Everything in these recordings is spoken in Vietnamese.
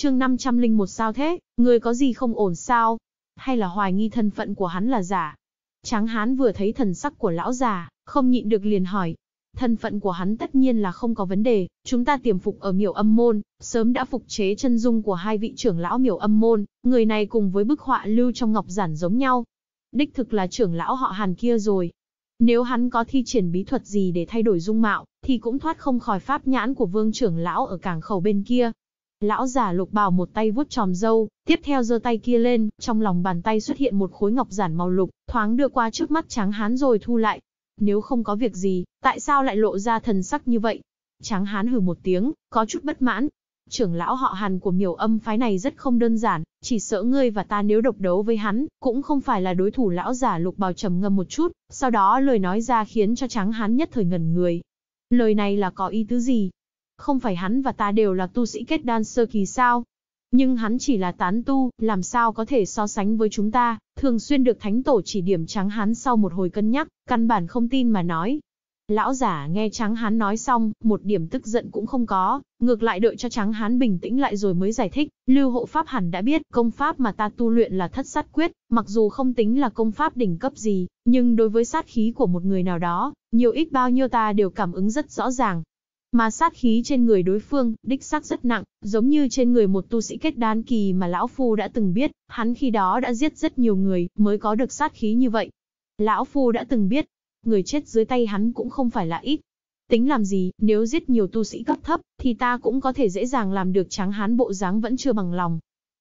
chương 501 sao thế, người có gì không ổn sao? Hay là hoài nghi thân phận của hắn là giả? Tráng hán vừa thấy thần sắc của lão già, không nhịn được liền hỏi. Thân phận của hắn tất nhiên là không có vấn đề, chúng ta tiềm phục ở miểu âm môn, sớm đã phục chế chân dung của hai vị trưởng lão miểu âm môn, người này cùng với bức họa lưu trong ngọc giản giống nhau. Đích thực là trưởng lão họ hàn kia rồi. Nếu hắn có thi triển bí thuật gì để thay đổi dung mạo, thì cũng thoát không khỏi pháp nhãn của vương trưởng lão ở cảng khẩu bên kia, Lão giả lục bào một tay vuốt tròm dâu, tiếp theo giơ tay kia lên, trong lòng bàn tay xuất hiện một khối ngọc giản màu lục, thoáng đưa qua trước mắt tráng hán rồi thu lại. Nếu không có việc gì, tại sao lại lộ ra thần sắc như vậy? Tráng hán hừ một tiếng, có chút bất mãn. Trưởng lão họ hàn của miểu âm phái này rất không đơn giản, chỉ sợ ngươi và ta nếu độc đấu với hắn, cũng không phải là đối thủ lão giả lục bào trầm ngâm một chút, sau đó lời nói ra khiến cho tráng hán nhất thời ngẩn người. Lời này là có ý tứ gì? Không phải hắn và ta đều là tu sĩ kết đan sơ kỳ sao? Nhưng hắn chỉ là tán tu, làm sao có thể so sánh với chúng ta, thường xuyên được thánh tổ chỉ điểm trắng hắn sau một hồi cân nhắc, căn bản không tin mà nói. Lão giả nghe trắng hắn nói xong, một điểm tức giận cũng không có, ngược lại đợi cho trắng hắn bình tĩnh lại rồi mới giải thích, lưu hộ pháp hẳn đã biết công pháp mà ta tu luyện là thất sát quyết, mặc dù không tính là công pháp đỉnh cấp gì, nhưng đối với sát khí của một người nào đó, nhiều ít bao nhiêu ta đều cảm ứng rất rõ ràng, mà sát khí trên người đối phương, đích xác rất nặng, giống như trên người một tu sĩ kết đan kỳ mà Lão Phu đã từng biết, hắn khi đó đã giết rất nhiều người, mới có được sát khí như vậy. Lão Phu đã từng biết, người chết dưới tay hắn cũng không phải là ít. Tính làm gì, nếu giết nhiều tu sĩ cấp thấp, thì ta cũng có thể dễ dàng làm được tráng hán bộ dáng vẫn chưa bằng lòng.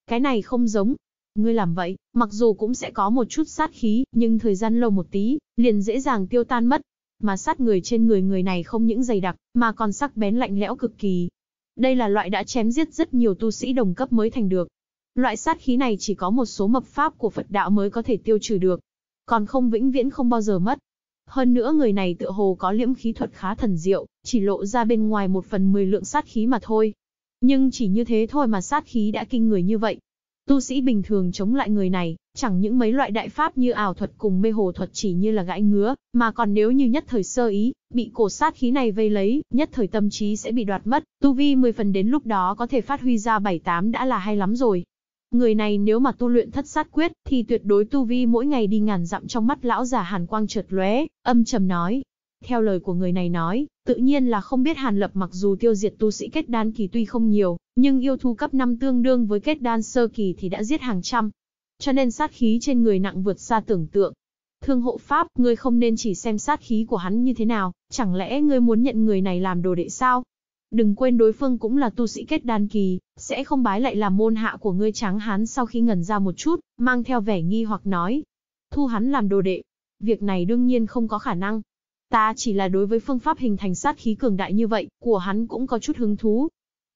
Cái này không giống. Ngươi làm vậy, mặc dù cũng sẽ có một chút sát khí, nhưng thời gian lâu một tí, liền dễ dàng tiêu tan mất, mà sát người trên người người này không những dày đặc, mà còn sắc bén lạnh lẽo cực kỳ. Đây là loại đã chém giết rất nhiều tu sĩ đồng cấp mới thành được. Loại sát khí này chỉ có một số mập pháp của Phật đạo mới có thể tiêu trừ được. Còn không vĩnh viễn không bao giờ mất. Hơn nữa người này tựa hồ có liễm khí thuật khá thần diệu, chỉ lộ ra bên ngoài một phần mười lượng sát khí mà thôi. Nhưng chỉ như thế thôi mà sát khí đã kinh người như vậy, Tu sĩ bình thường chống lại người này, chẳng những mấy loại đại pháp như ảo thuật cùng mê hồ thuật chỉ như là gãi ngứa, mà còn nếu như nhất thời sơ ý, bị cổ sát khí này vây lấy, nhất thời tâm trí sẽ bị đoạt mất, tu vi 10 phần đến lúc đó có thể phát huy ra 7-8 đã là hay lắm rồi. Người này nếu mà tu luyện thất sát quyết, thì tuyệt đối tu vi mỗi ngày đi ngàn dặm trong mắt lão già hàn quang chợt lóe, âm trầm nói. Theo lời của người này nói, tự nhiên là không biết hàn lập mặc dù tiêu diệt tu sĩ kết đan kỳ tuy không nhiều, nhưng yêu thú cấp 5 tương đương với kết đan sơ kỳ thì đã giết hàng trăm. Cho nên sát khí trên người nặng vượt xa tưởng tượng. Thương hộ Pháp, ngươi không nên chỉ xem sát khí của hắn như thế nào, chẳng lẽ ngươi muốn nhận người này làm đồ đệ sao? Đừng quên đối phương cũng là tu sĩ kết đan kỳ, sẽ không bái lại làm môn hạ của ngươi tráng hán sau khi ngẩn ra một chút, mang theo vẻ nghi hoặc nói. Thu hắn làm đồ đệ. Việc này đương nhiên không có khả năng. Ta chỉ là đối với phương pháp hình thành sát khí cường đại như vậy, của hắn cũng có chút hứng thú,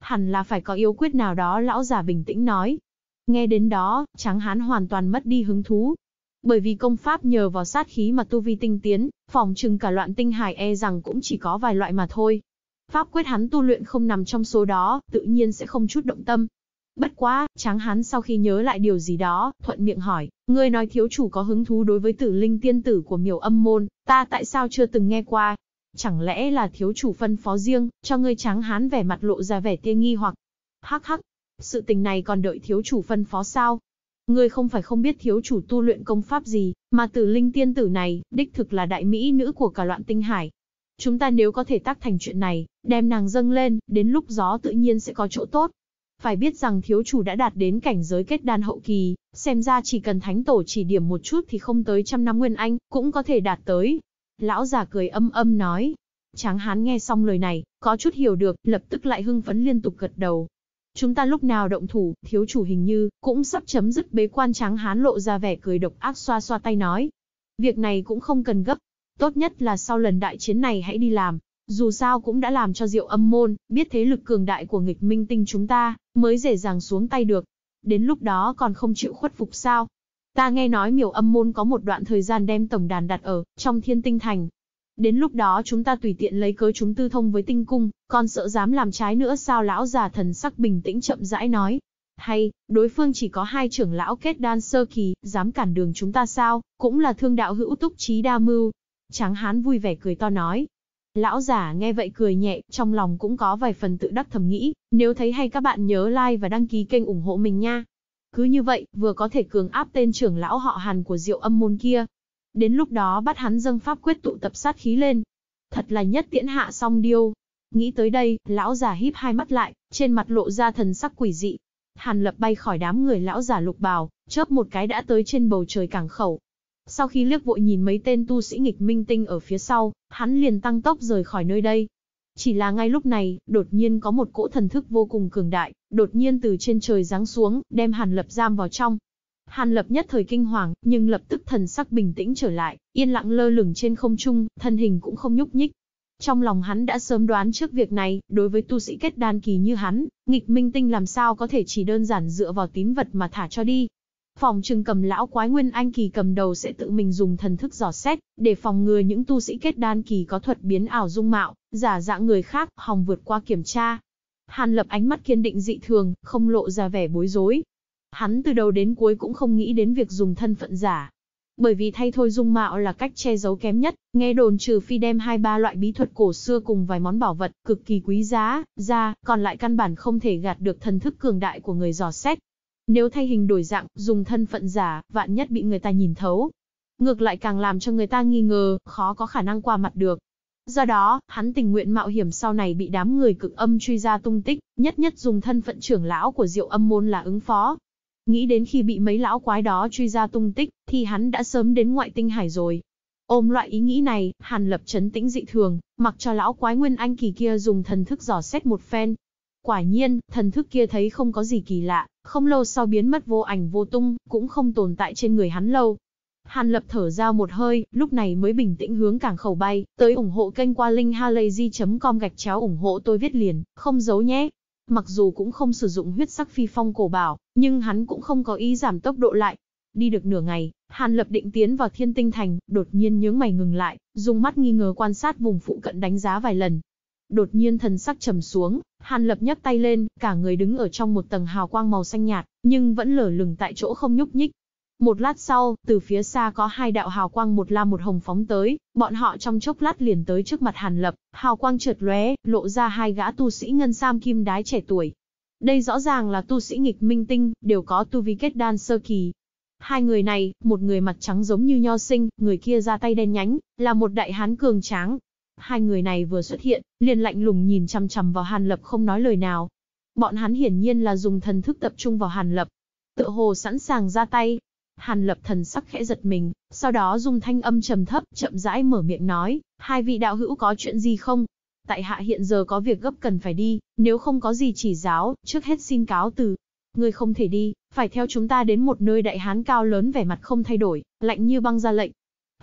hẳn là phải có yếu quyết nào đó lão già bình tĩnh nói. Nghe đến đó, tráng hán hoàn toàn mất đi hứng thú. Bởi vì công pháp nhờ vào sát khí mà tu vi tinh tiến, phòng trừng cả loạn tinh hải e rằng cũng chỉ có vài loại mà thôi. Pháp quyết hắn tu luyện không nằm trong số đó, tự nhiên sẽ không chút động tâm. Bất quá, tráng hán sau khi nhớ lại điều gì đó, thuận miệng hỏi, ngươi nói thiếu chủ có hứng thú đối với tử linh tiên tử của miểu âm môn, ta tại sao chưa từng nghe qua, Chẳng lẽ là thiếu chủ phân phó riêng, cho ngươi tráng hán vẻ mặt lộ ra vẻ tia nghi hoặc. Hắc hắc, sự tình này còn đợi thiếu chủ phân phó sao? Ngươi không phải không biết thiếu chủ tu luyện công pháp gì, mà tử linh tiên tử này, đích thực là đại mỹ nữ của cả loạn tinh hải. Chúng ta nếu có thể tác thành chuyện này, đem nàng dâng lên, đến lúc gió tự nhiên sẽ có chỗ tốt. Phải biết rằng thiếu chủ đã đạt đến cảnh giới kết đan hậu kỳ, xem ra chỉ cần thánh tổ chỉ điểm một chút thì không tới trăm năm nguyên anh, cũng có thể đạt tới, Lão già cười âm âm nói. Tráng hán nghe xong lời này, có chút hiểu được, lập tức lại hưng phấn liên tục gật đầu. Chúng ta lúc nào động thủ, thiếu chủ hình như, cũng sắp chấm dứt bế quan tráng hán lộ ra vẻ cười độc ác xoa xoa tay nói. Việc này cũng không cần gấp, tốt nhất là sau lần đại chiến này hãy đi làm, dù sao cũng đã làm cho diệu âm môn, biết thế lực cường đại của nghịch minh tinh chúng ta, mới dễ dàng xuống tay được. Đến lúc đó còn không chịu khuất phục sao? Ta nghe nói miểu âm môn có một đoạn thời gian đem tổng đàn đặt ở, trong thiên tinh thành. Đến lúc đó chúng ta tùy tiện lấy cớ chúng tư thông với tinh cung, còn sợ dám làm trái nữa sao lão già thần sắc bình tĩnh chậm rãi nói. Hay, đối phương chỉ có hai trưởng lão kết đan sơ kỳ, dám cản đường chúng ta sao, cũng là thương đạo hữu túc trí đa mưu. Tráng hán vui vẻ cười to nói, Lão giả nghe vậy cười nhẹ, trong lòng cũng có vài phần tự đắc thầm nghĩ, nếu thấy hay các bạn nhớ like và đăng ký kênh ủng hộ mình nha. Cứ như vậy, vừa có thể cường áp tên trưởng lão họ Hàn của Diệu Âm môn kia. Đến lúc đó bắt hắn dâng pháp quyết tụ tập sát khí lên. Thật là nhất tiễn hạ song điêu. Nghĩ tới đây, lão già híp hai mắt lại, trên mặt lộ ra thần sắc quỷ dị. Hàn Lập bay khỏi đám người lão già lục bào, chớp một cái đã tới trên bầu trời cảng khẩu. Sau khi liếc vội nhìn mấy tên tu sĩ nghịch minh tinh ở phía sau, hắn liền tăng tốc rời khỏi nơi đây. Chỉ là ngay lúc này, đột nhiên có một cỗ thần thức vô cùng cường đại, đột nhiên từ trên trời giáng xuống, đem Hàn Lập giam vào trong. Hàn Lập nhất thời kinh hoàng, nhưng lập tức thần sắc bình tĩnh trở lại, yên lặng lơ lửng trên không trung, thân hình cũng không nhúc nhích. Trong lòng hắn đã sớm đoán trước việc này, đối với tu sĩ kết đan kỳ như hắn, nghịch minh tinh làm sao có thể chỉ đơn giản dựa vào tín vật mà thả cho đi, Phòng trừng cầm lão quái nguyên anh kỳ cầm đầu sẽ tự mình dùng thần thức dò xét, để phòng ngừa những tu sĩ kết đan kỳ có thuật biến ảo dung mạo, giả dạng người khác, hòng vượt qua kiểm tra. Hàn lập ánh mắt kiên định dị thường, không lộ ra vẻ bối rối. Hắn từ đầu đến cuối cũng không nghĩ đến việc dùng thân phận giả. Bởi vì thay thôi dung mạo là cách che giấu kém nhất, nghe đồn trừ phi đem hai ba loại bí thuật cổ xưa cùng vài món bảo vật cực kỳ quý giá, ra, còn lại căn bản không thể gạt được thần thức cường đại của người dò xét, nếu thay hình đổi dạng, dùng thân phận giả, vạn nhất bị người ta nhìn thấu. Ngược lại càng làm cho người ta nghi ngờ, khó có khả năng qua mặt được. Do đó, hắn tình nguyện mạo hiểm sau này bị đám người cực âm truy ra tung tích, nhất nhất dùng thân phận trưởng lão của diệu âm môn là ứng phó. Nghĩ đến khi bị mấy lão quái đó truy ra tung tích, thì hắn đã sớm đến ngoại tinh hải rồi. Ôm loại ý nghĩ này, Hàn Lập chấn tĩnh dị thường, mặc cho lão quái nguyên anh kỳ kia dùng thần thức dò xét một phen, Quả nhiên, thần thức kia thấy không có gì kỳ lạ, không lâu sau biến mất vô ảnh vô tung, cũng không tồn tại trên người hắn lâu. Hàn lập thở ra một hơi, lúc này mới bình tĩnh hướng cảng khẩu bay, tới ủng hộ kênh qua linkhalazy.com gạch chéo ủng hộ tôi viết liền, không giấu nhé. Mặc dù cũng không sử dụng huyết sắc phi phong cổ bảo, nhưng hắn cũng không có ý giảm tốc độ lại. Đi được nửa ngày, Hàn lập định tiến vào thiên tinh thành, đột nhiên nhướng mày ngừng lại, dùng mắt nghi ngờ quan sát vùng phụ cận đánh giá vài lần, Đột nhiên thần sắc trầm xuống, Hàn Lập nhấc tay lên, cả người đứng ở trong một tầng hào quang màu xanh nhạt, nhưng vẫn lở lửng tại chỗ không nhúc nhích. Một lát sau, từ phía xa có hai đạo hào quang một lam một hồng phóng tới, bọn họ trong chốc lát liền tới trước mặt Hàn Lập, hào quang trượt lóe, lộ ra hai gã tu sĩ ngân sam kim đái trẻ tuổi. Đây rõ ràng là tu sĩ nghịch minh tinh, đều có tu vi kết đan sơ kỳ. Hai người này, một người mặt trắng giống như nho sinh, người kia ra tay đen nhánh, là một đại hán cường tráng, Hai người này vừa xuất hiện, liền lạnh lùng nhìn chằm chằm vào Hàn Lập không nói lời nào. Bọn hắn hiển nhiên là dùng thần thức tập trung vào Hàn Lập. Tự hồ sẵn sàng ra tay. Hàn Lập thần sắc khẽ giật mình, sau đó dùng thanh âm trầm thấp, chậm rãi mở miệng nói, hai vị đạo hữu có chuyện gì không? Tại hạ hiện giờ có việc gấp cần phải đi, nếu không có gì chỉ giáo, trước hết xin cáo từ. người không thể đi, phải theo chúng ta đến một nơi đại hán cao lớn vẻ mặt không thay đổi, lạnh như băng ra lệnh.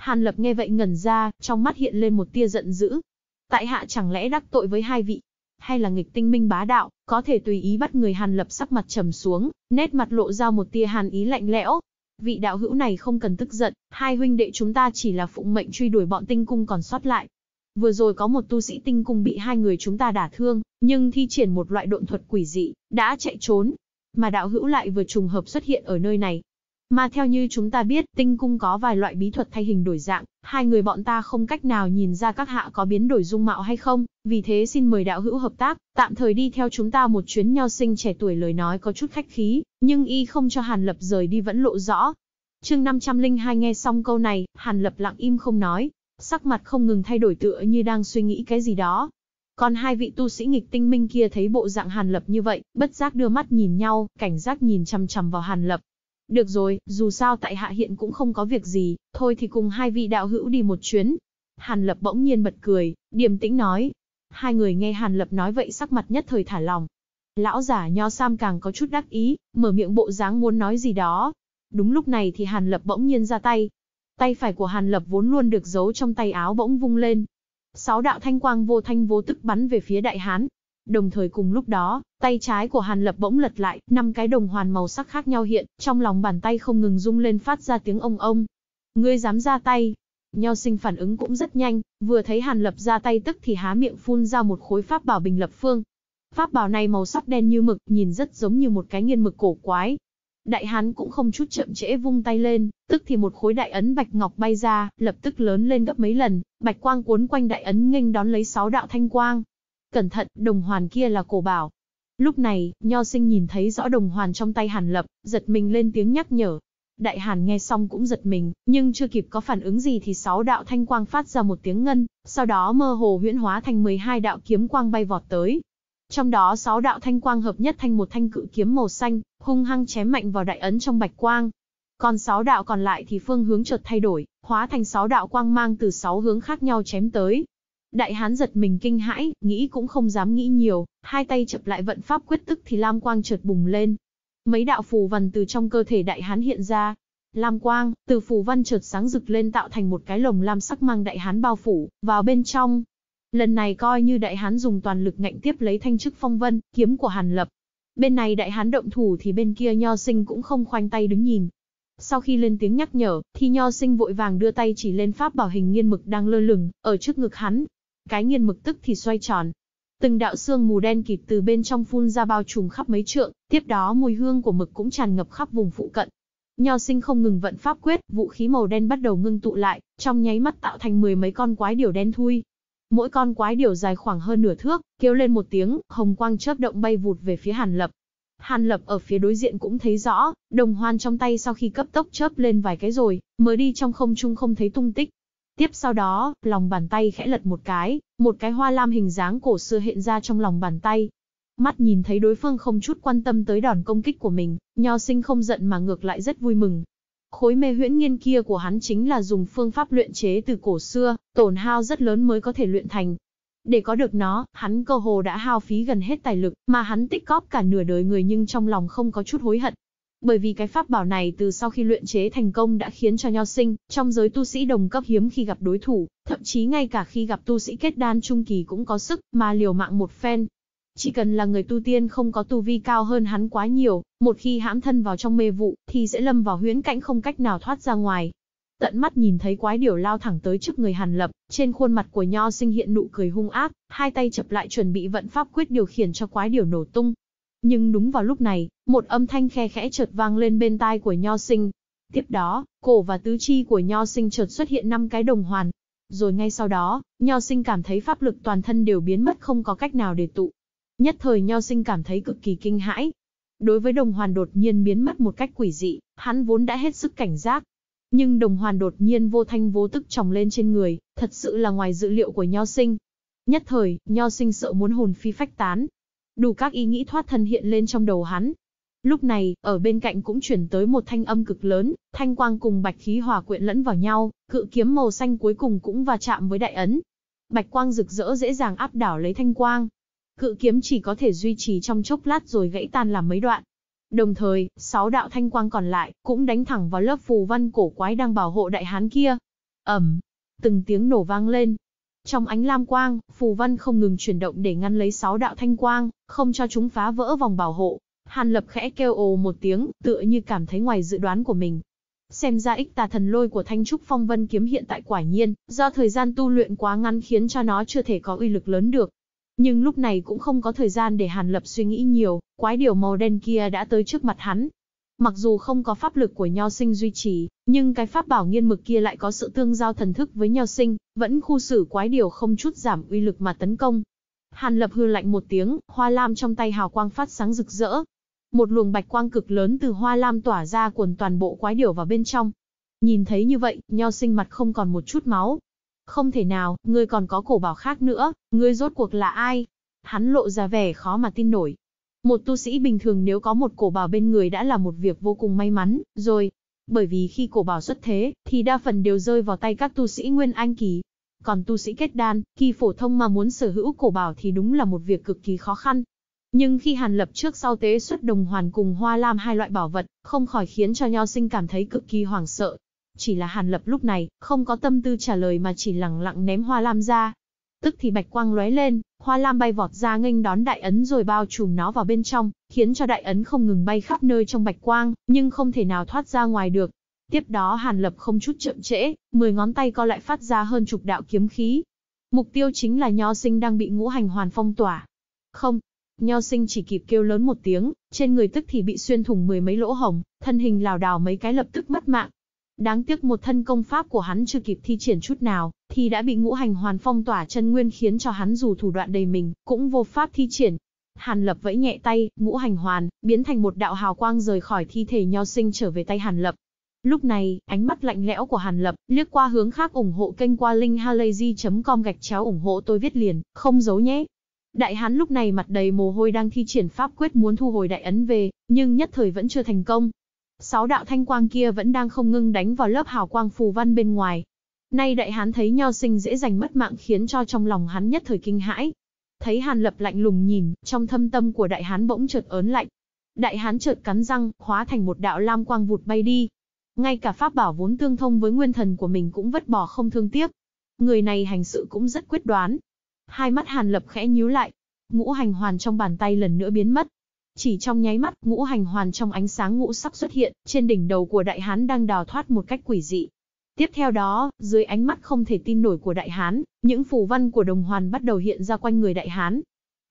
Hàn Lập nghe vậy ngẩn ra, trong mắt hiện lên một tia giận dữ. Tại hạ chẳng lẽ đắc tội với hai vị, hay là nghịch tinh minh bá đạo, có thể tùy ý bắt người Hàn Lập sắc mặt trầm xuống, nét mặt lộ ra một tia hàn ý lạnh lẽo. Vị đạo hữu này không cần tức giận, hai huynh đệ chúng ta chỉ là phụng mệnh truy đuổi bọn tinh cung còn sót lại. Vừa rồi có một tu sĩ tinh cung bị hai người chúng ta đả thương, nhưng thi triển một loại độn thuật quỷ dị, đã chạy trốn. Mà đạo hữu lại vừa trùng hợp xuất hiện ở nơi này, mà theo như chúng ta biết, tinh cung có vài loại bí thuật thay hình đổi dạng, hai người bọn ta không cách nào nhìn ra các hạ có biến đổi dung mạo hay không, vì thế xin mời đạo hữu hợp tác, tạm thời đi theo chúng ta một chuyến nho sinh trẻ tuổi lời nói có chút khách khí, nhưng y không cho Hàn Lập rời đi vẫn lộ rõ. chương 502 nghe xong câu này, Hàn Lập lặng im không nói, sắc mặt không ngừng thay đổi tựa như đang suy nghĩ cái gì đó. Còn hai vị tu sĩ nghịch tinh minh kia thấy bộ dạng Hàn Lập như vậy, bất giác đưa mắt nhìn nhau, cảnh giác nhìn chăm chằm vào Hàn Lập. Được rồi, dù sao tại hạ hiện cũng không có việc gì, thôi thì cùng hai vị đạo hữu đi một chuyến. Hàn Lập bỗng nhiên bật cười, điềm tĩnh nói. Hai người nghe Hàn Lập nói vậy sắc mặt nhất thời thả lòng. Lão giả nho sam càng có chút đắc ý, mở miệng bộ dáng muốn nói gì đó. Đúng lúc này thì Hàn Lập bỗng nhiên ra tay. Tay phải của Hàn Lập vốn luôn được giấu trong tay áo bỗng vung lên. Sáu đạo thanh quang vô thanh vô tức bắn về phía đại hán, Đồng thời cùng lúc đó, tay trái của Hàn Lập bỗng lật lại, năm cái đồng hoàn màu sắc khác nhau hiện, trong lòng bàn tay không ngừng rung lên phát ra tiếng ông ông. Ngươi dám ra tay? Nho sinh phản ứng cũng rất nhanh, vừa thấy Hàn Lập ra tay tức thì há miệng phun ra một khối pháp bảo bình lập phương. Pháp bảo này màu sắc đen như mực, nhìn rất giống như một cái nghiên mực cổ quái. Đại Hán cũng không chút chậm trễ vung tay lên, tức thì một khối đại ấn bạch ngọc bay ra, lập tức lớn lên gấp mấy lần, bạch quang cuốn quanh đại ấn nghênh đón lấy sáu đạo thanh quang, Cẩn thận, đồng hoàn kia là cổ bảo. Lúc này, nho sinh nhìn thấy rõ đồng hoàn trong tay Hàn Lập, giật mình lên tiếng nhắc nhở. Đại Hàn nghe xong cũng giật mình, nhưng chưa kịp có phản ứng gì thì sáu đạo thanh quang phát ra một tiếng ngân, sau đó mơ hồ huyễn hóa thành 12 đạo kiếm quang bay vọt tới. Trong đó sáu đạo thanh quang hợp nhất thành một thanh cự kiếm màu xanh, hung hăng chém mạnh vào đại ấn trong bạch quang. Còn sáu đạo còn lại thì phương hướng chợt thay đổi, hóa thành sáu đạo quang mang từ sáu hướng khác nhau chém tới, Đại hán giật mình kinh hãi, nghĩ cũng không dám nghĩ nhiều, hai tay chập lại vận pháp quyết tức thì lam quang chợt bùng lên. Mấy đạo phù văn từ trong cơ thể đại hán hiện ra. Lam quang, từ phù văn chợt sáng rực lên tạo thành một cái lồng lam sắc mang đại hán bao phủ, vào bên trong. Lần này coi như đại hán dùng toàn lực ngạnh tiếp lấy thanh chức phong vân, kiếm của Hàn Lập. Bên này đại hán động thủ thì bên kia nho sinh cũng không khoanh tay đứng nhìn, sau khi lên tiếng nhắc nhở, thì nho sinh vội vàng đưa tay chỉ lên pháp bảo hình nghiên mực đang lơ lửng, ở trước ngực hắn, cái nghiên mực tức thì xoay tròn. Từng đạo xương mù đen kịt từ bên trong phun ra bao trùm khắp mấy trượng, tiếp đó mùi hương của mực cũng tràn ngập khắp vùng phụ cận. Nho sinh không ngừng vận pháp quyết, vũ khí màu đen bắt đầu ngưng tụ lại, trong nháy mắt tạo thành mười mấy con quái điểu đen thui. Mỗi con quái điểu dài khoảng hơn nửa thước, kêu lên một tiếng, hồng quang chớp động bay vụt về phía Hàn Lập. Hàn Lập ở phía đối diện cũng thấy rõ, đồng hoan trong tay sau khi cấp tốc chớp lên vài cái rồi, mới đi trong không trung không thấy tung tích. Tiếp sau đó, lòng bàn tay khẽ lật một cái, một cái hoa lam hình dáng cổ xưa hiện ra trong lòng bàn tay. Mắt nhìn thấy đối phương không chút quan tâm tới đòn công kích của mình, nho sinh không giận mà ngược lại rất vui mừng. Khối mê huyễn nghiên kia của hắn chính là dùng phương pháp luyện chế từ cổ xưa, tổn hao rất lớn mới có thể luyện thành. Để có được nó, hắn cơ hồ đã hao phí gần hết tài lực, mà hắn tích cóp cả nửa đời người nhưng trong lòng không có chút hối hận, bởi vì cái pháp bảo này từ sau khi luyện chế thành công đã khiến cho nho sinh, trong giới tu sĩ đồng cấp hiếm khi gặp đối thủ, thậm chí ngay cả khi gặp tu sĩ kết đan trung kỳ cũng có sức mà liều mạng một phen. Chỉ cần là người tu tiên không có tu vi cao hơn hắn quá nhiều, một khi hãm thân vào trong mê vụ, thì sẽ lâm vào huyễn cảnh không cách nào thoát ra ngoài. Tận mắt nhìn thấy quái điểu lao thẳng tới trước người Hàn Lập, trên khuôn mặt của nho sinh hiện nụ cười hung ác, hai tay chập lại chuẩn bị vận pháp quyết điều khiển cho quái điểu nổ tung, nhưng đúng vào lúc này, một âm thanh khe khẽ chợt vang lên bên tai của Nho Sinh. Tiếp đó, cổ và tứ chi của Nho Sinh chợt xuất hiện năm cái đồng hoàn. Rồi ngay sau đó, Nho Sinh cảm thấy pháp lực toàn thân đều biến mất không có cách nào để tụ. Nhất thời Nho Sinh cảm thấy cực kỳ kinh hãi. Đối với đồng hoàn đột nhiên biến mất một cách quỷ dị, hắn vốn đã hết sức cảnh giác. Nhưng đồng hoàn đột nhiên vô thanh vô tức tròng lên trên người, thật sự là ngoài dự liệu của Nho Sinh. Nhất thời, Nho Sinh sợ muốn hồn phi phách tán, đủ các ý nghĩ thoát thân hiện lên trong đầu hắn. Lúc này, ở bên cạnh cũng chuyển tới một thanh âm cực lớn, thanh quang cùng bạch khí hòa quyện lẫn vào nhau, cự kiếm màu xanh cuối cùng cũng va chạm với đại ấn. Bạch quang rực rỡ dễ dàng áp đảo lấy thanh quang. Cự kiếm chỉ có thể duy trì trong chốc lát rồi gãy tan làm mấy đoạn. Đồng thời, sáu đạo thanh quang còn lại cũng đánh thẳng vào lớp phù văn cổ quái đang bảo hộ đại hán kia. Ầm, từng tiếng nổ vang lên, trong ánh lam quang, phù văn không ngừng chuyển động để ngăn lấy sáu đạo thanh quang, không cho chúng phá vỡ vòng bảo hộ. Hàn Lập khẽ kêu ồ một tiếng, tựa như cảm thấy ngoài dự đoán của mình. Xem ra ích tà thần lôi của Thanh Trúc Phong Vân kiếm hiện tại quả nhiên, do thời gian tu luyện quá ngắn khiến cho nó chưa thể có uy lực lớn được. Nhưng lúc này cũng không có thời gian để Hàn Lập suy nghĩ nhiều, quái điều màu đen kia đã tới trước mặt hắn, Mặc dù không có pháp lực của Nho Sinh duy trì, nhưng cái pháp bảo nghiên mực kia lại có sự tương giao thần thức với Nho Sinh, vẫn khu xử quái điều không chút giảm uy lực mà tấn công. Hàn Lập hư lạnh một tiếng, hoa lam trong tay hào quang phát sáng rực rỡ. Một luồng bạch quang cực lớn từ hoa lam tỏa ra cuồn toàn bộ quái điều vào bên trong. Nhìn thấy như vậy, Nho Sinh mặt không còn một chút máu. Không thể nào, ngươi còn có cổ bảo khác nữa, ngươi rốt cuộc là ai? Hắn lộ ra vẻ khó mà tin nổi, một tu sĩ bình thường nếu có một cổ bảo bên người đã là một việc vô cùng may mắn, rồi. Bởi vì khi cổ bảo xuất thế, thì đa phần đều rơi vào tay các tu sĩ nguyên anh kỳ. Còn tu sĩ kết đan, kỳ phổ thông mà muốn sở hữu cổ bảo thì đúng là một việc cực kỳ khó khăn. Nhưng khi Hàn Lập trước sau tế xuất đồng hoàn cùng hoa lam hai loại bảo vật, không khỏi khiến cho Nho Sinh cảm thấy cực kỳ hoảng sợ. Chỉ là Hàn Lập lúc này, không có tâm tư trả lời mà chỉ lặng lặng ném hoa lam ra, Tức thì bạch quang lóe lên, hoa lam bay vọt ra nghênh đón đại ấn rồi bao trùm nó vào bên trong, khiến cho đại ấn không ngừng bay khắp nơi trong bạch quang, nhưng không thể nào thoát ra ngoài được. Tiếp đó Hàn Lập không chút chậm trễ, 10 ngón tay co lại phát ra hơn chục đạo kiếm khí. Mục tiêu chính là Nho Sinh đang bị ngũ hành hoàn phong tỏa. Không, Nho Sinh chỉ kịp kêu lớn một tiếng, trên người tức thì bị xuyên thủng mười mấy lỗ hồng, thân hình lảo đảo mấy cái lập tức mất mạng. Đáng tiếc một thân công pháp của hắn chưa kịp thi triển chút nào, thì đã bị ngũ hành hoàn phong tỏa chân nguyên khiến cho hắn dù thủ đoạn đầy mình, cũng vô pháp thi triển. Hàn Lập vẫy nhẹ tay, ngũ hành hoàn, biến thành một đạo hào quang rời khỏi thi thể nho sinh trở về tay Hàn Lập. Lúc này, ánh mắt lạnh lẽo của Hàn Lập liếc qua hướng khác ủng hộ kênh qua linkhalazy.com gạch chéo ủng hộ tôi viết liền, không giấu nhé. Đại hán lúc này mặt đầy mồ hôi đang thi triển pháp quyết muốn thu hồi đại ấn về, nhưng nhất thời vẫn chưa thành công. Sáu đạo thanh quang kia vẫn đang không ngưng đánh vào lớp hào quang phù văn bên ngoài. Nay đại hán thấy nho sinh dễ giành mất mạng khiến cho trong lòng hắn nhất thời kinh hãi. Thấy hàn lập lạnh lùng nhìn, trong thâm tâm của đại hán bỗng chợt ớn lạnh. Đại hán chợt cắn răng, hóa thành một đạo lam quang vụt bay đi. Ngay cả pháp bảo vốn tương thông với nguyên thần của mình cũng vứt bỏ không thương tiếc. Người này hành sự cũng rất quyết đoán. Hai mắt hàn lập khẽ nhíu lại. Ngũ hành hoàn trong bàn tay lần nữa biến mất, chỉ trong nháy mắt, ngũ hành hoàn trong ánh sáng ngũ sắc xuất hiện, trên đỉnh đầu của đại hán đang đào thoát một cách quỷ dị. Tiếp theo đó, dưới ánh mắt không thể tin nổi của đại hán, những phù văn của đồng hoàn bắt đầu hiện ra quanh người đại hán.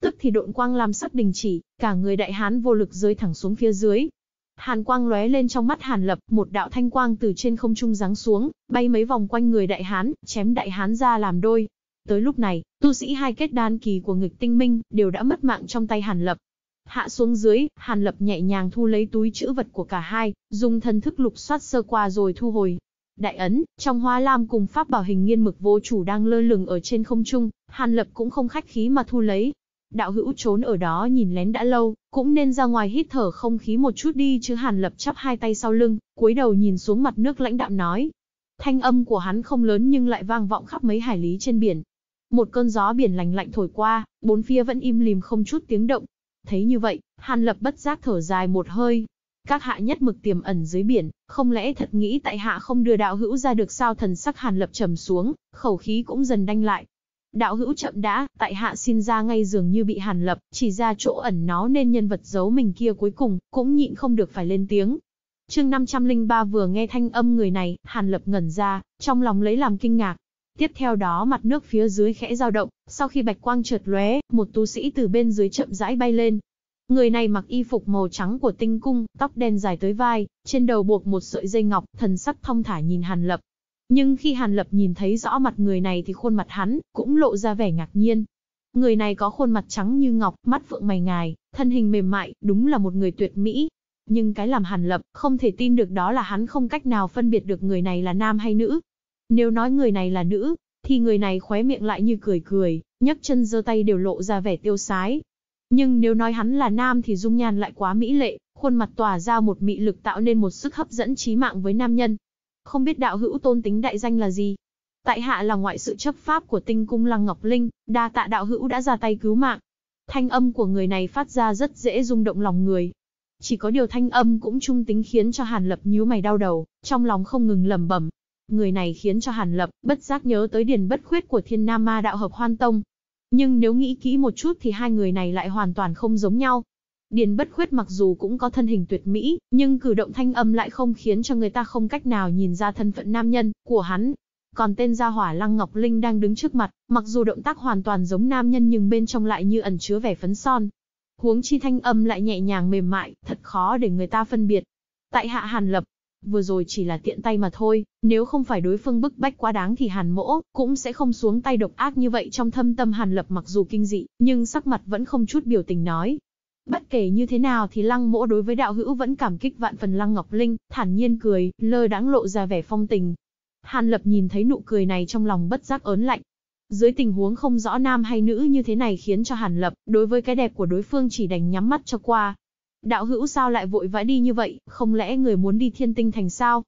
Tức thì độn quang làm sắc đình chỉ, cả người đại hán vô lực rơi thẳng xuống phía dưới. Hàn quang lóe lên trong mắt Hàn Lập, một đạo thanh quang từ trên không trung giáng xuống, bay mấy vòng quanh người đại hán, chém đại hán ra làm đôi. Tới lúc này, tu sĩ hai kết đan kỳ của nghịch tinh minh đều đã mất mạng trong tay Hàn Lập, Hạ xuống dưới, Hàn Lập nhẹ nhàng thu lấy túi chữ vật của cả hai, dùng thần thức lục soát sơ qua rồi thu hồi. Đại ấn, trong hoa lam cùng pháp bảo hình nghiên mực vô chủ đang lơ lửng ở trên không trung, Hàn Lập cũng không khách khí mà thu lấy. Đạo hữu trốn ở đó nhìn lén đã lâu, cũng nên ra ngoài hít thở không khí một chút đi chứ Hàn Lập chắp hai tay sau lưng, cúi đầu nhìn xuống mặt nước lãnh đạm nói. Thanh âm của hắn không lớn nhưng lại vang vọng khắp mấy hải lý trên biển. Một cơn gió biển lạnh lạnh thổi qua, bốn phía vẫn im lìm không chút tiếng động, Thấy như vậy, Hàn Lập bất giác thở dài một hơi. Các hạ nhất mực tiềm ẩn dưới biển, không lẽ thật nghĩ tại hạ không đưa đạo hữu ra được sao thần sắc Hàn Lập trầm xuống, khẩu khí cũng dần đanh lại. Đạo hữu chậm đã, tại hạ xin ra ngay dường như bị Hàn Lập, chỉ ra chỗ ẩn nó nên nhân vật giấu mình kia cuối cùng, cũng nhịn không được phải lên tiếng, chương 503 vừa nghe thanh âm người này, Hàn Lập ngẩn ra, trong lòng lấy làm kinh ngạc, Tiếp theo đó mặt nước phía dưới khẽ dao động, sau khi bạch quang trượt lóe, một tu sĩ từ bên dưới chậm rãi bay lên. Người này mặc y phục màu trắng của tinh cung, tóc đen dài tới vai, trên đầu buộc một sợi dây ngọc, thần sắc thông thả nhìn Hàn Lập. Nhưng khi Hàn Lập nhìn thấy rõ mặt người này thì khuôn mặt hắn cũng lộ ra vẻ ngạc nhiên. Người này có khuôn mặt trắng như ngọc, mắt vượng mày ngài, thân hình mềm mại, đúng là một người tuyệt mỹ. Nhưng cái làm Hàn Lập không thể tin được đó là hắn không cách nào phân biệt được người này là nam hay nữ, nếu nói người này là nữ, thì người này khóe miệng lại như cười cười, nhấc chân giơ tay đều lộ ra vẻ tiêu sái. Nhưng nếu nói hắn là nam thì dung nhan lại quá mỹ lệ, khuôn mặt tỏa ra một mị lực tạo nên một sức hấp dẫn trí mạng với nam nhân. Không biết đạo hữu tôn tính đại danh là gì? Tại hạ là ngoại sự chấp pháp của tinh cung Lăng Ngọc Linh, đa tạ đạo hữu đã ra tay cứu mạng. Thanh âm của người này phát ra rất dễ rung động lòng người. Chỉ có điều thanh âm cũng trung tính khiến cho Hàn Lập nhíu mày đau đầu, trong lòng không ngừng lẩm bẩm, Người này khiến cho Hàn Lập bất giác nhớ tới điền bất khuyết của thiên nam ma đạo hợp hoan tông. Nhưng nếu nghĩ kỹ một chút thì hai người này lại hoàn toàn không giống nhau. Điền bất khuyết mặc dù cũng có thân hình tuyệt mỹ, nhưng cử động thanh âm lại không khiến cho người ta không cách nào nhìn ra thân phận nam nhân của hắn. Còn tên gia hỏa Lăng Ngọc Linh đang đứng trước mặt, mặc dù động tác hoàn toàn giống nam nhân nhưng bên trong lại như ẩn chứa vẻ phấn son. Huống chi thanh âm lại nhẹ nhàng mềm mại, thật khó để người ta phân biệt. Tại hạ Hàn Lập, vừa rồi chỉ là tiện tay mà thôi, nếu không phải đối phương bức bách quá đáng thì hàn mỗ, cũng sẽ không xuống tay độc ác như vậy trong thâm tâm hàn lập mặc dù kinh dị, nhưng sắc mặt vẫn không chút biểu tình nói. Bất kể như thế nào thì lăng mỗ đối với đạo hữu vẫn cảm kích vạn phần lăng ngọc linh, thản nhiên cười, lơ đãng lộ ra vẻ phong tình. Hàn lập nhìn thấy nụ cười này trong lòng bất giác ớn lạnh. Dưới tình huống không rõ nam hay nữ như thế này khiến cho Hàn Lập, đối với cái đẹp của đối phương chỉ đành nhắm mắt cho qua, đạo hữu sao lại vội vã đi như vậy, không lẽ người muốn đi thiên tinh thành sao?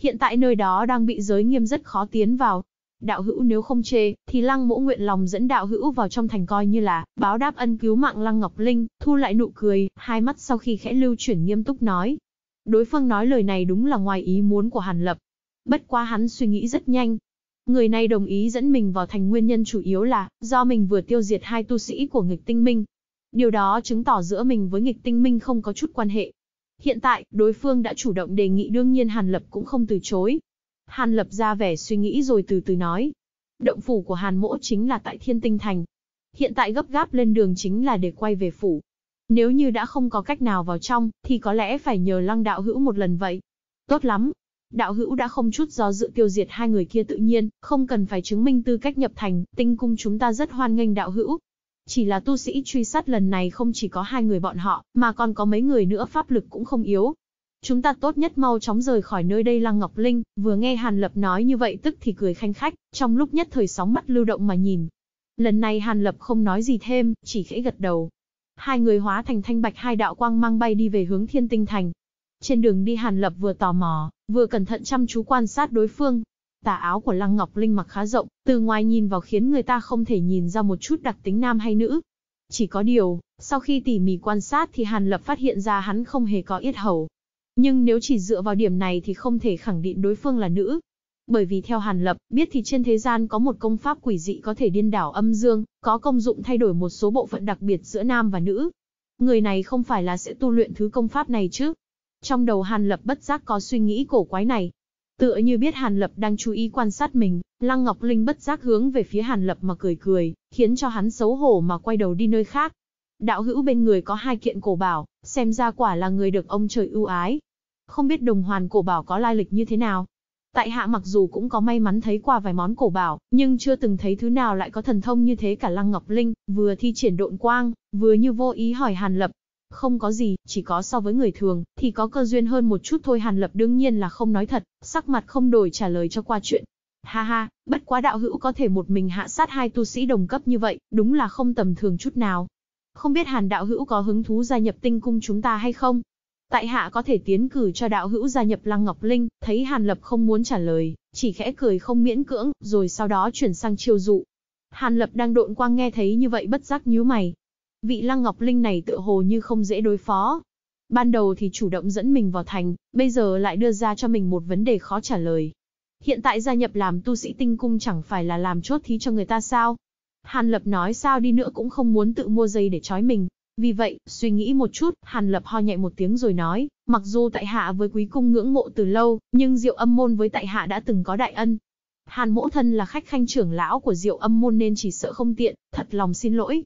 Hiện tại nơi đó đang bị giới nghiêm rất khó tiến vào. Đạo hữu nếu không chê, thì lăng mỗ nguyện lòng dẫn đạo hữu vào trong thành coi như là, báo đáp ân cứu mạng lăng ngọc linh, thu lại nụ cười, hai mắt sau khi khẽ lưu chuyển nghiêm túc nói. Đối phương nói lời này đúng là ngoài ý muốn của Hàn Lập. Bất quá hắn suy nghĩ rất nhanh, Người này đồng ý dẫn mình vào thành nguyên nhân chủ yếu là do mình vừa tiêu diệt hai tu sĩ của nghịch tinh minh, Điều đó chứng tỏ giữa mình với nghịch tinh minh không có chút quan hệ. Hiện tại, đối phương đã chủ động đề nghị đương nhiên Hàn Lập cũng không từ chối. Hàn Lập ra vẻ suy nghĩ rồi từ từ nói. Động phủ của Hàn Mỗ chính là tại Thiên Tinh Thành. Hiện tại gấp gáp lên đường chính là để quay về phủ. Nếu như đã không có cách nào vào trong, thì có lẽ phải nhờ lăng đạo hữu một lần vậy. Tốt lắm. Đạo hữu đã không chút do dự tiêu diệt hai người kia tự nhiên, không cần phải chứng minh tư cách nhập thành, tinh cung chúng ta rất hoan nghênh đạo hữu. Chỉ là tu sĩ truy sát lần này không chỉ có hai người bọn họ, mà còn có mấy người nữa pháp lực cũng không yếu. Chúng ta tốt nhất mau chóng rời khỏi nơi đây Lăng Ngọc Linh, vừa nghe Hàn Lập nói như vậy tức thì cười khanh khách, trong lúc nhất thời sóng mắt lưu động mà nhìn. Lần này Hàn Lập không nói gì thêm, chỉ khẽ gật đầu. Hai người hóa thành thanh bạch hai đạo quang mang bay đi về hướng thiên tinh thành. Trên đường đi Hàn Lập vừa tò mò, vừa cẩn thận chăm chú quan sát đối phương, Tà áo của Lăng Ngọc Linh mặc khá rộng, từ ngoài nhìn vào khiến người ta không thể nhìn ra một chút đặc tính nam hay nữ. Chỉ có điều, sau khi tỉ mỉ quan sát thì Hàn Lập phát hiện ra hắn không hề có yết hầu. Nhưng nếu chỉ dựa vào điểm này thì không thể khẳng định đối phương là nữ. Bởi vì theo Hàn Lập, biết thì trên thế gian có một công pháp quỷ dị có thể điên đảo âm dương, có công dụng thay đổi một số bộ phận đặc biệt giữa nam và nữ. Người này không phải là sẽ tu luyện thứ công pháp này chứ? Trong đầu Hàn Lập bất giác có suy nghĩ cổ quái này, Tựa như biết Hàn Lập đang chú ý quan sát mình, Lăng Ngọc Linh bất giác hướng về phía Hàn Lập mà cười cười, khiến cho hắn xấu hổ mà quay đầu đi nơi khác. Đạo hữu bên người có hai kiện cổ bảo, xem ra quả là người được ông trời ưu ái. Không biết đồng hoàn cổ bảo có lai lịch như thế nào? Tại hạ mặc dù cũng có may mắn thấy qua vài món cổ bảo, nhưng chưa từng thấy thứ nào lại có thần thông như thế cả Lăng Ngọc Linh, vừa thi triển độn quang, vừa như vô ý hỏi Hàn Lập, không có gì, chỉ có so với người thường, thì có cơ duyên hơn một chút thôi Hàn Lập đương nhiên là không nói thật, sắc mặt không đổi trả lời cho qua chuyện. Ha ha, bất quá đạo hữu có thể một mình hạ sát hai tu sĩ đồng cấp như vậy, đúng là không tầm thường chút nào. Không biết Hàn đạo hữu có hứng thú gia nhập tinh cung chúng ta hay không? Tại hạ có thể tiến cử cho đạo hữu gia nhập Lăng Ngọc Linh, thấy Hàn Lập không muốn trả lời, chỉ khẽ cười không miễn cưỡng, rồi sau đó chuyển sang chiêu dụ. Hàn Lập đang độn quang nghe thấy như vậy bất giác nhíu mày, vị Lăng Ngọc Linh này tựa hồ như không dễ đối phó. Ban đầu thì chủ động dẫn mình vào thành, bây giờ lại đưa ra cho mình một vấn đề khó trả lời. Hiện tại gia nhập làm tu sĩ tinh cung chẳng phải là làm chốt thí cho người ta sao? Hàn Lập nói sao đi nữa cũng không muốn tự mua dây để trói mình. Vì vậy, suy nghĩ một chút, Hàn Lập ho nhẹ một tiếng rồi nói, mặc dù tại hạ với quý cung ngưỡng mộ từ lâu, nhưng Diệu Âm môn với tại hạ đã từng có đại ân. Hàn Mỗ thân là khách khanh trưởng lão của Diệu Âm môn nên chỉ sợ không tiện, thật lòng xin lỗi,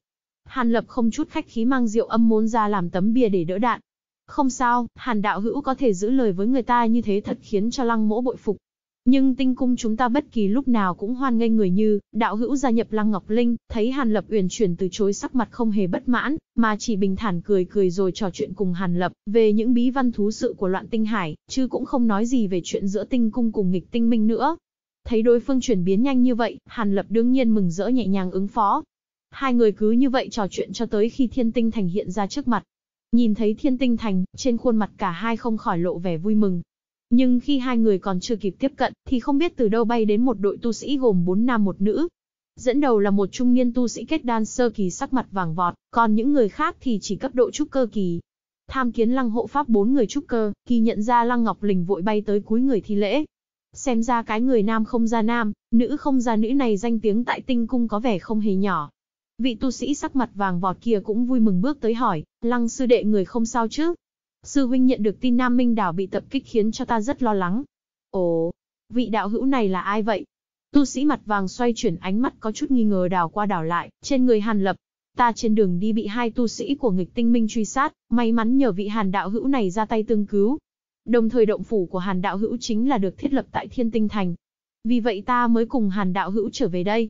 Hàn Lập không chút khách khí mang rượu âm môn ra làm tấm bia để đỡ đạn. Không sao, Hàn Đạo Hữu có thể giữ lời với người ta như thế thật khiến cho lăng mỗ bội phục. Nhưng tinh cung chúng ta bất kỳ lúc nào cũng hoan nghênh người như, đạo hữu gia nhập Lăng Ngọc Linh, thấy Hàn Lập uyển chuyển từ chối sắc mặt không hề bất mãn, mà chỉ bình thản cười cười rồi trò chuyện cùng Hàn Lập về những bí văn thú sự của loạn tinh hải, chứ cũng không nói gì về chuyện giữa tinh cung cùng nghịch tinh minh nữa. Thấy đối phương chuyển biến nhanh như vậy, Hàn Lập đương nhiên mừng rỡ nhẹ nhàng ứng phó, Hai người cứ như vậy trò chuyện cho tới khi thiên tinh thành hiện ra trước mặt. Nhìn thấy thiên tinh thành, trên khuôn mặt cả hai không khỏi lộ vẻ vui mừng. Nhưng khi hai người còn chưa kịp tiếp cận, thì không biết từ đâu bay đến một đội tu sĩ gồm bốn nam một nữ. Dẫn đầu là một trung niên tu sĩ kết đan sơ kỳ sắc mặt vàng vọt, còn những người khác thì chỉ cấp độ trúc cơ kỳ. Tham kiến lăng hộ pháp bốn người trúc cơ, kỳ nhận ra lăng ngọc lình vội bay tới cuối người thi lễ. Xem ra cái người nam không ra nam, nữ không ra nữ này danh tiếng tại tinh cung có vẻ không hề nhỏ. Vị tu sĩ sắc mặt vàng vọt kia cũng vui mừng bước tới hỏi, lăng sư đệ người không sao chứ? Sư huynh nhận được tin Nam Minh Đảo bị tập kích khiến cho ta rất lo lắng. Ồ, vị đạo hữu này là ai vậy? Tu sĩ mặt vàng xoay chuyển ánh mắt có chút nghi ngờ đảo qua đảo lại, trên người Hàn Lập. Ta trên đường đi bị hai tu sĩ của nghịch tinh minh truy sát, may mắn nhờ vị Hàn đạo hữu này ra tay tương cứu. Đồng thời động phủ của Hàn đạo hữu chính là được thiết lập tại Thiên Tinh Thành. Vì vậy ta mới cùng Hàn đạo hữu trở về đây,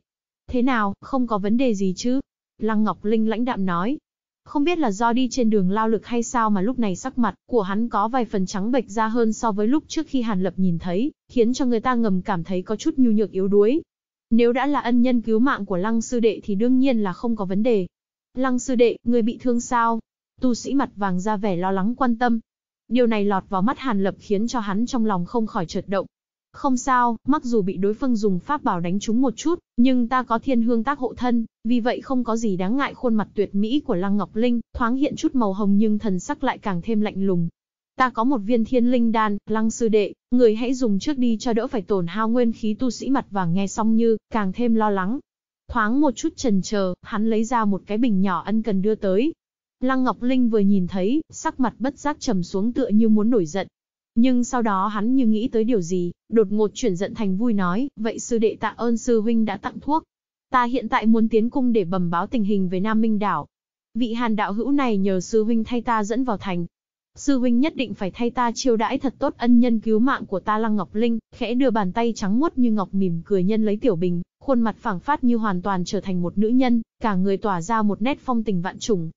Thế nào, không có vấn đề gì chứ? Lăng Ngọc Linh lãnh đạm nói. Không biết là do đi trên đường lao lực hay sao mà lúc này sắc mặt của hắn có vài phần trắng bệch ra hơn so với lúc trước khi Hàn Lập nhìn thấy, khiến cho người ta ngầm cảm thấy có chút nhu nhược yếu đuối. Nếu đã là ân nhân cứu mạng của Lăng Sư Đệ thì đương nhiên là không có vấn đề. Lăng Sư Đệ, người bị thương sao? Tu sĩ mặt vàng ra vẻ lo lắng quan tâm. Điều này lọt vào mắt Hàn Lập khiến cho hắn trong lòng không khỏi chợt động, không sao, mặc dù bị đối phương dùng pháp bảo đánh trúng một chút, nhưng ta có thiên hương tác hộ thân, vì vậy không có gì đáng ngại khuôn mặt tuyệt mỹ của Lăng Ngọc Linh, thoáng hiện chút màu hồng nhưng thần sắc lại càng thêm lạnh lùng. Ta có một viên thiên linh đan, Lăng sư đệ, người hãy dùng trước đi cho đỡ phải tổn hao nguyên khí tu sĩ mặt và nghe xong như, càng thêm lo lắng. Thoáng một chút trần chờ, hắn lấy ra một cái bình nhỏ ân cần đưa tới, Lăng Ngọc Linh vừa nhìn thấy, sắc mặt bất giác trầm xuống tựa như muốn nổi giận, nhưng sau đó hắn như nghĩ tới điều gì, đột ngột chuyển giận thành vui nói, vậy sư đệ tạ ơn sư huynh đã tặng thuốc. Ta hiện tại muốn tiến cung để bẩm báo tình hình về Nam Minh Đảo. Vị hàn đạo hữu này nhờ sư huynh thay ta dẫn vào thành. Sư huynh nhất định phải thay ta chiêu đãi thật tốt ân nhân cứu mạng của ta Lăng Ngọc Linh, khẽ đưa bàn tay trắng muốt như ngọc mỉm cười nhân lấy tiểu bình, khuôn mặt phẳng phát như hoàn toàn trở thành một nữ nhân, cả người tỏa ra một nét phong tình vạn trùng.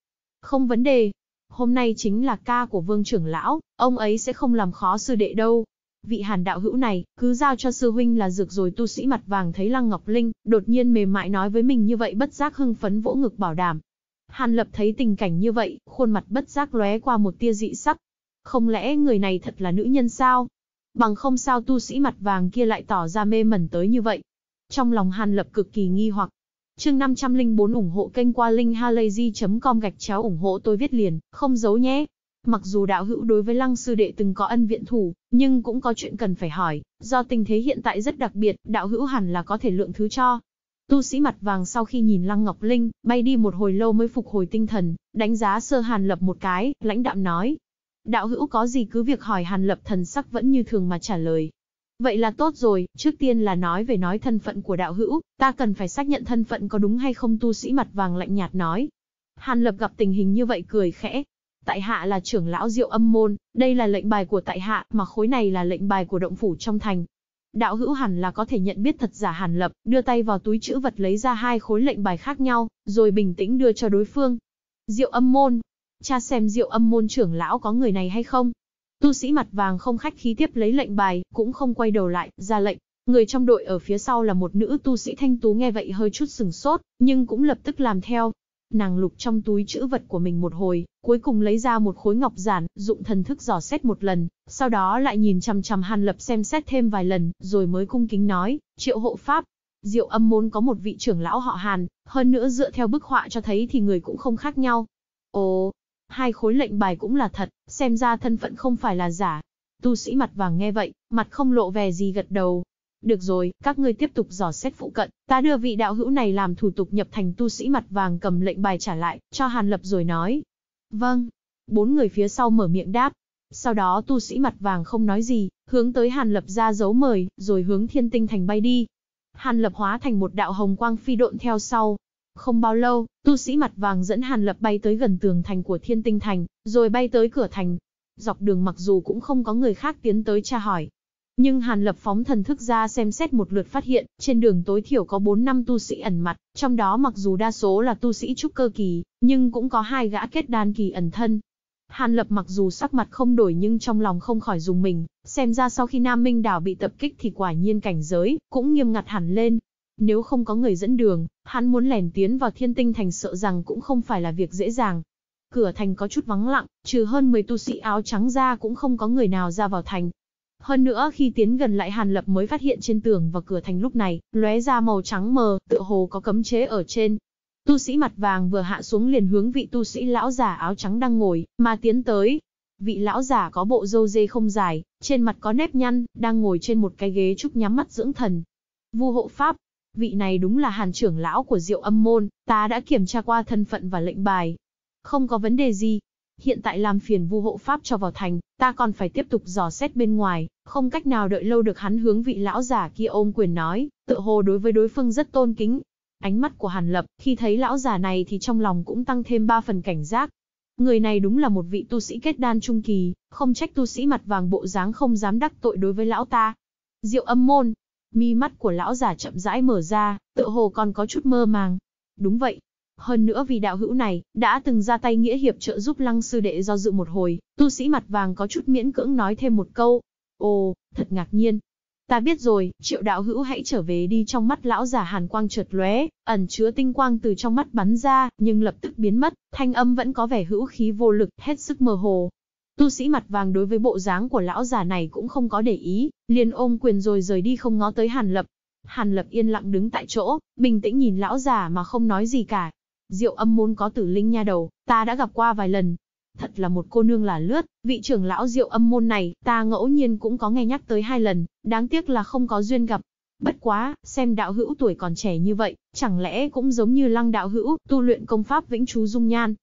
Không vấn đề, hôm nay chính là ca của vương trưởng lão, ông ấy sẽ không làm khó sư đệ đâu. Vị hàn đạo hữu này, cứ giao cho sư huynh là dược rồi tu sĩ mặt vàng thấy Lăng Ngọc Linh, đột nhiên mềm mại nói với mình như vậy bất giác hưng phấn vỗ ngực bảo đảm. Hàn lập thấy tình cảnh như vậy, khuôn mặt bất giác lóe qua một tia dị sắc. Không lẽ người này thật là nữ nhân sao? Bằng không sao tu sĩ mặt vàng kia lại tỏ ra mê mẩn tới như vậy. Trong lòng Hàn lập cực kỳ nghi hoặc, chương 504 ủng hộ kênh qua linkhalazy.com gạch chéo ủng hộ tôi viết liền, không giấu nhé. Mặc dù đạo hữu đối với lăng sư đệ từng có ân viện thủ, nhưng cũng có chuyện cần phải hỏi, do tình thế hiện tại rất đặc biệt, đạo hữu hẳn là có thể lượng thứ cho. Tu sĩ mặt vàng sau khi nhìn Lăng Ngọc Linh, bay đi một hồi lâu mới phục hồi tinh thần, đánh giá sơ Hàn Lập một cái, lãnh đạm nói. Đạo hữu có gì cứ việc hỏi Hàn Lập thần sắc vẫn như thường mà trả lời. Vậy là tốt rồi, trước tiên là nói về nói thân phận của đạo hữu, ta cần phải xác nhận thân phận có đúng hay không tu sĩ mặt vàng lạnh nhạt nói. Hàn Lập gặp tình hình như vậy cười khẽ. Tại hạ là trưởng lão Diệu Âm Môn, đây là lệnh bài của tại hạ, mà khối này là lệnh bài của động phủ trong thành. Đạo hữu hẳn là có thể nhận biết thật giả Hàn Lập, đưa tay vào túi chữ vật lấy ra hai khối lệnh bài khác nhau, rồi bình tĩnh đưa cho đối phương. Diệu Âm Môn, cha xem Diệu Âm Môn trưởng lão có người này hay không, Tu sĩ mặt vàng không khách khí tiếp lấy lệnh bài, cũng không quay đầu lại, ra lệnh. Người trong đội ở phía sau là một nữ tu sĩ thanh tú nghe vậy hơi chút sừng sốt, nhưng cũng lập tức làm theo. Nàng lục trong túi chữ vật của mình một hồi, cuối cùng lấy ra một khối ngọc giản, dụng thần thức dò xét một lần, sau đó lại nhìn chằm chằm Hàn Lập xem xét thêm vài lần, rồi mới cung kính nói, triệu hộ pháp. Diệu âm môn có một vị trưởng lão họ Hàn, hơn nữa dựa theo bức họa cho thấy thì người cũng không khác nhau. Ồ, hai khối lệnh bài cũng là thật, xem ra thân phận không phải là giả. Tu sĩ mặt vàng nghe vậy, mặt không lộ vẻ gì gật đầu. Được rồi, các ngươi tiếp tục dò xét phụ cận, ta đưa vị đạo hữu này làm thủ tục nhập thành tu sĩ mặt vàng cầm lệnh bài trả lại, cho Hàn Lập rồi nói. Vâng. Bốn người phía sau mở miệng đáp. Sau đó tu sĩ mặt vàng không nói gì, hướng tới Hàn Lập ra dấu mời, rồi hướng thiên tinh thành bay đi. Hàn Lập hóa thành một đạo hồng quang phi độn theo sau, không bao lâu, tu sĩ mặt vàng dẫn Hàn Lập bay tới gần tường thành của Thiên Tinh Thành, rồi bay tới cửa thành. Dọc đường mặc dù cũng không có người khác tiến tới tra hỏi. Nhưng Hàn Lập phóng thần thức ra xem xét một lượt phát hiện, trên đường tối thiểu có 4 năm tu sĩ ẩn mặt, trong đó mặc dù đa số là tu sĩ trúc cơ kỳ, nhưng cũng có hai gã kết đan kỳ ẩn thân, Hàn Lập mặc dù sắc mặt không đổi nhưng trong lòng không khỏi dùng mình, xem ra sau khi Nam Minh Đảo bị tập kích thì quả nhiên cảnh giới cũng nghiêm ngặt hẳn lên. Nếu không có người dẫn đường, hắn muốn lẻn tiến vào thiên tinh thành sợ rằng cũng không phải là việc dễ dàng. Cửa thành có chút vắng lặng, trừ hơn 10 tu sĩ áo trắng ra cũng không có người nào ra vào thành. Hơn nữa khi tiến gần lại Hàn Lập mới phát hiện trên tường và cửa thành lúc này, lóe ra màu trắng mờ, tựa hồ có cấm chế ở trên. Tu sĩ mặt vàng vừa hạ xuống liền hướng vị tu sĩ lão giả áo trắng đang ngồi, mà tiến tới. Vị lão giả có bộ râu dê không dài, trên mặt có nếp nhăn, đang ngồi trên một cái ghế trúc nhắm mắt dưỡng thần. Vu hộ pháp, Vị này đúng là hàn trưởng lão của diệu âm môn, ta đã kiểm tra qua thân phận và lệnh bài. Không có vấn đề gì. Hiện tại làm phiền vu hộ pháp cho vào thành, ta còn phải tiếp tục dò xét bên ngoài, không cách nào đợi lâu được hắn hướng vị lão giả kia ôm quyền nói, tự hồ đối với đối phương rất tôn kính. Ánh mắt của Hàn Lập, khi thấy lão giả này thì trong lòng cũng tăng thêm ba phần cảnh giác, Người này đúng là một vị tu sĩ kết đan trung kỳ, không trách tu sĩ mặt vàng bộ dáng không dám đắc tội đối với lão ta. Diệu âm môn, Mi mắt của lão giả chậm rãi mở ra, tựa hồ còn có chút mơ màng. Đúng vậy. Hơn nữa vì đạo hữu này, đã từng ra tay nghĩa hiệp trợ giúp lăng sư đệ do dự một hồi, tu sĩ mặt vàng có chút miễn cưỡng nói thêm một câu. Ồ, thật ngạc nhiên. Ta biết rồi, triệu đạo hữu hãy trở về đi trong mắt lão giả hàn quang trượt lóe, ẩn chứa tinh quang từ trong mắt bắn ra, nhưng lập tức biến mất, thanh âm vẫn có vẻ hữu khí vô lực, hết sức mơ hồ, Tu sĩ mặt vàng đối với bộ dáng của lão già này cũng không có để ý, liền ôm quyền rồi rời đi không ngó tới Hàn Lập. Hàn Lập yên lặng đứng tại chỗ, bình tĩnh nhìn lão già mà không nói gì cả. Diệu âm môn có tử linh nha đầu, ta đã gặp qua vài lần. Thật là một cô nương là lướt, vị trưởng lão diệu âm môn này, ta ngẫu nhiên cũng có nghe nhắc tới hai lần, đáng tiếc là không có duyên gặp. Bất quá, xem đạo hữu tuổi còn trẻ như vậy, chẳng lẽ cũng giống như lăng đạo hữu, tu luyện công pháp vĩnh chú dung nhan,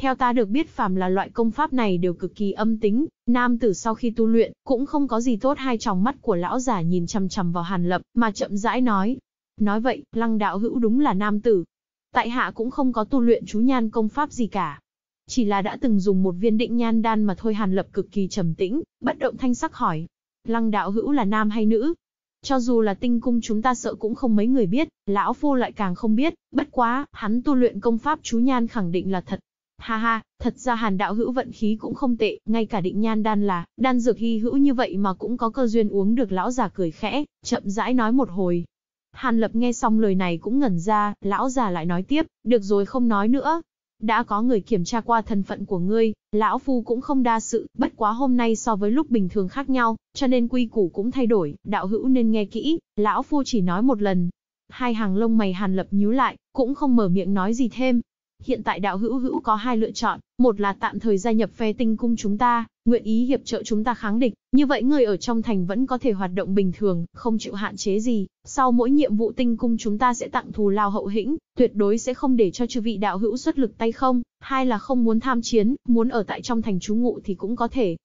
theo ta được biết phàm là loại công pháp này đều cực kỳ âm tính, nam tử sau khi tu luyện, cũng không có gì tốt hai tròng mắt của lão giả nhìn chằm chằm vào hàn lập, mà chậm rãi nói. Nói vậy, lăng đạo hữu đúng là nam tử. Tại hạ cũng không có tu luyện chú nhan công pháp gì cả. Chỉ là đã từng dùng một viên định nhan đan mà thôi hàn lập cực kỳ trầm tĩnh, bất động thanh sắc hỏi. Lăng đạo hữu là nam hay nữ? Cho dù là tinh cung chúng ta sợ cũng không mấy người biết, lão phu lại càng không biết, bất quá, hắn tu luyện công pháp chú nhan khẳng định là thật, Ha ha, thật ra hàn đạo hữu vận khí cũng không tệ, ngay cả định nhan đan là, đan dược hy hữu như vậy mà cũng có cơ duyên uống được lão già cười khẽ, chậm rãi nói một hồi. Hàn lập nghe xong lời này cũng ngẩn ra, lão già lại nói tiếp, được rồi không nói nữa. Đã có người kiểm tra qua thân phận của ngươi, lão phu cũng không đa sự, bất quá hôm nay so với lúc bình thường khác nhau, cho nên quy củ cũng thay đổi, đạo hữu nên nghe kỹ, lão phu chỉ nói một lần. Hai hàng lông mày hàn lập nhíu lại, cũng không mở miệng nói gì thêm, Hiện tại đạo hữu hữu có hai lựa chọn, một là tạm thời gia nhập phe tinh cung chúng ta, nguyện ý hiệp trợ chúng ta kháng địch, như vậy người ở trong thành vẫn có thể hoạt động bình thường, không chịu hạn chế gì, sau mỗi nhiệm vụ tinh cung chúng ta sẽ tặng thù lao hậu hĩnh, tuyệt đối sẽ không để cho chư vị đạo hữu xuất lực tay không, hai là không muốn tham chiến, muốn ở tại trong thành trú ngụ thì cũng có thể.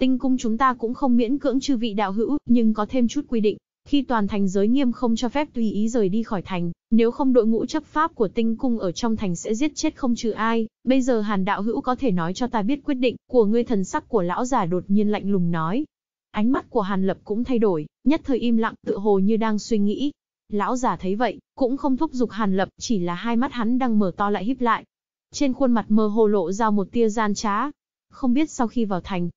Tinh cung chúng ta cũng không miễn cưỡng chư vị đạo hữu, nhưng có thêm chút quy định, khi toàn thành giới nghiêm không cho phép tùy ý rời đi khỏi thành, nếu không đội ngũ chấp pháp của tinh cung ở trong thành sẽ giết chết không trừ ai, bây giờ hàn đạo hữu có thể nói cho ta biết quyết định của ngươi thần sắc của lão già đột nhiên lạnh lùng nói. Ánh mắt của hàn lập cũng thay đổi, nhất thời im lặng tự hồ như đang suy nghĩ. Lão già thấy vậy, cũng không thúc giục hàn lập, chỉ là hai mắt hắn đang mở to lại híp lại. Trên khuôn mặt mơ hồ lộ ra một tia gian trá. Không biết sau khi vào thành,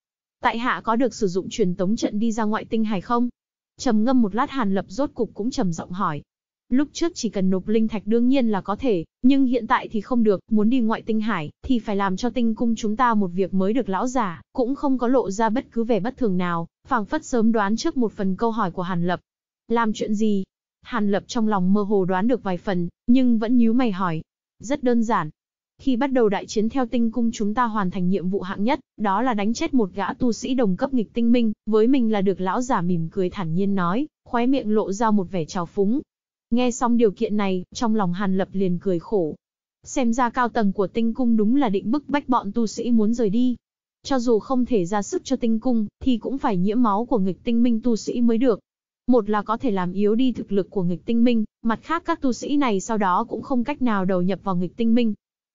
tại hạ có được sử dụng truyền tống trận đi ra ngoại tinh hải không? Trầm ngâm một lát Hàn Lập rốt cục cũng trầm giọng hỏi. Lúc trước chỉ cần nộp linh thạch đương nhiên là có thể, nhưng hiện tại thì không được, muốn đi ngoại tinh hải, thì phải làm cho tinh cung chúng ta một việc mới được lão giả, cũng không có lộ ra bất cứ vẻ bất thường nào, phảng phất sớm đoán trước một phần câu hỏi của Hàn Lập. Làm chuyện gì? Hàn Lập trong lòng mơ hồ đoán được vài phần, nhưng vẫn nhíu mày hỏi. Rất đơn giản, khi bắt đầu đại chiến theo tinh cung chúng ta hoàn thành nhiệm vụ hạng nhất, đó là đánh chết một gã tu sĩ đồng cấp nghịch tinh minh, với mình là được lão giả mỉm cười thản nhiên nói, khóe miệng lộ ra một vẻ trào phúng. Nghe xong điều kiện này, trong lòng Hàn Lập liền cười khổ. Xem ra cao tầng của tinh cung đúng là định bức bách bọn tu sĩ muốn rời đi. Cho dù không thể ra sức cho tinh cung, thì cũng phải nhiễm máu của nghịch tinh minh tu sĩ mới được. Một là có thể làm yếu đi thực lực của nghịch tinh minh, mặt khác các tu sĩ này sau đó cũng không cách nào đầu nhập vào nghịch tinh minh,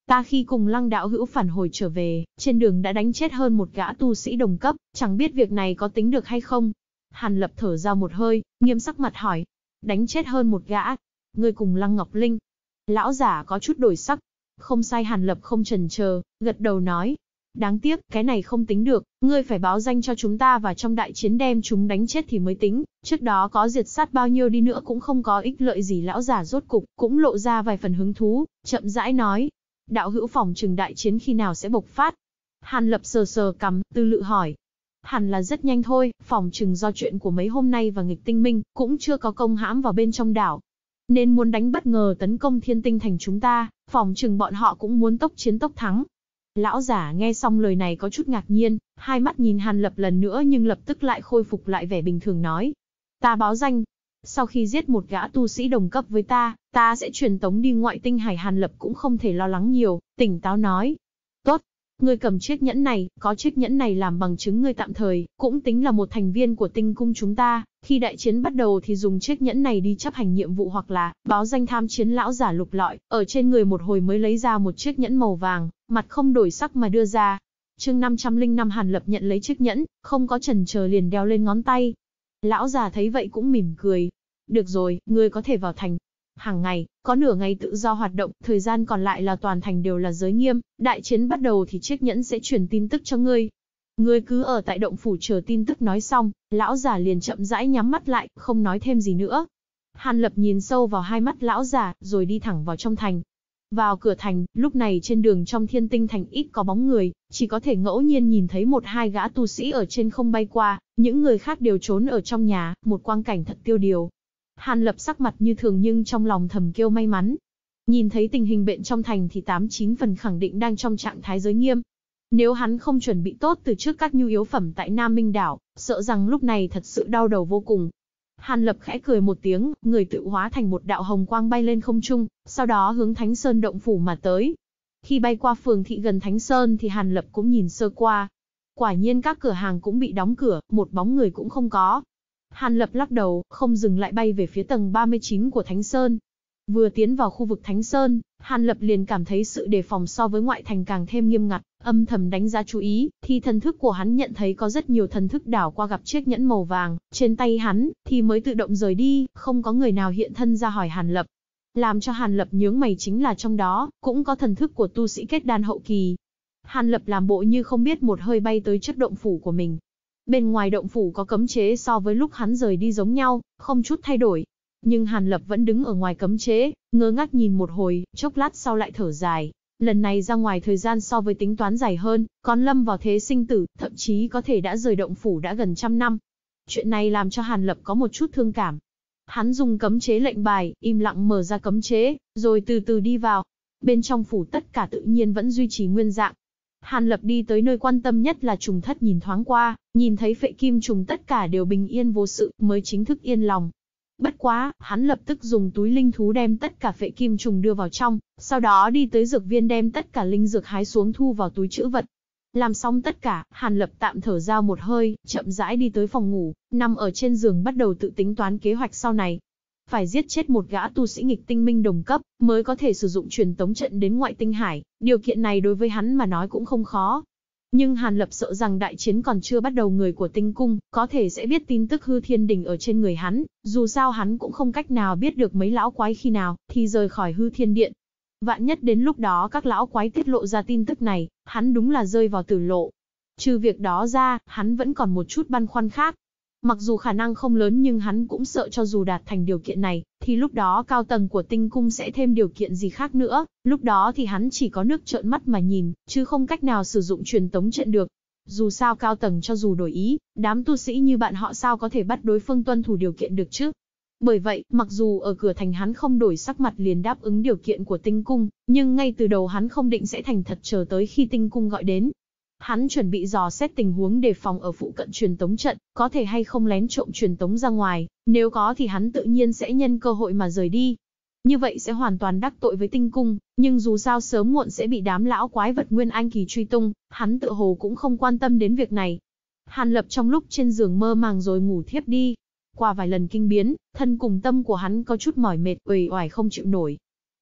Ta khi cùng lăng đạo hữu phản hồi trở về, trên đường đã đánh chết hơn một gã tu sĩ đồng cấp, chẳng biết việc này có tính được hay không. Hàn lập thở ra một hơi, nghiêm sắc mặt hỏi. Đánh chết hơn một gã. Người cùng lăng ngọc linh. Lão giả có chút đổi sắc. Không sai hàn lập không trần chờ, gật đầu nói. Đáng tiếc, cái này không tính được, ngươi phải báo danh cho chúng ta và trong đại chiến đem chúng đánh chết thì mới tính, trước đó có diệt sát bao nhiêu đi nữa cũng không có ích lợi gì lão giả rốt cục, cũng lộ ra vài phần hứng thú, chậm rãi nói, Đạo hữu phòng trừng đại chiến khi nào sẽ bộc phát? Hàn lập sờ sờ cắm, tư lự hỏi. Hàn là rất nhanh thôi, phòng trừng do chuyện của mấy hôm nay và nghịch tinh minh, cũng chưa có công hãm vào bên trong đảo. Nên muốn đánh bất ngờ tấn công thiên tinh thành chúng ta, phòng trừng bọn họ cũng muốn tốc chiến tốc thắng. Lão giả nghe xong lời này có chút ngạc nhiên, hai mắt nhìn Hàn Lập lần nữa nhưng lập tức lại khôi phục lại vẻ bình thường nói. Ta báo danh, sau khi giết một gã tu sĩ đồng cấp với ta, ta sẽ truyền tống đi ngoại tinh hải Hàn Lập cũng không thể lo lắng nhiều, tỉnh táo nói. Tốt, ngươi cầm chiếc nhẫn này, có chiếc nhẫn này làm bằng chứng ngươi tạm thời, cũng tính là một thành viên của tinh cung chúng ta, khi đại chiến bắt đầu thì dùng chiếc nhẫn này đi chấp hành nhiệm vụ hoặc là báo danh tham chiến lão giả lục lọi, ở trên người một hồi mới lấy ra một chiếc nhẫn màu vàng, mặt không đổi sắc mà đưa ra. Chương 505 Hàn Lập nhận lấy chiếc nhẫn, không có chần chờ liền đeo lên ngón tay. Lão già thấy vậy cũng mỉm cười, được rồi, ngươi có thể vào thành. Hàng ngày, có nửa ngày tự do hoạt động, thời gian còn lại là toàn thành đều là giới nghiêm, đại chiến bắt đầu thì chiếc nhẫn sẽ truyền tin tức cho ngươi. Ngươi cứ ở tại động phủ chờ tin tức nói xong, lão giả liền chậm rãi nhắm mắt lại, không nói thêm gì nữa. Hàn Lập nhìn sâu vào hai mắt lão giả, rồi đi thẳng vào trong thành. Vào cửa thành, lúc này trên đường trong thiên tinh thành ít có bóng người, chỉ có thể ngẫu nhiên nhìn thấy một hai gã tu sĩ ở trên không bay qua, những người khác đều trốn ở trong nhà, một quang cảnh thật tiêu điều. Hàn lập sắc mặt như thường nhưng trong lòng thầm kêu may mắn. Nhìn thấy tình hình bệnh trong thành thì 89 phần khẳng định đang trong trạng thái giới nghiêm. Nếu hắn không chuẩn bị tốt từ trước các nhu yếu phẩm tại Nam Minh Đảo, sợ rằng lúc này thật sự đau đầu vô cùng. Hàn lập khẽ cười một tiếng, người tự hóa thành một đạo hồng quang bay lên không trung, sau đó hướng Thánh Sơn động phủ mà tới. Khi bay qua phường thị gần Thánh Sơn thì Hàn lập cũng nhìn sơ qua. Quả nhiên các cửa hàng cũng bị đóng cửa, một bóng người cũng không có. Hàn Lập lắc đầu, không dừng lại bay về phía tầng 39 của Thánh Sơn. Vừa tiến vào khu vực Thánh Sơn, Hàn Lập liền cảm thấy sự đề phòng so với ngoại thành càng thêm nghiêm ngặt, âm thầm đánh giá chú ý, thì thần thức của hắn nhận thấy có rất nhiều thần thức đảo qua gặp chiếc nhẫn màu vàng, trên tay hắn, thì mới tự động rời đi, không có người nào hiện thân ra hỏi Hàn Lập. Làm cho Hàn Lập nhướng mày chính là trong đó, cũng có thần thức của tu sĩ kết đan hậu kỳ. Hàn Lập làm bộ như không biết một hơi bay tới chất động phủ của mình, Bên ngoài động phủ có cấm chế so với lúc hắn rời đi giống nhau, không chút thay đổi. Nhưng Hàn Lập vẫn đứng ở ngoài cấm chế, ngơ ngác nhìn một hồi, chốc lát sau lại thở dài. Lần này ra ngoài thời gian so với tính toán dài hơn, con lâm vào thế sinh tử, thậm chí có thể đã rời động phủ đã gần trăm năm. Chuyện này làm cho Hàn Lập có một chút thương cảm. Hắn dùng cấm chế lệnh bài, im lặng mở ra cấm chế, rồi từ từ đi vào. Bên trong phủ tất cả tự nhiên vẫn duy trì nguyên dạng, Hàn Lập đi tới nơi quan tâm nhất là trùng thất nhìn thoáng qua, nhìn thấy phệ kim trùng tất cả đều bình yên vô sự mới chính thức yên lòng. Bất quá, hắn lập tức dùng túi linh thú đem tất cả phệ kim trùng đưa vào trong, sau đó đi tới dược viên đem tất cả linh dược hái xuống thu vào túi trữ vật. Làm xong tất cả, Hàn Lập tạm thở ra một hơi, chậm rãi đi tới phòng ngủ, nằm ở trên giường bắt đầu tự tính toán kế hoạch sau này phải giết chết một gã tu sĩ nghịch tinh minh đồng cấp, mới có thể sử dụng truyền tống trận đến ngoại tinh hải, điều kiện này đối với hắn mà nói cũng không khó. Nhưng Hàn Lập sợ rằng đại chiến còn chưa bắt đầu người của tinh cung, có thể sẽ biết tin tức hư thiên đỉnh ở trên người hắn, dù sao hắn cũng không cách nào biết được mấy lão quái khi nào, thì rời khỏi hư thiên điện. Vạn nhất đến lúc đó các lão quái tiết lộ ra tin tức này, hắn đúng là rơi vào tử lộ. Trừ việc đó ra, hắn vẫn còn một chút băn khoăn khác, Mặc dù khả năng không lớn nhưng hắn cũng sợ cho dù đạt thành điều kiện này, thì lúc đó cao tầng của tinh cung sẽ thêm điều kiện gì khác nữa, lúc đó thì hắn chỉ có nước trợn mắt mà nhìn, chứ không cách nào sử dụng truyền tống trận được. Dù sao cao tầng cho dù đổi ý, đám tu sĩ như bạn họ sao có thể bắt đối phương tuân thủ điều kiện được chứ? Bởi vậy, mặc dù ở cửa thành hắn không đổi sắc mặt liền đáp ứng điều kiện của tinh cung, nhưng ngay từ đầu hắn không định sẽ thành thật chờ tới khi tinh cung gọi đến, Hắn chuẩn bị dò xét tình huống đề phòng ở phụ cận truyền tống trận, có thể hay không lén trộm truyền tống ra ngoài, nếu có thì hắn tự nhiên sẽ nhân cơ hội mà rời đi. Như vậy sẽ hoàn toàn đắc tội với tinh cung, nhưng dù sao sớm muộn sẽ bị đám lão quái vật nguyên anh kỳ truy tung, hắn tự hồ cũng không quan tâm đến việc này. Hàn lập trong lúc trên giường mơ màng rồi ngủ thiếp đi. Qua vài lần kinh biến, thân cùng tâm của hắn có chút mỏi mệt, uể oải không chịu nổi,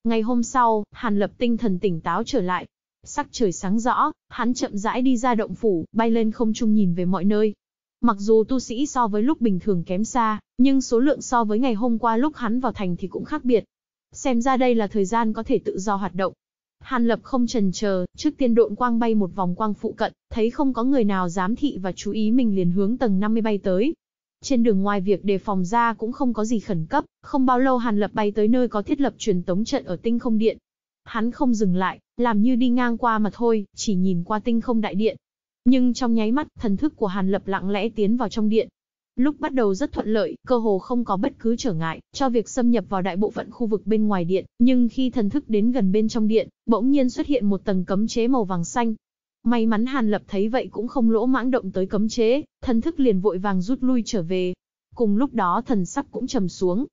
Ngày hôm sau, Hàn Lập tinh thần tỉnh táo trở lại, Sắc trời sáng rõ, hắn chậm rãi đi ra động phủ, bay lên không trung nhìn về mọi nơi. Mặc dù tu sĩ so với lúc bình thường kém xa, nhưng số lượng so với ngày hôm qua lúc hắn vào thành thì cũng khác biệt. Xem ra đây là thời gian có thể tự do hoạt động. Hàn Lập không trần chờ, trước tiên độn quang bay một vòng quang phụ cận, thấy không có người nào dám thị và chú ý mình liền hướng tầng 50 bay tới. Trên đường ngoài việc đề phòng ra cũng không có gì khẩn cấp, không bao lâu Hàn Lập bay tới nơi có thiết lập truyền tống trận ở tinh không điện. Hắn không dừng lại, làm như đi ngang qua mà thôi, chỉ nhìn qua tinh không đại điện. Nhưng trong nháy mắt, thần thức của Hàn Lập lặng lẽ tiến vào trong điện. Lúc bắt đầu rất thuận lợi, cơ hồ không có bất cứ trở ngại cho việc xâm nhập vào đại bộ phận khu vực bên ngoài điện, nhưng khi thần thức đến gần bên trong điện, bỗng nhiên xuất hiện một tầng cấm chế màu vàng xanh. May mắn Hàn Lập thấy vậy cũng không lỗ mãng động tới cấm chế, thần thức liền vội vàng rút lui trở về. Cùng lúc đó thần sắc cũng trầm xuống,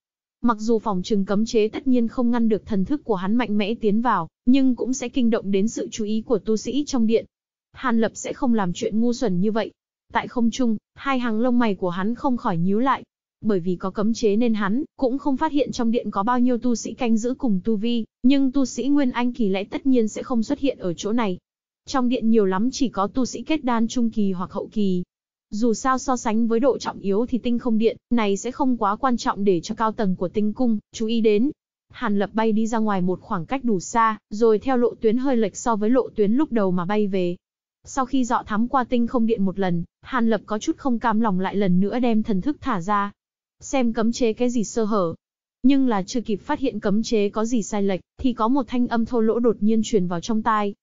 Mặc dù phòng trừng cấm chế tất nhiên không ngăn được thần thức của hắn mạnh mẽ tiến vào, nhưng cũng sẽ kinh động đến sự chú ý của tu sĩ trong điện. Hàn Lập sẽ không làm chuyện ngu xuẩn như vậy. Tại không trung, hai hàng lông mày của hắn không khỏi nhíu lại. Bởi vì có cấm chế nên hắn cũng không phát hiện trong điện có bao nhiêu tu sĩ canh giữ cùng tu vi, nhưng tu sĩ Nguyên Anh kỳ lẽ tất nhiên sẽ không xuất hiện ở chỗ này. Trong điện nhiều lắm chỉ có tu sĩ kết đan trung kỳ hoặc hậu kỳ, dù sao so sánh với độ trọng yếu thì tinh không điện, này sẽ không quá quan trọng để cho cao tầng của tinh cung, chú ý đến. Hàn lập bay đi ra ngoài một khoảng cách đủ xa, rồi theo lộ tuyến hơi lệch so với lộ tuyến lúc đầu mà bay về. Sau khi dọ thám qua tinh không điện một lần, Hàn lập có chút không cam lòng lại lần nữa đem thần thức thả ra. Xem cấm chế cái gì sơ hở. Nhưng là chưa kịp phát hiện cấm chế có gì sai lệch, thì có một thanh âm thô lỗ đột nhiên truyền vào trong tai.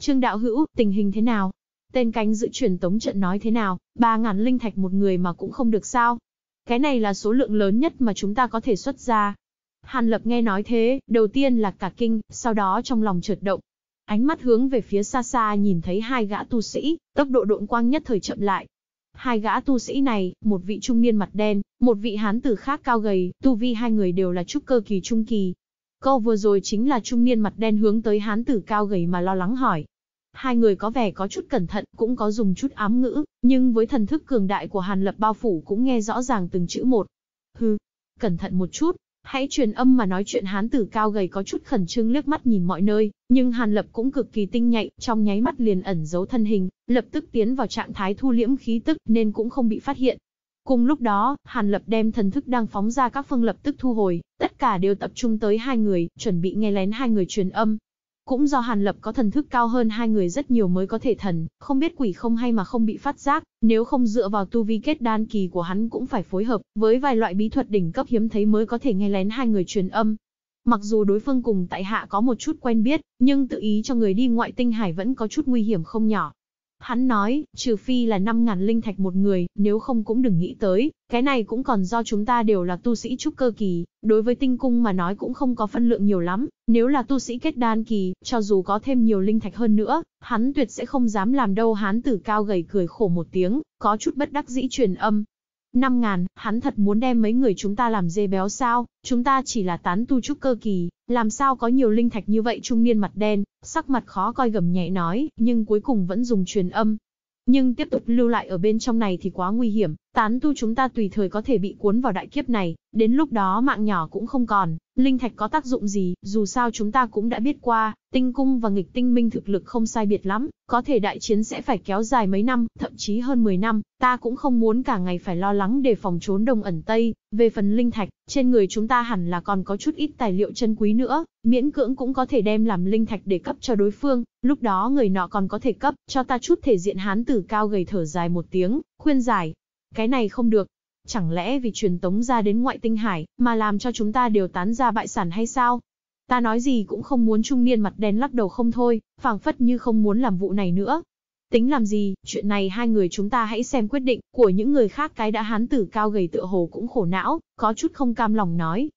Trương đạo hữu, tình hình thế nào? Tên cánh giữ truyền tống trận nói thế nào, 3.000 linh thạch một người mà cũng không được sao. Cái này là số lượng lớn nhất mà chúng ta có thể xuất ra. Hàn Lập nghe nói thế, đầu tiên là cả kinh, sau đó trong lòng trượt động. Ánh mắt hướng về phía xa xa nhìn thấy hai gã tu sĩ, tốc độ độn quang nhất thời chậm lại. Hai gã tu sĩ này, một vị trung niên mặt đen, một vị hán tử khác cao gầy, tu vi hai người đều là trúc cơ kỳ trung kỳ, Câu vừa rồi chính là trung niên mặt đen hướng tới hán tử cao gầy mà lo lắng hỏi, Hai người có vẻ có chút cẩn thận, cũng có dùng chút ám ngữ, nhưng với thần thức cường đại của Hàn Lập bao phủ cũng nghe rõ ràng từng chữ một. Hừ, cẩn thận một chút, hãy truyền âm mà nói chuyện hán tử cao gầy có chút khẩn trương liếc mắt nhìn mọi nơi, nhưng Hàn Lập cũng cực kỳ tinh nhạy, trong nháy mắt liền ẩn giấu thân hình, lập tức tiến vào trạng thái thu liễm khí tức nên cũng không bị phát hiện. Cùng lúc đó, Hàn Lập đem thần thức đang phóng ra các phương lập tức thu hồi, tất cả đều tập trung tới hai người, chuẩn bị nghe lén hai người truyền âm. Cũng do Hàn Lập có thần thức cao hơn hai người rất nhiều mới có thể thần, không biết quỷ không hay mà không bị phát giác, nếu không dựa vào tu vi kết đan kỳ của hắn cũng phải phối hợp với vài loại bí thuật đỉnh cấp hiếm thấy mới có thể nghe lén hai người truyền âm. Mặc dù đối phương cùng tại hạ có một chút quen biết, nhưng tự ý cho người đi ngoại tinh hải vẫn có chút nguy hiểm không nhỏ. Hắn nói, trừ phi là 5.000 linh thạch một người, nếu không cũng đừng nghĩ tới, cái này cũng còn do chúng ta đều là tu sĩ trúc cơ kỳ, đối với tinh cung mà nói cũng không có phân lượng nhiều lắm, nếu là tu sĩ kết đan kỳ, cho dù có thêm nhiều linh thạch hơn nữa, hắn tuyệt sẽ không dám làm đâu hán tử cao gầy cười khổ một tiếng, có chút bất đắc dĩ truyền âm, Năm ngàn, hắn thật muốn đem mấy người chúng ta làm dê béo sao, chúng ta chỉ là tán tu trúc cơ kỳ, làm sao có nhiều linh thạch như vậy trung niên mặt đen, sắc mặt khó coi gầm nhẹ nói, nhưng cuối cùng vẫn dùng truyền âm. Nhưng tiếp tục lưu lại ở bên trong này thì quá nguy hiểm, Tán tu chúng ta tùy thời có thể bị cuốn vào đại kiếp này, đến lúc đó mạng nhỏ cũng không còn, linh thạch có tác dụng gì, dù sao chúng ta cũng đã biết qua, tinh cung và nghịch tinh minh thực lực không sai biệt lắm, có thể đại chiến sẽ phải kéo dài mấy năm, thậm chí hơn 10 năm, ta cũng không muốn cả ngày phải lo lắng để phòng trốn đông ẩn Tây, về phần linh thạch, trên người chúng ta hẳn là còn có chút ít tài liệu chân quý nữa, miễn cưỡng cũng có thể đem làm linh thạch để cấp cho đối phương, lúc đó người nọ còn có thể cấp, cho ta chút thể diện hán tử cao gầy thở dài một tiếng, khuyên giải, cái này không được. Chẳng lẽ vì truyền tống ra đến ngoại tinh hải, mà làm cho chúng ta đều tán ra bại sản hay sao? Ta nói gì cũng không muốn trung niên mặt đen lắc đầu không thôi, phảng phất như không muốn làm vụ này nữa. Tính làm gì, chuyện này hai người chúng ta hãy xem quyết định của những người khác cái đã hán tử cao gầy tựa hồ cũng khổ não, có chút không cam lòng nói.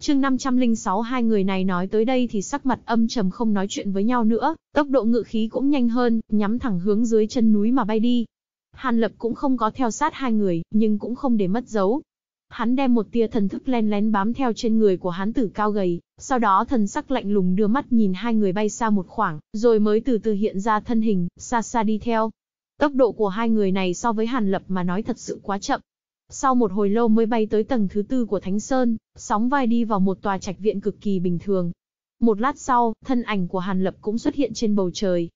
Chương 506 hai người này nói tới đây thì sắc mặt âm trầm không nói chuyện với nhau nữa, tốc độ ngự khí cũng nhanh hơn, nhắm thẳng hướng dưới chân núi mà bay đi, Hàn Lập cũng không có theo sát hai người, nhưng cũng không để mất dấu. Hắn đem một tia thần thức len lén bám theo trên người của hán tử cao gầy, sau đó thần sắc lạnh lùng đưa mắt nhìn hai người bay xa một khoảng, rồi mới từ từ hiện ra thân hình, xa xa đi theo. Tốc độ của hai người này so với Hàn Lập mà nói thật sự quá chậm. Sau một hồi lâu mới bay tới tầng thứ tư của Thánh Sơn, sóng vai đi vào một tòa trạch viện cực kỳ bình thường. Một lát sau, thân ảnh của Hàn Lập cũng xuất hiện trên bầu trời,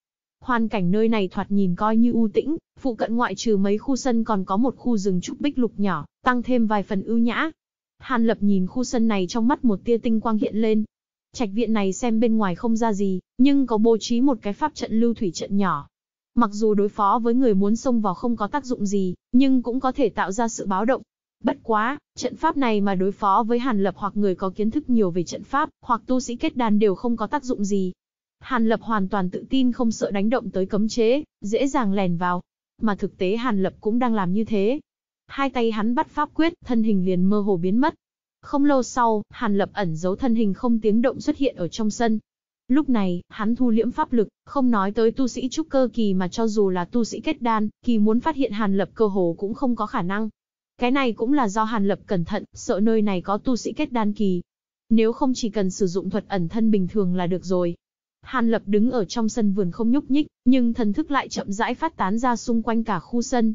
Hoàn cảnh nơi này thoạt nhìn coi như u tĩnh, phụ cận ngoại trừ mấy khu sân còn có một khu rừng trúc bích lục nhỏ, tăng thêm vài phần ưu nhã. Hàn Lập nhìn khu sân này trong mắt một tia tinh quang hiện lên. Trạch viện này xem bên ngoài không ra gì, nhưng có bố trí một cái pháp trận lưu thủy trận nhỏ. Mặc dù đối phó với người muốn xông vào không có tác dụng gì, nhưng cũng có thể tạo ra sự báo động. Bất quá, trận pháp này mà đối phó với Hàn Lập hoặc người có kiến thức nhiều về trận pháp, hoặc tu sĩ kết đàn đều không có tác dụng gì, Hàn Lập hoàn toàn tự tin không sợ đánh động tới cấm chế, dễ dàng lèn vào. Mà thực tế Hàn Lập cũng đang làm như thế. Hai tay hắn bắt pháp quyết, thân hình liền mơ hồ biến mất. Không lâu sau, Hàn Lập ẩn giấu thân hình không tiếng động xuất hiện ở trong sân. Lúc này, hắn thu liễm pháp lực, không nói tới tu sĩ trúc cơ kỳ mà cho dù là tu sĩ kết đan, kỳ muốn phát hiện Hàn Lập cơ hồ cũng không có khả năng. Cái này cũng là do Hàn Lập cẩn thận, sợ nơi này có tu sĩ kết đan kỳ. Nếu không chỉ cần sử dụng thuật ẩn thân bình thường là được rồi. Hàn Lập đứng ở trong sân vườn không nhúc nhích, nhưng thần thức lại chậm rãi phát tán ra xung quanh cả khu sân.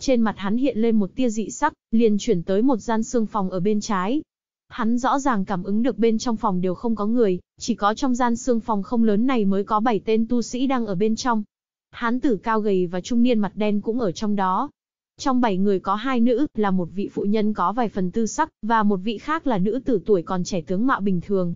Trên mặt hắn hiện lên một tia dị sắc, liền chuyển tới một gian xương phòng ở bên trái. Hắn rõ ràng cảm ứng được bên trong phòng đều không có người, chỉ có trong gian xương phòng không lớn này mới có bảy tên tu sĩ đang ở bên trong. Hán tử cao gầy và trung niên mặt đen cũng ở trong đó. Trong bảy người có hai nữ, là một vị phụ nhân có vài phần tư sắc, và một vị khác là nữ tử tuổi còn trẻ tướng mạo bình thường,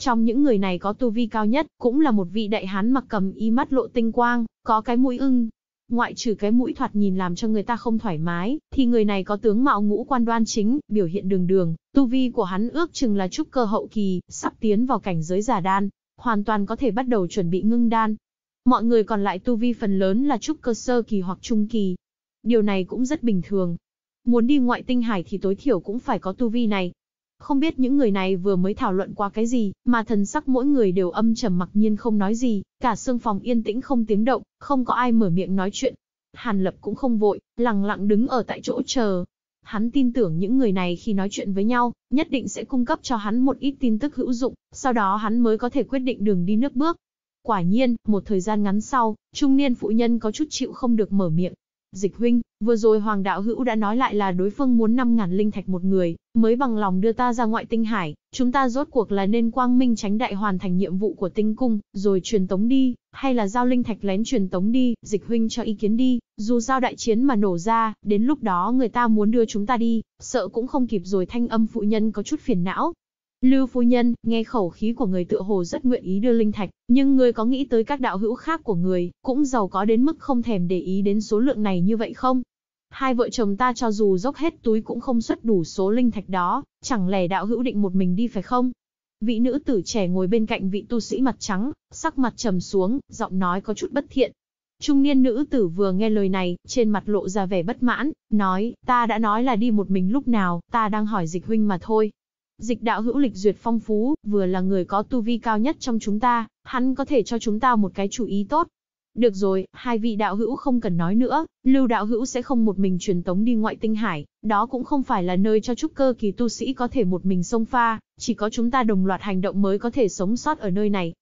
trong những người này có tu vi cao nhất, cũng là một vị đại hán mặc cầm y mắt lộ tinh quang, có cái mũi ưng. Ngoại trừ cái mũi thoạt nhìn làm cho người ta không thoải mái, thì người này có tướng mạo ngũ quan đoan chính, biểu hiện đường đường, tu vi của hắn ước chừng là trúc cơ hậu kỳ, sắp tiến vào cảnh giới giả đan, hoàn toàn có thể bắt đầu chuẩn bị ngưng đan. Mọi người còn lại tu vi phần lớn là trúc cơ sơ kỳ hoặc trung kỳ. Điều này cũng rất bình thường. Muốn đi ngoại tinh hải thì tối thiểu cũng phải có tu vi này, không biết những người này vừa mới thảo luận qua cái gì, mà thần sắc mỗi người đều âm trầm mặc nhiên không nói gì, cả xương phòng yên tĩnh không tiếng động, không có ai mở miệng nói chuyện. Hàn Lập cũng không vội, lặng lặng đứng ở tại chỗ chờ. Hắn tin tưởng những người này khi nói chuyện với nhau, nhất định sẽ cung cấp cho hắn một ít tin tức hữu dụng, sau đó hắn mới có thể quyết định đường đi nước bước. Quả nhiên, một thời gian ngắn sau, trung niên phụ nhân có chút chịu không được mở miệng, Dịch huynh, vừa rồi Hoàng Đạo Hữu đã nói lại là đối phương muốn 5.000 linh thạch một người, mới bằng lòng đưa ta ra ngoại tinh hải, chúng ta rốt cuộc là nên quang minh tránh đại hoàn thành nhiệm vụ của tinh cung, rồi truyền tống đi, hay là giao linh thạch lén truyền tống đi, dịch huynh cho ý kiến đi, dù giao đại chiến mà nổ ra, đến lúc đó người ta muốn đưa chúng ta đi, sợ cũng không kịp rồi thanh âm phụ nhân có chút phiền não, Lưu phu nhân, nghe khẩu khí của người tựa hồ rất nguyện ý đưa linh thạch, nhưng người có nghĩ tới các đạo hữu khác của người, cũng giàu có đến mức không thèm để ý đến số lượng này như vậy không? Hai vợ chồng ta cho dù dốc hết túi cũng không xuất đủ số linh thạch đó, chẳng lẽ đạo hữu định một mình đi phải không? Vị nữ tử trẻ ngồi bên cạnh vị tu sĩ mặt trắng, sắc mặt trầm xuống, giọng nói có chút bất thiện. Trung niên nữ tử vừa nghe lời này, trên mặt lộ ra vẻ bất mãn, nói, ta đã nói là đi một mình lúc nào, ta đang hỏi dịch huynh mà thôi, Dịch đạo hữu lịch duyệt phong phú, vừa là người có tu vi cao nhất trong chúng ta, hắn có thể cho chúng ta một cái chủ ý tốt. Được rồi, hai vị đạo hữu không cần nói nữa, lưu đạo hữu sẽ không một mình truyền tống đi ngoại tinh hải, đó cũng không phải là nơi cho trúc cơ kỳ tu sĩ có thể một mình sông pha, chỉ có chúng ta đồng loạt hành động mới có thể sống sót ở nơi này.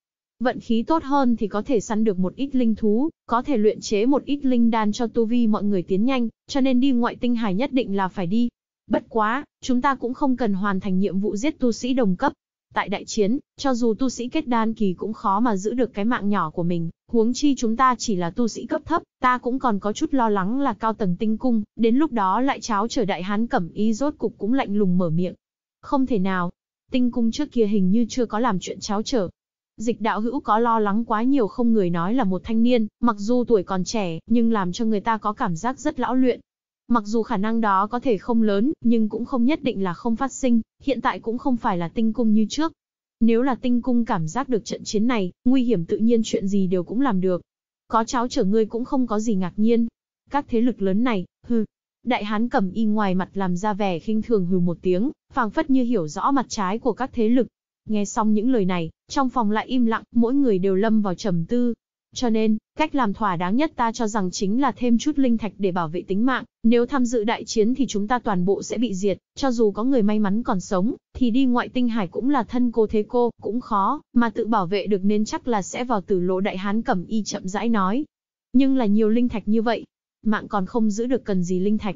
Vận khí tốt hơn thì có thể săn được một ít linh thú, có thể luyện chế một ít linh đan cho tu vi mọi người tiến nhanh, cho nên đi ngoại tinh hải nhất định là phải đi. Bất quá, chúng ta cũng không cần hoàn thành nhiệm vụ giết tu sĩ đồng cấp. Tại đại chiến, cho dù tu sĩ kết đan kỳ cũng khó mà giữ được cái mạng nhỏ của mình, huống chi chúng ta chỉ là tu sĩ cấp thấp, ta cũng còn có chút lo lắng là cao tầng tinh cung, đến lúc đó lại cháo trở đại hán cẩm y rốt cục cũng lạnh lùng mở miệng. Không thể nào, tinh cung trước kia hình như chưa có làm chuyện cháo trở. Dịch đạo hữu có lo lắng quá nhiều không người nói là một thanh niên, mặc dù tuổi còn trẻ, nhưng làm cho người ta có cảm giác rất lão luyện. Mặc dù khả năng đó có thể không lớn, nhưng cũng không nhất định là không phát sinh, hiện tại cũng không phải là tinh cung như trước. Nếu là tinh cung cảm giác được trận chiến này, nguy hiểm tự nhiên chuyện gì đều cũng làm được. Có cháu chở ngươi cũng không có gì ngạc nhiên. Các thế lực lớn này, hừ. Đại hán cẩm y ngoài mặt làm ra vẻ khinh thường hừ một tiếng, phảng phất như hiểu rõ mặt trái của các thế lực. Nghe xong những lời này, trong phòng lại im lặng, mỗi người đều lâm vào trầm tư, cho nên, cách làm thỏa đáng nhất ta cho rằng chính là thêm chút linh thạch để bảo vệ tính mạng, nếu tham dự đại chiến thì chúng ta toàn bộ sẽ bị diệt, cho dù có người may mắn còn sống, thì đi ngoại tinh hải cũng là thân cô thế cô, cũng khó, mà tự bảo vệ được nên chắc là sẽ vào tử lộ đại hán cẩm y chậm rãi nói. Nhưng là nhiều linh thạch như vậy, mạng còn không giữ được cần gì linh thạch.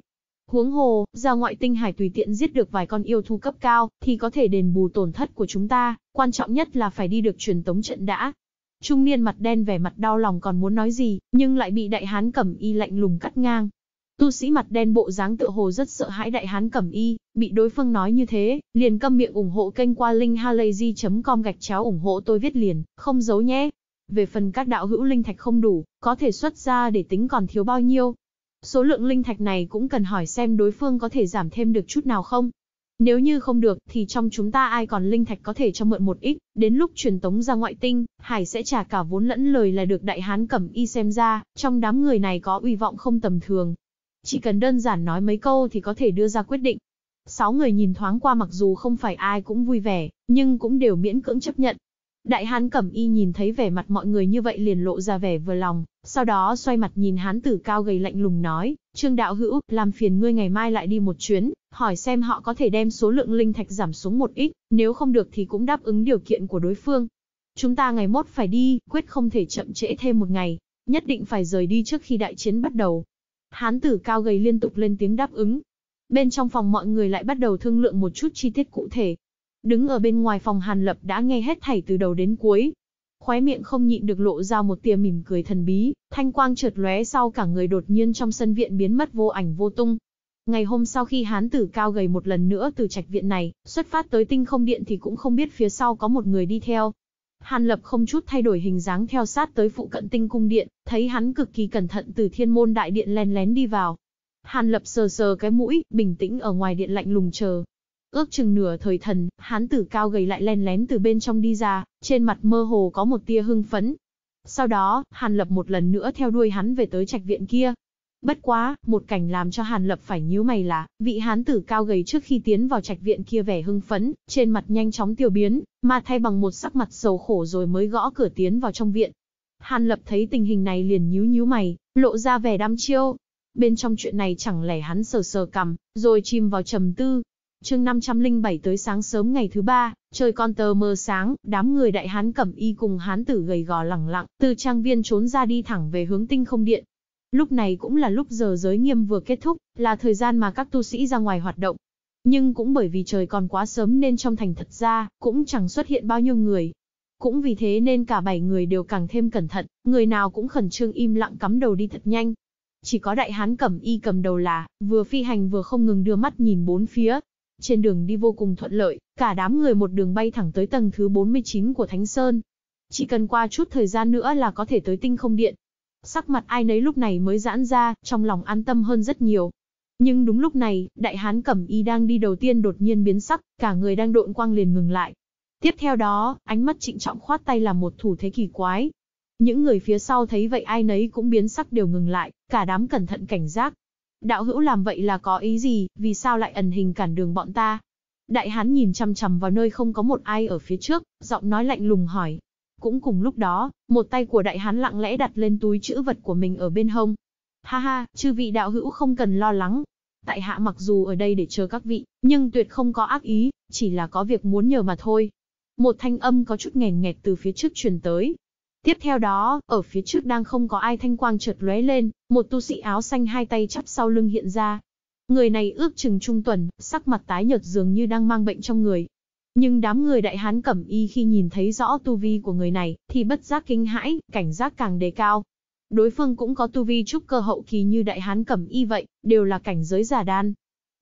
Huống hồ, ra ngoại tinh hải tùy tiện giết được vài con yêu thú cấp cao, thì có thể đền bù tổn thất của chúng ta, quan trọng nhất là phải đi được truyền tống trận đã, Trung niên mặt đen vẻ mặt đau lòng còn muốn nói gì, nhưng lại bị đại hán cẩm y lạnh lùng cắt ngang. Tu sĩ mặt đen bộ dáng tựa hồ rất sợ hãi đại hán cẩm y, bị đối phương nói như thế, liền câm miệng ủng hộ kênh qua linkhalazy.com gạch chéo ủng hộ tôi viết liền, không giấu nhé. Về phần các đạo hữu linh thạch không đủ, có thể xuất ra để tính còn thiếu bao nhiêu. Số lượng linh thạch này cũng cần hỏi xem đối phương có thể giảm thêm được chút nào không. Nếu như không được, thì trong chúng ta ai còn linh thạch có thể cho mượn một ít, đến lúc truyền tống ra ngoại tinh, Hải sẽ trả cả vốn lẫn lời là được đại hán cẩm y xem ra, trong đám người này có uy vọng không tầm thường. Chỉ cần đơn giản nói mấy câu thì có thể đưa ra quyết định. Sáu người nhìn thoáng qua mặc dù không phải ai cũng vui vẻ, nhưng cũng đều miễn cưỡng chấp nhận. Đại hán cẩm y nhìn thấy vẻ mặt mọi người như vậy liền lộ ra vẻ vừa lòng, sau đó xoay mặt nhìn hán tử cao gầy lạnh lùng nói, Trương Đạo Hữu, làm phiền ngươi ngày mai lại đi một chuyến, hỏi xem họ có thể đem số lượng linh thạch giảm xuống một ít, nếu không được thì cũng đáp ứng điều kiện của đối phương. Chúng ta ngày mốt phải đi, quyết không thể chậm trễ thêm một ngày, nhất định phải rời đi trước khi đại chiến bắt đầu. Hán tử cao gầy liên tục lên tiếng đáp ứng. Bên trong phòng mọi người lại bắt đầu thương lượng một chút chi tiết cụ thể. Đứng ở bên ngoài phòng Hàn Lập đã nghe hết thảy từ đầu đến cuối. Khóe miệng không nhịn được lộ ra một tia mỉm cười thần bí, thanh quang chợt lóe sau cả người đột nhiên trong sân viện biến mất vô ảnh vô tung, Ngày hôm sau khi hán tử cao gầy một lần nữa từ trạch viện này, xuất phát tới tinh không điện thì cũng không biết phía sau có một người đi theo. Hàn Lập không chút thay đổi hình dáng theo sát tới phụ cận tinh cung điện, thấy hắn cực kỳ cẩn thận từ thiên môn đại điện lén lén đi vào. Hàn Lập sờ sờ cái mũi, bình tĩnh ở ngoài điện lạnh lùng chờ. Ước chừng nửa thời thần, hán tử cao gầy lại lén lén từ bên trong đi ra, trên mặt mơ hồ có một tia hưng phấn. Sau đó, Hàn Lập một lần nữa theo đuôi hắn về tới trạch viện kia, Bất quá, một cảnh làm cho Hàn Lập phải nhíu mày là, vị hán tử cao gầy trước khi tiến vào trạch viện kia vẻ hưng phấn, trên mặt nhanh chóng tiêu biến, mà thay bằng một sắc mặt sầu khổ rồi mới gõ cửa tiến vào trong viện. Hàn Lập thấy tình hình này liền nhíu nhíu mày, lộ ra vẻ đăm chiêu. Bên trong chuyện này chẳng lẽ hắn sờ sờ cầm, rồi chìm vào trầm tư. Chương 507 tới sáng sớm ngày thứ ba, trời con tờ mờ sáng, đám người đại hán cẩm y cùng hán tử gầy gò lẳng lặng, từ trang viên trốn ra đi thẳng về hướng tinh không điện. Lúc này cũng là lúc giờ giới nghiêm vừa kết thúc, là thời gian mà các tu sĩ ra ngoài hoạt động. Nhưng cũng bởi vì trời còn quá sớm nên trong thành thật ra, cũng chẳng xuất hiện bao nhiêu người. Cũng vì thế nên cả bảy người đều càng thêm cẩn thận, người nào cũng khẩn trương im lặng cắm đầu đi thật nhanh. Chỉ có đại hán cẩm y cầm đầu là, vừa phi hành vừa không ngừng đưa mắt nhìn bốn phía. Trên đường đi vô cùng thuận lợi, cả đám người một đường bay thẳng tới tầng thứ 49 của Thánh Sơn. Chỉ cần qua chút thời gian nữa là có thể tới tinh không điện, Sắc mặt ai nấy lúc này mới giãn ra, trong lòng an tâm hơn rất nhiều. Nhưng đúng lúc này, đại hán cẩm y đang đi đầu tiên đột nhiên biến sắc, cả người đang độn quang liền ngừng lại. Tiếp theo đó, ánh mắt trịnh trọng khoát tay làm một thủ thế kỳ quái. Những người phía sau thấy vậy ai nấy cũng biến sắc đều ngừng lại, cả đám cẩn thận cảnh giác. Đạo hữu làm vậy là có ý gì, vì sao lại ẩn hình cản đường bọn ta? Đại hán nhìn chăm chằm vào nơi không có một ai ở phía trước, giọng nói lạnh lùng hỏi. Cũng cùng lúc đó, một tay của đại hán lặng lẽ đặt lên túi chữ vật của mình ở bên hông. Ha ha, chư vị đạo hữu không cần lo lắng. Tại hạ mặc dù ở đây để chờ các vị, nhưng tuyệt không có ác ý, chỉ là có việc muốn nhờ mà thôi. Một thanh âm có chút nghèn nghẹt từ phía trước truyền tới. Tiếp theo đó, ở phía trước đang không có ai thanh quang chợt lóe lên, một tu sĩ áo xanh hai tay chắp sau lưng hiện ra, Người này ước chừng trung tuần, sắc mặt tái nhợt dường như đang mang bệnh trong người, nhưng đám người đại hán cẩm y khi nhìn thấy rõ tu vi của người này, thì bất giác kinh hãi, cảnh giác càng đề cao. Đối phương cũng có tu vi trúc cơ hậu kỳ như đại hán cẩm y vậy, đều là cảnh giới giả đan.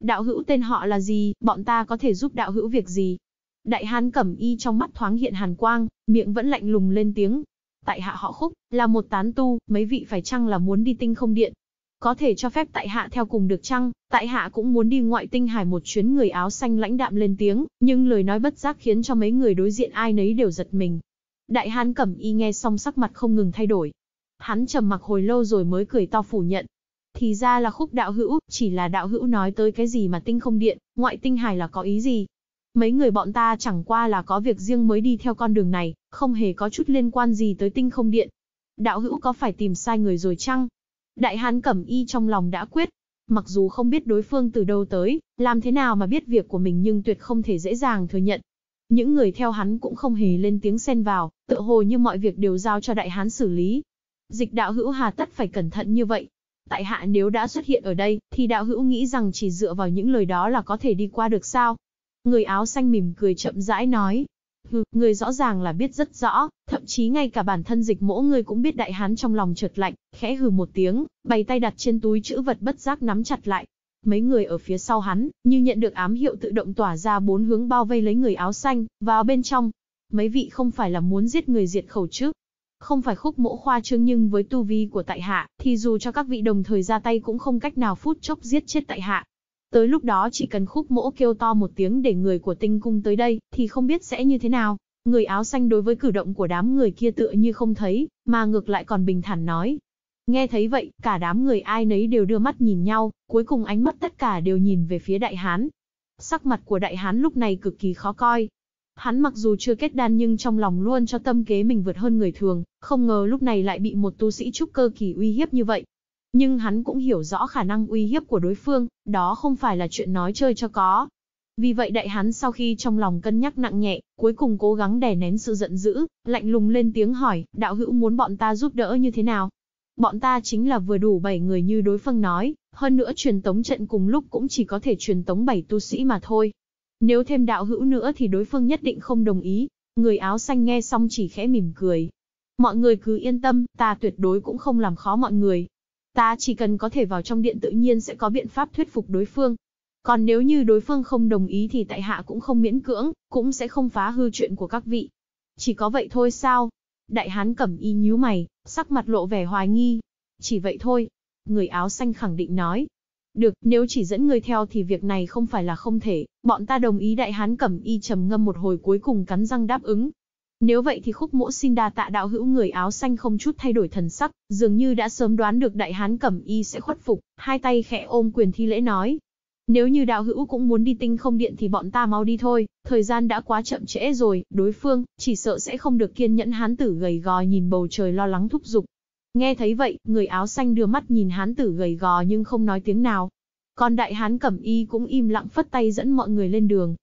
Đạo hữu tên họ là gì, bọn ta có thể giúp đạo hữu việc gì? Đại hán cẩm y trong mắt thoáng hiện hàn quang, miệng vẫn lạnh lùng lên tiếng. Tại hạ họ khúc, là một tán tu, mấy vị phải chăng là muốn đi tinh không điện? có thể cho phép tại hạ theo cùng được chăng? Tại hạ cũng muốn đi ngoại tinh hải một chuyến người áo xanh lãnh đạm lên tiếng, nhưng lời nói bất giác khiến cho mấy người đối diện ai nấy đều giật mình. Đại hán cẩm y nghe xong sắc mặt không ngừng thay đổi. Hắn trầm mặc hồi lâu rồi mới cười to phủ nhận. Thì ra là khúc đạo hữu, chỉ là đạo hữu nói tới cái gì mà tinh không điện, ngoại tinh hải là có ý gì. Mấy người bọn ta chẳng qua là có việc riêng mới đi theo con đường này, không hề có chút liên quan gì tới tinh không điện. Đạo hữu có phải tìm sai người rồi chăng? Đại Hán Cẩm Y trong lòng đã quyết, mặc dù không biết đối phương từ đâu tới, làm thế nào mà biết việc của mình nhưng tuyệt không thể dễ dàng thừa nhận. Những người theo hắn cũng không hề lên tiếng xen vào, tự hồ như mọi việc đều giao cho đại hán xử lý. Dịch đạo hữu hà tất phải cẩn thận như vậy. Tại hạ nếu đã xuất hiện ở đây, thì đạo hữu nghĩ rằng chỉ dựa vào những lời đó là có thể đi qua được sao? Người áo xanh mỉm cười chậm rãi nói, Hừ, ngươi rõ ràng là biết rất rõ, thậm chí ngay cả bản thân dịch mỗ người cũng biết đại hán trong lòng chợt lạnh, khẽ hừ một tiếng, bày tay đặt trên túi chữ vật bất giác nắm chặt lại. Mấy người ở phía sau hắn, như nhận được ám hiệu tự động tỏa ra bốn hướng bao vây lấy người áo xanh, vào bên trong. Mấy vị không phải là muốn giết người diệt khẩu trước. Không phải khúc mỗ khoa trương nhưng với tu vi của tại hạ, thì dù cho các vị đồng thời ra tay cũng không cách nào phút chốc giết chết tại hạ, Tới lúc đó chỉ cần khúc mỗ kêu to một tiếng để người của tinh cung tới đây, thì không biết sẽ như thế nào. Người áo xanh đối với cử động của đám người kia tựa như không thấy, mà ngược lại còn bình thản nói. Nghe thấy vậy, cả đám người ai nấy đều đưa mắt nhìn nhau, cuối cùng ánh mắt tất cả đều nhìn về phía đại hán. Sắc mặt của đại hán lúc này cực kỳ khó coi, Hắn mặc dù chưa kết đan nhưng trong lòng luôn cho tâm kế mình vượt hơn người thường, không ngờ lúc này lại bị một tu sĩ trúc cơ kỳ uy hiếp như vậy, nhưng hắn cũng hiểu rõ khả năng uy hiếp của đối phương, đó không phải là chuyện nói chơi cho có. Vì vậy đại hắn sau khi trong lòng cân nhắc nặng nhẹ, cuối cùng cố gắng đè nén sự giận dữ, lạnh lùng lên tiếng hỏi, đạo hữu muốn bọn ta giúp đỡ như thế nào? Bọn ta chính là vừa đủ 7 người như đối phương nói, hơn nữa truyền tống trận cùng lúc cũng chỉ có thể truyền tống 7 tu sĩ mà thôi. Nếu thêm đạo hữu nữa thì đối phương nhất định không đồng ý. Người áo xanh nghe xong chỉ khẽ mỉm cười. Mọi người cứ yên tâm, ta tuyệt đối cũng không làm khó mọi người, Ta chỉ cần có thể vào trong điện tự nhiên sẽ có biện pháp thuyết phục đối phương. Còn nếu như đối phương không đồng ý thì tại hạ cũng không miễn cưỡng, cũng sẽ không phá hư chuyện của các vị. Chỉ có vậy thôi sao? Đại hán cẩm y nhíu mày, sắc mặt lộ vẻ hoài nghi. Chỉ vậy thôi. Người áo xanh khẳng định nói. Được, nếu chỉ dẫn người theo thì việc này không phải là không thể, bọn ta đồng ý đại hán cẩm y trầm ngâm một hồi cuối cùng cắn răng đáp ứng. Nếu vậy thì khúc mỗ xin đa tạ đạo hữu người áo xanh không chút thay đổi thần sắc, dường như đã sớm đoán được đại hán cẩm y sẽ khuất phục, hai tay khẽ ôm quyền thi lễ nói. Nếu như đạo hữu cũng muốn đi tinh không điện thì bọn ta mau đi thôi, thời gian đã quá chậm trễ rồi, đối phương, chỉ sợ sẽ không được kiên nhẫn hán tử gầy gò nhìn bầu trời lo lắng thúc giục. Nghe thấy vậy, người áo xanh đưa mắt nhìn hán tử gầy gò nhưng không nói tiếng nào. Còn đại hán cẩm y cũng im lặng phất tay dẫn mọi người lên đường,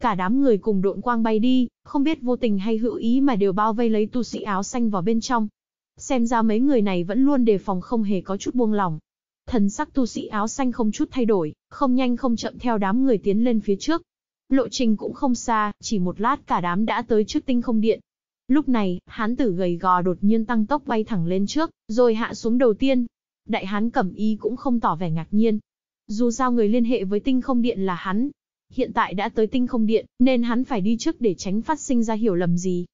Cả đám người cùng độn quang bay đi, không biết vô tình hay hữu ý mà đều bao vây lấy tu sĩ áo xanh vào bên trong. Xem ra mấy người này vẫn luôn đề phòng không hề có chút buông lỏng. Thần sắc tu sĩ áo xanh không chút thay đổi, không nhanh không chậm theo đám người tiến lên phía trước. Lộ trình cũng không xa, chỉ một lát cả đám đã tới trước tinh không điện. Lúc này, hán tử gầy gò đột nhiên tăng tốc bay thẳng lên trước, rồi hạ xuống đầu tiên. Đại hán cẩm y cũng không tỏ vẻ ngạc nhiên. Dù sao người liên hệ với tinh không điện là hắn, hiện tại đã tới tinh không điện, nên hắn phải đi trước để tránh phát sinh ra hiểu lầm gì.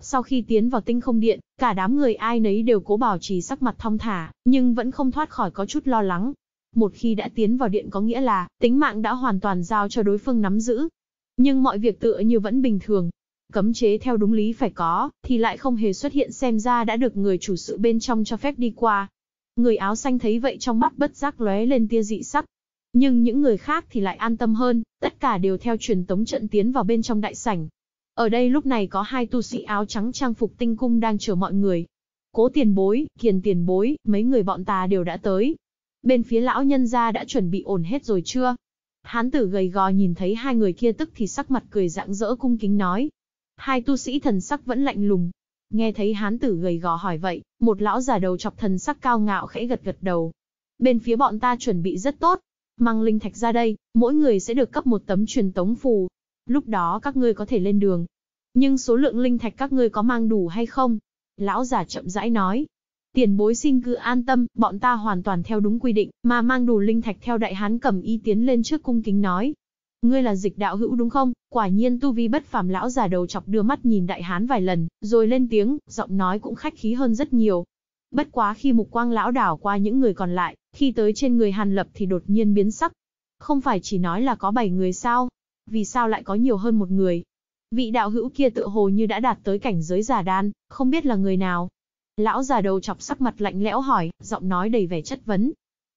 Sau khi tiến vào tinh không điện, cả đám người ai nấy đều cố bảo trì sắc mặt thong thả, nhưng vẫn không thoát khỏi có chút lo lắng. Một khi đã tiến vào điện có nghĩa là, tính mạng đã hoàn toàn giao cho đối phương nắm giữ. Nhưng mọi việc tựa như vẫn bình thường. Cấm chế theo đúng lý phải có, thì lại không hề xuất hiện xem ra đã được người chủ sự bên trong cho phép đi qua. Người áo xanh thấy vậy trong mắt bất giác lóe lên tia dị sắc, nhưng những người khác thì lại an tâm hơn, tất cả đều theo truyền tống trận tiến vào bên trong đại sảnh. Ở đây lúc này có hai tu sĩ áo trắng trang phục tinh cung đang chờ mọi người. Cố tiền bối, kiền tiền bối, mấy người bọn ta đều đã tới. Bên phía lão nhân gia đã chuẩn bị ổn hết rồi chưa? Hán tử gầy gò nhìn thấy hai người kia tức thì sắc mặt cười rạng rỡ cung kính nói. Hai tu sĩ thần sắc vẫn lạnh lùng. Nghe thấy hán tử gầy gò hỏi vậy, một lão già đầu chọc thần sắc cao ngạo khẽ gật gật đầu. Bên phía bọn ta chuẩn bị rất tốt, mang linh thạch ra đây, mỗi người sẽ được cấp một tấm truyền tống phù. Lúc đó các ngươi có thể lên đường. Nhưng số lượng linh thạch các ngươi có mang đủ hay không? Lão giả chậm rãi nói. Tiền bối xin cứ an tâm, bọn ta hoàn toàn theo đúng quy định, mà mang đủ linh thạch theo đại hán cầm y tiến lên trước cung kính nói. Ngươi là dịch đạo hữu đúng không? Quả nhiên tu vi bất phàm lão giả đầu chọc đưa mắt nhìn đại hán vài lần, rồi lên tiếng, giọng nói cũng khách khí hơn rất nhiều. Bất quá khi mục quang lão đảo qua những người còn lại, khi tới trên người Hàn Lập thì đột nhiên biến sắc. Không phải chỉ nói là có 7 người sao? Vì sao lại có nhiều hơn một người? Vị đạo hữu kia tự hồ như đã đạt tới cảnh giới giả đan, không biết là người nào. Lão già đầu chọc sắc mặt lạnh lẽo hỏi, giọng nói đầy vẻ chất vấn.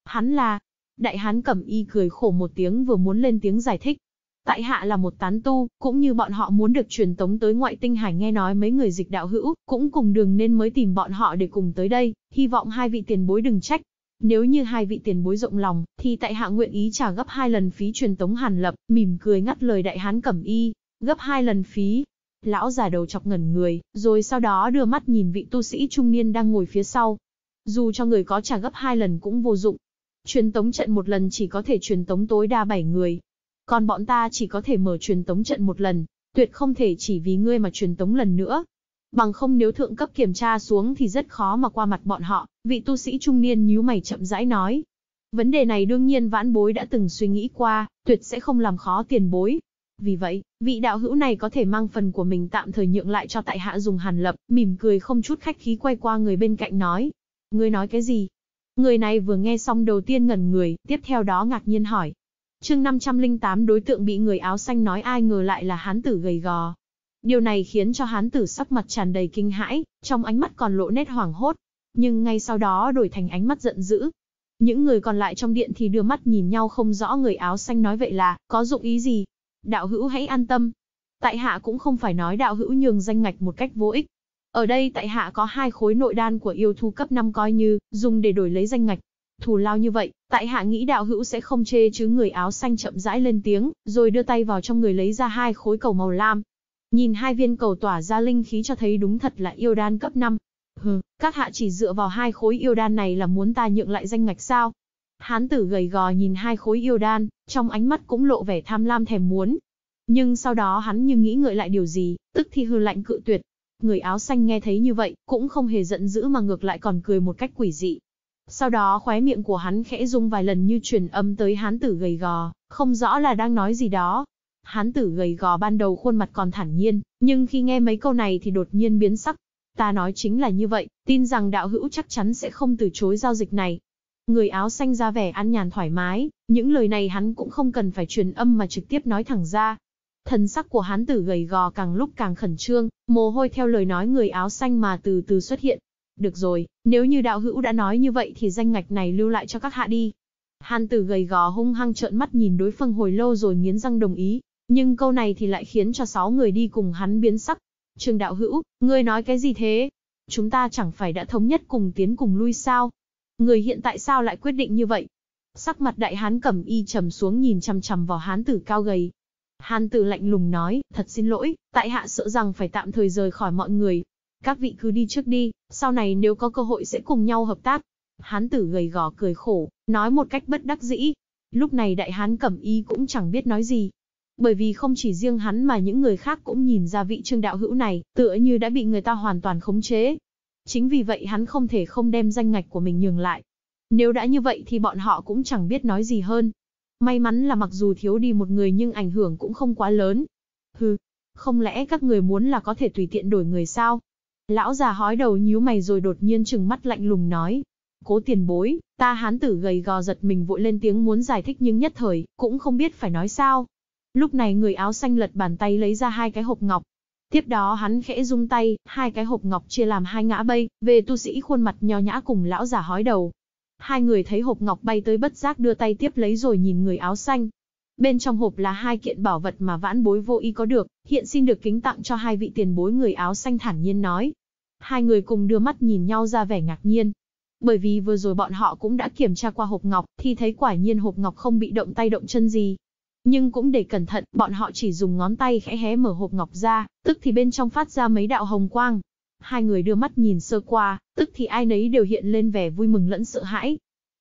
Hắn là... Đại hán cẩm y cười khổ một tiếng vừa muốn lên tiếng giải thích, Tại hạ là một tán tu, cũng như bọn họ muốn được truyền tống tới ngoại tinh hải nghe nói mấy người dịch đạo hữu, cũng cùng đường nên mới tìm bọn họ để cùng tới đây, hy vọng hai vị tiền bối đừng trách. Nếu như hai vị tiền bối rộng lòng, thì tại hạ nguyện ý trả gấp hai lần phí truyền tống hàn lập, mỉm cười ngắt lời đại hán cẩm y, gấp hai lần phí. Lão già đầu chọc ngẩn người, rồi sau đó đưa mắt nhìn vị tu sĩ trung niên đang ngồi phía sau. Dù cho người có trả gấp hai lần cũng vô dụng. Truyền tống trận một lần chỉ có thể truyền tống tối đa 7 người, còn bọn ta chỉ có thể mở truyền tống trận một lần, tuyệt không thể chỉ vì ngươi mà truyền tống lần nữa. Bằng không nếu thượng cấp kiểm tra xuống thì rất khó mà qua mặt bọn họ, vị tu sĩ trung niên nhíu mày chậm rãi nói. Vấn đề này đương nhiên vãn bối đã từng suy nghĩ qua, tuyệt sẽ không làm khó tiền bối. Vì vậy, vị đạo hữu này có thể mang phần của mình tạm thời nhượng lại cho tại hạ dùng hàn lập, mỉm cười không chút khách khí quay qua người bên cạnh nói. Ngươi nói cái gì? Người này vừa nghe xong đầu tiên ngẩn người, tiếp theo đó ngạc nhiên hỏi, chương 508 đối tượng bị người áo xanh nói ai ngờ lại là hán tử gầy gò. Điều này khiến cho hán tử sắc mặt tràn đầy kinh hãi, trong ánh mắt còn lộ nét hoảng hốt, nhưng ngay sau đó đổi thành ánh mắt giận dữ. Những người còn lại trong điện thì đưa mắt nhìn nhau không rõ người áo xanh nói vậy là, có dụng ý gì. Đạo hữu hãy an tâm. Tại hạ cũng không phải nói đạo hữu nhường danh ngạch một cách vô ích. Ở đây tại hạ có hai khối nội đan của yêu thú cấp 5 coi như, dùng để đổi lấy danh ngạch, Thù lao như vậy, tại hạ nghĩ đạo hữu sẽ không chê chứ người áo xanh chậm rãi lên tiếng, rồi đưa tay vào trong người lấy ra hai khối cầu màu lam. Nhìn hai viên cầu tỏa ra linh khí cho thấy đúng thật là yêu đan cấp 5. Hừ, các hạ chỉ dựa vào hai khối yêu đan này là muốn ta nhượng lại danh ngạch sao? Hán tử gầy gò nhìn hai khối yêu đan, trong ánh mắt cũng lộ vẻ tham lam thèm muốn. Nhưng sau đó hắn như nghĩ ngợi lại điều gì, tức thì hư lạnh cự tuyệt. Người áo xanh nghe thấy như vậy, cũng không hề giận dữ mà ngược lại còn cười một cách quỷ dị, sau đó khóe miệng của hắn khẽ rung vài lần như truyền âm tới hán tử gầy gò, không rõ là đang nói gì đó. Hán tử gầy gò ban đầu khuôn mặt còn thản nhiên, nhưng khi nghe mấy câu này thì đột nhiên biến sắc. Ta nói chính là như vậy, tin rằng đạo hữu chắc chắn sẽ không từ chối giao dịch này. Người áo xanh ra vẻ an nhàn thoải mái, những lời này hắn cũng không cần phải truyền âm mà trực tiếp nói thẳng ra. Thần sắc của hán tử gầy gò càng lúc càng khẩn trương, mồ hôi theo lời nói người áo xanh mà từ từ xuất hiện, được rồi, nếu như đạo hữu đã nói như vậy thì danh ngạch này lưu lại cho các hạ đi. Hàn tử gầy gò hung hăng trợn mắt nhìn đối phương hồi lâu rồi nghiến răng đồng ý, nhưng câu này thì lại khiến cho sáu người đi cùng hắn biến sắc. Trường đạo hữu, ngươi nói cái gì thế? Chúng ta chẳng phải đã thống nhất cùng tiến cùng lui sao? Người hiện tại sao lại quyết định như vậy? Sắc mặt đại hán cẩm y trầm xuống nhìn chằm chằm vào hán tử cao gầy. Hán tử lạnh lùng nói, thật xin lỗi, tại hạ sợ rằng phải tạm thời rời khỏi mọi người, các vị cứ đi trước đi, sau này nếu có cơ hội sẽ cùng nhau hợp tác. Hán tử gầy gò cười khổ, nói một cách bất đắc dĩ. Lúc này đại hán cẩm y cũng chẳng biết nói gì. Bởi vì không chỉ riêng hắn mà những người khác cũng nhìn ra vị trương đạo hữu này, tựa như đã bị người ta hoàn toàn khống chế. Chính vì vậy hắn không thể không đem danh ngạch của mình nhường lại. Nếu đã như vậy thì bọn họ cũng chẳng biết nói gì hơn. May mắn là mặc dù thiếu đi một người nhưng ảnh hưởng cũng không quá lớn. Hừ, không lẽ các người muốn là có thể tùy tiện đổi người sao? Lão già hói đầu nhíu mày rồi đột nhiên trừng mắt lạnh lùng nói. Cố tiền bối, ta hán tử gầy gò giật mình vội lên tiếng muốn giải thích nhưng nhất thời, cũng không biết phải nói sao. Lúc này người áo xanh lật bàn tay lấy ra hai cái hộp ngọc. Tiếp đó hắn khẽ rung tay, hai cái hộp ngọc chia làm hai ngã bay, về tu sĩ khuôn mặt nho nhã cùng lão già hói đầu. Hai người thấy hộp ngọc bay tới bất giác đưa tay tiếp lấy rồi nhìn người áo xanh, bên trong hộp là hai kiện bảo vật mà vãn bối vô ý có được, hiện xin được kính tặng cho hai vị tiền bối người áo xanh thản nhiên nói. Hai người cùng đưa mắt nhìn nhau ra vẻ ngạc nhiên. Bởi vì vừa rồi bọn họ cũng đã kiểm tra qua hộp ngọc, thì thấy quả nhiên hộp ngọc không bị động tay động chân gì. Nhưng cũng để cẩn thận, bọn họ chỉ dùng ngón tay khẽ hé mở hộp ngọc ra, tức thì bên trong phát ra mấy đạo hồng quang. Hai người đưa mắt nhìn sơ qua, tức thì ai nấy đều hiện lên vẻ vui mừng lẫn sợ hãi.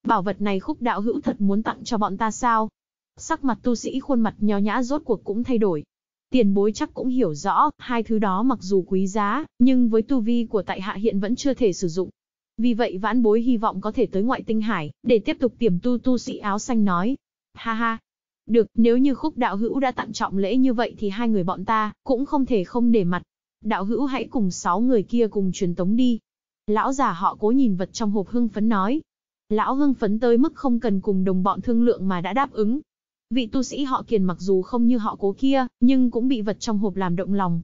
Bảo vật này khúc đạo hữu thật muốn tặng cho bọn ta sao? Sắc mặt tu sĩ khuôn mặt nho nhã rốt cuộc cũng thay đổi. Tiền bối chắc cũng hiểu rõ, hai thứ đó mặc dù quý giá, nhưng với tu vi của tại hạ hiện vẫn chưa thể sử dụng. Vì vậy vãn bối hy vọng có thể tới ngoại tinh hải, để tiếp tục tiềm tu tu sĩ áo xanh nói. Ha ha. Được, nếu như khúc đạo hữu đã tặng trọng lễ như vậy thì hai người bọn ta, cũng không thể không để mặt. Đạo hữu hãy cùng sáu người kia cùng truyền tống đi. Lão già họ cố nhìn vật trong hộp hưng phấn nói. Lão hưng phấn tới mức không cần cùng đồng bọn thương lượng mà đã đáp ứng, Vị tu sĩ họ kiền mặc dù không như họ cố kia, nhưng cũng bị vật trong hộp làm động lòng.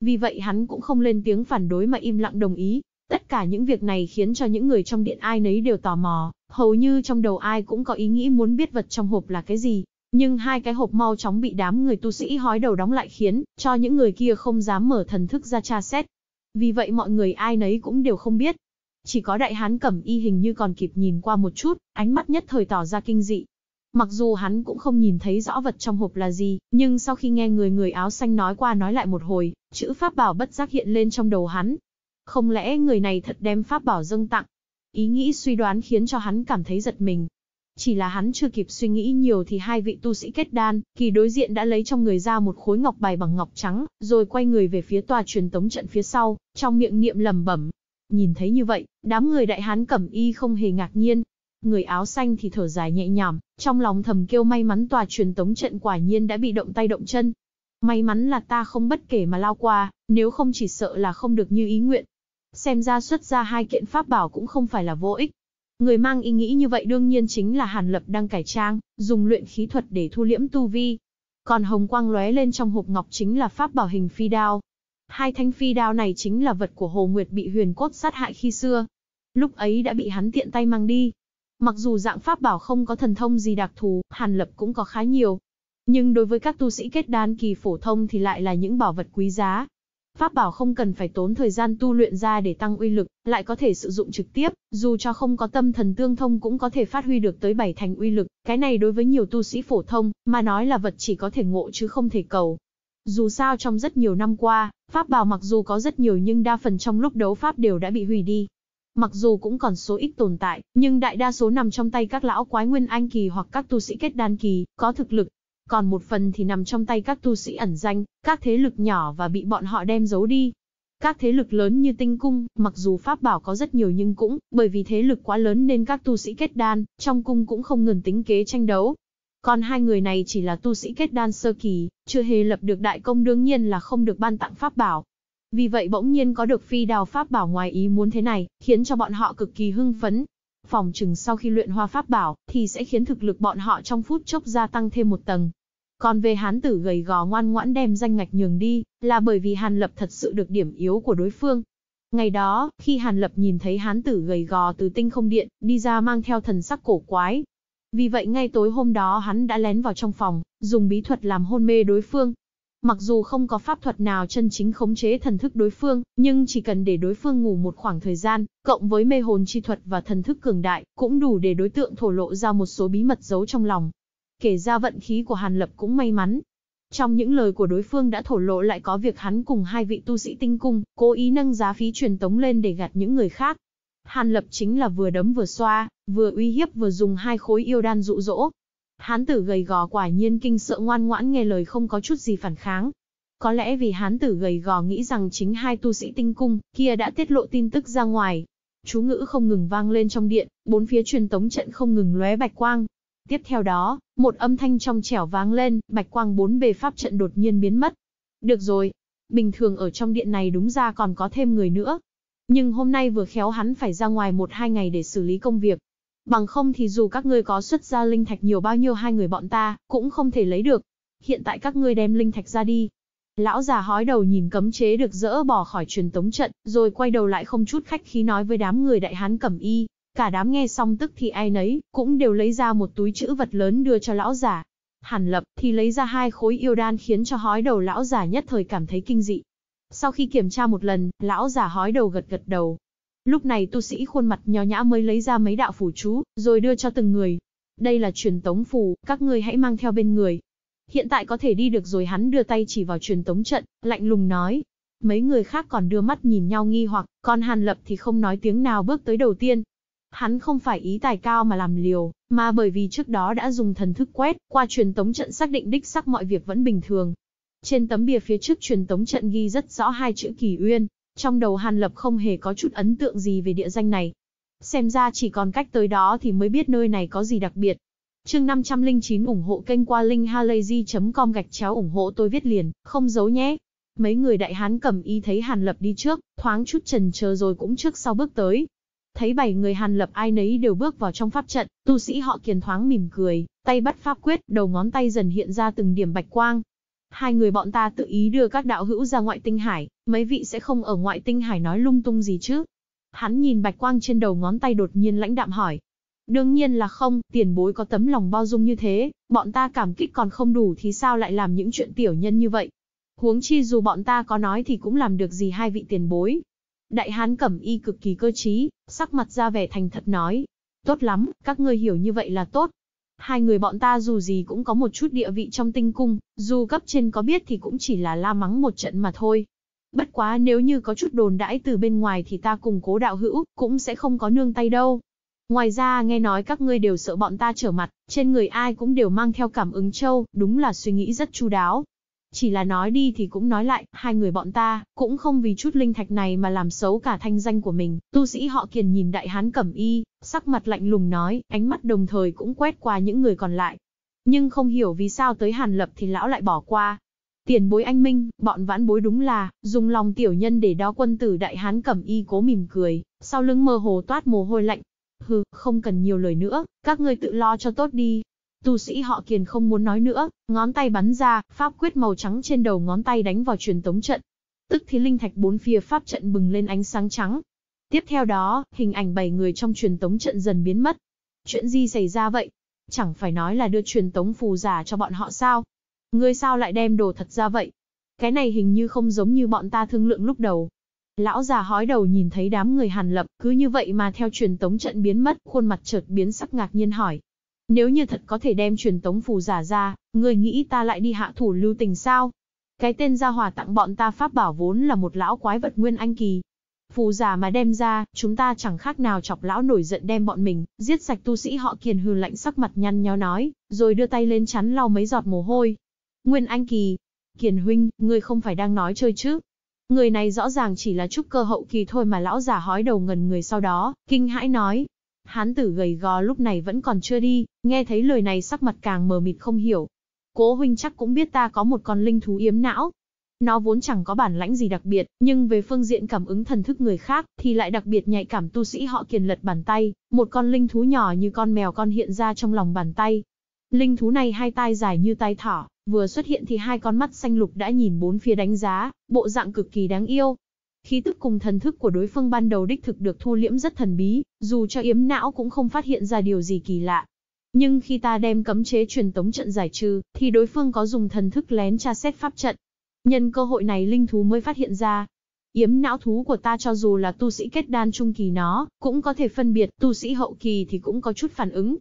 Vì vậy hắn cũng không lên tiếng phản đối mà im lặng đồng ý. Tất cả những việc này khiến cho những người trong điện ai nấy đều tò mò, hầu như trong đầu ai cũng có ý nghĩ muốn biết vật trong hộp là cái gì. Nhưng hai cái hộp mau chóng bị đám người tu sĩ hói đầu đóng lại khiến cho những người kia không dám mở thần thức ra tra xét. Vì vậy mọi người ai nấy cũng đều không biết. Chỉ có đại hán cẩm y hình như còn kịp nhìn qua một chút, ánh mắt nhất thời tỏ ra kinh dị. Mặc dù hắn cũng không nhìn thấy rõ vật trong hộp là gì, nhưng sau khi nghe người người áo xanh nói qua nói lại một hồi, chữ pháp bảo bất giác hiện lên trong đầu hắn. Không lẽ người này thật đem pháp bảo dâng tặng? Ý nghĩ suy đoán khiến cho hắn cảm thấy giật mình. Chỉ là hắn chưa kịp suy nghĩ nhiều thì hai vị tu sĩ kết đan, kỳ đối diện đã lấy trong người ra một khối ngọc bài bằng ngọc trắng, rồi quay người về phía tòa truyền tống trận phía sau, trong miệng niệm lầm bẩm. Nhìn thấy như vậy, đám người đại hán cẩm y không hề ngạc nhiên, Người áo xanh thì thở dài nhẹ nhõm, trong lòng thầm kêu may mắn tòa truyền tống trận quả nhiên đã bị động tay động chân. May mắn là ta không bất kể mà lao qua, nếu không chỉ sợ là không được như ý nguyện. Xem ra xuất ra hai kiện pháp bảo cũng không phải là vô ích. Người mang ý nghĩ như vậy đương nhiên chính là Hàn Lập đang cải trang, dùng luyện khí thuật để thu liễm tu vi. Còn hồng quang lóe lên trong hộp ngọc chính là pháp bảo hình phi đao. Hai thanh phi đao này chính là vật của Hồ Nguyệt bị huyền cốt sát hại khi xưa. Lúc ấy đã bị hắn tiện tay mang đi, Mặc dù dạng pháp bảo không có thần thông gì đặc thù, Hàn Lập cũng có khá nhiều. Nhưng đối với các tu sĩ kết đan kỳ phổ thông thì lại là những bảo vật quý giá. Pháp bảo không cần phải tốn thời gian tu luyện ra để tăng uy lực, lại có thể sử dụng trực tiếp, dù cho không có tâm thần tương thông cũng có thể phát huy được tới bảy thành uy lực, cái này đối với nhiều tu sĩ phổ thông, mà nói là vật chỉ có thể ngộ chứ không thể cầu. Dù sao trong rất nhiều năm qua, pháp bảo mặc dù có rất nhiều nhưng đa phần trong lúc đấu pháp đều đã bị hủy đi, Mặc dù cũng còn số ít tồn tại, nhưng đại đa số nằm trong tay các lão quái nguyên anh kỳ hoặc các tu sĩ kết đan kỳ, có thực lực. Còn một phần thì nằm trong tay các tu sĩ ẩn danh, các thế lực nhỏ và bị bọn họ đem giấu đi. Các thế lực lớn như tinh cung, mặc dù pháp bảo có rất nhiều nhưng cũng, bởi vì thế lực quá lớn nên các tu sĩ kết đan, trong cung cũng không ngừng tính kế tranh đấu, còn hai người này chỉ là tu sĩ kết đan sơ kỳ, chưa hề lập được đại công đương nhiên là không được ban tặng pháp bảo, vì vậy bỗng nhiên có được phi đào pháp bảo ngoài ý muốn thế này, khiến cho bọn họ cực kỳ hưng phấn. Phòng chừng sau khi luyện hoa pháp bảo, thì sẽ khiến thực lực bọn họ trong phút chốc gia tăng thêm một tầng. Còn về hán tử gầy gò ngoan ngoãn đem danh ngạch nhường đi, là bởi vì Hàn Lập thật sự được điểm yếu của đối phương. Ngày đó, khi Hàn Lập nhìn thấy hán tử gầy gò từ tinh không điện, đi ra mang theo thần sắc cổ quái. Vì vậy ngay tối hôm đó hắn đã lén vào trong phòng, dùng bí thuật làm hôn mê đối phương. Mặc dù không có pháp thuật nào chân chính khống chế thần thức đối phương, nhưng chỉ cần để đối phương ngủ một khoảng thời gian, cộng với mê hồn chi thuật và thần thức cường đại, cũng đủ để đối tượng thổ lộ ra một số bí mật giấu trong lòng. Kể ra vận khí của Hàn Lập cũng may mắn. Trong những lời của đối phương đã thổ lộ lại có việc hắn cùng hai vị tu sĩ tinh cung, cố ý nâng giá phí truyền tống lên để gạt những người khác. Hàn Lập chính là vừa đấm vừa xoa, vừa uy hiếp vừa dùng hai khối yêu đan dụ dỗ, Hán tử gầy gò quả nhiên kinh sợ ngoan ngoãn nghe lời không có chút gì phản kháng. Có lẽ vì hán tử gầy gò nghĩ rằng chính hai tu sĩ tinh cung kia đã tiết lộ tin tức ra ngoài. Chú ngữ không ngừng vang lên trong điện, bốn phía truyền tống trận không ngừng lóe bạch quang. Tiếp theo đó, một âm thanh trong trẻo vang lên, bạch quang bốn bề pháp trận đột nhiên biến mất. Được rồi, bình thường ở trong điện này đúng ra còn có thêm người nữa. Nhưng hôm nay vừa khéo hắn phải ra ngoài một hai ngày để xử lý công việc, bằng không thì dù các ngươi có xuất ra linh thạch nhiều bao nhiêu hai người bọn ta, cũng không thể lấy được. Hiện tại các ngươi đem linh thạch ra đi. Lão già hói đầu nhìn cấm chế được dỡ bỏ khỏi truyền tống trận, rồi quay đầu lại không chút khách khí nói với đám người đại hán cẩm y. Cả đám nghe xong tức thì ai nấy, cũng đều lấy ra một túi chữ vật lớn đưa cho lão già. Hàn lập thì lấy ra hai khối yêu đan khiến cho hói đầu lão già nhất thời cảm thấy kinh dị. Sau khi kiểm tra một lần, lão già hói đầu gật gật đầu, Lúc này tu sĩ khuôn mặt nho nhã mới lấy ra mấy đạo phủ chú, rồi đưa cho từng người. Đây là truyền tống phù, các ngươi hãy mang theo bên người. Hiện tại có thể đi được rồi hắn đưa tay chỉ vào truyền tống trận, lạnh lùng nói. Mấy người khác còn đưa mắt nhìn nhau nghi hoặc, còn Hàn Lập thì không nói tiếng nào bước tới đầu tiên. Hắn không phải ý tài cao mà làm liều, mà bởi vì trước đó đã dùng thần thức quét, qua truyền tống trận xác định đích xác mọi việc vẫn bình thường. Trên tấm bìa phía trước truyền tống trận ghi rất rõ hai chữ kỳ uyên, trong đầu Hàn Lập không hề có chút ấn tượng gì về địa danh này. Xem ra chỉ còn cách tới đó thì mới biết nơi này có gì đặc biệt. Chương 509 ủng hộ kênh qua linkhalazy.com gạch chéo ủng hộ tôi viết liền, không giấu nhé. Mấy người đại hán cầm y thấy Hàn Lập đi trước, thoáng chút trần chờ rồi cũng trước sau bước tới. Thấy bảy người Hàn Lập ai nấy đều bước vào trong pháp trận, tu sĩ họ kiền thoáng mỉm cười, tay bắt pháp quyết, đầu ngón tay dần hiện ra từng điểm bạch quang, Hai người bọn ta tự ý đưa các đạo hữu ra ngoại tinh hải, mấy vị sẽ không ở ngoại tinh hải nói lung tung gì chứ? Hắn nhìn bạch quang trên đầu ngón tay đột nhiên lãnh đạm hỏi. Đương nhiên là không, tiền bối có tấm lòng bao dung như thế, bọn ta cảm kích còn không đủ thì sao lại làm những chuyện tiểu nhân như vậy? Huống chi dù bọn ta có nói thì cũng làm được gì hai vị tiền bối. Đại hán cẩm y cực kỳ cơ trí, sắc mặt ra vẻ thành thật nói. Tốt lắm, các ngươi hiểu như vậy là tốt, Hai người bọn ta dù gì cũng có một chút địa vị trong tinh cung, dù cấp trên có biết thì cũng chỉ là la mắng một trận mà thôi. Bất quá nếu như có chút đồn đãi từ bên ngoài thì ta cùng cố đạo hữu, cũng sẽ không có nương tay đâu. Ngoài ra nghe nói các ngươi đều sợ bọn ta trở mặt, trên người ai cũng đều mang theo cảm ứng châu, đúng là suy nghĩ rất chu đáo. Chỉ là nói đi thì cũng nói lại, hai người bọn ta, cũng không vì chút linh thạch này mà làm xấu cả thanh danh của mình. Tu sĩ họ kiền nhìn đại hán cẩm y, sắc mặt lạnh lùng nói, ánh mắt đồng thời cũng quét qua những người còn lại. Nhưng không hiểu vì sao tới hàn lập thì lão lại bỏ qua. Tiền bối anh Minh, bọn vãn bối đúng là, dùng lòng tiểu nhân để đo quân tử đại hán cẩm y cố mỉm cười, sau lưng mơ hồ toát mồ hôi lạnh. Hừ, không cần nhiều lời nữa, các ngươi tự lo cho tốt đi, Tu sĩ họ Kiền không muốn nói nữa, ngón tay bắn ra, pháp quyết màu trắng trên đầu ngón tay đánh vào truyền tống trận. Tức thì linh thạch bốn phía pháp trận bừng lên ánh sáng trắng. Tiếp theo đó, hình ảnh bảy người trong truyền tống trận dần biến mất. Chuyện gì xảy ra vậy? Chẳng phải nói là đưa truyền tống phù giả cho bọn họ sao? Người sao lại đem đồ thật ra vậy? Cái này hình như không giống như bọn ta thương lượng lúc đầu. Lão già hói đầu nhìn thấy đám người hàn lập, cứ như vậy mà theo truyền tống trận biến mất, khuôn mặt chợt biến sắc ngạc nhiên hỏi, nếu như thật có thể đem truyền tống phù giả ra, người nghĩ ta lại đi hạ thủ lưu tình sao? Cái tên gia hòa tặng bọn ta pháp bảo vốn là một lão quái vật nguyên anh kỳ. Phù giả mà đem ra, chúng ta chẳng khác nào chọc lão nổi giận đem bọn mình, giết sạch tu sĩ họ kiền hư lạnh sắc mặt nhăn nhó nói, rồi đưa tay lên chắn lau mấy giọt mồ hôi. Nguyên anh kỳ. Kiền huynh, người không phải đang nói chơi chứ, Người này rõ ràng chỉ là trúc cơ hậu kỳ thôi mà lão già hói đầu ngần người sau đó, kinh hãi nói, Hán tử gầy gò lúc này vẫn còn chưa đi, nghe thấy lời này sắc mặt càng mờ mịt không hiểu. Cố huynh chắc cũng biết ta có một con linh thú yếm não. Nó vốn chẳng có bản lãnh gì đặc biệt, nhưng về phương diện cảm ứng thần thức người khác thì lại đặc biệt nhạy cảm tu sĩ họ kiền lật bàn tay, một con linh thú nhỏ như con mèo con hiện ra trong lòng bàn tay. Linh thú này hai tai dài như tai thỏ, vừa xuất hiện thì hai con mắt xanh lục đã nhìn bốn phía đánh giá, bộ dạng cực kỳ đáng yêu, Khí tức cùng thần thức của đối phương ban đầu đích thực được thu liễm rất thần bí, dù cho yếm não cũng không phát hiện ra điều gì kỳ lạ. Nhưng khi ta đem cấm chế truyền tống trận giải trừ, thì đối phương có dùng thần thức lén tra xét pháp trận. Nhân cơ hội này linh thú mới phát hiện ra. Yếm não thú của ta cho dù là tu sĩ kết đan trung kỳ nó, cũng có thể phân biệt, tu sĩ hậu kỳ thì cũng có chút phản ứng.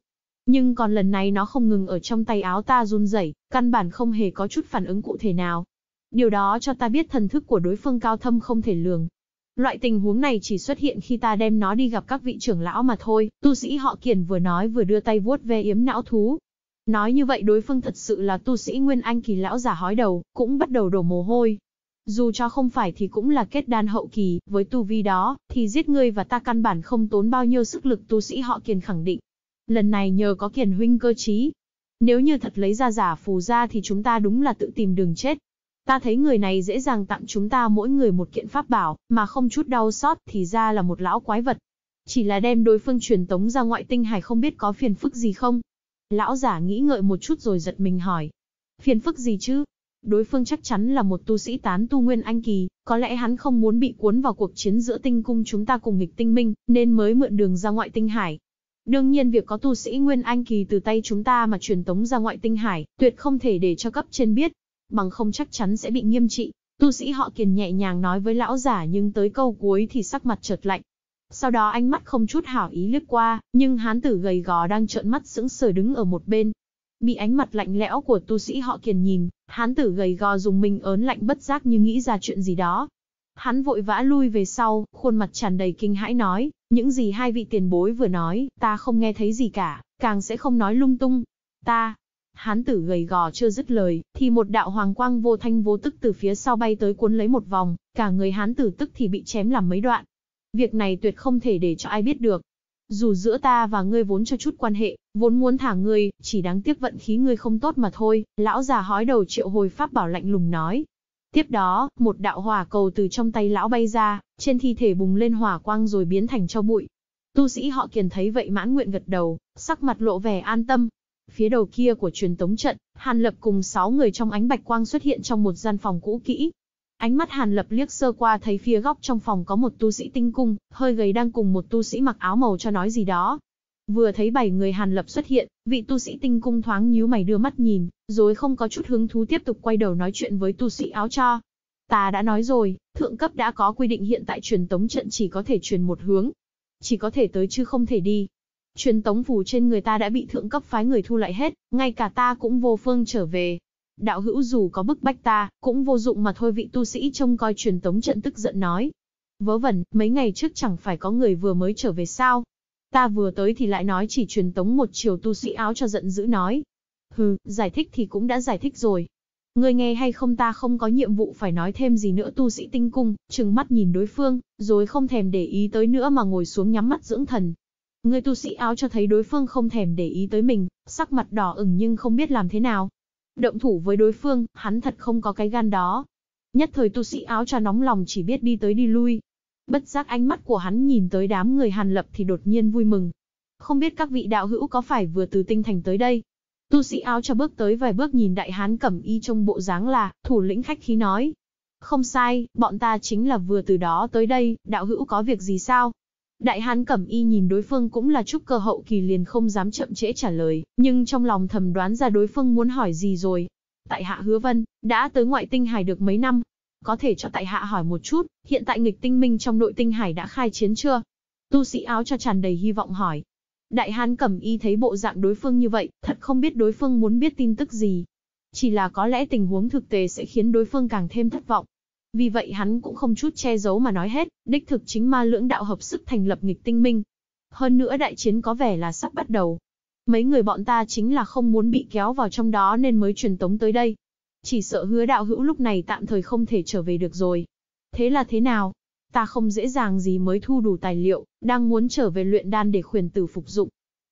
Nhưng còn lần này nó không ngừng ở trong tay áo ta run rẩy, căn bản không hề có chút phản ứng cụ thể nào. Điều đó cho ta biết thần thức của đối phương cao thâm không thể lường. Loại tình huống này chỉ xuất hiện khi ta đem nó đi gặp các vị trưởng lão mà thôi, tu sĩ họ kiền vừa nói vừa đưa tay vuốt ve yếm não thú. Nói như vậy đối phương thật sự là tu sĩ Nguyên Anh kỳ lão giả hói đầu, cũng bắt đầu đổ mồ hôi. Dù cho không phải thì cũng là kết đan hậu kỳ, với tu vi đó, thì giết ngươi và ta căn bản không tốn bao nhiêu sức lực tu sĩ họ kiền khẳng định. Lần này nhờ có kiền huynh cơ trí. Nếu như thật lấy ra giả phù ra thì chúng ta đúng là tự tìm đường chết, Ta thấy người này dễ dàng tặng chúng ta mỗi người một kiện pháp bảo, mà không chút đau xót thì ra là một lão quái vật. Chỉ là đem đối phương truyền tống ra ngoại tinh hải không biết có phiền phức gì không? Lão giả nghĩ ngợi một chút rồi giật mình hỏi. Phiền phức gì chứ? Đối phương chắc chắn là một tu sĩ tán tu nguyên anh kỳ, có lẽ hắn không muốn bị cuốn vào cuộc chiến giữa tinh cung chúng ta cùng nghịch tinh minh, nên mới mượn đường ra ngoại tinh hải, Đương nhiên việc có tu sĩ Nguyên Anh kỳ từ tay chúng ta mà truyền tống ra ngoại tinh hải, tuyệt không thể để cho cấp trên biết, bằng không chắc chắn sẽ bị nghiêm trị. Tu sĩ họ kiền nhẹ nhàng nói với lão giả nhưng tới câu cuối thì sắc mặt chợt lạnh. Sau đó ánh mắt không chút hảo ý lướt qua, nhưng hán tử gầy gò đang trợn mắt sững sờ đứng ở một bên. Bị ánh mặt lạnh lẽo của tu sĩ họ kiền nhìn, hán tử gầy gò dùng mình ớn lạnh bất giác như nghĩ ra chuyện gì đó. Hắn vội vã lui về sau, khuôn mặt tràn đầy kinh hãi nói, những gì hai vị tiền bối vừa nói, ta không nghe thấy gì cả, càng sẽ không nói lung tung. Ta, hán tử gầy gò chưa dứt lời, thì một đạo hoàng quang vô thanh vô tức từ phía sau bay tới cuốn lấy một vòng, cả người hán tử tức thì bị chém làm mấy đoạn. Việc này tuyệt không thể để cho ai biết được. Dù giữa ta và ngươi vốn cho chút quan hệ, vốn muốn thả ngươi, chỉ đáng tiếc vận khí ngươi không tốt mà thôi, lão già hói đầu triệu hồi pháp bảo lạnh lùng nói. Tiếp đó, một đạo hỏa cầu từ trong tay lão bay ra, trên thi thể bùng lên hỏa quang rồi biến thành cho bụi, Tu sĩ họ kiền thấy vậy mãn nguyện gật đầu, sắc mặt lộ vẻ an tâm, Phía đầu kia của truyền tống trận, Hàn Lập cùng 6 người trong ánh bạch quang xuất hiện trong một gian phòng cũ kỹ. Ánh mắt Hàn Lập liếc sơ qua thấy phía góc trong phòng có một tu sĩ tinh cung, hơi gầy đang cùng một tu sĩ mặc áo màu cho nói gì đó. Vừa thấy bảy người Hàn Lập xuất hiện, vị tu sĩ tinh cung thoáng nhíu mày đưa mắt nhìn, rồi không có chút hứng thú tiếp tục quay đầu nói chuyện với tu sĩ áo cho. Ta đã nói rồi, thượng cấp đã có quy định hiện tại truyền tống trận chỉ có thể truyền một hướng. Chỉ có thể tới chứ không thể đi, Truyền tống phù trên người ta đã bị thượng cấp phái người thu lại hết, ngay cả ta cũng vô phương trở về. Đạo hữu dù có bức bách ta, cũng vô dụng mà thôi vị tu sĩ trông coi truyền tống trận tức giận nói. Vớ vẩn, mấy ngày trước chẳng phải có người vừa mới trở về sao. Ta vừa tới thì lại nói chỉ truyền tống một chiều tu sĩ áo cho giận dữ nói. Hừ, giải thích thì cũng đã giải thích rồi, Ngươi nghe hay không ta không có nhiệm vụ phải nói thêm gì nữa tu sĩ tinh cung, chừng mắt nhìn đối phương, rồi không thèm để ý tới nữa mà ngồi xuống nhắm mắt dưỡng thần. Người tu sĩ áo cho thấy đối phương không thèm để ý tới mình, sắc mặt đỏ ửng nhưng không biết làm thế nào. Động thủ với đối phương, hắn thật không có cái gan đó. Nhất thời tu sĩ áo cho nóng lòng chỉ biết đi tới đi lui. Bất giác ánh mắt của hắn nhìn tới đám người Hàn Lập thì đột nhiên vui mừng. Không biết các vị đạo hữu có phải vừa từ tinh thành tới đây? Tu sĩ áo cho bước tới vài bước nhìn đại hán cẩm y trong bộ dáng là, thủ lĩnh khách khí nói. Không sai, bọn ta chính là vừa từ đó tới đây, đạo hữu có việc gì sao? Đại Hán Cẩm Y nhìn đối phương cũng là chút cơ hậu kỳ liền không dám chậm trễ trả lời, nhưng trong lòng thầm đoán ra đối phương muốn hỏi gì rồi. Tại hạ Hứa Vân, đã tới ngoại tinh hải được mấy năm, có thể cho tại hạ hỏi một chút, hiện tại nghịch tinh minh trong nội tinh hải đã khai chiến chưa? Tu sĩ áo cho tràn đầy hy vọng hỏi. Đại Hán Cẩm Y thấy bộ dạng đối phương như vậy, thật không biết đối phương muốn biết tin tức gì. Chỉ là có lẽ tình huống thực tế sẽ khiến đối phương càng thêm thất vọng, vì vậy hắn cũng không chút che giấu mà nói hết, đích thực chính ma lưỡng đạo hợp sức thành lập nghịch tinh minh. Hơn nữa đại chiến có vẻ là sắp bắt đầu. Mấy người bọn ta chính là không muốn bị kéo vào trong đó nên mới truyền tống tới đây. Chỉ sợ hứa đạo hữu lúc này tạm thời không thể trở về được rồi. Thế là thế nào? Ta không dễ dàng gì mới thu đủ tài liệu, đang muốn trở về luyện đan để khuyển tử phục dụng.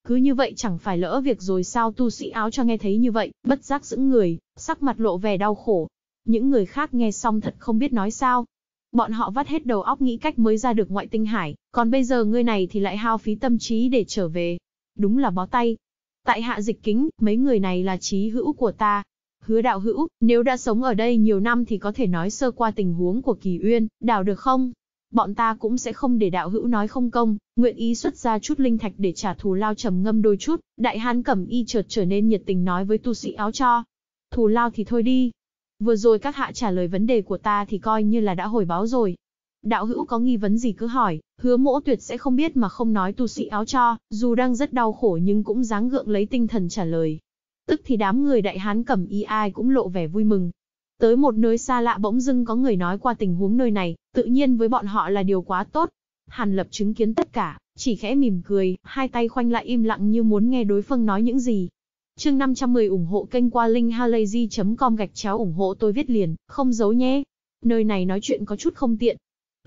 Cứ như vậy chẳng phải lỡ việc rồi sao tu sĩ áo cho nghe thấy như vậy, bất giác giữ người, sắc mặt lộ vẻ đau khổ, những người khác nghe xong thật không biết nói sao. Bọn họ vắt hết đầu óc nghĩ cách mới ra được ngoại tinh hải, còn bây giờ ngươi này thì lại hao phí tâm trí để trở về. Đúng là bó tay. Tại hạ dịch kính, mấy người này là trí hữu của ta. Hứa đạo hữu, nếu đã sống ở đây nhiều năm thì có thể nói sơ qua tình huống của kỳ uyên, đào được không? Bọn ta cũng sẽ không để đạo hữu nói không công, nguyện ý xuất ra chút linh thạch để trả thù lao trầm ngâm đôi chút. Đại hán cẩm y chợt trở nên nhiệt tình nói với tu sĩ áo cho. Thù lao thì thôi đi, Vừa rồi các hạ trả lời vấn đề của ta thì coi như là đã hồi báo rồi. Đạo hữu có nghi vấn gì cứ hỏi, hứa mỗ tuyệt sẽ không biết mà không nói tu sĩ áo cho, dù đang rất đau khổ nhưng cũng dáng gượng lấy tinh thần trả lời. Tức thì đám người đại hán cẩm y ai cũng lộ vẻ vui mừng. Tới một nơi xa lạ bỗng dưng có người nói qua tình huống nơi này, tự nhiên với bọn họ là điều quá tốt. Hàn lập chứng kiến tất cả, chỉ khẽ mỉm cười, hai tay khoanh lại im lặng như muốn nghe đối phương nói những gì, chương 510 ủng hộ kênh qua linkhalazy.com gạch chéo ủng hộ tôi viết liền, không giấu nhé. Nơi này nói chuyện có chút không tiện.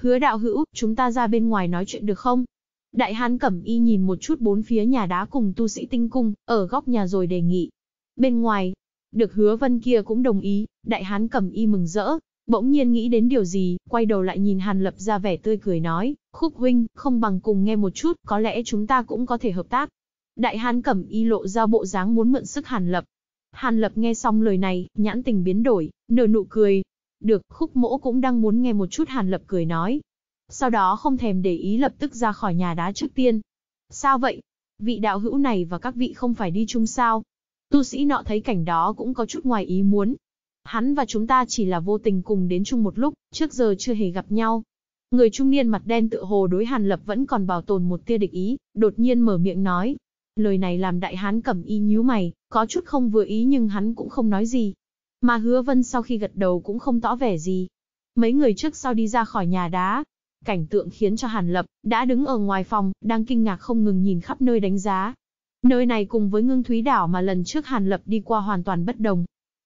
Hứa đạo hữu, chúng ta ra bên ngoài nói chuyện được không? Đại hán cẩm y nhìn một chút bốn phía nhà đá cùng tu sĩ tinh cung, ở góc nhà rồi đề nghị. Bên ngoài, được hứa vân kia cũng đồng ý, đại hán cẩm y mừng rỡ, bỗng nhiên nghĩ đến điều gì, quay đầu lại nhìn Hàn Lập ra vẻ tươi cười nói, khúc huynh, không bằng cùng nghe một chút, có lẽ chúng ta cũng có thể hợp tác đại hán cẩm y lộ ra bộ dáng muốn mượn sức hàn lập. Hàn lập nghe xong lời này, nhãn tình biến đổi, nở nụ cười. Được, khúc mỗ cũng đang muốn nghe một chút hàn lập cười nói. Sau đó không thèm để ý lập tức ra khỏi nhà đá trước tiên. Sao vậy? Vị đạo hữu này và các vị không phải đi chung sao? Tu sĩ nọ thấy cảnh đó cũng có chút ngoài ý muốn. Hắn và chúng ta chỉ là vô tình cùng đến chung một lúc, trước giờ chưa hề gặp nhau, Người trung niên mặt đen tự hồ đối Hàn Lập vẫn còn bảo tồn một tia địch ý, đột nhiên mở miệng nói, Lời này làm đại hán cẩm y nhíu mày, có chút không vừa ý nhưng hắn cũng không nói gì. Mà hứa vân sau khi gật đầu cũng không tỏ vẻ gì. Mấy người trước sau đi ra khỏi nhà đá. Cảnh tượng khiến cho Hàn Lập, đã đứng ở ngoài phòng, đang kinh ngạc không ngừng nhìn khắp nơi đánh giá. Nơi này cùng với ngưng thúy đảo mà lần trước Hàn Lập đi qua hoàn toàn bất đồng.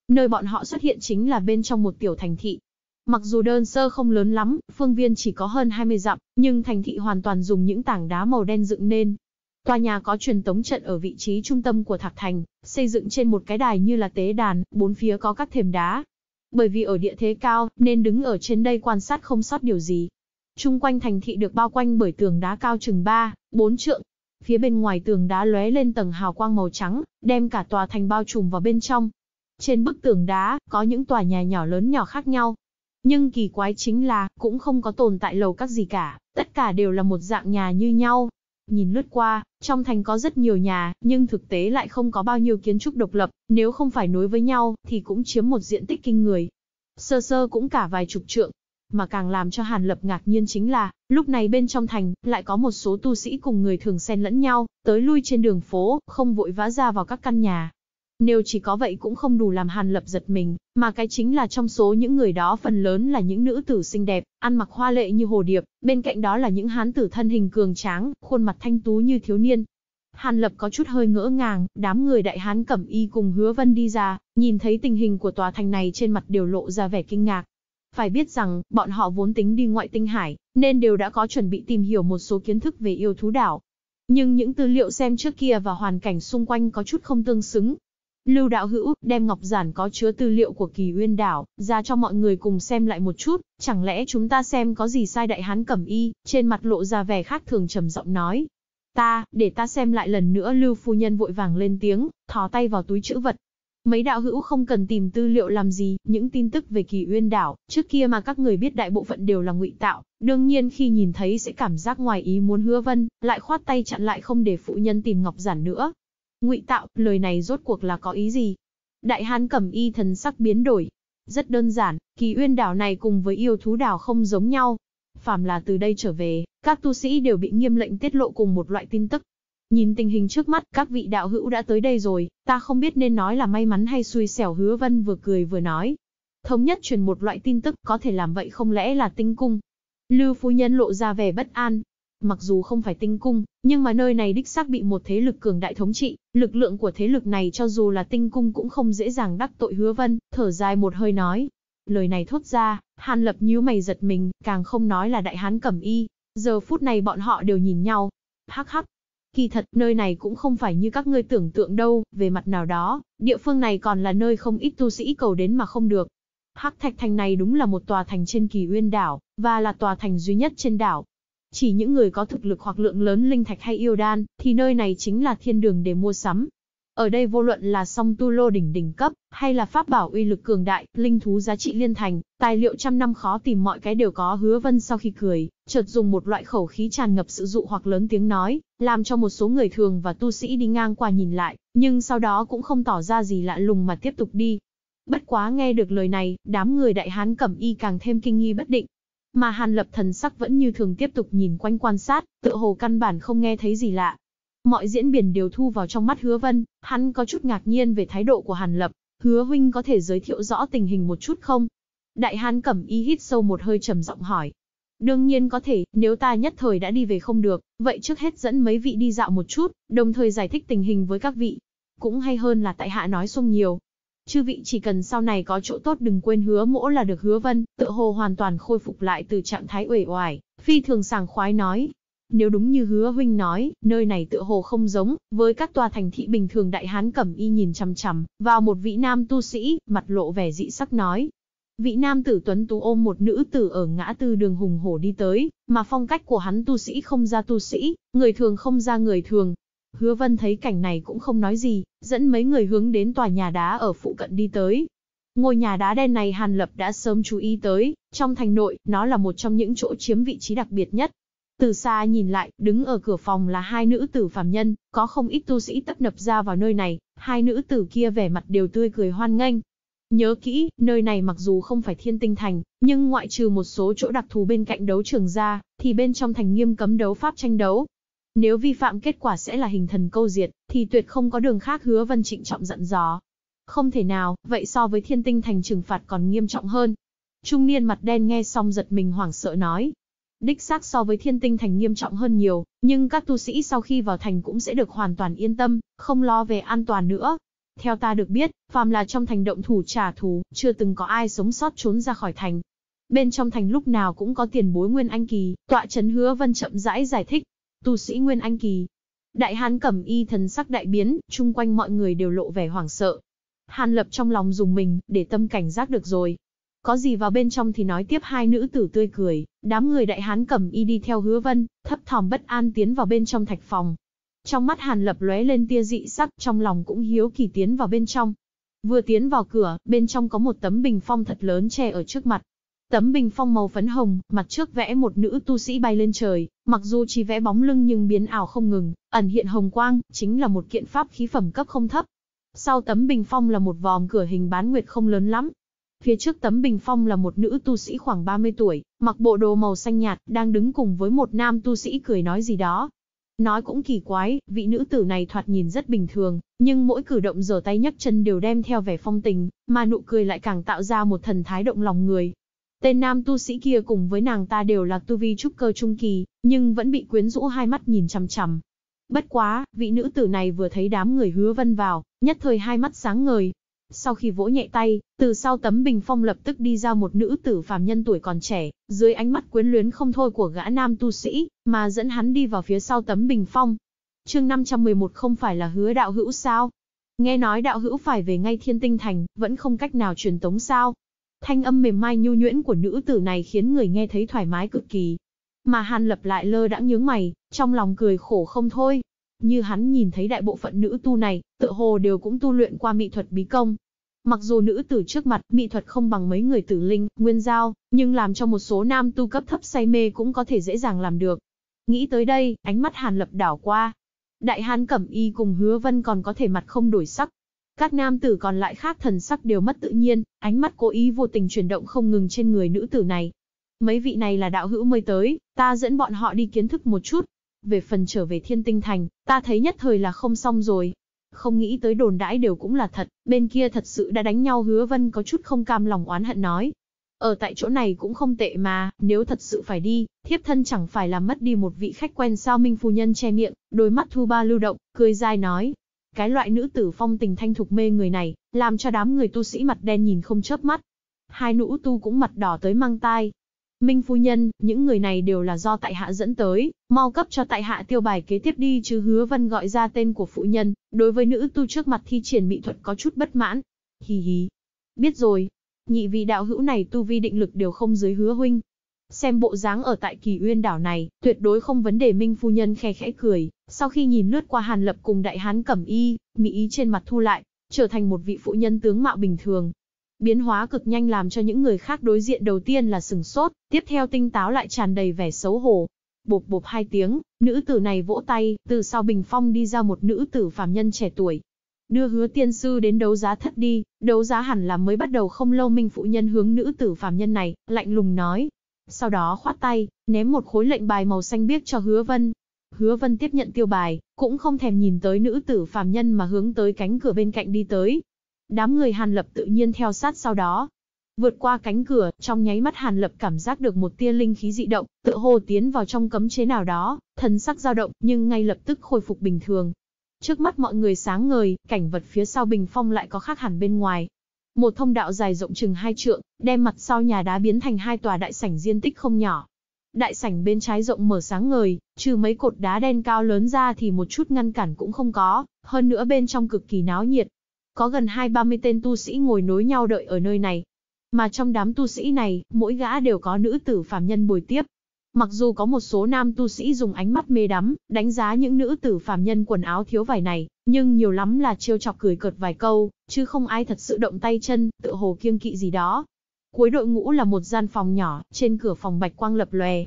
Nơi bọn họ xuất hiện chính là bên trong một tiểu thành thị, Mặc dù đơn sơ không lớn lắm, phương viên chỉ có hơn 20 dặm, nhưng thành thị hoàn toàn dùng những tảng đá màu đen dựng nên, Tòa nhà có truyền tống trận ở vị trí trung tâm của thạc thành, xây dựng trên một cái đài như là tế đàn, bốn phía có các thềm đá. Bởi vì ở địa thế cao, nên đứng ở trên đây quan sát không sót điều gì. Trung quanh thành thị được bao quanh bởi tường đá cao chừng 3, 4 trượng. Phía bên ngoài tường đá lóe lên tầng hào quang màu trắng, đem cả tòa thành bao trùm vào bên trong. Trên bức tường đá, có những tòa nhà nhỏ lớn nhỏ khác nhau. Nhưng kỳ quái chính là, cũng không có tồn tại lầu các gì cả, tất cả đều là một dạng nhà như nhau, Nhìn lướt qua, trong thành có rất nhiều nhà, nhưng thực tế lại không có bao nhiêu kiến trúc độc lập, nếu không phải nối với nhau, thì cũng chiếm một diện tích kinh người. Sơ sơ cũng cả vài chục trượng. Mà càng làm cho Hàn Lập ngạc nhiên chính là, lúc này bên trong thành, lại có một số tu sĩ cùng người thường xen lẫn nhau, tới lui trên đường phố, không vội vã ra vào các căn nhà, nếu chỉ có vậy cũng không đủ làm Hàn Lập giật mình, mà cái chính là trong số những người đó phần lớn là những nữ tử xinh đẹp, ăn mặc hoa lệ như hồ điệp, bên cạnh đó là những hán tử thân hình cường tráng, khuôn mặt thanh tú như thiếu niên. Hàn Lập có chút hơi ngỡ ngàng, đám người đại hán cẩm y cùng hứa vân đi ra, nhìn thấy tình hình của tòa thành này trên mặt đều lộ ra vẻ kinh ngạc. Phải biết rằng, bọn họ vốn tính đi ngoại tinh hải, nên đều đã có chuẩn bị tìm hiểu một số kiến thức về yêu thú đảo. Nhưng những tư liệu xem trước kia và hoàn cảnh xung quanh có chút không tương xứng, Lưu đạo hữu đem ngọc giản có chứa tư liệu của kỳ uyên đảo ra cho mọi người cùng xem lại một chút, chẳng lẽ chúng ta xem có gì sai đại hán cẩm y, trên mặt lộ ra vẻ khác thường trầm giọng nói. Ta, để ta xem lại lần nữa Lưu phu nhân vội vàng lên tiếng, thò tay vào túi chữ vật. Mấy đạo hữu không cần tìm tư liệu làm gì, những tin tức về kỳ uyên đảo, trước kia mà các người biết đại bộ phận đều là ngụy tạo, đương nhiên khi nhìn thấy sẽ cảm giác ngoài ý muốn hứa vân, lại khoát tay chặn lại không để phụ nhân tìm ngọc giản nữa, Ngụy tạo, lời này rốt cuộc là có ý gì? Đại hán cẩm y thần sắc biến đổi. Rất đơn giản, kỳ uyên đảo này cùng với yêu thú đảo không giống nhau. Phàm là từ đây trở về, các tu sĩ đều bị nghiêm lệnh tiết lộ cùng một loại tin tức. Nhìn tình hình trước mắt, các vị đạo hữu đã tới đây rồi, ta không biết nên nói là may mắn hay xui xẻo hứa vân vừa cười vừa nói. Thống nhất truyền một loại tin tức có thể làm vậy không lẽ là tinh cung. Lưu phu nhân lộ ra vẻ bất an, Mặc dù không phải tinh cung, nhưng mà nơi này đích xác bị một thế lực cường đại thống trị, lực lượng của thế lực này cho dù là tinh cung cũng không dễ dàng đắc tội hứa vân, thở dài một hơi nói. Lời này thốt ra, Hàn Lập nhíu mày giật mình, càng không nói là đại hán cẩm y. Giờ phút này bọn họ đều nhìn nhau. Hắc hắc, Kỳ thật, nơi này cũng không phải như các ngươi tưởng tượng đâu, về mặt nào đó, địa phương này còn là nơi không ít tu sĩ cầu đến mà không được. Hắc Thạch Thành này đúng là một tòa thành trên kỳ uyên đảo, và là tòa thành duy nhất trên đảo, chỉ những người có thực lực hoặc lượng lớn linh thạch hay yêu đan, thì nơi này chính là thiên đường để mua sắm. Ở đây vô luận là song tu lô đỉnh đỉnh cấp, hay là pháp bảo uy lực cường đại, linh thú giá trị liên thành, tài liệu trăm năm khó tìm mọi cái đều có hứa vân sau khi cười, chợt dùng một loại khẩu khí tràn ngập sự dụ hoặc lớn tiếng nói, làm cho một số người thường và tu sĩ đi ngang qua nhìn lại, nhưng sau đó cũng không tỏ ra gì lạ lùng mà tiếp tục đi. Bất quá nghe được lời này, đám người đại hán cẩm y càng thêm kinh nghi bất định, mà Hàn Lập thần sắc vẫn như thường tiếp tục nhìn quanh quan sát, tựa hồ căn bản không nghe thấy gì lạ. Mọi diễn biến đều thu vào trong mắt Hứa Vân, hắn có chút ngạc nhiên về thái độ của Hàn Lập, Hứa Huynh có thể giới thiệu rõ tình hình một chút không? Đại Hán cẩm y hít sâu một hơi trầm giọng hỏi. Đương nhiên có thể, nếu ta nhất thời đã đi về không được, vậy trước hết dẫn mấy vị đi dạo một chút, đồng thời giải thích tình hình với các vị. Cũng hay hơn là tại hạ nói xung nhiều, Chư vị chỉ cần sau này có chỗ tốt đừng quên hứa mỗ là được hứa vân, tự hồ hoàn toàn khôi phục lại từ trạng thái uể oải, phi thường sàng khoái nói. Nếu đúng như hứa huynh nói, nơi này tự hồ không giống, với các tòa thành thị bình thường đại hán cẩm y nhìn chằm chằm, vào một vị nam tu sĩ, mặt lộ vẻ dị sắc nói, Vị nam tử tuấn tú ôm một nữ tử ở ngã tư đường hùng hổ đi tới, mà phong cách của hắn tu sĩ không ra tu sĩ, người thường không ra người thường, Hứa Vân thấy cảnh này cũng không nói gì, dẫn mấy người hướng đến tòa nhà đá ở phụ cận đi tới. Ngôi nhà đá đen này Hàn Lập đã sớm chú ý tới, trong thành nội, nó là một trong những chỗ chiếm vị trí đặc biệt nhất. Từ xa nhìn lại, đứng ở cửa phòng là hai nữ tử phàm nhân, có không ít tu sĩ tấp nập ra vào nơi này, hai nữ tử kia vẻ mặt đều tươi cười hoan nghênh. Nhớ kỹ, nơi này mặc dù không phải thiên tinh thành, nhưng ngoại trừ một số chỗ đặc thù bên cạnh đấu trường ra, thì bên trong thành nghiêm cấm đấu pháp tranh đấu, nếu vi phạm kết quả sẽ là hình thần câu diệt, thì tuyệt không có đường khác hứa Vân trịnh trọng dặn dò. Không thể nào, vậy so với thiên tinh thành trừng phạt còn nghiêm trọng hơn. Trung niên mặt đen nghe xong giật mình hoảng sợ nói. Đích xác so với thiên tinh thành nghiêm trọng hơn nhiều, nhưng các tu sĩ sau khi vào thành cũng sẽ được hoàn toàn yên tâm, không lo về an toàn nữa. Theo ta được biết, phàm là trong thành động thủ trả thù, chưa từng có ai sống sót trốn ra khỏi thành. Bên trong thành lúc nào cũng có tiền bối Nguyên Anh Kỳ, tọa chấn hứa vân chậm rãi giải thích tu sĩ Nguyên Anh Kỳ. Đại Hán cẩm y thần sắc đại biến, chung quanh mọi người đều lộ vẻ hoảng sợ. Hàn lập trong lòng dùng mình, để tâm cảnh giác được rồi. Có gì vào bên trong thì nói tiếp hai nữ tử tươi cười, đám người đại hán cẩm y đi theo hứa vân, thấp thòm bất an tiến vào bên trong thạch phòng. Trong mắt hàn lập lóe lên tia dị sắc, trong lòng cũng hiếu kỳ tiến vào bên trong. Vừa tiến vào cửa, bên trong có một tấm bình phong thật lớn che ở trước mặt, Tấm bình phong màu phấn hồng, mặt trước vẽ một nữ tu sĩ bay lên trời, mặc dù chỉ vẽ bóng lưng nhưng biến ảo không ngừng, ẩn hiện hồng quang, chính là một kiện pháp khí phẩm cấp không thấp. Sau tấm bình phong là một vòm cửa hình bán nguyệt không lớn lắm. Phía trước tấm bình phong là một nữ tu sĩ khoảng 30 tuổi, mặc bộ đồ màu xanh nhạt, đang đứng cùng với một nam tu sĩ cười nói gì đó. Nói cũng kỳ quái, vị nữ tử này thoạt nhìn rất bình thường, nhưng mỗi cử động giở tay nhấc chân đều đem theo vẻ phong tình, mà nụ cười lại càng tạo ra một thần thái động lòng người, Tên nam tu sĩ kia cùng với nàng ta đều là tu vi trúc cơ trung kỳ, nhưng vẫn bị quyến rũ hai mắt nhìn chằm chằm. Bất quá, vị nữ tử này vừa thấy đám người hứa vân vào, nhất thời hai mắt sáng ngời. Sau khi vỗ nhẹ tay, từ sau tấm bình phong lập tức đi ra một nữ tử phàm nhân tuổi còn trẻ, dưới ánh mắt quyến luyến không thôi của gã nam tu sĩ, mà dẫn hắn đi vào phía sau tấm bình phong. chương 511 không phải là hứa đạo hữu sao? Nghe nói đạo hữu phải về ngay thiên tinh thành, vẫn không cách nào truyền tống sao? Thanh âm mềm mại nhu nhuyễn của nữ tử này khiến người nghe thấy thoải mái cực kỳ. Mà Hàn Lập lại lơ đãng nhướng mày, trong lòng cười khổ không thôi. Như hắn nhìn thấy đại bộ phận nữ tu này, tựa hồ đều cũng tu luyện qua mỹ thuật bí công. Mặc dù nữ tử trước mặt mỹ thuật không bằng mấy người tử linh, nguyên giao, nhưng làm cho một số nam tu cấp thấp say mê cũng có thể dễ dàng làm được. Nghĩ tới đây, ánh mắt Hàn Lập đảo qua. Đại hán Cẩm Y cùng Hứa Vân còn có thể mặt không đổi sắc, các nam tử còn lại khác thần sắc đều mất tự nhiên, ánh mắt cố ý vô tình chuyển động không ngừng trên người nữ tử này. Mấy vị này là đạo hữu mới tới, ta dẫn bọn họ đi kiến thức một chút. Về phần trở về thiên tinh thành, ta thấy nhất thời là không xong rồi. Không nghĩ tới đồn đãi đều cũng là thật, bên kia thật sự đã đánh nhau hứa vân có chút không cam lòng oán hận nói. Ở tại chỗ này cũng không tệ mà, nếu thật sự phải đi, thiếp thân chẳng phải là mất đi một vị khách quen sao minh phu nhân che miệng, đôi mắt thu ba lưu động, cười dai nói, cái loại nữ tử phong tình thanh thục mê người này, làm cho đám người tu sĩ mặt đen nhìn không chớp mắt. Hai nữ tu cũng mặt đỏ tới mang tai. Minh phu nhân, những người này đều là do tại hạ dẫn tới, mau cấp cho tại hạ tiêu bài kế tiếp đi chứ hứa vân gọi ra tên của phụ nhân, đối với nữ tu trước mặt thi triển mỹ thuật có chút bất mãn. Hì hì. Biết rồi. Nhị vị đạo hữu này tu vi định lực đều không dưới hứa huynh, Xem bộ dáng ở tại kỳ uyên đảo này, tuyệt đối không vấn đề Minh Phu Nhân khe khẽ cười, sau khi nhìn lướt qua Hàn Lập cùng đại hán cẩm y, mỹ ý trên mặt thu lại, trở thành một vị phụ nhân tướng mạo bình thường. Biến hóa cực nhanh làm cho những người khác đối diện đầu tiên là sừng sốt, tiếp theo tinh táo lại tràn đầy vẻ xấu hổ. Bộp bộp hai tiếng, nữ tử này vỗ tay, từ sau bình phong đi ra một nữ tử phàm nhân trẻ tuổi, đưa hứa tiên sư đến đấu giá thất đi, đấu giá hẳn là mới bắt đầu không lâu minh phụ nhân hướng nữ tử phàm nhân này, lạnh lùng nói, sau đó khoát tay, ném một khối lệnh bài màu xanh biếc cho Hứa Vân. Hứa Vân tiếp nhận tiêu bài, cũng không thèm nhìn tới nữ tử phàm nhân mà hướng tới cánh cửa bên cạnh đi tới. Đám người Hàn Lập tự nhiên theo sát sau đó. Vượt qua cánh cửa, trong nháy mắt Hàn Lập cảm giác được một tia linh khí dị động, tự hồ tiến vào trong cấm chế nào đó, thần sắc dao động, nhưng ngay lập tức khôi phục bình thường. Trước mắt mọi người sáng ngời, cảnh vật phía sau bình phong lại có khác hẳn bên ngoài, một thông đạo dài rộng chừng hai trượng, đem mặt sau nhà đá biến thành hai tòa đại sảnh diện tích không nhỏ. Đại sảnh bên trái rộng mở sáng ngời, trừ mấy cột đá đen cao lớn ra thì một chút ngăn cản cũng không có, hơn nữa bên trong cực kỳ náo nhiệt. Có gần hai ba mươi tên tu sĩ ngồi nối nhau đợi ở nơi này. Mà trong đám tu sĩ này, mỗi gã đều có nữ tử phàm nhân bồi tiếp, Mặc dù có một số nam tu sĩ dùng ánh mắt mê đắm, đánh giá những nữ tử phàm nhân quần áo thiếu vải này, nhưng nhiều lắm là trêu chọc cười cợt vài câu, chứ không ai thật sự động tay chân, tự hồ kiêng kỵ gì đó. Cuối đội ngũ là một gian phòng nhỏ, trên cửa phòng bạch quang lập lòe.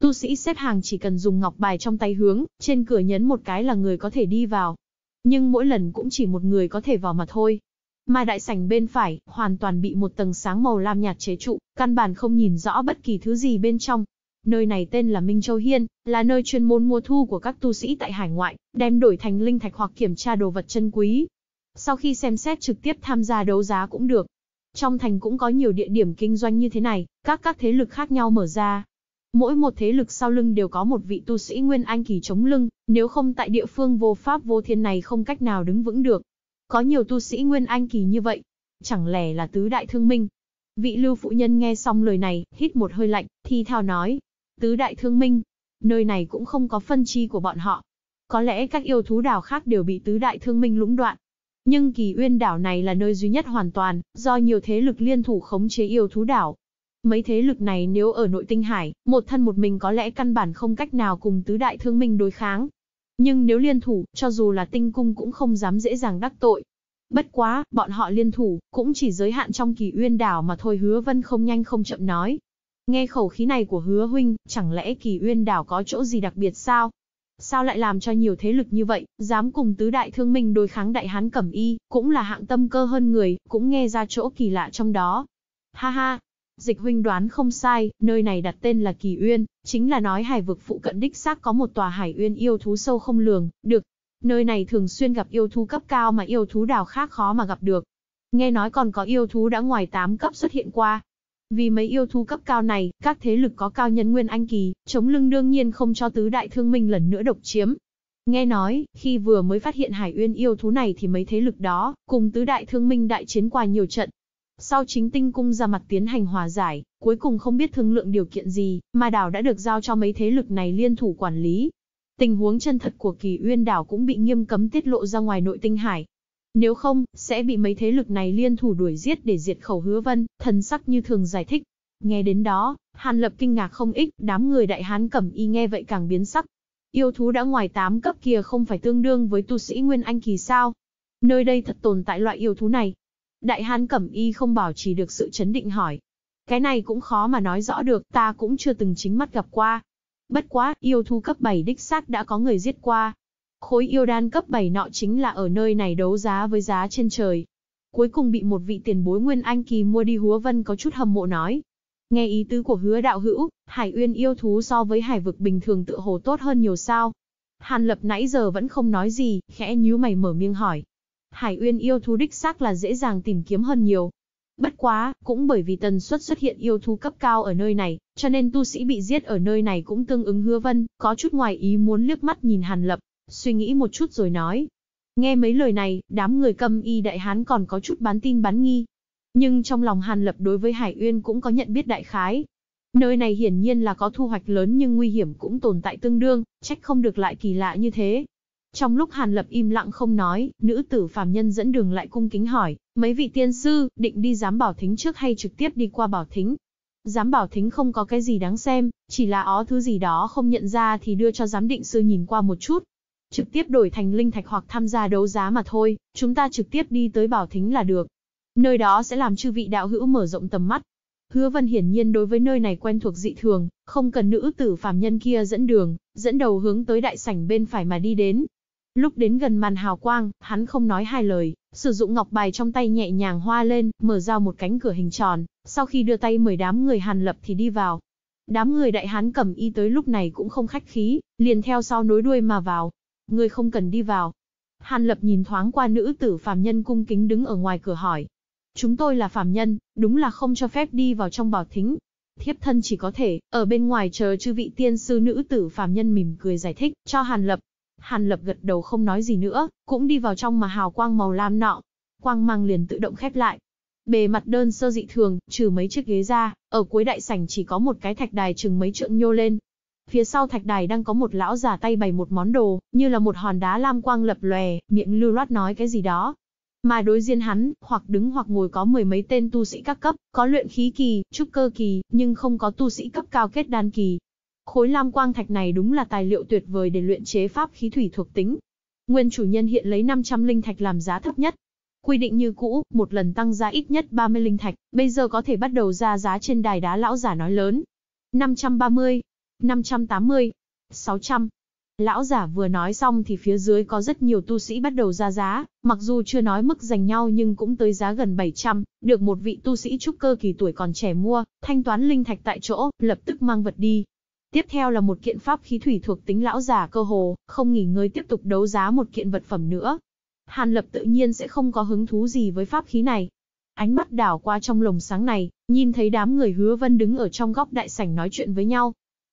Tu sĩ xếp hàng chỉ cần dùng ngọc bài trong tay hướng, trên cửa nhấn một cái là người có thể đi vào. Nhưng mỗi lần cũng chỉ một người có thể vào mà thôi. Mà đại sảnh bên phải, hoàn toàn bị một tầng sáng màu lam nhạt chế trụ, căn bản không nhìn rõ bất kỳ thứ gì bên trong. Nơi này tên là Minh Châu Hiên, là nơi chuyên môn mua thu của các tu sĩ tại hải ngoại, đem đổi thành linh thạch hoặc kiểm tra đồ vật chân quý. Sau khi xem xét trực tiếp tham gia đấu giá cũng được. Trong thành cũng có nhiều địa điểm kinh doanh như thế này, các các thế lực khác nhau mở ra. Mỗi một thế lực sau lưng đều có một vị tu sĩ nguyên anh kỳ chống lưng, nếu không tại địa phương vô pháp vô thiên này không cách nào đứng vững được. Có nhiều tu sĩ nguyên anh kỳ như vậy, chẳng lẽ là tứ đại thương minh, Vị lưu phụ nhân nghe xong lời này, hít một hơi lạnh, thi thao nói, tứ đại thương minh. Nơi này cũng không có phân chi của bọn họ. Có lẽ các yêu thú đảo khác đều bị tứ đại thương minh lũng đoạn. Nhưng kỳ uyên đảo này là nơi duy nhất hoàn toàn, do nhiều thế lực liên thủ khống chế yêu thú đảo. Mấy thế lực này nếu ở nội tinh hải, một thân một mình có lẽ căn bản không cách nào cùng tứ đại thương minh đối kháng. Nhưng nếu liên thủ, cho dù là tinh cung cũng không dám dễ dàng đắc tội. Bất quá, bọn họ liên thủ, cũng chỉ giới hạn trong kỳ uyên đảo mà thôi hứa vân không nhanh không chậm nói, Nghe khẩu khí này của hứa huynh, chẳng lẽ kỳ uyên đảo có chỗ gì đặc biệt sao? Sao lại làm cho nhiều thế lực như vậy, dám cùng tứ đại thương minh đối kháng đại hán cẩm y, cũng là hạng tâm cơ hơn người, cũng nghe ra chỗ kỳ lạ trong đó. Ha ha, dịch huynh đoán không sai, nơi này đặt tên là kỳ uyên, chính là nói hải vực phụ cận đích xác có một tòa hải uyên yêu thú sâu không lường, được. Nơi này thường xuyên gặp yêu thú cấp cao mà yêu thú đào khác khó mà gặp được. Nghe nói còn có yêu thú đã ngoài 8 cấp xuất hiện qua, vì mấy yêu thú cấp cao này, các thế lực có cao nhân nguyên anh kỳ, chống lưng đương nhiên không cho tứ đại thương minh lần nữa độc chiếm. Nghe nói, khi vừa mới phát hiện hải uyên yêu thú này thì mấy thế lực đó, cùng tứ đại thương minh đại chiến qua nhiều trận. Sau chính tinh cung ra mặt tiến hành hòa giải, cuối cùng không biết thương lượng điều kiện gì, mà đảo đã được giao cho mấy thế lực này liên thủ quản lý. Tình huống chân thật của kỳ uyên đảo cũng bị nghiêm cấm tiết lộ ra ngoài nội tinh hải, nếu không, sẽ bị mấy thế lực này liên thủ đuổi giết để diệt khẩu hứa vân, thần sắc như thường giải thích. Nghe đến đó, Hàn Lập kinh ngạc không ít, đám người đại hán cẩm y nghe vậy càng biến sắc. Yêu thú đã ngoài 8 cấp kia không phải tương đương với tu sĩ Nguyên Anh kỳ sao? Nơi đây thật tồn tại loại yêu thú này. Đại hán cẩm y không bảo trì được sự chấn định hỏi. Cái này cũng khó mà nói rõ được, ta cũng chưa từng chính mắt gặp qua. Bất quá, yêu thú cấp 7 đích xác đã có người giết qua, Khối yêu đan cấp 7 nọ chính là ở nơi này đấu giá với giá trên trời. Cuối cùng bị một vị tiền bối Nguyên Anh kỳ mua đi húa vân có chút hâm mộ nói. Nghe ý tứ của hứa đạo hữu, hải uyên yêu thú so với hải vực bình thường tự hồ tốt hơn nhiều sao. Hàn lập nãy giờ vẫn không nói gì, khẽ nhíu mày mở miệng hỏi. Hải uyên yêu thú đích xác là dễ dàng tìm kiếm hơn nhiều, Bất quá, cũng bởi vì tần suất xuất hiện yêu thú cấp cao ở nơi này, cho nên tu sĩ bị giết ở nơi này cũng tương ứng hứa vân, có chút ngoài ý muốn liếc mắt nhìn Hàn Lập, suy nghĩ một chút rồi nói. Nghe mấy lời này, đám người câm y đại hán còn có chút bán tin bán nghi. Nhưng trong lòng Hàn Lập đối với Hải Uyên cũng có nhận biết đại khái. Nơi này hiển nhiên là có thu hoạch lớn nhưng nguy hiểm cũng tồn tại tương đương, trách không được lại kỳ lạ như thế. Trong lúc Hàn Lập im lặng không nói, nữ tử phàm nhân dẫn đường lại cung kính hỏi, mấy vị tiên sư, định đi giám bảo thính trước hay trực tiếp đi qua bảo thính? Giám bảo thính không có cái gì đáng xem, chỉ là ó thứ gì đó không nhận ra thì đưa cho giám định sư nhìn qua một chút, trực tiếp đổi thành linh thạch hoặc tham gia đấu giá mà thôi, chúng ta trực tiếp đi tới bảo thính là được. Nơi đó sẽ làm chư vị đạo hữu mở rộng tầm mắt. Hứa Vân hiển nhiên đối với nơi này quen thuộc dị thường, không cần nữ tử phàm nhân kia dẫn đường, dẫn đầu hướng tới đại sảnh bên phải mà đi đến. Lúc đến gần màn hào quang, hắn không nói hai lời, sử dụng ngọc bài trong tay nhẹ nhàng hoa lên, mở ra một cánh cửa hình tròn, sau khi đưa tay mời đám người Hàn Lập thì đi vào. Đám người đại hán cầm y tới lúc này cũng không khách khí, liền theo sau nối đuôi mà vào, ngươi không cần đi vào. Hàn Lập nhìn thoáng qua nữ tử phàm nhân cung kính đứng ở ngoài cửa hỏi. Chúng tôi là phàm nhân, đúng là không cho phép đi vào trong bảo thính. Thiếp thân chỉ có thể, ở bên ngoài chờ chư vị tiên sư nữ tử phàm nhân mỉm cười giải thích, cho Hàn Lập. Hàn Lập gật đầu không nói gì nữa, cũng đi vào trong mà hào quang màu lam nọ. Quang mang liền tự động khép lại, Bề mặt đơn sơ dị thường, trừ mấy chiếc ghế ra, ở cuối đại sảnh chỉ có một cái thạch đài chừng mấy trượng nhô lên, Phía sau thạch đài đang có một lão giả tay bày một món đồ, như là một hòn đá lam quang lập lòe, miệng lưu loát nói cái gì đó. Mà đối diện hắn, hoặc đứng hoặc ngồi có mười mấy tên tu sĩ các cấp, có luyện khí kỳ, trúc cơ kỳ, nhưng không có tu sĩ cấp cao kết đan kỳ. Khối lam quang thạch này đúng là tài liệu tuyệt vời để luyện chế pháp khí thủy thuộc tính. Nguyên chủ nhân hiện lấy 500 linh thạch làm giá thấp nhất, Quy định như cũ, một lần tăng giá ít nhất 30 linh thạch, bây giờ có thể bắt đầu ra giá trên đài đá lão giả nói lớn. 530, 580, 600. Lão giả vừa nói xong thì phía dưới có rất nhiều tu sĩ bắt đầu ra giá, mặc dù chưa nói mức dành nhau nhưng cũng tới giá gần 700, được một vị tu sĩ trúc cơ kỳ tuổi còn trẻ mua, thanh toán linh thạch tại chỗ, lập tức mang vật đi. Tiếp theo là một kiện pháp khí thủy thuộc tính lão giả cơ hồ, không nghỉ ngơi tiếp tục đấu giá một kiện vật phẩm nữa. Hàn lập tự nhiên sẽ không có hứng thú gì với pháp khí này. Ánh mắt đảo qua trong lồng sáng này, nhìn thấy đám người hứa vân đứng ở trong góc đại sảnh nói chuyện với nhau,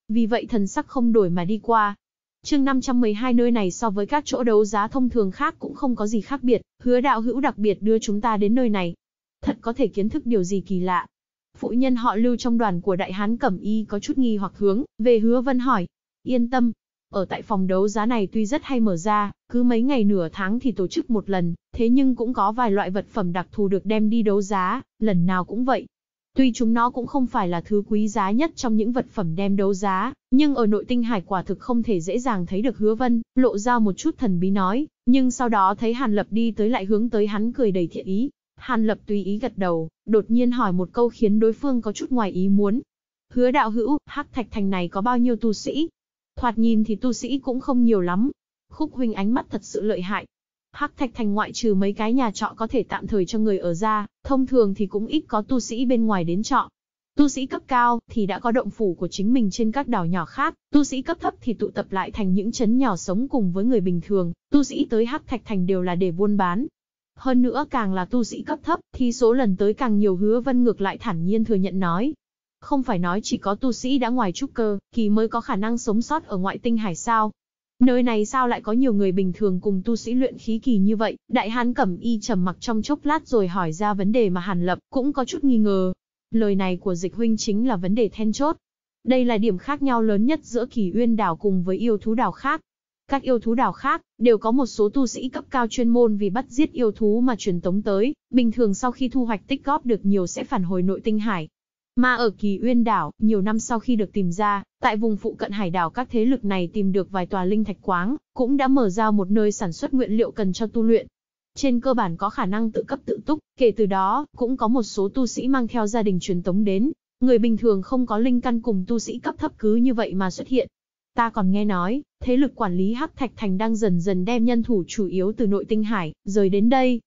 vì vậy thần sắc không đổi mà đi qua. Chương 512 nơi này so với các chỗ đấu giá thông thường khác cũng không có gì khác biệt, hứa đạo hữu đặc biệt đưa chúng ta đến nơi này. Thật có thể kiến thức điều gì kỳ lạ. Phụ nhân họ lưu trong đoàn của đại hán cẩm y có chút nghi hoặc hướng, về hứa vân hỏi. Yên tâm, ở tại phòng đấu giá này tuy rất hay mở ra, cứ mấy ngày nửa tháng thì tổ chức một lần, thế nhưng cũng có vài loại vật phẩm đặc thù được đem đi đấu giá, lần nào cũng vậy, Tuy chúng nó cũng không phải là thứ quý giá nhất trong những vật phẩm đem đấu giá, nhưng ở nội tinh hải quả thực không thể dễ dàng thấy được hứa vân, lộ ra một chút thần bí nói, nhưng sau đó thấy Hàn Lập đi tới lại hướng tới hắn cười đầy thiện ý. Hàn Lập tùy ý gật đầu, đột nhiên hỏi một câu khiến đối phương có chút ngoài ý muốn. Hứa đạo hữu, hắc thạch thành này có bao nhiêu tu sĩ? Thoạt nhìn thì tu sĩ cũng không nhiều lắm. Khúc huynh ánh mắt thật sự lợi hại, Hắc Thạch Thành ngoại trừ mấy cái nhà trọ có thể tạm thời cho người ở ra, thông thường thì cũng ít có tu sĩ bên ngoài đến trọ. Tu sĩ cấp cao thì đã có động phủ của chính mình trên các đảo nhỏ khác, tu sĩ cấp thấp thì tụ tập lại thành những chấn nhỏ sống cùng với người bình thường, tu sĩ tới Hắc Thạch Thành đều là để buôn bán. Hơn nữa càng là tu sĩ cấp thấp thì số lần tới càng nhiều hứa vân ngược lại thản nhiên thừa nhận nói. Không phải nói chỉ có tu sĩ đã ngoài trúc cơ, thì mới có khả năng sống sót ở ngoại tinh hải sao, Nơi này sao lại có nhiều người bình thường cùng tu sĩ luyện khí kỳ như vậy? Đại Hán Cẩm Y trầm mặc trong chốc lát rồi hỏi ra vấn đề mà Hàn Lập cũng có chút nghi ngờ. Lời này của Dịch huynh chính là vấn đề then chốt. Đây là điểm khác nhau lớn nhất giữa Kỳ Uyên đảo cùng với yêu thú đảo khác. Các yêu thú đảo khác đều có một số tu sĩ cấp cao chuyên môn vì bắt giết yêu thú mà truyền tống tới, bình thường sau khi thu hoạch tích góp được nhiều sẽ phản hồi nội tinh hải, mà ở Kỳ Uyên đảo, nhiều năm sau khi được tìm ra, tại vùng phụ cận hải đảo các thế lực này tìm được vài tòa linh thạch quáng, cũng đã mở ra một nơi sản xuất nguyện liệu cần cho tu luyện. Trên cơ bản có khả năng tự cấp tự túc, kể từ đó, cũng có một số tu sĩ mang theo gia đình truyền tống đến. Người bình thường không có linh căn cùng tu sĩ cấp thấp cứ như vậy mà xuất hiện. Ta còn nghe nói, thế lực quản lý Hắc Thạch Thành đang dần dần đem nhân thủ chủ yếu từ nội tinh hải, rời đến đây,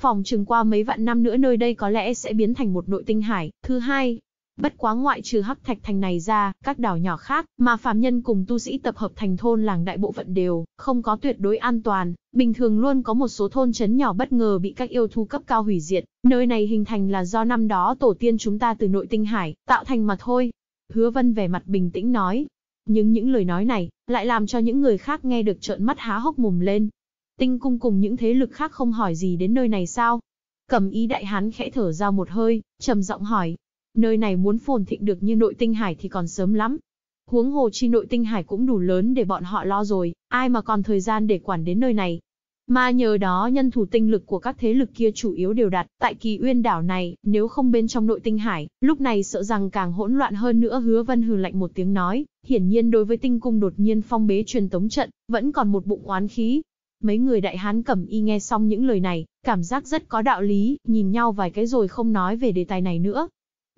phòng trừng qua mấy vạn năm nữa nơi đây có lẽ sẽ biến thành một nội tinh hải. Thứ hai, Bất quá ngoại trừ hắc thạch thành này ra, các đảo nhỏ khác mà phàm nhân cùng tu sĩ tập hợp thành thôn làng đại bộ phận đều không có tuyệt đối an toàn, bình thường luôn có một số thôn chấn nhỏ bất ngờ bị các yêu thu cấp cao hủy diệt, nơi này hình thành là do năm đó tổ tiên chúng ta từ nội tinh hải tạo thành mà thôi. Hứa Vân vẻ mặt bình tĩnh nói, nhưng những lời nói này lại làm cho những người khác nghe được trợn mắt há hốc mồm lên. Tinh cung cùng những thế lực khác không hỏi gì đến nơi này sao? Cầm ý đại hán khẽ thở ra một hơi, trầm giọng hỏi, Nơi này muốn phồn thịnh được như nội tinh hải thì còn sớm lắm. Huống hồ chi nội tinh hải cũng đủ lớn để bọn họ lo rồi, ai mà còn thời gian để quản đến nơi này. Mà nhờ đó nhân thủ tinh lực của các thế lực kia chủ yếu đều đặt tại kỳ uyên đảo này, nếu không bên trong nội tinh hải, lúc này sợ rằng càng hỗn loạn hơn nữa hứa vân hừ lạnh một tiếng nói, hiển nhiên đối với tinh cung đột nhiên phong bế truyền tống trận, vẫn còn một bụng oán khí. Mấy người đại hán cẩm y nghe xong những lời này, cảm giác rất có đạo lý, nhìn nhau vài cái rồi không nói về đề tài này nữa.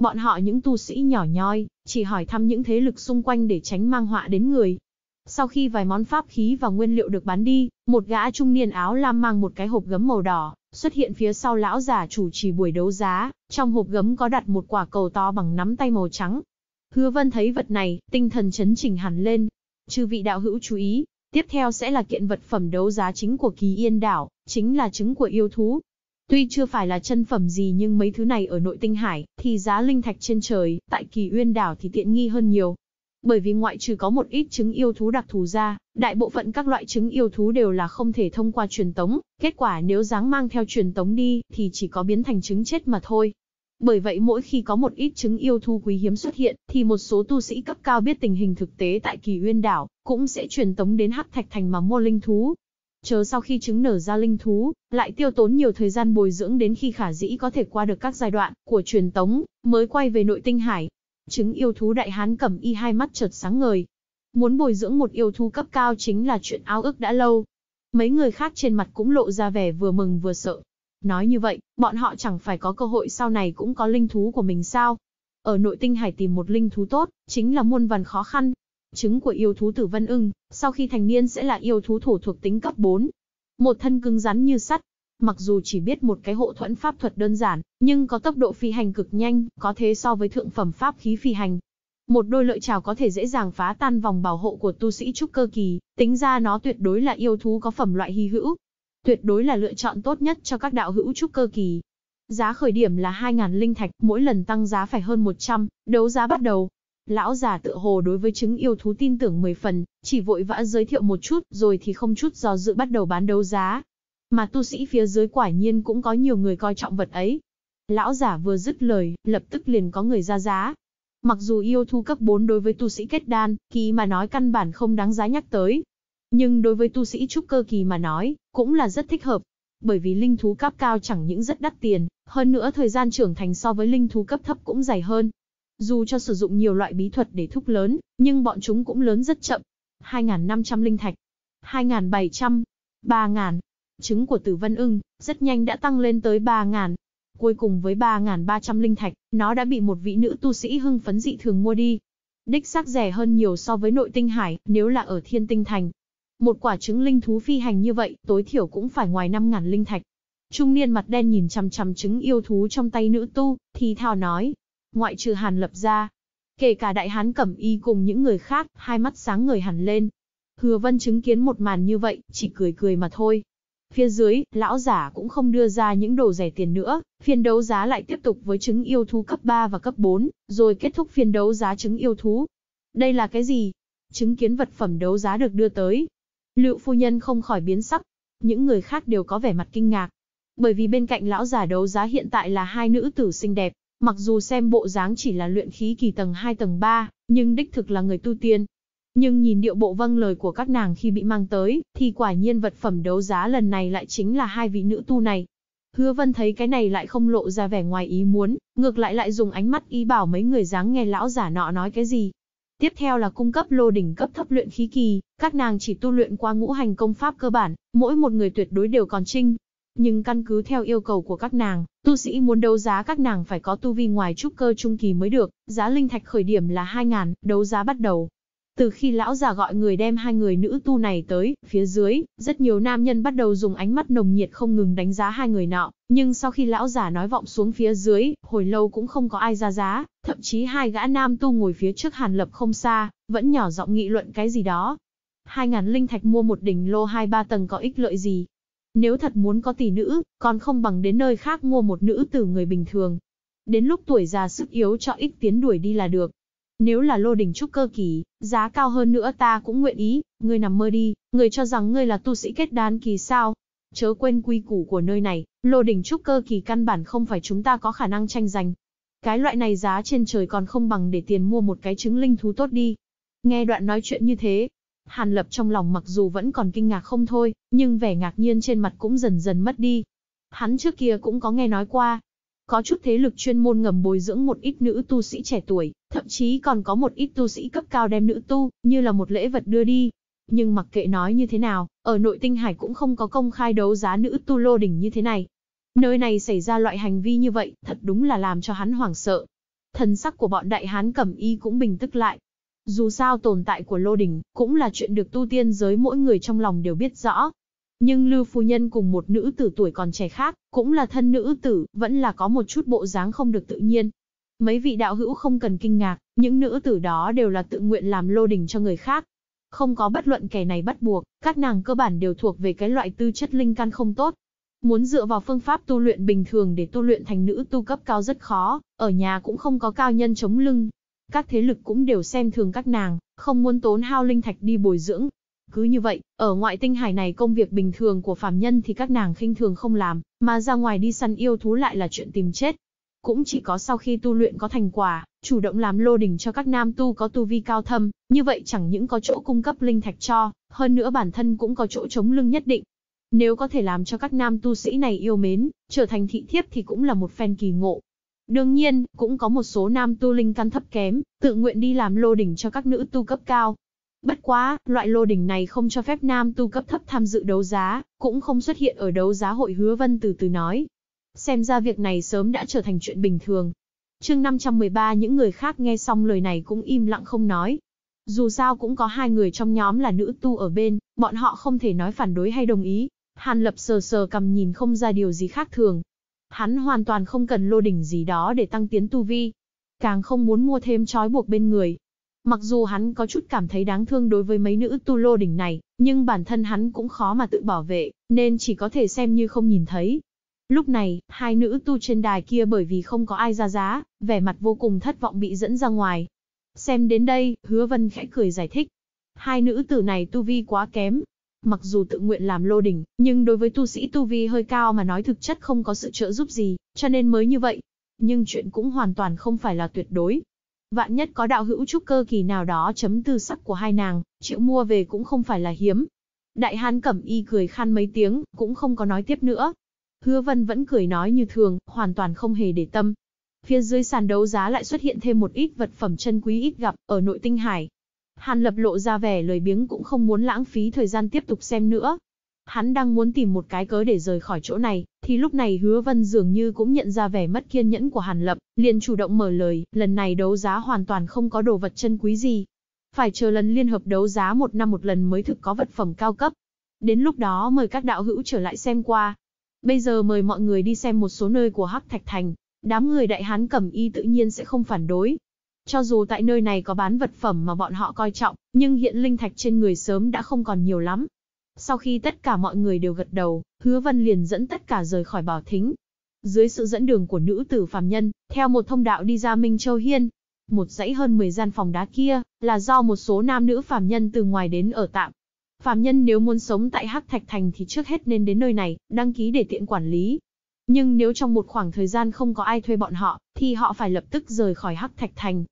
Bọn họ những tu sĩ nhỏ nhoi, chỉ hỏi thăm những thế lực xung quanh để tránh mang họa đến người. Sau khi vài món pháp khí và nguyên liệu được bán đi, một gã trung niên áo lam mang một cái hộp gấm màu đỏ, xuất hiện phía sau lão già chủ trì buổi đấu giá, trong hộp gấm có đặt một quả cầu to bằng nắm tay màu trắng. Hứa Vân thấy vật này, tinh thần chấn chỉnh hẳn lên. Chư vị đạo hữu chú ý, tiếp theo sẽ là kiện vật phẩm đấu giá chính của Kỳ Yên đảo, chính là trứng của yêu thú. Tuy chưa phải là chân phẩm gì nhưng mấy thứ này ở nội tinh hải, thì giá linh thạch trên trời, tại kỳ uyên đảo thì tiện nghi hơn nhiều. Bởi vì ngoại trừ có một ít trứng yêu thú đặc thù ra, đại bộ phận các loại trứng yêu thú đều là không thể thông qua truyền tống, kết quả nếu dáng mang theo truyền tống đi thì chỉ có biến thành trứng chết mà thôi. Bởi vậy mỗi khi có một ít trứng yêu thú quý hiếm xuất hiện, thì một số tu sĩ cấp cao biết tình hình thực tế tại kỳ uyên đảo, cũng sẽ truyền tống đến hắc thạch thành mà mua linh thú, Chờ sau khi trứng nở ra linh thú, lại tiêu tốn nhiều thời gian bồi dưỡng đến khi khả dĩ có thể qua được các giai đoạn của truyền tống, mới quay về nội tinh hải. Trứng yêu thú đại hán cẩm y hai mắt chợt sáng ngời. Muốn bồi dưỡng một yêu thú cấp cao chính là chuyện áo ước đã lâu. Mấy người khác trên mặt cũng lộ ra vẻ vừa mừng vừa sợ. Nói như vậy, bọn họ chẳng phải có cơ hội sau này cũng có linh thú của mình sao? Ở nội tinh hải tìm một linh thú tốt, chính là muôn vàn khó khăn, Trứng của yêu thú tử vân ưng, sau khi thành niên sẽ là yêu thú thổ thuộc tính cấp 4. Một thân cứng rắn như sắt, mặc dù chỉ biết một cái hộ thuẫn pháp thuật đơn giản, nhưng có tốc độ phi hành cực nhanh, có thế so với thượng phẩm pháp khí phi hành. Một đôi lợi trào có thể dễ dàng phá tan vòng bảo hộ của tu sĩ trúc cơ kỳ, tính ra nó tuyệt đối là yêu thú có phẩm loại hy hữu. Tuyệt đối là lựa chọn tốt nhất cho các đạo hữu trúc cơ kỳ. Giá khởi điểm là 2.000 linh thạch, mỗi lần tăng giá phải hơn 100, đấu giá bắt đầu, Lão già tự hồ đối với chứng yêu thú tin tưởng 10 phần, chỉ vội vã giới thiệu một chút rồi thì không chút do dự bắt đầu bán đấu giá. Mà tu sĩ phía dưới quả nhiên cũng có nhiều người coi trọng vật ấy. Lão giả vừa dứt lời, lập tức liền có người ra giá. Mặc dù yêu thú cấp 4 đối với tu sĩ kết đan, kỳ mà nói căn bản không đáng giá nhắc tới. Nhưng đối với tu sĩ trúc cơ kỳ mà nói, cũng là rất thích hợp. Bởi vì linh thú cấp cao chẳng những rất đắt tiền, hơn nữa thời gian trưởng thành so với linh thú cấp thấp cũng dài hơn, dù cho sử dụng nhiều loại bí thuật để thúc lớn, nhưng bọn chúng cũng lớn rất chậm. 2.500 linh thạch, 2.700, 3.000. Trứng của tử vân ưng, rất nhanh đã tăng lên tới 3.000. Cuối cùng với 3.300 linh thạch, nó đã bị một vị nữ tu sĩ hưng phấn dị thường mua đi. Đích xác rẻ hơn nhiều so với nội tinh hải, nếu là ở thiên tinh thành. Một quả trứng linh thú phi hành như vậy, tối thiểu cũng phải ngoài 5.000 linh thạch. Trung niên mặt đen nhìn chằm chằm trứng yêu thú trong tay nữ tu, thì thào nói, ngoại trừ Hàn Lập ra. Kể cả đại hán cẩm y cùng những người khác, hai mắt sáng người hẳn lên. Hứa Vân chứng kiến một màn như vậy, chỉ cười cười mà thôi. Phía dưới, lão giả cũng không đưa ra những đồ rẻ tiền nữa, phiên đấu giá lại tiếp tục với trứng yêu thú cấp 3 và cấp 4, rồi kết thúc phiên đấu giá trứng yêu thú. Đây là cái gì? Chứng kiến vật phẩm đấu giá được đưa tới. Lựu phu nhân không khỏi biến sắc, những người khác đều có vẻ mặt kinh ngạc. Bởi vì bên cạnh lão giả đấu giá hiện tại là hai nữ tử xinh đẹp, Mặc dù xem bộ dáng chỉ là luyện khí kỳ tầng 2 tầng 3, nhưng đích thực là người tu tiên. Nhưng nhìn điệu bộ vâng lời của các nàng khi bị mang tới, thì quả nhiên vật phẩm đấu giá lần này lại chính là hai vị nữ tu này. Hứa Vân thấy cái này lại không lộ ra vẻ ngoài ý muốn, ngược lại lại dùng ánh mắt ý bảo mấy người dáng nghe lão giả nọ nói cái gì. Tiếp theo là cung cấp lô đỉnh cấp thấp luyện khí kỳ, các nàng chỉ tu luyện qua ngũ hành công pháp cơ bản, mỗi một người tuyệt đối đều còn trinh, nhưng căn cứ theo yêu cầu của các nàng, tu sĩ muốn đấu giá các nàng phải có tu vi ngoài trúc cơ trung kỳ mới được, giá linh thạch khởi điểm là 2.000, đấu giá bắt đầu. Từ khi lão già gọi người đem hai người nữ tu này tới, phía dưới, rất nhiều nam nhân bắt đầu dùng ánh mắt nồng nhiệt không ngừng đánh giá hai người nọ, nhưng sau khi lão già nói vọng xuống phía dưới, hồi lâu cũng không có ai ra giá, thậm chí hai gã nam tu ngồi phía trước Hàn Lập không xa, vẫn nhỏ giọng nghị luận cái gì đó. Hai ngàn linh thạch mua một đỉnh lô hai ba tầng có ích lợi gì, nếu thật muốn có tỷ nữ, còn không bằng đến nơi khác mua một nữ từ người bình thường. Đến lúc tuổi già sức yếu cho ít tiến đuổi đi là được. Nếu là lô đỉnh trúc cơ kỳ, giá cao hơn nữa ta cũng nguyện ý, ngươi nằm mơ đi, ngươi cho rằng ngươi là tu sĩ kết đan kỳ sao? Chớ quên quy củ của nơi này, lô đỉnh trúc cơ kỳ căn bản không phải chúng ta có khả năng tranh giành. Cái loại này giá trên trời còn không bằng để tiền mua một cái trứng linh thú tốt đi. Nghe đoạn nói chuyện như thế, Hàn Lập trong lòng mặc dù vẫn còn kinh ngạc không thôi, nhưng vẻ ngạc nhiên trên mặt cũng dần dần mất đi. Hắn trước kia cũng có nghe nói qua, có chút thế lực chuyên môn ngầm bồi dưỡng một ít nữ tu sĩ trẻ tuổi, thậm chí còn có một ít tu sĩ cấp cao đem nữ tu, như là một lễ vật đưa đi. Nhưng mặc kệ nói như thế nào, ở nội tinh hải cũng không có công khai đấu giá nữ tu lô đỉnh như thế này. Nơi này xảy ra loại hành vi như vậy, thật đúng là làm cho hắn hoảng sợ. Thần sắc của bọn đại hán cẩm y cũng bình tức lại, dù sao tồn tại của Lô Đình, cũng là chuyện được tu tiên giới mỗi người trong lòng đều biết rõ. Nhưng Lưu Phu Nhân cùng một nữ tử tuổi còn trẻ khác, cũng là thân nữ tử, vẫn là có một chút bộ dáng không được tự nhiên. Mấy vị đạo hữu không cần kinh ngạc, những nữ tử đó đều là tự nguyện làm Lô Đình cho người khác. Không có bất luận kẻ này bắt buộc, các nàng cơ bản đều thuộc về cái loại tư chất linh căn không tốt, muốn dựa vào phương pháp tu luyện bình thường để tu luyện thành nữ tu cấp cao rất khó, ở nhà cũng không có cao nhân chống lưng, các thế lực cũng đều xem thường các nàng, không muốn tốn hao linh thạch đi bồi dưỡng. Cứ như vậy, ở ngoại tinh hải này công việc bình thường của phàm nhân thì các nàng khinh thường không làm, mà ra ngoài đi săn yêu thú lại là chuyện tìm chết. Cũng chỉ có sau khi tu luyện có thành quả, chủ động làm lô đỉnh cho các nam tu có tu vi cao thâm, như vậy chẳng những có chỗ cung cấp linh thạch cho, hơn nữa bản thân cũng có chỗ chống lưng nhất định. Nếu có thể làm cho các nam tu sĩ này yêu mến, trở thành thị thiếp thì cũng là một phen kỳ ngộ. Đương nhiên, cũng có một số nam tu linh căn thấp kém, tự nguyện đi làm lô đỉnh cho các nữ tu cấp cao. Bất quá, loại lô đỉnh này không cho phép nam tu cấp thấp tham dự đấu giá, cũng không xuất hiện ở đấu giá hội hứa vân từ từ nói. Xem ra việc này sớm đã trở thành chuyện bình thường. chương 513 những người khác nghe xong lời này cũng im lặng không nói. Dù sao cũng có hai người trong nhóm là nữ tu ở bên, bọn họ không thể nói phản đối hay đồng ý. Hàn lập sờ sờ cầm nhìn không ra điều gì khác thường, Hắn hoàn toàn không cần lô đỉnh gì đó để tăng tiến tu vi. Càng không muốn mua thêm trói buộc bên người. Mặc dù hắn có chút cảm thấy đáng thương đối với mấy nữ tu lô đỉnh này, nhưng bản thân hắn cũng khó mà tự bảo vệ, nên chỉ có thể xem như không nhìn thấy. Lúc này, hai nữ tu trên đài kia bởi vì không có ai ra giá, vẻ mặt vô cùng thất vọng bị dẫn ra ngoài. Xem đến đây, hứa vân khẽ cười giải thích. Hai nữ tử này tu vi quá kém, Mặc dù tự nguyện làm lô đỉnh, nhưng đối với tu sĩ tu vi hơi cao mà nói thực chất không có sự trợ giúp gì, cho nên mới như vậy. Nhưng chuyện cũng hoàn toàn không phải là tuyệt đối. Vạn nhất có đạo hữu trúc cơ kỳ nào đó chấm tư sắc của hai nàng, chịu mua về cũng không phải là hiếm. Đại hán cẩm y cười khan mấy tiếng, cũng không có nói tiếp nữa. Hứa vân vẫn cười nói như thường, hoàn toàn không hề để tâm. Phía dưới sàn đấu giá lại xuất hiện thêm một ít vật phẩm chân quý ít gặp ở nội tinh hải, Hàn Lập lộ ra vẻ lời biếng cũng không muốn lãng phí thời gian tiếp tục xem nữa. Hắn đang muốn tìm một cái cớ để rời khỏi chỗ này, thì lúc này Hứa Vân dường như cũng nhận ra vẻ mất kiên nhẫn của Hàn Lập, liền chủ động mở lời, lần này đấu giá hoàn toàn không có đồ vật chân quý gì. Phải chờ lần liên hợp đấu giá một năm một lần mới thực có vật phẩm cao cấp. Đến lúc đó mời các đạo hữu trở lại xem qua. Bây giờ mời mọi người đi xem một số nơi của Hắc Thạch Thành, đám người đại hán cẩm y tự nhiên sẽ không phản đối, cho dù tại nơi này có bán vật phẩm mà bọn họ coi trọng, nhưng hiện linh thạch trên người sớm đã không còn nhiều lắm. Sau khi tất cả mọi người đều gật đầu, Hứa Vân liền dẫn tất cả rời khỏi bảo thính. Dưới sự dẫn đường của nữ tử phàm nhân, theo một thông đạo đi ra Minh Châu Hiên, một dãy hơn 10 gian phòng đá kia là do một số nam nữ phàm nhân từ ngoài đến ở tạm. Phàm nhân nếu muốn sống tại Hắc Thạch Thành thì trước hết nên đến nơi này, đăng ký để tiện quản lý, nhưng nếu trong một khoảng thời gian không có ai thuê bọn họ, thì họ phải lập tức rời khỏi Hắc Thạch Thành.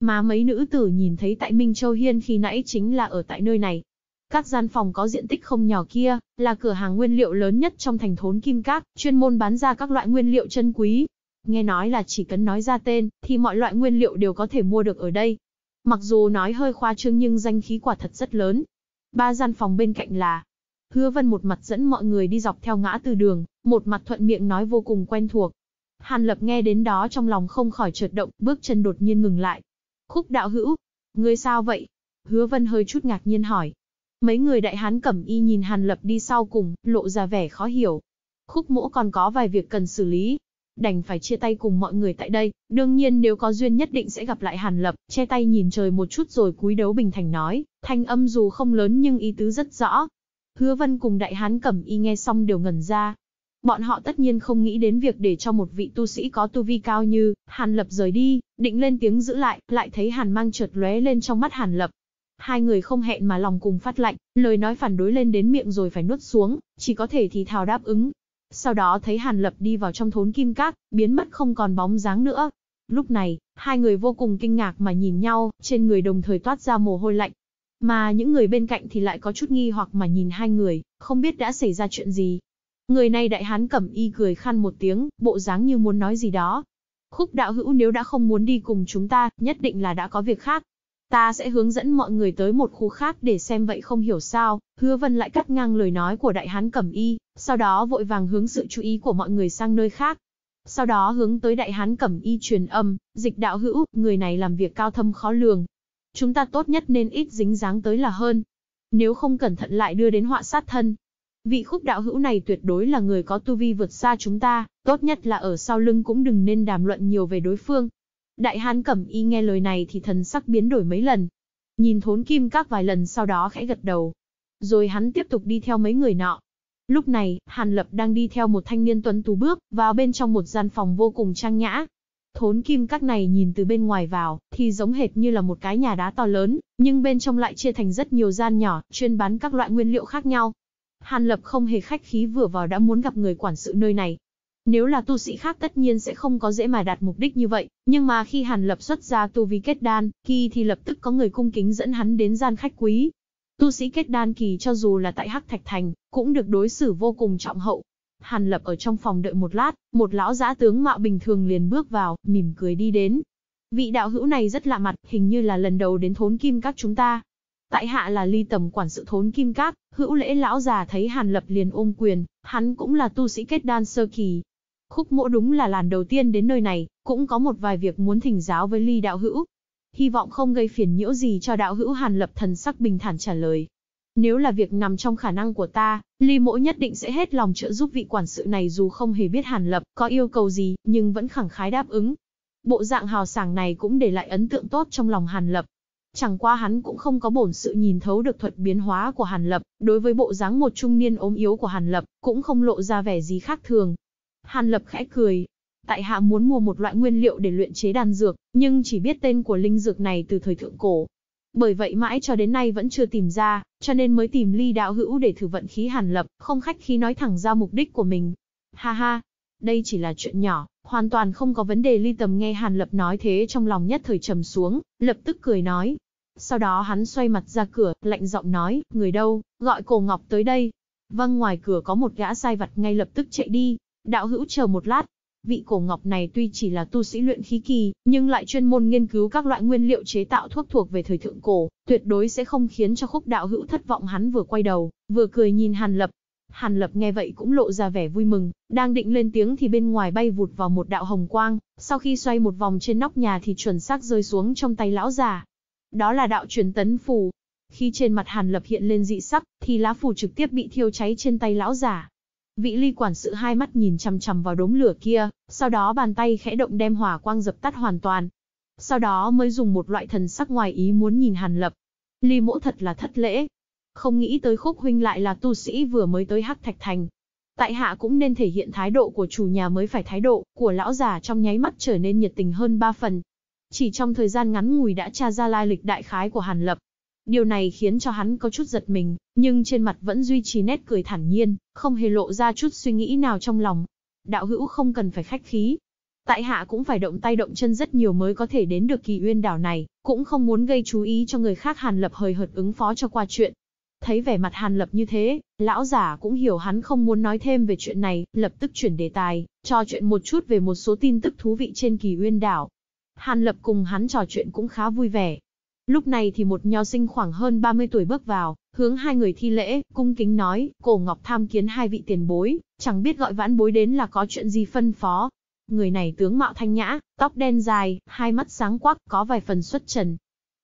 Mà mấy nữ tử nhìn thấy tại Minh Châu Hiên khi nãy chính là ở tại nơi này. Các gian phòng có diện tích không nhỏ kia, là cửa hàng nguyên liệu lớn nhất trong thành thốn Kim Các, chuyên môn bán ra các loại nguyên liệu chân quý. Nghe nói là chỉ cần nói ra tên, thì mọi loại nguyên liệu đều có thể mua được ở đây. Mặc dù nói hơi khoa trương nhưng danh khí quả thật rất lớn. Ba gian phòng bên cạnh là Hứa Vân một mặt dẫn mọi người đi dọc theo ngã tư đường, một mặt thuận miệng nói vô cùng quen thuộc. Hàn Lập nghe đến đó trong lòng không khỏi chợt động, bước chân đột nhiên ngừng lại. Khúc đạo hữu, ngươi sao vậy? Hứa Vân hơi chút ngạc nhiên hỏi. Mấy người đại hán cẩm y nhìn Hàn Lập đi sau cùng, lộ ra vẻ khó hiểu. Khúc mỗ còn có vài việc cần xử lý. Đành phải chia tay cùng mọi người tại đây, đương nhiên nếu có duyên nhất định sẽ gặp lại Hàn Lập, che tay nhìn trời một chút rồi cúi đấu bình thành nói, thanh âm dù không lớn nhưng ý tứ rất rõ, Hứa Vân cùng đại hán cẩm y nghe xong đều ngẩn ra. Bọn họ tất nhiên không nghĩ đến việc để cho một vị tu sĩ có tu vi cao như Hàn Lập rời đi, định lên tiếng giữ lại, lại thấy Hàn mang chợt lóe lên trong mắt Hàn Lập. Hai người không hẹn mà lòng cùng phát lạnh, lời nói phản đối lên đến miệng rồi phải nuốt xuống, chỉ có thể thì thào đáp ứng. Sau đó thấy Hàn Lập đi vào trong thốn kim các, biến mất không còn bóng dáng nữa. Lúc này, hai người vô cùng kinh ngạc mà nhìn nhau, trên người đồng thời toát ra mồ hôi lạnh, mà những người bên cạnh thì lại có chút nghi hoặc mà nhìn hai người, không biết đã xảy ra chuyện gì. Người này đại hán cẩm y cười khăn một tiếng, bộ dáng như muốn nói gì đó. Khúc đạo hữu nếu đã không muốn đi cùng chúng ta, nhất định là đã có việc khác. Ta sẽ hướng dẫn mọi người tới một khu khác để xem vậy không hiểu sao, hứa vân lại cắt ngang lời nói của đại hán cẩm y, sau đó vội vàng hướng sự chú ý của mọi người sang nơi khác. Sau đó hướng tới đại hán cẩm y truyền âm, dịch đạo hữu, người này làm việc cao thâm khó lường, chúng ta tốt nhất nên ít dính dáng tới là hơn. Nếu không cẩn thận lại đưa đến họa sát thân. Vị khúc đạo hữu này tuyệt đối là người có tu vi vượt xa chúng ta, tốt nhất là ở sau lưng cũng đừng nên đàm luận nhiều về đối phương. Đại hán cẩm y nghe lời này thì thần sắc biến đổi mấy lần. Nhìn thốn kim các vài lần sau đó khẽ gật đầu. Rồi hắn tiếp tục đi theo mấy người nọ. Lúc này, Hàn Lập đang đi theo một thanh niên tuấn tú bước vào bên trong một gian phòng vô cùng trang nhã, Thốn kim các này nhìn từ bên ngoài vào, thì giống hệt như là một cái nhà đá to lớn, nhưng bên trong lại chia thành rất nhiều gian nhỏ, chuyên bán các loại nguyên liệu khác nhau. Hàn Lập không hề khách khí vừa vào đã muốn gặp người quản sự nơi này. Nếu là tu sĩ khác tất nhiên sẽ không có dễ mà đạt mục đích như vậy, nhưng mà khi Hàn Lập xuất ra tu vi kết đan, kỳ thì lập tức có người cung kính dẫn hắn đến gian khách quý. Tu sĩ kết đan kỳ cho dù là tại Hắc Thạch Thành, cũng được đối xử vô cùng trọng hậu, Hàn Lập ở trong phòng đợi một lát, một lão giã tướng mạo bình thường liền bước vào, mỉm cười đi đến. Vị đạo hữu này rất lạ mặt, hình như là lần đầu đến thốn kim các chúng ta. Tại hạ là ly tầm quản sự thốn kim các, hữu lễ lão già thấy Hàn Lập liền ôm quyền, hắn cũng là tu sĩ kết đan sơ kỳ. Khúc mỗ đúng là làn đầu tiên đến nơi này, cũng có một vài việc muốn thỉnh giáo với ly đạo hữu. Hy vọng không gây phiền nhiễu gì cho đạo hữu Hàn Lập thần sắc bình thản trả lời. Nếu là việc nằm trong khả năng của ta, Lý Mỗ nhất định sẽ hết lòng trợ giúp vị quản sự này dù không hề biết Hàn Lập có yêu cầu gì, nhưng vẫn khẳng khái đáp ứng. Bộ dạng hào sảng này cũng để lại ấn tượng tốt trong lòng Hàn Lập. Chẳng qua hắn cũng không có bổn sự nhìn thấu được thuật biến hóa của Hàn Lập, đối với bộ dáng một trung niên ốm yếu của Hàn Lập, cũng không lộ ra vẻ gì khác thường. Hàn Lập khẽ cười, tại hạ muốn mua một loại nguyên liệu để luyện chế đan dược, nhưng chỉ biết tên của linh dược này từ thời thượng cổ, bởi vậy mãi cho đến nay vẫn chưa tìm ra, cho nên mới tìm ly đạo hữu để thử vận khí hàn lập, không khách khí nói thẳng ra mục đích của mình. Ha ha, đây chỉ là chuyện nhỏ, hoàn toàn không có vấn đề ly tầm nghe hàn lập nói thế trong lòng nhất thời trầm xuống, lập tức cười nói. Sau đó hắn xoay mặt ra cửa, lạnh giọng nói, người đâu, gọi cổ ngọc tới đây. Vâng ngoài cửa có một gã sai vặt ngay lập tức chạy đi, đạo hữu chờ một lát, Vị cổ ngọc này tuy chỉ là tu sĩ luyện khí kỳ, nhưng lại chuyên môn nghiên cứu các loại nguyên liệu chế tạo thuốc thuộc về thời thượng cổ, tuyệt đối sẽ không khiến cho khúc đạo hữu thất vọng hắn vừa quay đầu, vừa cười nhìn Hàn Lập. Hàn Lập nghe vậy cũng lộ ra vẻ vui mừng, đang định lên tiếng thì bên ngoài bay vụt vào một đạo hồng quang, sau khi xoay một vòng trên nóc nhà thì chuẩn xác rơi xuống trong tay lão già. Đó là đạo truyền tấn phù. Khi trên mặt Hàn Lập hiện lên dị sắc, thì lá phù trực tiếp bị thiêu cháy trên tay lão già. Vị ly quản sự hai mắt nhìn chằm chằm vào đống lửa kia, sau đó bàn tay khẽ động đem hỏa quang dập tắt hoàn toàn. Sau đó mới dùng một loại thần sắc ngoài ý muốn nhìn Hàn Lập. Ly mỗ thật là thất lễ. Không nghĩ tới khúc huynh lại là tu sĩ vừa mới tới Hắc Thạch Thành. Tại hạ cũng nên thể hiện thái độ của chủ nhà mới phải thái độ của lão già trong nháy mắt trở nên nhiệt tình hơn ba phần. Chỉ trong thời gian ngắn ngủi đã tra ra lai lịch đại khái của Hàn Lập, Điều này khiến cho hắn có chút giật mình, nhưng trên mặt vẫn duy trì nét cười thản nhiên, không hề lộ ra chút suy nghĩ nào trong lòng. Đạo hữu không cần phải khách khí. Tại hạ cũng phải động tay động chân rất nhiều mới có thể đến được kỳ uyên đảo này, cũng không muốn gây chú ý cho người khác Hàn Lập hời hợt ứng phó cho qua chuyện. Thấy vẻ mặt Hàn Lập như thế, lão giả cũng hiểu hắn không muốn nói thêm về chuyện này, lập tức chuyển đề tài, cho chuyện một chút về một số tin tức thú vị trên kỳ uyên đảo. Hàn Lập cùng hắn trò chuyện cũng khá vui vẻ, Lúc này thì một nho sinh khoảng hơn 30 tuổi bước vào, hướng hai người thi lễ, cung kính nói, cổ ngọc tham kiến hai vị tiền bối, chẳng biết gọi vãn bối đến là có chuyện gì phân phó. Người này tướng mạo thanh nhã, tóc đen dài, hai mắt sáng quắc, có vài phần xuất trần.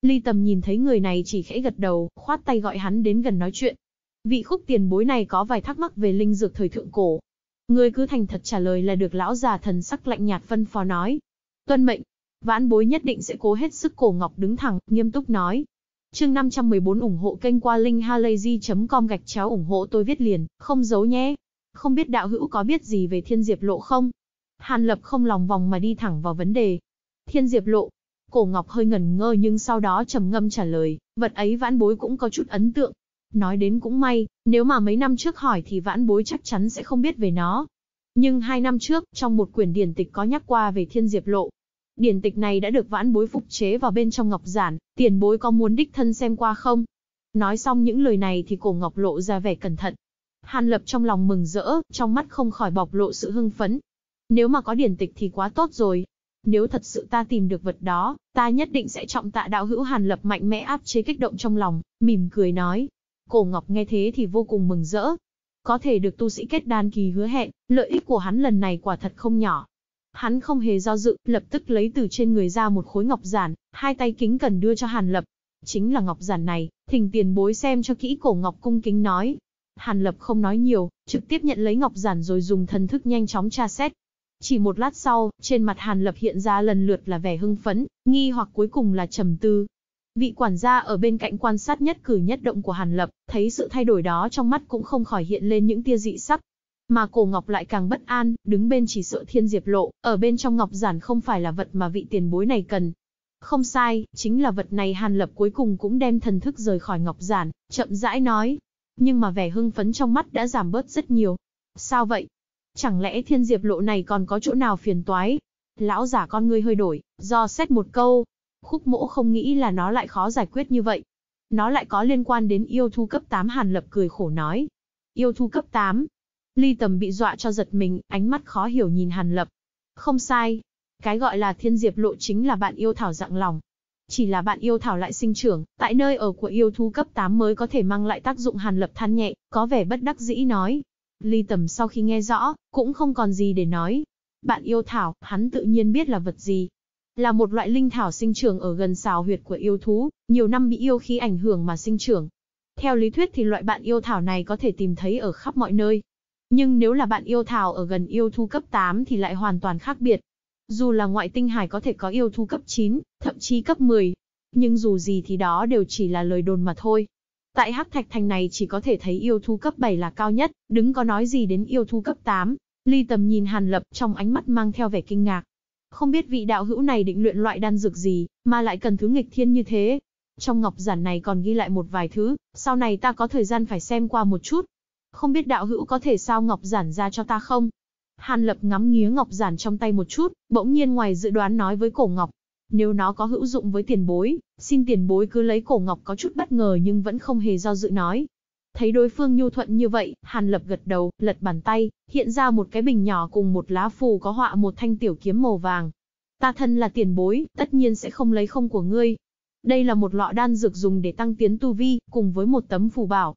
Ly tầm nhìn thấy người này chỉ khẽ gật đầu, khoát tay gọi hắn đến gần nói chuyện. Vị khúc tiền bối này có vài thắc mắc về linh dược thời thượng cổ. Người cứ thành thật trả lời là được lão già thần sắc lạnh nhạt phân phó nói. Tuân mệnh, Vãn bối nhất định sẽ cố hết sức cổ ngọc đứng thẳng, nghiêm túc nói. chương 514 ủng hộ kênh qua linkhalazy.com gạch chéo ủng hộ tôi viết liền, không giấu nhé. Không biết đạo hữu có biết gì về thiên diệp lộ không? Hàn lập không lòng vòng mà đi thẳng vào vấn đề. Thiên diệp lộ. Cổ ngọc hơi ngẩn ngơ nhưng sau đó trầm ngâm trả lời, vật ấy vãn bối cũng có chút ấn tượng. Nói đến cũng may, nếu mà mấy năm trước hỏi thì vãn bối chắc chắn sẽ không biết về nó. Nhưng hai năm trước, trong một quyển điển tịch có nhắc qua về thiên diệp lộ, Điển tịch này đã được vãn bối phục chế vào bên trong ngọc giản, tiền bối có muốn đích thân xem qua không? Nói xong những lời này thì cổ ngọc lộ ra vẻ cẩn thận. Hàn lập trong lòng mừng rỡ, trong mắt không khỏi bộc lộ sự hưng phấn. Nếu mà có điển tịch thì quá tốt rồi. Nếu thật sự ta tìm được vật đó, ta nhất định sẽ trọng tạ đạo hữu Hàn lập mạnh mẽ áp chế kích động trong lòng, mỉm cười nói. Cổ ngọc nghe thế thì vô cùng mừng rỡ. Có thể được tu sĩ kết đan kỳ hứa hẹn, lợi ích của hắn lần này quả thật không nhỏ. Hắn không hề do dự, lập tức lấy từ trên người ra một khối ngọc giản, hai tay kính cần đưa cho Hàn Lập. Chính là ngọc giản này, thỉnh tiền bối xem cho kỹ cổ ngọc cung kính nói. Hàn Lập không nói nhiều, trực tiếp nhận lấy ngọc giản rồi dùng thần thức nhanh chóng tra xét. Chỉ một lát sau, trên mặt Hàn Lập hiện ra lần lượt là vẻ hưng phấn, nghi hoặc cuối cùng là trầm tư. Vị quản gia ở bên cạnh quan sát nhất cử nhất động của Hàn Lập, thấy sự thay đổi đó trong mắt cũng không khỏi hiện lên những tia dị sắc, mà cổ ngọc lại càng bất an, đứng bên chỉ sợ thiên diệp lộ, ở bên trong ngọc giản không phải là vật mà vị tiền bối này cần. Không sai, chính là vật này Hàn Lập cuối cùng cũng đem thần thức rời khỏi ngọc giản, chậm rãi nói. Nhưng mà vẻ hưng phấn trong mắt đã giảm bớt rất nhiều. Sao vậy? Chẳng lẽ thiên diệp lộ này còn có chỗ nào phiền toái? Lão giả con ngươi hơi đổi, do xét một câu. Khúc mỗ không nghĩ là nó lại khó giải quyết như vậy. Nó lại có liên quan đến yêu thu cấp 8 Hàn Lập cười khổ nói. Yêu thu cấp 8, Ly tầm bị dọa cho giật mình, ánh mắt khó hiểu nhìn Hàn Lập. Không sai. Cái gọi là thiên diệp lộ chính là bạn yêu thảo dạng lòng. Chỉ là bạn yêu thảo lại sinh trưởng, tại nơi ở của yêu thú cấp 8 mới có thể mang lại tác dụng Hàn Lập than nhẹ, có vẻ bất đắc dĩ nói. Ly tầm sau khi nghe rõ, cũng không còn gì để nói. Bạn yêu thảo, hắn tự nhiên biết là vật gì. Là một loại linh thảo sinh trưởng ở gần xào huyệt của yêu thú, nhiều năm bị yêu khí ảnh hưởng mà sinh trưởng, theo lý thuyết thì loại bạn yêu thảo này có thể tìm thấy ở khắp mọi nơi, nhưng nếu là bạn yêu thảo ở gần yêu thú cấp 8 thì lại hoàn toàn khác biệt. Dù là ngoại tinh hải có thể có yêu thú cấp 9, thậm chí cấp 10, nhưng dù gì thì đó đều chỉ là lời đồn mà thôi. Tại Hắc Thạch Thành này chỉ có thể thấy yêu thú cấp 7 là cao nhất, đứng có nói gì đến yêu thú cấp 8. Ly Tầm nhìn Hàn Lập trong ánh mắt mang theo vẻ kinh ngạc. Không biết vị đạo hữu này định luyện loại đan dược gì, mà lại cần thứ nghịch thiên như thế. Trong ngọc giản này còn ghi lại một vài thứ, sau này ta có thời gian phải xem qua một chút. Không biết đạo hữu có thể sao ngọc giản ra cho ta không? Hàn lập ngắm nghía ngọc giản trong tay một chút, bỗng nhiên ngoài dự đoán nói với cổ ngọc. Nếu nó có hữu dụng với tiền bối, xin tiền bối cứ lấy cổ ngọc có chút bất ngờ nhưng vẫn không hề do dự nói. Thấy đối phương nhu thuận như vậy, Hàn Lập gật đầu, lật bàn tay, hiện ra một cái bình nhỏ cùng một lá phù có họa một thanh tiểu kiếm màu vàng. Ta thân là tiền bối, tất nhiên sẽ không lấy không của ngươi. Đây là một lọ đan dược dùng để tăng tiến tu vi, cùng với một tấm phù bảo.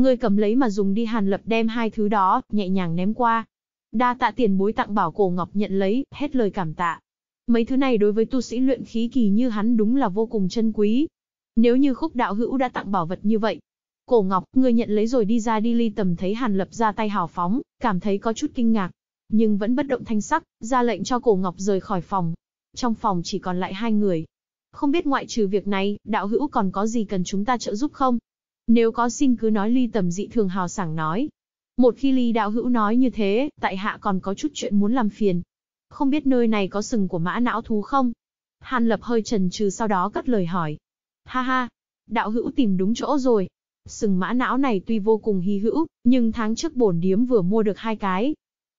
Ngươi cầm lấy mà dùng đi hàn lập đem hai thứ đó, nhẹ nhàng ném qua. Đa tạ tiền bối tặng bảo cổ ngọc nhận lấy, hết lời cảm tạ. Mấy thứ này đối với tu sĩ luyện khí kỳ như hắn đúng là vô cùng chân quý. Nếu như khúc đạo hữu đã tặng bảo vật như vậy, cổ ngọc, ngươi nhận lấy rồi đi ra đi ly tầm thấy hàn lập ra tay hào phóng, cảm thấy có chút kinh ngạc, nhưng vẫn bất động thanh sắc, ra lệnh cho cổ ngọc rời khỏi phòng. Trong phòng chỉ còn lại hai người. Không biết ngoại trừ việc này, đạo hữu còn có gì cần chúng ta trợ giúp không? Nếu có xin cứ nói ly tầm dị thường hào sảng nói. Một khi ly đạo hữu nói như thế, tại hạ còn có chút chuyện muốn làm phiền. Không biết nơi này có sừng của mã não thú không? Hàn lập hơi trần trừ sau đó cất lời hỏi. Ha ha, đạo hữu tìm đúng chỗ rồi. Sừng mã não này tuy vô cùng hy hữu, nhưng tháng trước bổn điếm vừa mua được hai cái.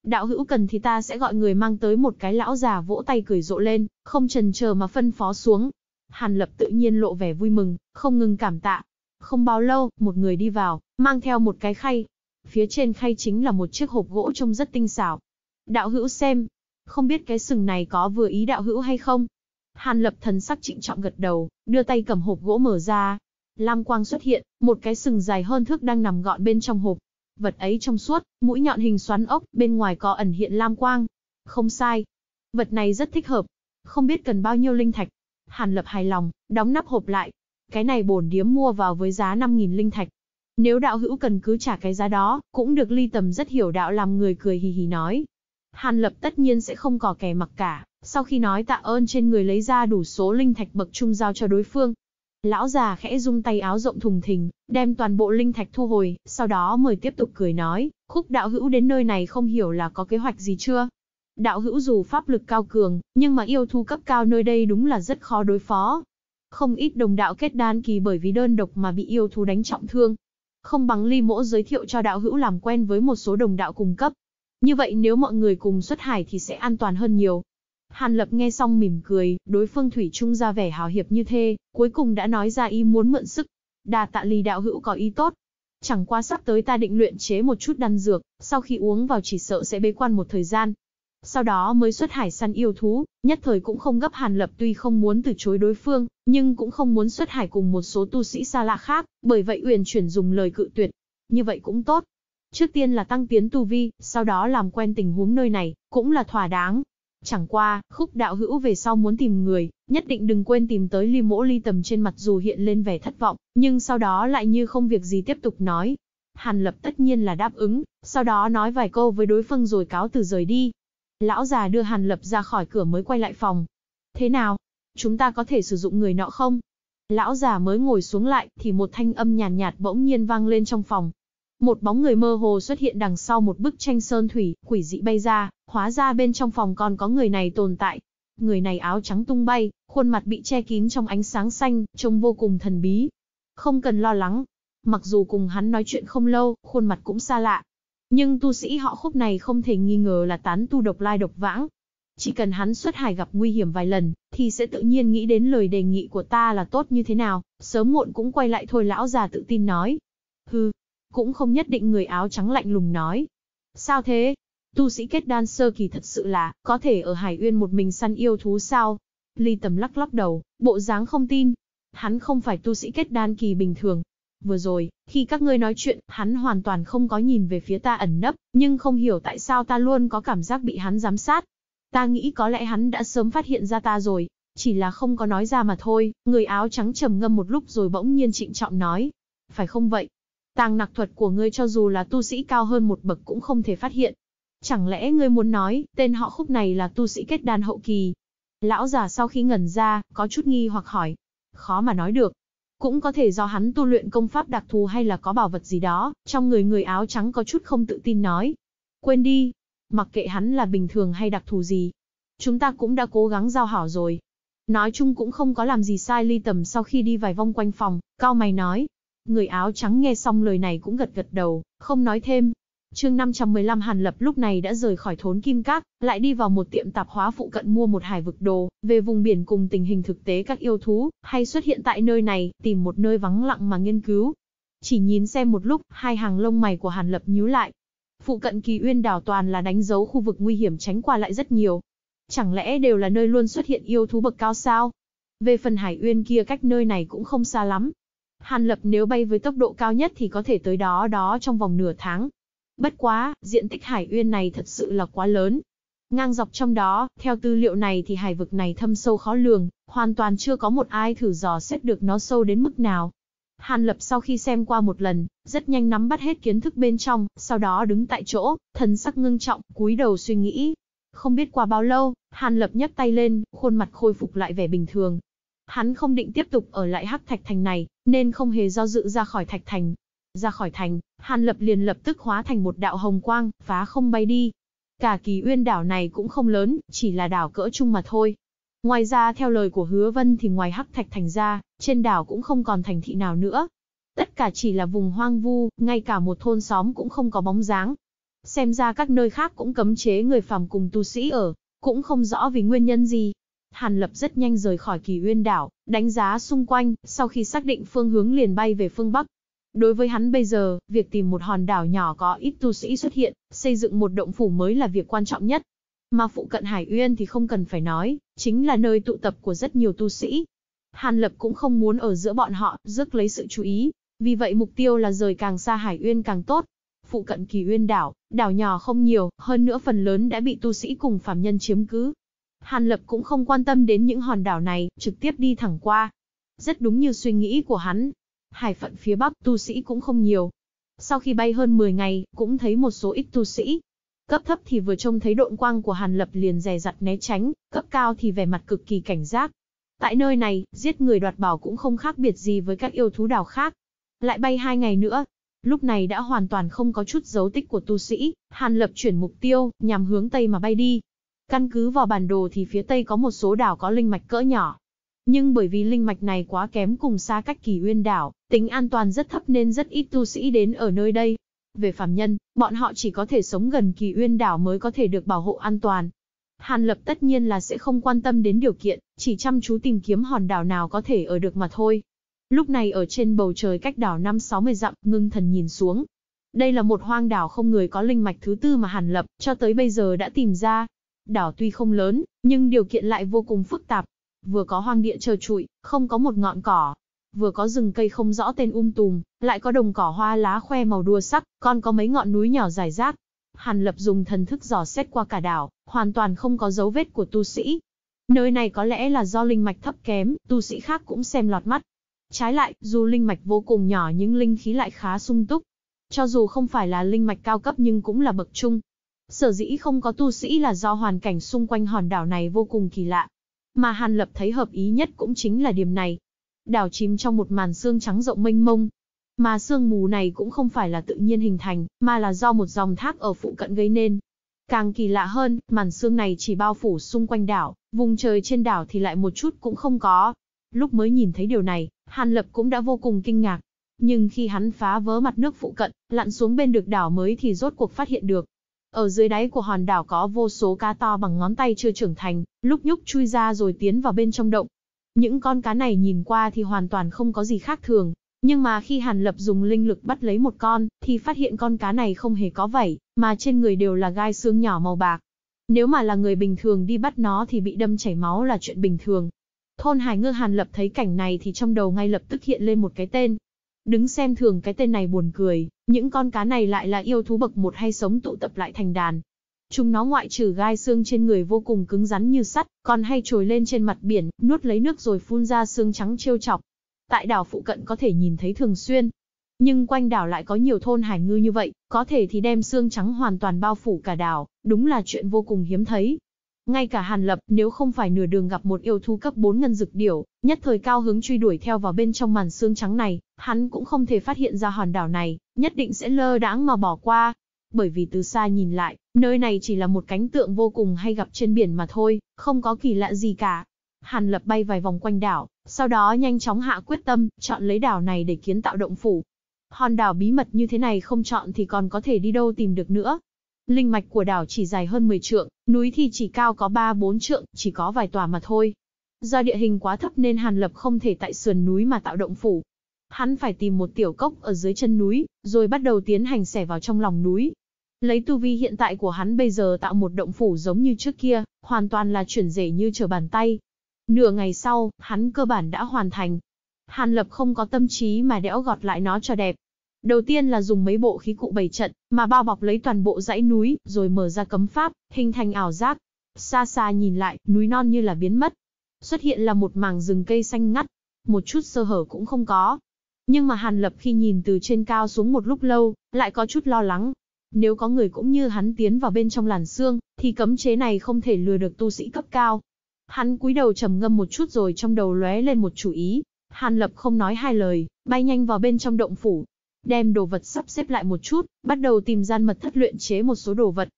Đạo hữu cần thì ta sẽ gọi người mang tới một cái lão già vỗ tay cười rộ lên, không trần chờ mà phân phó xuống. Hàn lập tự nhiên lộ vẻ vui mừng, không ngừng cảm tạ. Không bao lâu, một người đi vào, mang theo một cái khay. Phía trên khay chính là một chiếc hộp gỗ trông rất tinh xảo. Đạo hữu xem, không biết cái sừng này có vừa ý đạo hữu hay không? Hàn lập thần sắc trịnh trọng gật đầu, đưa tay cầm hộp gỗ mở ra. Lam quang xuất hiện, một cái sừng dài hơn thước đang nằm gọn bên trong hộp. Vật ấy trong suốt, mũi nhọn hình xoắn ốc, bên ngoài có ẩn hiện lam quang. Không sai. Vật này rất thích hợp. Không biết cần bao nhiêu linh thạch. Hàn lập hài lòng, đóng nắp hộp lại, cái này bổn điếm mua vào với giá 5.000 linh thạch. Nếu đạo hữu cần cứ trả cái giá đó, cũng được ly tầm rất hiểu đạo làm người cười hì hì nói. Hàn lập tất nhiên sẽ không cò kè mặc cả, sau khi nói tạ ơn trên người lấy ra đủ số linh thạch bậc trung giao cho đối phương. Lão già khẽ rung tay áo rộng thùng thình, đem toàn bộ linh thạch thu hồi, sau đó mời tiếp tục cười nói, khúc đạo hữu đến nơi này không hiểu là có kế hoạch gì chưa? Đạo hữu dù pháp lực cao cường, nhưng mà yêu thu cấp cao nơi đây đúng là rất khó đối phó, không ít đồng đạo kết đan kỳ bởi vì đơn độc mà bị yêu thú đánh trọng thương. Không bằng ly mỗ giới thiệu cho đạo hữu làm quen với một số đồng đạo cùng cấp. Như vậy nếu mọi người cùng xuất hải thì sẽ an toàn hơn nhiều. Hàn Lập nghe xong mỉm cười, đối phương Thủy Trung ra vẻ hào hiệp như thế, cuối cùng đã nói ra ý muốn mượn sức. Đà tạ ly đạo hữu có ý tốt. Chẳng qua sắp tới ta định luyện chế một chút đan dược, sau khi uống vào chỉ sợ sẽ bế quan một thời gian, sau đó mới xuất hải săn yêu thú, nhất thời cũng không gấp Hàn Lập tuy không muốn từ chối đối phương, nhưng cũng không muốn xuất hải cùng một số tu sĩ xa lạ khác, bởi vậy Uyển chuyển dùng lời cự tuyệt. Như vậy cũng tốt. Trước tiên là tăng tiến tu vi, sau đó làm quen tình huống nơi này, cũng là thỏa đáng. Chẳng qua, khúc đạo hữu về sau muốn tìm người, nhất định đừng quên tìm tới ly mỗ ly tầm trên mặt dù hiện lên vẻ thất vọng, nhưng sau đó lại như không việc gì tiếp tục nói. Hàn Lập tất nhiên là đáp ứng, sau đó nói vài câu với đối phương rồi cáo từ rời đi, Lão già đưa Hàn Lập ra khỏi cửa mới quay lại phòng. Thế nào? Chúng ta có thể sử dụng người nọ không? Lão già mới ngồi xuống lại thì một thanh âm nhàn nhạt, nhạt bỗng nhiên vang lên trong phòng. Một bóng người mơ hồ xuất hiện đằng sau một bức tranh sơn thủy, quỷ dị bay ra, hóa ra bên trong phòng còn có người này tồn tại. Người này áo trắng tung bay, khuôn mặt bị che kín trong ánh sáng xanh, trông vô cùng thần bí. Không cần lo lắng. Mặc dù cùng hắn nói chuyện không lâu, khuôn mặt cũng xa lạ, nhưng tu sĩ họ khúc này không thể nghi ngờ là tán tu độc lai độc vãng. Chỉ cần hắn xuất hải gặp nguy hiểm vài lần, thì sẽ tự nhiên nghĩ đến lời đề nghị của ta là tốt như thế nào, sớm muộn cũng quay lại thôi lão già tự tin nói. Hừ, cũng không nhất định người áo trắng lạnh lùng nói. Sao thế? Tu sĩ kết đan sơ kỳ thật sự là, có thể ở Hải Uyên một mình săn yêu thú sao? Ly tầm lắc lắc đầu, bộ dáng không tin. Hắn không phải tu sĩ kết đan kỳ bình thường, Vừa rồi, khi các ngươi nói chuyện, hắn hoàn toàn không có nhìn về phía ta ẩn nấp, nhưng không hiểu tại sao ta luôn có cảm giác bị hắn giám sát. Ta nghĩ có lẽ hắn đã sớm phát hiện ra ta rồi, chỉ là không có nói ra mà thôi, người áo trắng trầm ngâm một lúc rồi bỗng nhiên trịnh trọng nói. Phải không vậy? Tàng nặc thuật của ngươi cho dù là tu sĩ cao hơn một bậc cũng không thể phát hiện. Chẳng lẽ ngươi muốn nói, tên họ khúc này là tu sĩ kết đan hậu kỳ? Lão già sau khi ngẩn ra, có chút nghi hoặc hỏi. Khó mà nói được, cũng có thể do hắn tu luyện công pháp đặc thù hay là có bảo vật gì đó, trong người người áo trắng có chút không tự tin nói. Quên đi, mặc kệ hắn là bình thường hay đặc thù gì. Chúng ta cũng đã cố gắng giao hảo rồi. Nói chung cũng không có làm gì sai ly tầm sau khi đi vài vòng quanh phòng, cao mày nói. Người áo trắng nghe xong lời này cũng gật gật đầu, không nói thêm, Chương 515 Hàn Lập lúc này đã rời khỏi thốn Kim Các, lại đi vào một tiệm tạp hóa phụ cận mua một hải vực đồ, về vùng biển cùng tình hình thực tế các yêu thú, hay xuất hiện tại nơi này, tìm một nơi vắng lặng mà nghiên cứu. Chỉ nhìn xem một lúc, hai hàng lông mày của Hàn Lập nhíu lại. Phụ cận kỳ uyên đảo toàn là đánh dấu khu vực nguy hiểm tránh qua lại rất nhiều. Chẳng lẽ đều là nơi luôn xuất hiện yêu thú bậc cao sao? Về phần hải uyên kia cách nơi này cũng không xa lắm. Hàn Lập nếu bay với tốc độ cao nhất thì có thể tới đó đó trong vòng nửa tháng, Bất quá, diện tích hải uyên này thật sự là quá lớn. Ngang dọc trong đó, theo tư liệu này thì hải vực này thâm sâu khó lường, hoàn toàn chưa có một ai thử dò xét được nó sâu đến mức nào. Hàn Lập sau khi xem qua một lần, rất nhanh nắm bắt hết kiến thức bên trong, sau đó đứng tại chỗ, thần sắc ngưng trọng, cúi đầu suy nghĩ. Không biết qua bao lâu, Hàn Lập nhấc tay lên, khuôn mặt khôi phục lại vẻ bình thường. Hắn không định tiếp tục ở lại Hắc Thạch Thành này, nên không hề do dự ra khỏi Thạch Thành, ra khỏi thành, Hàn Lập liền lập tức hóa thành một đạo hồng quang, phá không bay đi. Cả kỳ uyên đảo này cũng không lớn, chỉ là đảo cỡ chung mà thôi. Ngoài ra theo lời của Hứa Vân thì ngoài Hắc Thạch Thành ra, trên đảo cũng không còn thành thị nào nữa. Tất cả chỉ là vùng hoang vu, ngay cả một thôn xóm cũng không có bóng dáng. Xem ra các nơi khác cũng cấm chế người phàm cùng tu sĩ ở, cũng không rõ vì nguyên nhân gì. Hàn Lập rất nhanh rời khỏi kỳ uyên đảo, đánh giá xung quanh, sau khi xác định phương hướng liền bay về phương Bắc. Đối với hắn bây giờ, việc tìm một hòn đảo nhỏ có ít tu sĩ xuất hiện, xây dựng một động phủ mới là việc quan trọng nhất. Mà phụ cận Hải Uyên thì không cần phải nói, chính là nơi tụ tập của rất nhiều tu sĩ. Hàn Lập cũng không muốn ở giữa bọn họ, rước lấy sự chú ý, vì vậy mục tiêu là rời càng xa Hải Uyên càng tốt. Phụ cận Kỳ Uyên đảo, đảo nhỏ không nhiều, hơn nữa phần lớn đã bị tu sĩ cùng phàm nhân chiếm cứ. Hàn Lập cũng không quan tâm đến những hòn đảo này, trực tiếp đi thẳng qua. Rất đúng như suy nghĩ của hắn, Hải phận phía Bắc tu sĩ cũng không nhiều. Sau khi bay hơn 10 ngày, cũng thấy một số ít tu sĩ. Cấp thấp thì vừa trông thấy độn quang của Hàn Lập liền rè rặt né tránh, cấp cao thì vẻ mặt cực kỳ cảnh giác. Tại nơi này, giết người đoạt bảo cũng không khác biệt gì với các yêu thú đảo khác. Lại bay hai ngày nữa, lúc này đã hoàn toàn không có chút dấu tích của tu sĩ, Hàn Lập chuyển mục tiêu, nhằm hướng Tây mà bay đi. Căn cứ vào bản đồ thì phía Tây có một số đảo có linh mạch cỡ nhỏ, nhưng bởi vì linh mạch này quá kém cùng xa cách kỳ uyên đảo, tính an toàn rất thấp nên rất ít tu sĩ đến ở nơi đây. Về phàm nhân, bọn họ chỉ có thể sống gần kỳ uyên đảo mới có thể được bảo hộ an toàn. Hàn lập tất nhiên là sẽ không quan tâm đến điều kiện, chỉ chăm chú tìm kiếm hòn đảo nào có thể ở được mà thôi. Lúc này ở trên bầu trời cách đảo 5-60 dặm, ngưng thần nhìn xuống. Đây là một hoang đảo không người có linh mạch thứ tư mà Hàn Lập cho tới bây giờ đã tìm ra. Đảo tuy không lớn, nhưng điều kiện lại vô cùng phức tạp, vừa có hoang địa trơ trụi, không có một ngọn cỏ, vừa có rừng cây không rõ tên um tùm, lại có đồng cỏ hoa lá khoe màu đua sắc, còn có mấy ngọn núi nhỏ dài rác. Hàn Lập dùng thần thức dò xét qua cả đảo, hoàn toàn không có dấu vết của tu sĩ. Nơi này có lẽ là do linh mạch thấp kém, tu sĩ khác cũng xem lọt mắt. Trái lại, dù linh mạch vô cùng nhỏ nhưng linh khí lại khá sung túc. Cho dù không phải là linh mạch cao cấp nhưng cũng là bậc trung. Sở dĩ không có tu sĩ là do hoàn cảnh xung quanh hòn đảo này vô cùng kỳ lạ, mà Hàn Lập thấy hợp ý nhất cũng chính là điểm này. Đảo chìm trong một màn xương trắng rộng mênh mông. Mà sương mù này cũng không phải là tự nhiên hình thành, mà là do một dòng thác ở phụ cận gây nên. Càng kỳ lạ hơn, màn sương này chỉ bao phủ xung quanh đảo, vùng trời trên đảo thì lại một chút cũng không có. Lúc mới nhìn thấy điều này, Hàn Lập cũng đã vô cùng kinh ngạc. Nhưng khi hắn phá vỡ mặt nước phụ cận, lặn xuống bên được đảo mới thì rốt cuộc phát hiện được, ở dưới đáy của hòn đảo có vô số cá to bằng ngón tay chưa trưởng thành, lúc nhúc chui ra rồi tiến vào bên trong động. Những con cá này nhìn qua thì hoàn toàn không có gì khác thường, nhưng mà khi Hàn Lập dùng linh lực bắt lấy một con, thì phát hiện con cá này không hề có vảy, mà trên người đều là gai xương nhỏ màu bạc. Nếu mà là người bình thường đi bắt nó thì bị đâm chảy máu là chuyện bình thường. Thôn Hải Ngư Hàn Lập thấy cảnh này thì trong đầu ngay lập tức hiện lên một cái tên. Đứng xem thường cái tên này buồn cười, những con cá này lại là yêu thú bậc một hay sống tụ tập lại thành đàn. Chúng nó ngoại trừ gai xương trên người vô cùng cứng rắn như sắt, còn hay trồi lên trên mặt biển, nuốt lấy nước rồi phun ra xương trắng trêu chọc. Tại đảo phụ cận có thể nhìn thấy thường xuyên. Nhưng quanh đảo lại có nhiều thôn hải ngư như vậy, có thể thì đem xương trắng hoàn toàn bao phủ cả đảo, đúng là chuyện vô cùng hiếm thấy. Ngay cả Hàn Lập, nếu không phải nửa đường gặp một yêu thú cấp 4 ngân dực điểu, nhất thời cao hướng truy đuổi theo vào bên trong màn xương trắng này, hắn cũng không thể phát hiện ra hòn đảo này, nhất định sẽ lơ đãng mà bỏ qua. Bởi vì từ xa nhìn lại, nơi này chỉ là một cánh tượng vô cùng hay gặp trên biển mà thôi, không có kỳ lạ gì cả. Hàn Lập bay vài vòng quanh đảo, sau đó nhanh chóng hạ quyết tâm, chọn lấy đảo này để kiến tạo động phủ. Hòn đảo bí mật như thế này không chọn thì còn có thể đi đâu tìm được nữa. Linh mạch của đảo chỉ dài hơn 10 trượng, núi thì chỉ cao có 3-4 trượng, chỉ có vài tòa mà thôi. Do địa hình quá thấp nên Hàn Lập không thể tại sườn núi mà tạo động phủ. Hắn phải tìm một tiểu cốc ở dưới chân núi, rồi bắt đầu tiến hành xẻ vào trong lòng núi. Lấy tu vi hiện tại của hắn bây giờ tạo một động phủ giống như trước kia, hoàn toàn là chuyển rể như trở bàn tay. Nửa ngày sau, hắn cơ bản đã hoàn thành. Hàn Lập không có tâm trí mà đẽo gọt lại nó cho đẹp, đầu tiên là dùng mấy bộ khí cụ bày trận, mà bao bọc lấy toàn bộ dãy núi, rồi mở ra cấm pháp, hình thành ảo giác. Xa xa nhìn lại, núi non như là biến mất. Xuất hiện là một mảng rừng cây xanh ngắt, một chút sơ hở cũng không có. Nhưng mà Hàn Lập khi nhìn từ trên cao xuống một lúc lâu, lại có chút lo lắng. Nếu có người cũng như hắn tiến vào bên trong làn xương, thì cấm chế này không thể lừa được tu sĩ cấp cao. Hắn cúi đầu trầm ngâm một chút rồi trong đầu lóe lên một chủ ý. Hàn Lập không nói hai lời, bay nhanh vào bên trong động phủ, đem đồ vật sắp xếp lại một chút, bắt đầu tìm gian mật thất luyện chế một số đồ vật.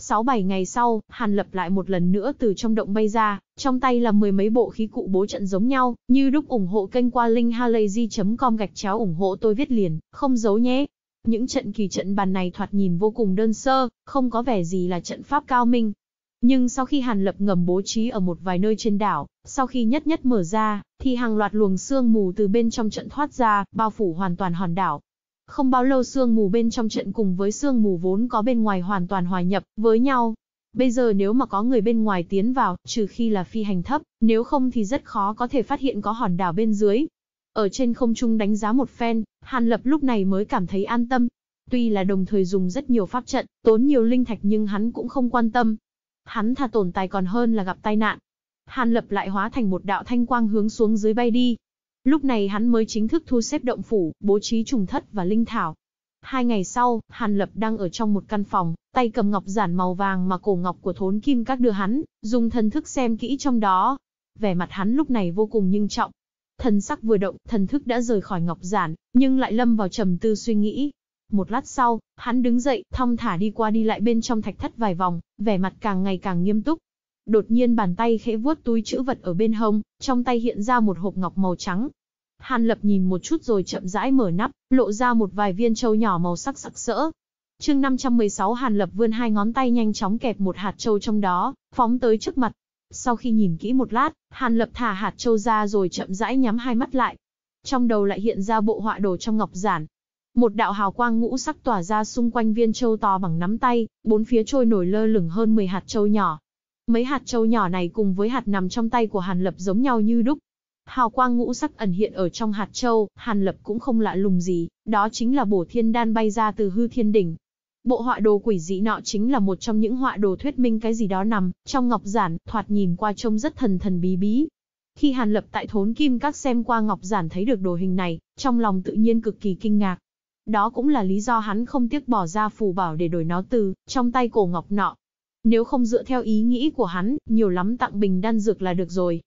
6-7 ngày sau, Hàn Lập lại một lần nữa từ trong động bay ra, trong tay là mười mấy bộ khí cụ bố trận giống nhau, như đúc ủng hộ kênh qua linkhalazy.com gạch chéo ủng hộ tôi viết liền, không giấu nhé. Những trận kỳ trận bàn này thoạt nhìn vô cùng đơn sơ, không có vẻ gì là trận pháp cao minh. Nhưng sau khi Hàn Lập ngầm bố trí ở một vài nơi trên đảo, sau khi nhất nhất mở ra, thì hàng loạt luồng xương mù từ bên trong trận thoát ra, bao phủ hoàn toàn hòn đảo, không bao lâu sương mù bên trong trận cùng với sương mù vốn có bên ngoài hoàn toàn hòa nhập với nhau. Bây giờ nếu mà có người bên ngoài tiến vào, trừ khi là phi hành thấp, nếu không thì rất khó có thể phát hiện có hòn đảo bên dưới. Ở trên không trung đánh giá một phen, Hàn Lập lúc này mới cảm thấy an tâm. Tuy là đồng thời dùng rất nhiều pháp trận, tốn nhiều linh thạch nhưng hắn cũng không quan tâm. Hắn thà tồn tại còn hơn là gặp tai nạn. Hàn Lập lại hóa thành một đạo thanh quang hướng xuống dưới bay đi, Lúc này hắn mới chính thức thu xếp động phủ, bố trí trùng thất và linh thảo. Hai ngày sau, Hàn Lập đang ở trong một căn phòng, tay cầm ngọc giản màu vàng mà cổ ngọc của thốn kim các đưa hắn, dùng thần thức xem kỹ trong đó. Vẻ mặt hắn lúc này vô cùng nghiêm trọng. Thần sắc vừa động, thần thức đã rời khỏi ngọc giản, nhưng lại lâm vào trầm tư suy nghĩ. Một lát sau, hắn đứng dậy, thong thả đi qua đi lại bên trong thạch thất vài vòng, vẻ mặt càng ngày càng nghiêm túc. Đột nhiên bàn tay khẽ vuốt túi chữ vật ở bên hông, trong tay hiện ra một hộp ngọc màu trắng, Hàn Lập nhìn một chút rồi chậm rãi mở nắp, lộ ra một vài viên châu nhỏ màu sắc sặc sỡ. Chương 516 Hàn Lập vươn hai ngón tay nhanh chóng kẹp một hạt châu trong đó, phóng tới trước mặt. Sau khi nhìn kỹ một lát, Hàn Lập thả hạt châu ra rồi chậm rãi nhắm hai mắt lại. Trong đầu lại hiện ra bộ họa đồ trong ngọc giản. Một đạo hào quang ngũ sắc tỏa ra xung quanh viên châu to bằng nắm tay, bốn phía trôi nổi lơ lửng hơn 10 hạt châu nhỏ. Mấy hạt châu nhỏ này cùng với hạt nằm trong tay của Hàn Lập giống nhau như đúc, Hào quang ngũ sắc ẩn hiện ở trong hạt châu, Hàn Lập cũng không lạ lùng gì, đó chính là bổ thiên đan bay ra từ hư thiên đỉnh. Bộ họa đồ quỷ dị nọ chính là một trong những họa đồ thuyết minh cái gì đó nằm trong ngọc giản, thoạt nhìn qua trông rất thần thần bí bí. Khi Hàn Lập tại thốn kim các xem qua ngọc giản thấy được đồ hình này, trong lòng tự nhiên cực kỳ kinh ngạc. Đó cũng là lý do hắn không tiếc bỏ ra phù bảo để đổi nó từ trong tay cổ ngọc nọ. Nếu không dựa theo ý nghĩ của hắn, nhiều lắm tặng bình đan dược là được rồi,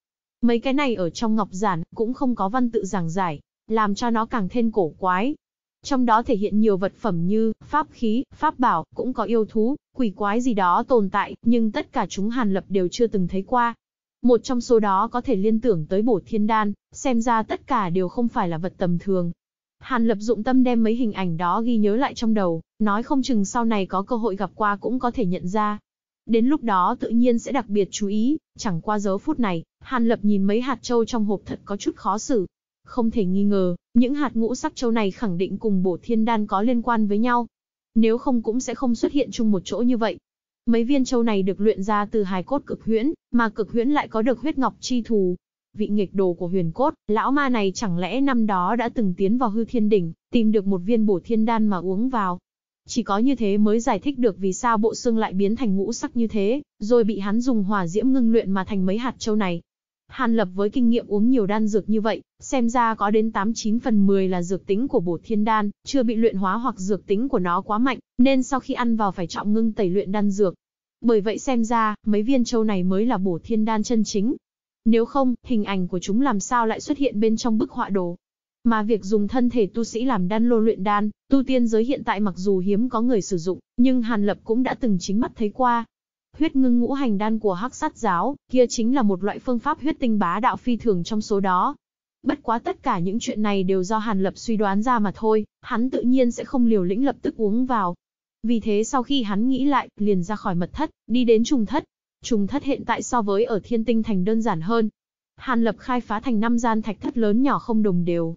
Mấy cái này ở trong ngọc giản cũng không có văn tự giảng giải, làm cho nó càng thêm cổ quái. Trong đó thể hiện nhiều vật phẩm như pháp khí, pháp bảo, cũng có yêu thú, quỷ quái gì đó tồn tại, nhưng tất cả chúng Hàn Lập đều chưa từng thấy qua. Một trong số đó có thể liên tưởng tới bổ thiên đan, xem ra tất cả đều không phải là vật tầm thường. Hàn Lập dụng tâm đem mấy hình ảnh đó ghi nhớ lại trong đầu, nói không chừng sau này có cơ hội gặp qua cũng có thể nhận ra, đến lúc đó tự nhiên sẽ đặc biệt chú ý, chẳng qua giờ phút này, Hàn Lập nhìn mấy hạt châu trong hộp thật có chút khó xử. Không thể nghi ngờ, những hạt ngũ sắc châu này khẳng định cùng bổ thiên đan có liên quan với nhau. Nếu không cũng sẽ không xuất hiện chung một chỗ như vậy. Mấy viên châu này được luyện ra từ hài cốt cực huyễn, mà cực huyễn lại có được huyết ngọc chi thù. Vị nghịch đồ của huyền cốt, lão ma này chẳng lẽ năm đó đã từng tiến vào hư thiên đỉnh, tìm được một viên bổ thiên đan mà uống vào, chỉ có như thế mới giải thích được vì sao bộ xương lại biến thành ngũ sắc như thế, rồi bị hắn dùng hỏa diễm ngưng luyện mà thành mấy hạt châu này. Hàn Lập với kinh nghiệm uống nhiều đan dược như vậy, xem ra có đến 89 phần 10 là dược tính của bổ thiên đan, chưa bị luyện hóa hoặc dược tính của nó quá mạnh, nên sau khi ăn vào phải trọng ngưng tẩy luyện đan dược. Bởi vậy xem ra, mấy viên châu này mới là bổ thiên đan chân chính. Nếu không, hình ảnh của chúng làm sao lại xuất hiện bên trong bức họa đồ? Mà việc dùng thân thể tu sĩ làm đan lô luyện đan, tu tiên giới hiện tại mặc dù hiếm có người sử dụng, nhưng Hàn Lập cũng đã từng chính mắt thấy qua. Huyết ngưng ngũ hành đan của hắc sát giáo, kia chính là một loại phương pháp huyết tinh bá đạo phi thường trong số đó. Bất quá tất cả những chuyện này đều do Hàn Lập suy đoán ra mà thôi, hắn tự nhiên sẽ không liều lĩnh lập tức uống vào. Vì thế sau khi hắn nghĩ lại, liền ra khỏi mật thất, đi đến trùng thất. Trùng thất hiện tại so với ở thiên tinh thành đơn giản hơn. Hàn Lập khai phá thành năm gian thạch thất lớn nhỏ không đồng đều,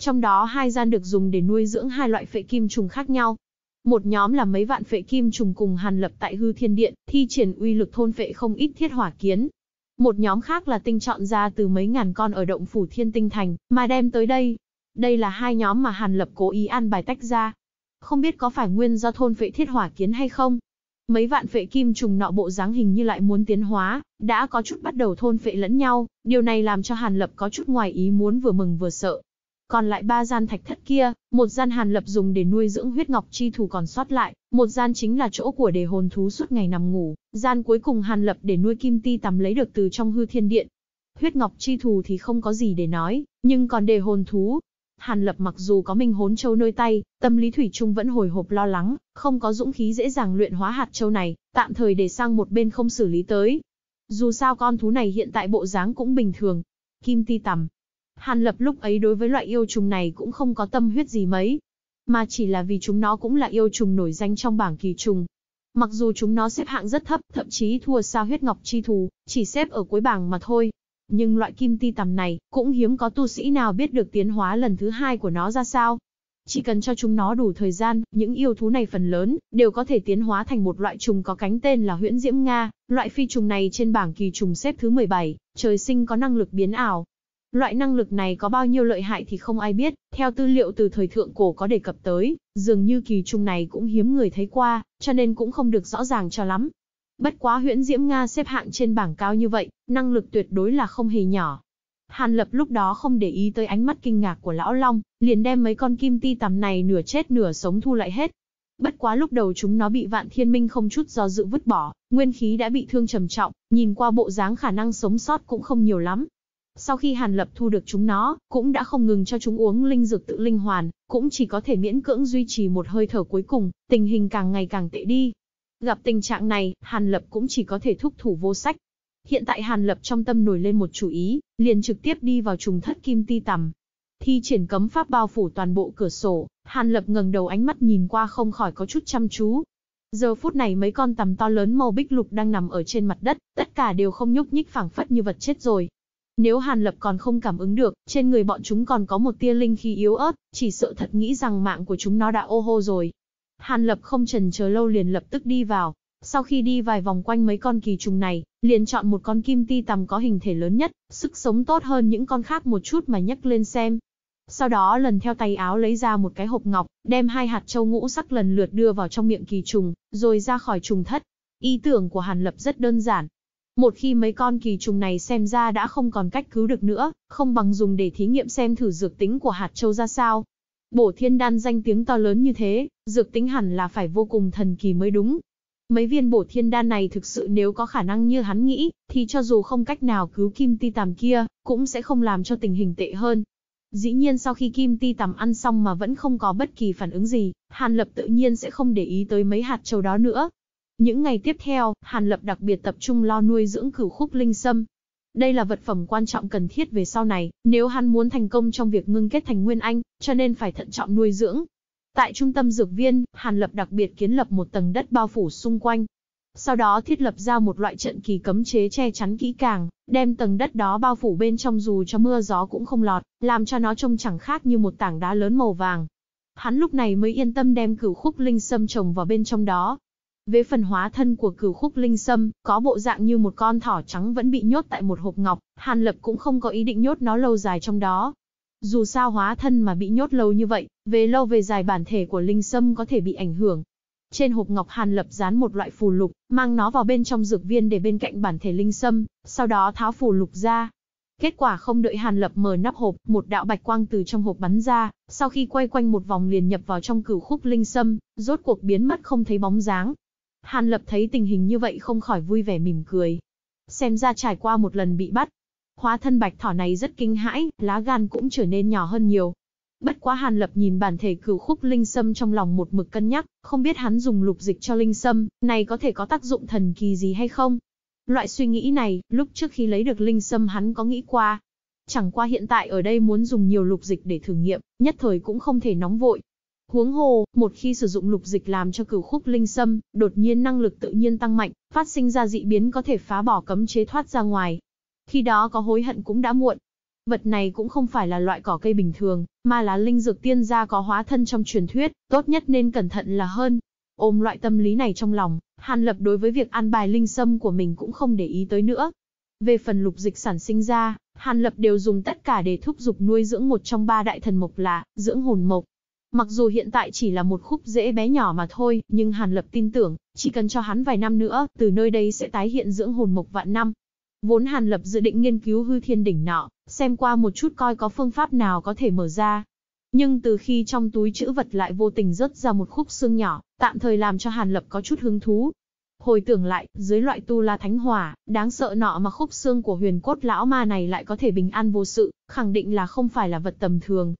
trong đó hai gian được dùng để nuôi dưỡng hai loại phệ kim trùng khác nhau. Một nhóm là mấy vạn phệ kim trùng cùng hàn lập tại hư thiên điện, thi triển uy lực thôn phệ không ít thiết hỏa kiến. Một nhóm khác là tinh chọn ra từ mấy ngàn con ở động phủ thiên tinh thành, mà đem tới đây. Đây là hai nhóm mà hàn lập cố ý an bài tách ra. Không biết có phải nguyên do thôn phệ thiết hỏa kiến hay không? Mấy vạn phệ kim trùng nọ bộ dáng hình như lại muốn tiến hóa, đã có chút bắt đầu thôn phệ lẫn nhau, điều này làm cho Hàn Lập có chút ngoài ý muốn vừa mừng vừa sợ. Còn lại ba gian thạch thất kia, một gian Hàn Lập dùng để nuôi dưỡng huyết ngọc chi thủ còn sót lại, một gian chính là chỗ của đề hồn thú suốt ngày nằm ngủ, gian cuối cùng Hàn Lập để nuôi kim ti tắm lấy được từ trong hư thiên điện. Huyết ngọc chi thù thì không có gì để nói, nhưng còn đề hồn thú. Hàn Lập mặc dù có mình hốn châu nơi tay, tâm lý thủy chung vẫn hồi hộp lo lắng, không có dũng khí dễ dàng luyện hóa hạt châu này, tạm thời để sang một bên không xử lý tới. Dù sao con thú này hiện tại bộ dáng cũng bình thường. Kim ti tầm, Hàn Lập lúc ấy đối với loại yêu trùng này cũng không có tâm huyết gì mấy, mà chỉ là vì chúng nó cũng là yêu trùng nổi danh trong bảng kỳ trùng. Mặc dù chúng nó xếp hạng rất thấp, thậm chí thua xa huyết ngọc chi thù, chỉ xếp ở cuối bảng mà thôi. Nhưng loại kim ti tầm này, cũng hiếm có tu sĩ nào biết được tiến hóa lần thứ hai của nó ra sao. Chỉ cần cho chúng nó đủ thời gian, những yêu thú này phần lớn, đều có thể tiến hóa thành một loại trùng có cánh tên là huyễn diễm Nga. Loại phi trùng này trên bảng kỳ trùng xếp thứ 17, trời sinh có năng lực biến ảo, Loại năng lực này có bao nhiêu lợi hại thì không ai biết, theo tư liệu từ thời thượng cổ có đề cập tới, dường như kỳ trùng này cũng hiếm người thấy qua, cho nên cũng không được rõ ràng cho lắm. Bất quá huyễn diễm Nga xếp hạng trên bảng cao như vậy, năng lực tuyệt đối là không hề nhỏ. Hàn lập lúc đó không để ý tới ánh mắt kinh ngạc của lão Long, liền đem mấy con kim ti tằm này nửa chết nửa sống thu lại hết. Bất quá lúc đầu chúng nó bị vạn thiên minh không chút do dự vứt bỏ, nguyên khí đã bị thương trầm trọng, nhìn qua bộ dáng khả năng sống sót cũng không nhiều lắm, sau khi Hàn Lập thu được chúng nó, cũng đã không ngừng cho chúng uống linh dược tự linh hoàn, cũng chỉ có thể miễn cưỡng duy trì một hơi thở cuối cùng, tình hình càng ngày càng tệ đi. Gặp tình trạng này, Hàn Lập cũng chỉ có thể thúc thủ vô sách. Hiện tại Hàn Lập trong tâm nổi lên một chủ ý, liền trực tiếp đi vào trùng thất kim ti tầm. Thi triển cấm pháp bao phủ toàn bộ cửa sổ, Hàn Lập ngẩng đầu ánh mắt nhìn qua không khỏi có chút chăm chú. Giờ phút này mấy con tầm to lớn màu bích lục đang nằm ở trên mặt đất, tất cả đều không nhúc nhích phảng phất như vật chết rồi. Nếu Hàn Lập còn không cảm ứng được, trên người bọn chúng còn có một tia linh khí yếu ớt, chỉ sợ thật nghĩ rằng mạng của chúng nó đã ô hô rồi. Hàn Lập không trần chờ lâu liền lập tức đi vào. Sau khi đi vài vòng quanh mấy con kỳ trùng này, liền chọn một con kim ti tầm có hình thể lớn nhất, sức sống tốt hơn những con khác một chút mà nhấc lên xem. Sau đó lần theo tay áo lấy ra một cái hộp ngọc, đem hai hạt châu ngũ sắc lần lượt đưa vào trong miệng kỳ trùng, rồi ra khỏi trùng thất. Ý tưởng của Hàn Lập rất đơn giản, một khi mấy con kỳ trùng này xem ra đã không còn cách cứu được nữa, không bằng dùng để thí nghiệm xem thử dược tính của hạt châu ra sao. Bổ thiên đan danh tiếng to lớn như thế, dược tính hẳn là phải vô cùng thần kỳ mới đúng. Mấy viên bổ thiên đan này thực sự nếu có khả năng như hắn nghĩ, thì cho dù không cách nào cứu kim ti tàm kia, cũng sẽ không làm cho tình hình tệ hơn. Dĩ nhiên sau khi kim ti tàm ăn xong mà vẫn không có bất kỳ phản ứng gì, Hàn Lập tự nhiên sẽ không để ý tới mấy hạt châu đó nữa, những ngày tiếp theo, Hàn Lập đặc biệt tập trung lo nuôi dưỡng cửu khúc linh sâm. Đây là vật phẩm quan trọng cần thiết về sau này, nếu hắn muốn thành công trong việc ngưng kết thành nguyên anh, cho nên phải thận trọng nuôi dưỡng. Tại trung tâm dược viên, Hàn Lập đặc biệt kiến lập một tầng đất bao phủ xung quanh. Sau đó thiết lập ra một loại trận kỳ cấm chế che chắn kỹ càng, đem tầng đất đó bao phủ bên trong dù cho mưa gió cũng không lọt, làm cho nó trông chẳng khác như một tảng đá lớn màu vàng. Hắn lúc này mới yên tâm đem cửu khúc linh sâm trồng vào bên trong đó, về phần hóa thân của cửu khúc linh sâm, có bộ dạng như một con thỏ trắng vẫn bị nhốt tại một hộp ngọc, Hàn Lập cũng không có ý định nhốt nó lâu dài trong đó. Dù sao hóa thân mà bị nhốt lâu như vậy, về lâu về dài bản thể của linh sâm có thể bị ảnh hưởng. Trên hộp ngọc Hàn Lập dán một loại phù lục, mang nó vào bên trong dược viên để bên cạnh bản thể linh sâm, sau đó tháo phù lục ra. Kết quả không đợi Hàn Lập mở nắp hộp, một đạo bạch quang từ trong hộp bắn ra, sau khi quay quanh một vòng liền nhập vào trong cửu khúc linh sâm, rốt cuộc biến mất không thấy bóng dáng. Hàn Lập thấy tình hình như vậy không khỏi vui vẻ mỉm cười. Xem ra trải qua một lần bị bắt. Hóa thân bạch thỏ này rất kinh hãi, lá gan cũng trở nên nhỏ hơn nhiều. Bất quá Hàn Lập nhìn bản thể cửu khúc linh sâm trong lòng một mực cân nhắc, không biết hắn dùng lục dịch cho linh sâm, này có thể có tác dụng thần kỳ gì hay không. Loại suy nghĩ này, lúc trước khi lấy được linh sâm hắn có nghĩ qua. Chẳng qua hiện tại ở đây muốn dùng nhiều lục dịch để thử nghiệm, nhất thời cũng không thể nóng vội, Huống hồ, một khi sử dụng lục dịch làm cho cửu khúc linh sâm, đột nhiên năng lực tự nhiên tăng mạnh, phát sinh ra dị biến có thể phá bỏ cấm chế thoát ra ngoài. Khi đó có hối hận cũng đã muộn. Vật này cũng không phải là loại cỏ cây bình thường, mà là linh dược tiên gia có hóa thân trong truyền thuyết, tốt nhất nên cẩn thận là hơn. Ôm loại tâm lý này trong lòng, Hàn Lập đối với việc an bài linh sâm của mình cũng không để ý tới nữa. Về phần lục dịch sản sinh ra, Hàn Lập đều dùng tất cả để thúc giục nuôi dưỡng một trong ba đại thần mộc là dưỡng hồn mộc, Mặc dù hiện tại chỉ là một khúc rễ bé nhỏ mà thôi, nhưng Hàn Lập tin tưởng, chỉ cần cho hắn vài năm nữa, từ nơi đây sẽ tái hiện dưỡng hồn mộc vạn năm. Vốn Hàn Lập dự định nghiên cứu hư thiên đỉnh nọ, xem qua một chút coi có phương pháp nào có thể mở ra. Nhưng từ khi trong túi chữ vật lại vô tình rớt ra một khúc xương nhỏ, tạm thời làm cho Hàn Lập có chút hứng thú. Hồi tưởng lại, dưới loại tu la thánh hỏa, đáng sợ nọ mà khúc xương của huyền cốt lão ma này lại có thể bình an vô sự, khẳng định là không phải là vật tầm thường,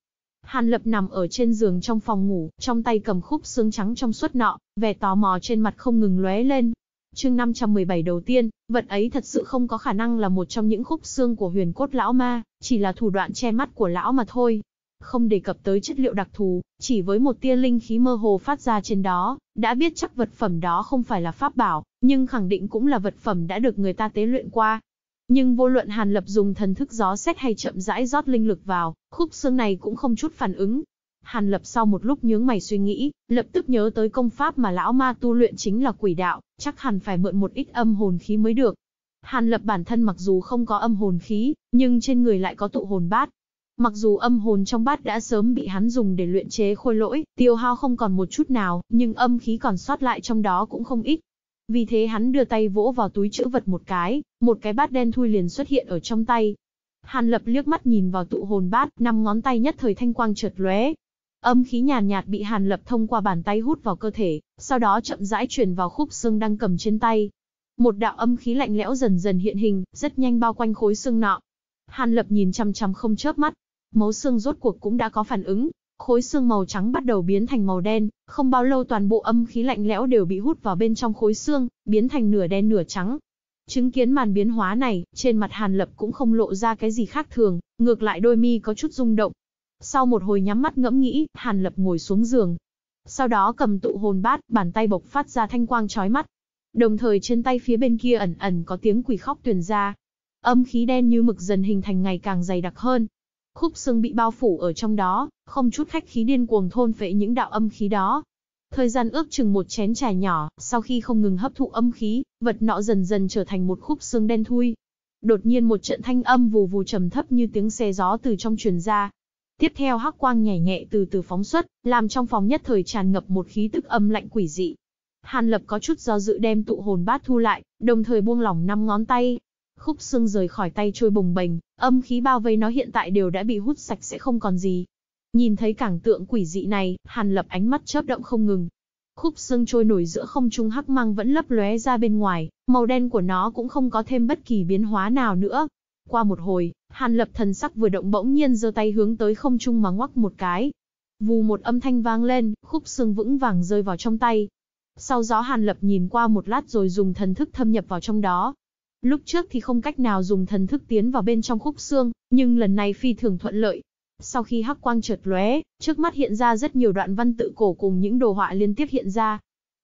Hàn Lập nằm ở trên giường trong phòng ngủ, trong tay cầm khúc xương trắng trong suốt nọ, vẻ tò mò trên mặt không ngừng lóe lên. Chương 517 đầu tiên, vật ấy thật sự không có khả năng là một trong những khúc xương của huyền cốt lão ma, chỉ là thủ đoạn che mắt của lão mà thôi. Không đề cập tới chất liệu đặc thù, chỉ với một tia linh khí mơ hồ phát ra trên đó, đã biết chắc vật phẩm đó không phải là pháp bảo, nhưng khẳng định cũng là vật phẩm đã được người ta tế luyện qua, nhưng vô luận Hàn Lập dùng thần thức gió xét hay chậm rãi rót linh lực vào, khúc xương này cũng không chút phản ứng. Hàn Lập sau một lúc nhướng mày suy nghĩ, lập tức nhớ tới công pháp mà lão ma tu luyện chính là quỷ đạo, chắc hẳn phải mượn một ít âm hồn khí mới được. Hàn Lập bản thân mặc dù không có âm hồn khí, nhưng trên người lại có tụ hồn bát. Mặc dù âm hồn trong bát đã sớm bị hắn dùng để luyện chế khôi lỗi, tiêu hao không còn một chút nào, nhưng âm khí còn sót lại trong đó cũng không ít. Vì thế hắn đưa tay vỗ vào túi chữ vật một cái, một cái bát đen thui liền xuất hiện ở trong tay. Hàn Lập liếc mắt nhìn vào tụ hồn bát, năm ngón tay nhất thời thanh quang chợt lóe. Âm khí nhàn nhạt, nhạt bị Hàn Lập thông qua bàn tay hút vào cơ thể, sau đó chậm rãi truyền vào khúc xương đang cầm trên tay. Một đạo âm khí lạnh lẽo dần dần hiện hình, rất nhanh bao quanh khối xương nọ. Hàn Lập nhìn chăm chằm không chớp mắt, mấu xương rốt cuộc cũng đã có phản ứng, khối xương màu trắng bắt đầu biến thành màu đen, không bao lâu toàn bộ âm khí lạnh lẽo đều bị hút vào bên trong khối xương, biến thành nửa đen nửa trắng. Chứng kiến màn biến hóa này, trên mặt Hàn Lập cũng không lộ ra cái gì khác thường, ngược lại đôi mi có chút rung động. Sau một hồi nhắm mắt ngẫm nghĩ, Hàn Lập ngồi xuống giường. Sau đó cầm tụ hồn bát, bàn tay bộc phát ra thanh quang chói mắt. Đồng thời trên tay phía bên kia ẩn ẩn có tiếng quỷ khóc truyền ra. Âm khí đen như mực dần hình thành ngày càng dày đặc hơn. Khúc xương bị bao phủ ở trong đó, không chút khách khí điên cuồng thôn phệ những đạo âm khí đó, Thời gian ước chừng một chén trà nhỏ, sau khi không ngừng hấp thụ âm khí, vật nọ dần dần trở thành một khúc xương đen thui. Đột nhiên một trận thanh âm vù vù trầm thấp như tiếng xe gió từ trong truyền ra. Tiếp theo hắc quang nhảy nhẹ từ từ phóng xuất, làm trong phòng nhất thời tràn ngập một khí tức âm lạnh quỷ dị. Hàn Lập có chút do dự đem tụ hồn bát thu lại, đồng thời buông lỏng năm ngón tay. Khúc xương rời khỏi tay trôi bồng bềnh, âm khí bao vây nó hiện tại đều đã bị hút sạch sẽ không còn gì, Nhìn thấy cảnh tượng quỷ dị này, Hàn Lập ánh mắt chớp động không ngừng. Khúc xương trôi nổi giữa không trung hắc mang vẫn lấp lóe ra bên ngoài, màu đen của nó cũng không có thêm bất kỳ biến hóa nào nữa. Qua một hồi, Hàn Lập thần sắc vừa động bỗng nhiên giơ tay hướng tới không trung mà ngoắc một cái. Vù một âm thanh vang lên, khúc xương vững vàng rơi vào trong tay. Sau gió Hàn Lập nhìn qua một lát rồi dùng thần thức thâm nhập vào trong đó, Lúc trước thì không cách nào dùng thần thức tiến vào bên trong khúc xương, nhưng lần này phi thường thuận lợi, sau khi hắc quang chợt lóe, trước mắt hiện ra rất nhiều đoạn văn tự cổ cùng những đồ họa liên tiếp hiện ra.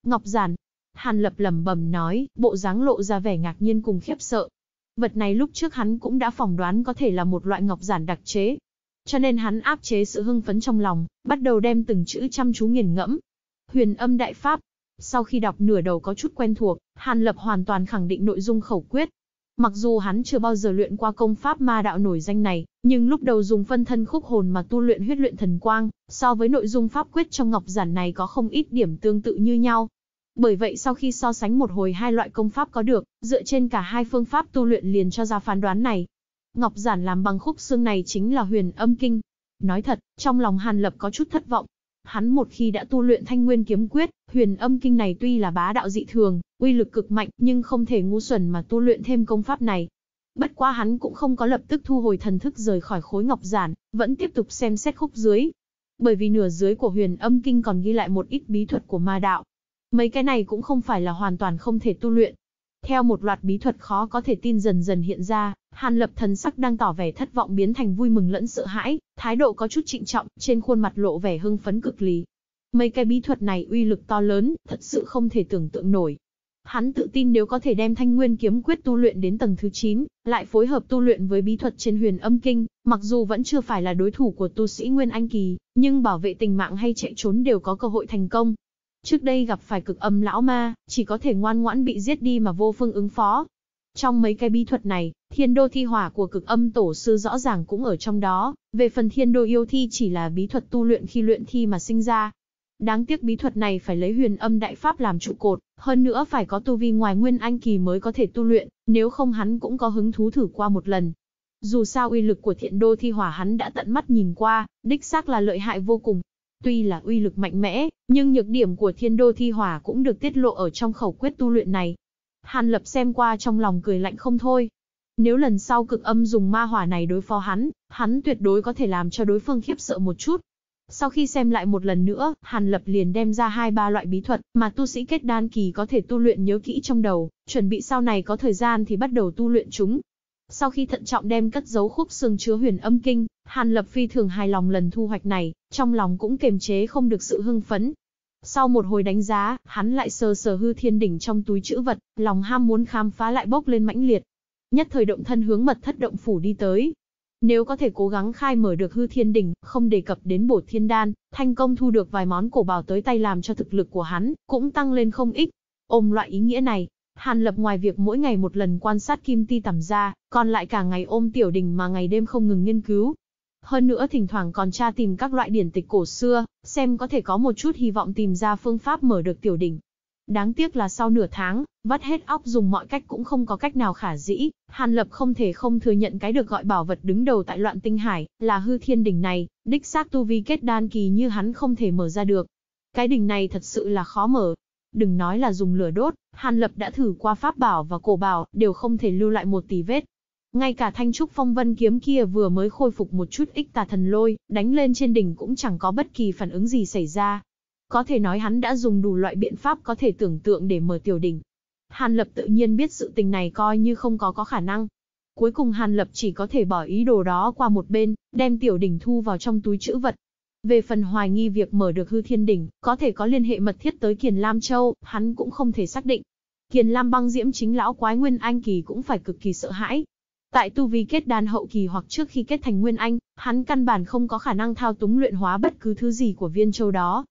Ngọc giản. Hàn lập lẩm bẩm nói, bộ dáng lộ ra vẻ ngạc nhiên cùng khiếp sợ. Vật này lúc trước hắn cũng đã phỏng đoán có thể là một loại ngọc giản đặc chế. Cho nên hắn áp chế sự hưng phấn trong lòng, bắt đầu đem từng chữ chăm chú nghiền ngẫm. Huyền âm đại pháp. Sau khi đọc nửa đầu có chút quen thuộc, Hàn Lập hoàn toàn khẳng định nội dung khẩu quyết, Mặc dù hắn chưa bao giờ luyện qua công pháp ma đạo nổi danh này, nhưng lúc đầu dùng phân thân khúc hồn mà tu luyện huyết luyện thần quang, so với nội dung pháp quyết trong ngọc giản này có không ít điểm tương tự như nhau. Bởi vậy sau khi so sánh một hồi hai loại công pháp có được, dựa trên cả hai phương pháp tu luyện liền cho ra phán đoán này. Ngọc giản làm bằng khúc xương này chính là huyền âm kinh. Nói thật, trong lòng Hàn Lập có chút thất vọng, Hắn một khi đã tu luyện thanh nguyên kiếm quyết, huyền âm kinh này tuy là bá đạo dị thường, uy lực cực mạnh nhưng không thể ngu xuẩn mà tu luyện thêm công pháp này. Bất quá hắn cũng không có lập tức thu hồi thần thức rời khỏi khối ngọc giản, vẫn tiếp tục xem xét khúc dưới. Bởi vì nửa dưới của huyền âm kinh còn ghi lại một ít bí thuật của ma đạo. Mấy cái này cũng không phải là hoàn toàn không thể tu luyện, theo một loạt bí thuật khó có thể tin dần dần hiện ra, Hàn Lập thần sắc đang tỏ vẻ thất vọng biến thành vui mừng lẫn sợ hãi, thái độ có chút trịnh trọng, trên khuôn mặt lộ vẻ hưng phấn cực lý. Mấy cái bí thuật này uy lực to lớn, thật sự không thể tưởng tượng nổi. Hắn tự tin nếu có thể đem Thanh Nguyên kiếm quyết tu luyện đến tầng thứ 9, lại phối hợp tu luyện với bí thuật trên Huyền Âm Kinh, mặc dù vẫn chưa phải là đối thủ của tu sĩ Nguyên Anh kỳ, nhưng bảo vệ tình mạng hay chạy trốn đều có cơ hội thành công. Trước đây gặp phải cực âm lão ma, chỉ có thể ngoan ngoãn bị giết đi mà vô phương ứng phó. Trong mấy cái bí thuật này, thiên đô thi hỏa của cực âm tổ sư rõ ràng cũng ở trong đó, về phần thiên đô yêu thi chỉ là bí thuật tu luyện khi luyện thi mà sinh ra. Đáng tiếc bí thuật này phải lấy huyền âm đại pháp làm trụ cột, hơn nữa phải có tu vi ngoài nguyên anh kỳ mới có thể tu luyện, nếu không hắn cũng có hứng thú thử qua một lần. Dù sao uy lực của thiện đô thi hỏa hắn đã tận mắt nhìn qua, đích xác là lợi hại vô cùng, Tuy là uy lực mạnh mẽ, nhưng nhược điểm của thiên đô thi hỏa cũng được tiết lộ ở trong khẩu quyết tu luyện này. Hàn Lập xem qua trong lòng cười lạnh không thôi. Nếu lần sau cực âm dùng ma hỏa này đối phó hắn, hắn tuyệt đối có thể làm cho đối phương khiếp sợ một chút. Sau khi xem lại một lần nữa, Hàn Lập liền đem ra hai ba loại bí thuật mà tu sĩ kết đan kỳ có thể tu luyện nhớ kỹ trong đầu, chuẩn bị sau này có thời gian thì bắt đầu tu luyện chúng, sau khi thận trọng đem cất giấu khúc xương chứa huyền âm kinh, Hàn Lập phi thường hài lòng lần thu hoạch này, trong lòng cũng kềm chế không được sự hưng phấn. Sau một hồi đánh giá, hắn lại sờ sờ hư thiên đỉnh trong túi chữ vật, lòng ham muốn khám phá lại bốc lên mãnh liệt. Nhất thời động thân hướng mật thất động phủ đi tới. Nếu có thể cố gắng khai mở được hư thiên đỉnh, không đề cập đến bổ thiên đan, thành công thu được vài món cổ bảo tới tay làm cho thực lực của hắn, cũng tăng lên không ít. Ôm loại ý nghĩa này, Hàn Lập ngoài việc mỗi ngày một lần quan sát kim ti tẩm ra, còn lại cả ngày ôm tiểu đình mà ngày đêm không ngừng nghiên cứu. Hơn nữa thỉnh thoảng còn tra tìm các loại điển tịch cổ xưa, xem có thể có một chút hy vọng tìm ra phương pháp mở được tiểu đỉnh. Đáng tiếc là sau nửa tháng, vắt hết óc dùng mọi cách cũng không có cách nào khả dĩ, Hàn Lập không thể không thừa nhận cái được gọi bảo vật đứng đầu tại loạn tinh hải, là hư thiên đỉnh này, đích xác tu vi kết đan kỳ như hắn không thể mở ra được. Cái đỉnh này thật sự là khó mở, Đừng nói là dùng lửa đốt, Hàn Lập đã thử qua pháp bảo và cổ bảo, đều không thể lưu lại một tí vết. Ngay cả thanh trúc phong vân kiếm kia vừa mới khôi phục một chút ích tà thần lôi, đánh lên trên đỉnh cũng chẳng có bất kỳ phản ứng gì xảy ra. Có thể nói hắn đã dùng đủ loại biện pháp có thể tưởng tượng để mở tiểu đỉnh. Hàn Lập tự nhiên biết sự tình này coi như không có có khả năng. Cuối cùng Hàn Lập chỉ có thể bỏ ý đồ đó qua một bên, đem tiểu đỉnh thu vào trong túi chữ vật, về phần hoài nghi việc mở được hư thiên đỉnh, có thể có liên hệ mật thiết tới Kiền Lam Châu, hắn cũng không thể xác định. Kiền Lam băng diễm chính lão quái Nguyên Anh kỳ cũng phải cực kỳ sợ hãi. Tại tu vi kết đan hậu kỳ hoặc trước khi kết thành Nguyên Anh, hắn căn bản không có khả năng thao túng luyện hóa bất cứ thứ gì của viên châu đó.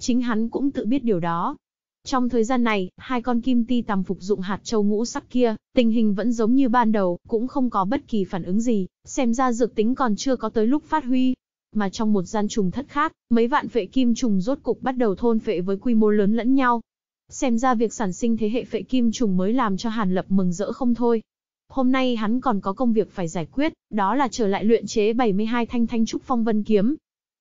Chính hắn cũng tự biết điều đó. Trong thời gian này, hai con kim ti tầm phục dụng hạt châu ngũ sắc kia, tình hình vẫn giống như ban đầu, cũng không có bất kỳ phản ứng gì, xem ra dược tính còn chưa có tới lúc phát huy, mà trong một gian trùng thất khác, mấy vạn phệ kim trùng rốt cục bắt đầu thôn phệ với quy mô lớn lẫn nhau. Xem ra việc sản sinh thế hệ phệ kim trùng mới làm cho Hàn Lập mừng rỡ không thôi. Hôm nay hắn còn có công việc phải giải quyết, đó là trở lại luyện chế 72 thanh thanh trúc phong vân kiếm.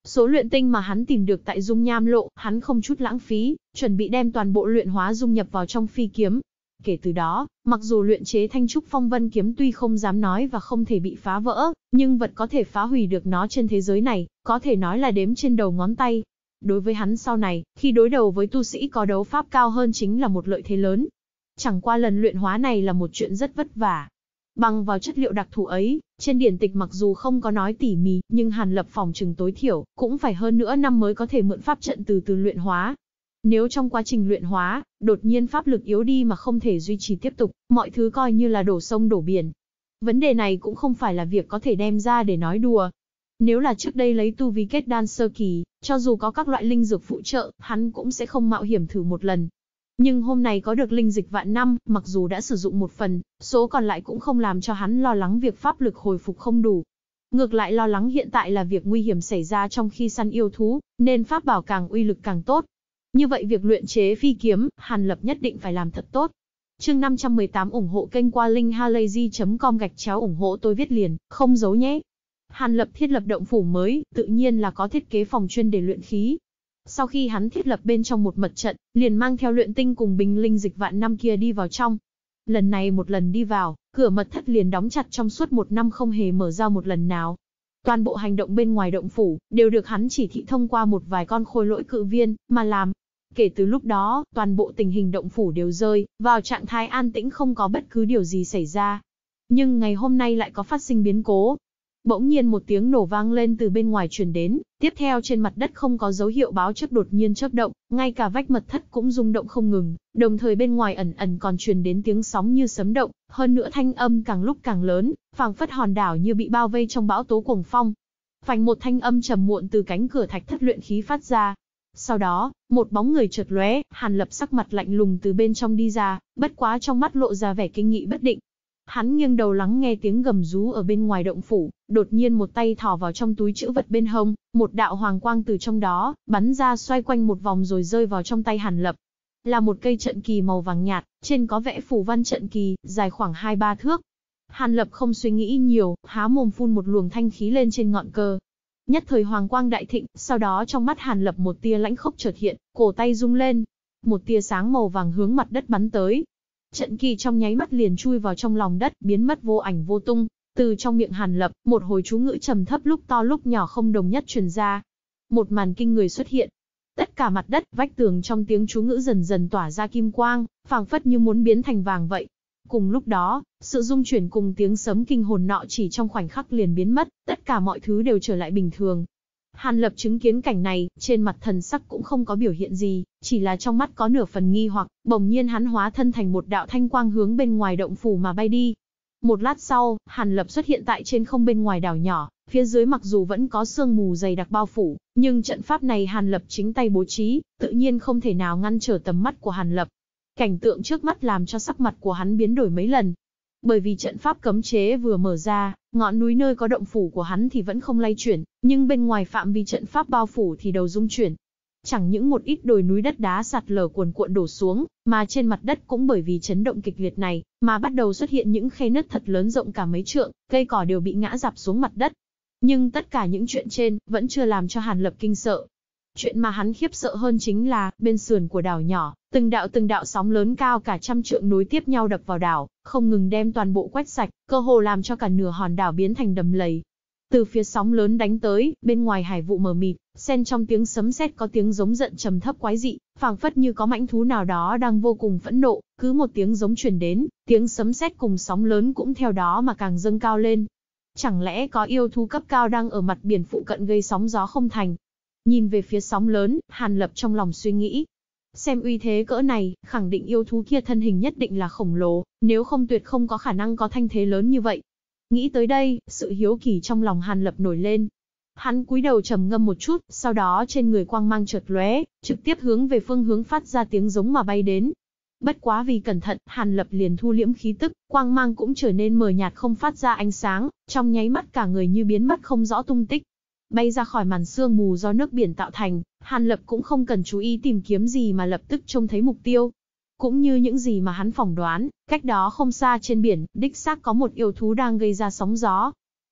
Số luyện tinh mà hắn tìm được tại dung nham lộ, hắn không chút lãng phí, chuẩn bị đem toàn bộ luyện hóa dung nhập vào trong phi kiếm, Kể từ đó, mặc dù luyện chế thanh trúc phong vân kiếm tuy không dám nói và không thể bị phá vỡ, nhưng vật có thể phá hủy được nó trên thế giới này, có thể nói là đếm trên đầu ngón tay. Đối với hắn sau này, khi đối đầu với tu sĩ có đấu pháp cao hơn chính là một lợi thế lớn. Chẳng qua lần luyện hóa này là một chuyện rất vất vả. Bằng vào chất liệu đặc thù ấy, trên điển tịch mặc dù không có nói tỉ mỉ, nhưng Hàn Lập phòng trừng tối thiểu, cũng phải hơn nữa năm mới có thể mượn pháp trận từ từ luyện hóa, nếu trong quá trình luyện hóa, đột nhiên pháp lực yếu đi mà không thể duy trì tiếp tục, mọi thứ coi như là đổ sông đổ biển. Vấn đề này cũng không phải là việc có thể đem ra để nói đùa. Nếu là trước đây lấy tu vi kết đan sơ kỳ, cho dù có các loại linh dược phụ trợ, hắn cũng sẽ không mạo hiểm thử một lần. Nhưng hôm nay có được linh dịch vạn năm, mặc dù đã sử dụng một phần, số còn lại cũng không làm cho hắn lo lắng việc pháp lực hồi phục không đủ. Ngược lại lo lắng hiện tại là việc nguy hiểm xảy ra trong khi săn yêu thú, nên pháp bảo càng uy lực càng tốt, như vậy việc luyện chế phi kiếm, Hàn Lập nhất định phải làm thật tốt. Chương 518 ủng hộ kênh qua linkhalazy.com gạch chéo ủng hộ tôi viết liền, không giấu nhé. Hàn Lập thiết lập động phủ mới, tự nhiên là có thiết kế phòng chuyên để luyện khí. Sau khi hắn thiết lập bên trong một mật trận, liền mang theo luyện tinh cùng bình linh dịch vạn năm kia đi vào trong. Lần này một lần đi vào, cửa mật thất liền đóng chặt trong suốt một năm không hề mở ra một lần nào. Toàn bộ hành động bên ngoài động phủ, đều được hắn chỉ thị thông qua một vài con khôi lỗi cự viên, mà làm. Kể từ lúc đó, toàn bộ tình hình động phủ đều rơi vào trạng thái an tĩnh không có bất cứ điều gì xảy ra. Nhưng ngày hôm nay lại có phát sinh biến cố. Bỗng nhiên một tiếng nổ vang lên từ bên ngoài truyền đến, tiếp theo trên mặt đất không có dấu hiệu báo chấp đột nhiên chớp động, ngay cả vách mật thất cũng rung động không ngừng, đồng thời bên ngoài ẩn ẩn còn truyền đến tiếng sóng như sấm động, hơn nữa thanh âm càng lúc càng lớn, phảng phất hòn đảo như bị bao vây trong bão tố cuồng phong, phành một thanh âm trầm muộn từ cánh cửa thạch thất luyện khí phát ra, sau đó, một bóng người chợt lóe, Hàn Lập sắc mặt lạnh lùng từ bên trong đi ra, bất quá trong mắt lộ ra vẻ kinh nghị bất định. Hắn nghiêng đầu lắng nghe tiếng gầm rú ở bên ngoài động phủ, đột nhiên một tay thò vào trong túi chữ vật bên hông, một đạo hoàng quang từ trong đó, bắn ra xoay quanh một vòng rồi rơi vào trong tay Hàn Lập. Là một cây trận kỳ màu vàng nhạt, trên có vẽ phủ văn trận kỳ, dài khoảng 2-3 thước. Hàn Lập không suy nghĩ nhiều, há mồm phun một luồng thanh khí lên trên ngọn cờ, Nhất thời hoàng quang đại thịnh, sau đó trong mắt Hàn Lập một tia lãnh khốc chợt hiện, cổ tay rung lên, một tia sáng màu vàng hướng mặt đất bắn tới. Trận kỳ trong nháy mắt liền chui vào trong lòng đất, biến mất vô ảnh vô tung. Từ trong miệng Hàn Lập, một hồi chú ngữ trầm thấp lúc to lúc nhỏ không đồng nhất truyền ra. Một màn kinh người xuất hiện. Tất cả mặt đất, vách tường trong tiếng chú ngữ dần dần tỏa ra kim quang, phảng phất như muốn biến thành vàng vậy. Cùng lúc đó, sự dung chuyển cùng tiếng sấm kinh hồn nọ chỉ trong khoảnh khắc liền biến mất, tất cả mọi thứ đều trở lại bình thường. Hàn Lập chứng kiến cảnh này, trên mặt thần sắc cũng không có biểu hiện gì, chỉ là trong mắt có nửa phần nghi hoặc, bỗng nhiên hắn hóa thân thành một đạo thanh quang hướng bên ngoài động phủ mà bay đi. Một lát sau, Hàn Lập xuất hiện tại trên không bên ngoài đảo nhỏ, phía dưới mặc dù vẫn có sương mù dày đặc bao phủ, nhưng trận pháp này Hàn Lập chính tay bố trí, tự nhiên không thể nào ngăn trở tầm mắt của Hàn Lập. Cảnh tượng trước mắt làm cho sắc mặt của hắn biến đổi mấy lần. Bởi vì trận pháp cấm chế vừa mở ra, ngọn núi nơi có động phủ của hắn thì vẫn không lay chuyển, nhưng bên ngoài phạm vi trận pháp bao phủ thì đầu rung chuyển. Chẳng những một ít đồi núi đất đá sạt lở cuồn cuộn đổ xuống, mà trên mặt đất cũng bởi vì chấn động kịch liệt này, mà bắt đầu xuất hiện những khe nứt thật lớn rộng cả mấy trượng, cây cỏ đều bị ngã dạp xuống mặt đất. Nhưng tất cả những chuyện trên vẫn chưa làm cho Hàn Lập kinh sợ, Chuyện mà hắn khiếp sợ hơn chính là, bên sườn của đảo nhỏ, từng đạo từng đạo sóng lớn cao cả trăm trượng nối tiếp nhau đập vào đảo, không ngừng đem toàn bộ quét sạch, cơ hồ làm cho cả nửa hòn đảo biến thành đầm lầy. Từ phía sóng lớn đánh tới, bên ngoài hải vụ mờ mịt, xen trong tiếng sấm sét có tiếng giống giận trầm thấp quái dị, phảng phất như có mãnh thú nào đó đang vô cùng phẫn nộ, cứ một tiếng giống truyền đến, tiếng sấm sét cùng sóng lớn cũng theo đó mà càng dâng cao lên. Chẳng lẽ có yêu thú cấp cao đang ở mặt biển phụ cận gây sóng gió không thành? Nhìn về phía sóng lớn, Hàn Lập trong lòng suy nghĩ. Xem uy thế cỡ này, khẳng định yêu thú kia thân hình nhất định là khổng lồ, nếu không tuyệt không có khả năng có thanh thế lớn như vậy. Nghĩ tới đây, sự hiếu kỳ trong lòng Hàn Lập nổi lên. Hắn cúi đầu trầm ngâm một chút, sau đó trên người quang mang chợt lóe, trực tiếp hướng về phương hướng phát ra tiếng giống mà bay đến. Bất quá vì cẩn thận, Hàn Lập liền thu liễm khí tức, quang mang cũng trở nên mờ nhạt không phát ra ánh sáng, trong nháy mắt cả người như biến mất không rõ tung tích bay ra khỏi màn sương mù do nước biển tạo thành, Hàn Lập cũng không cần chú ý tìm kiếm gì mà lập tức trông thấy mục tiêu. Cũng như những gì mà hắn phỏng đoán, cách đó không xa trên biển, đích xác có một yêu thú đang gây ra sóng gió.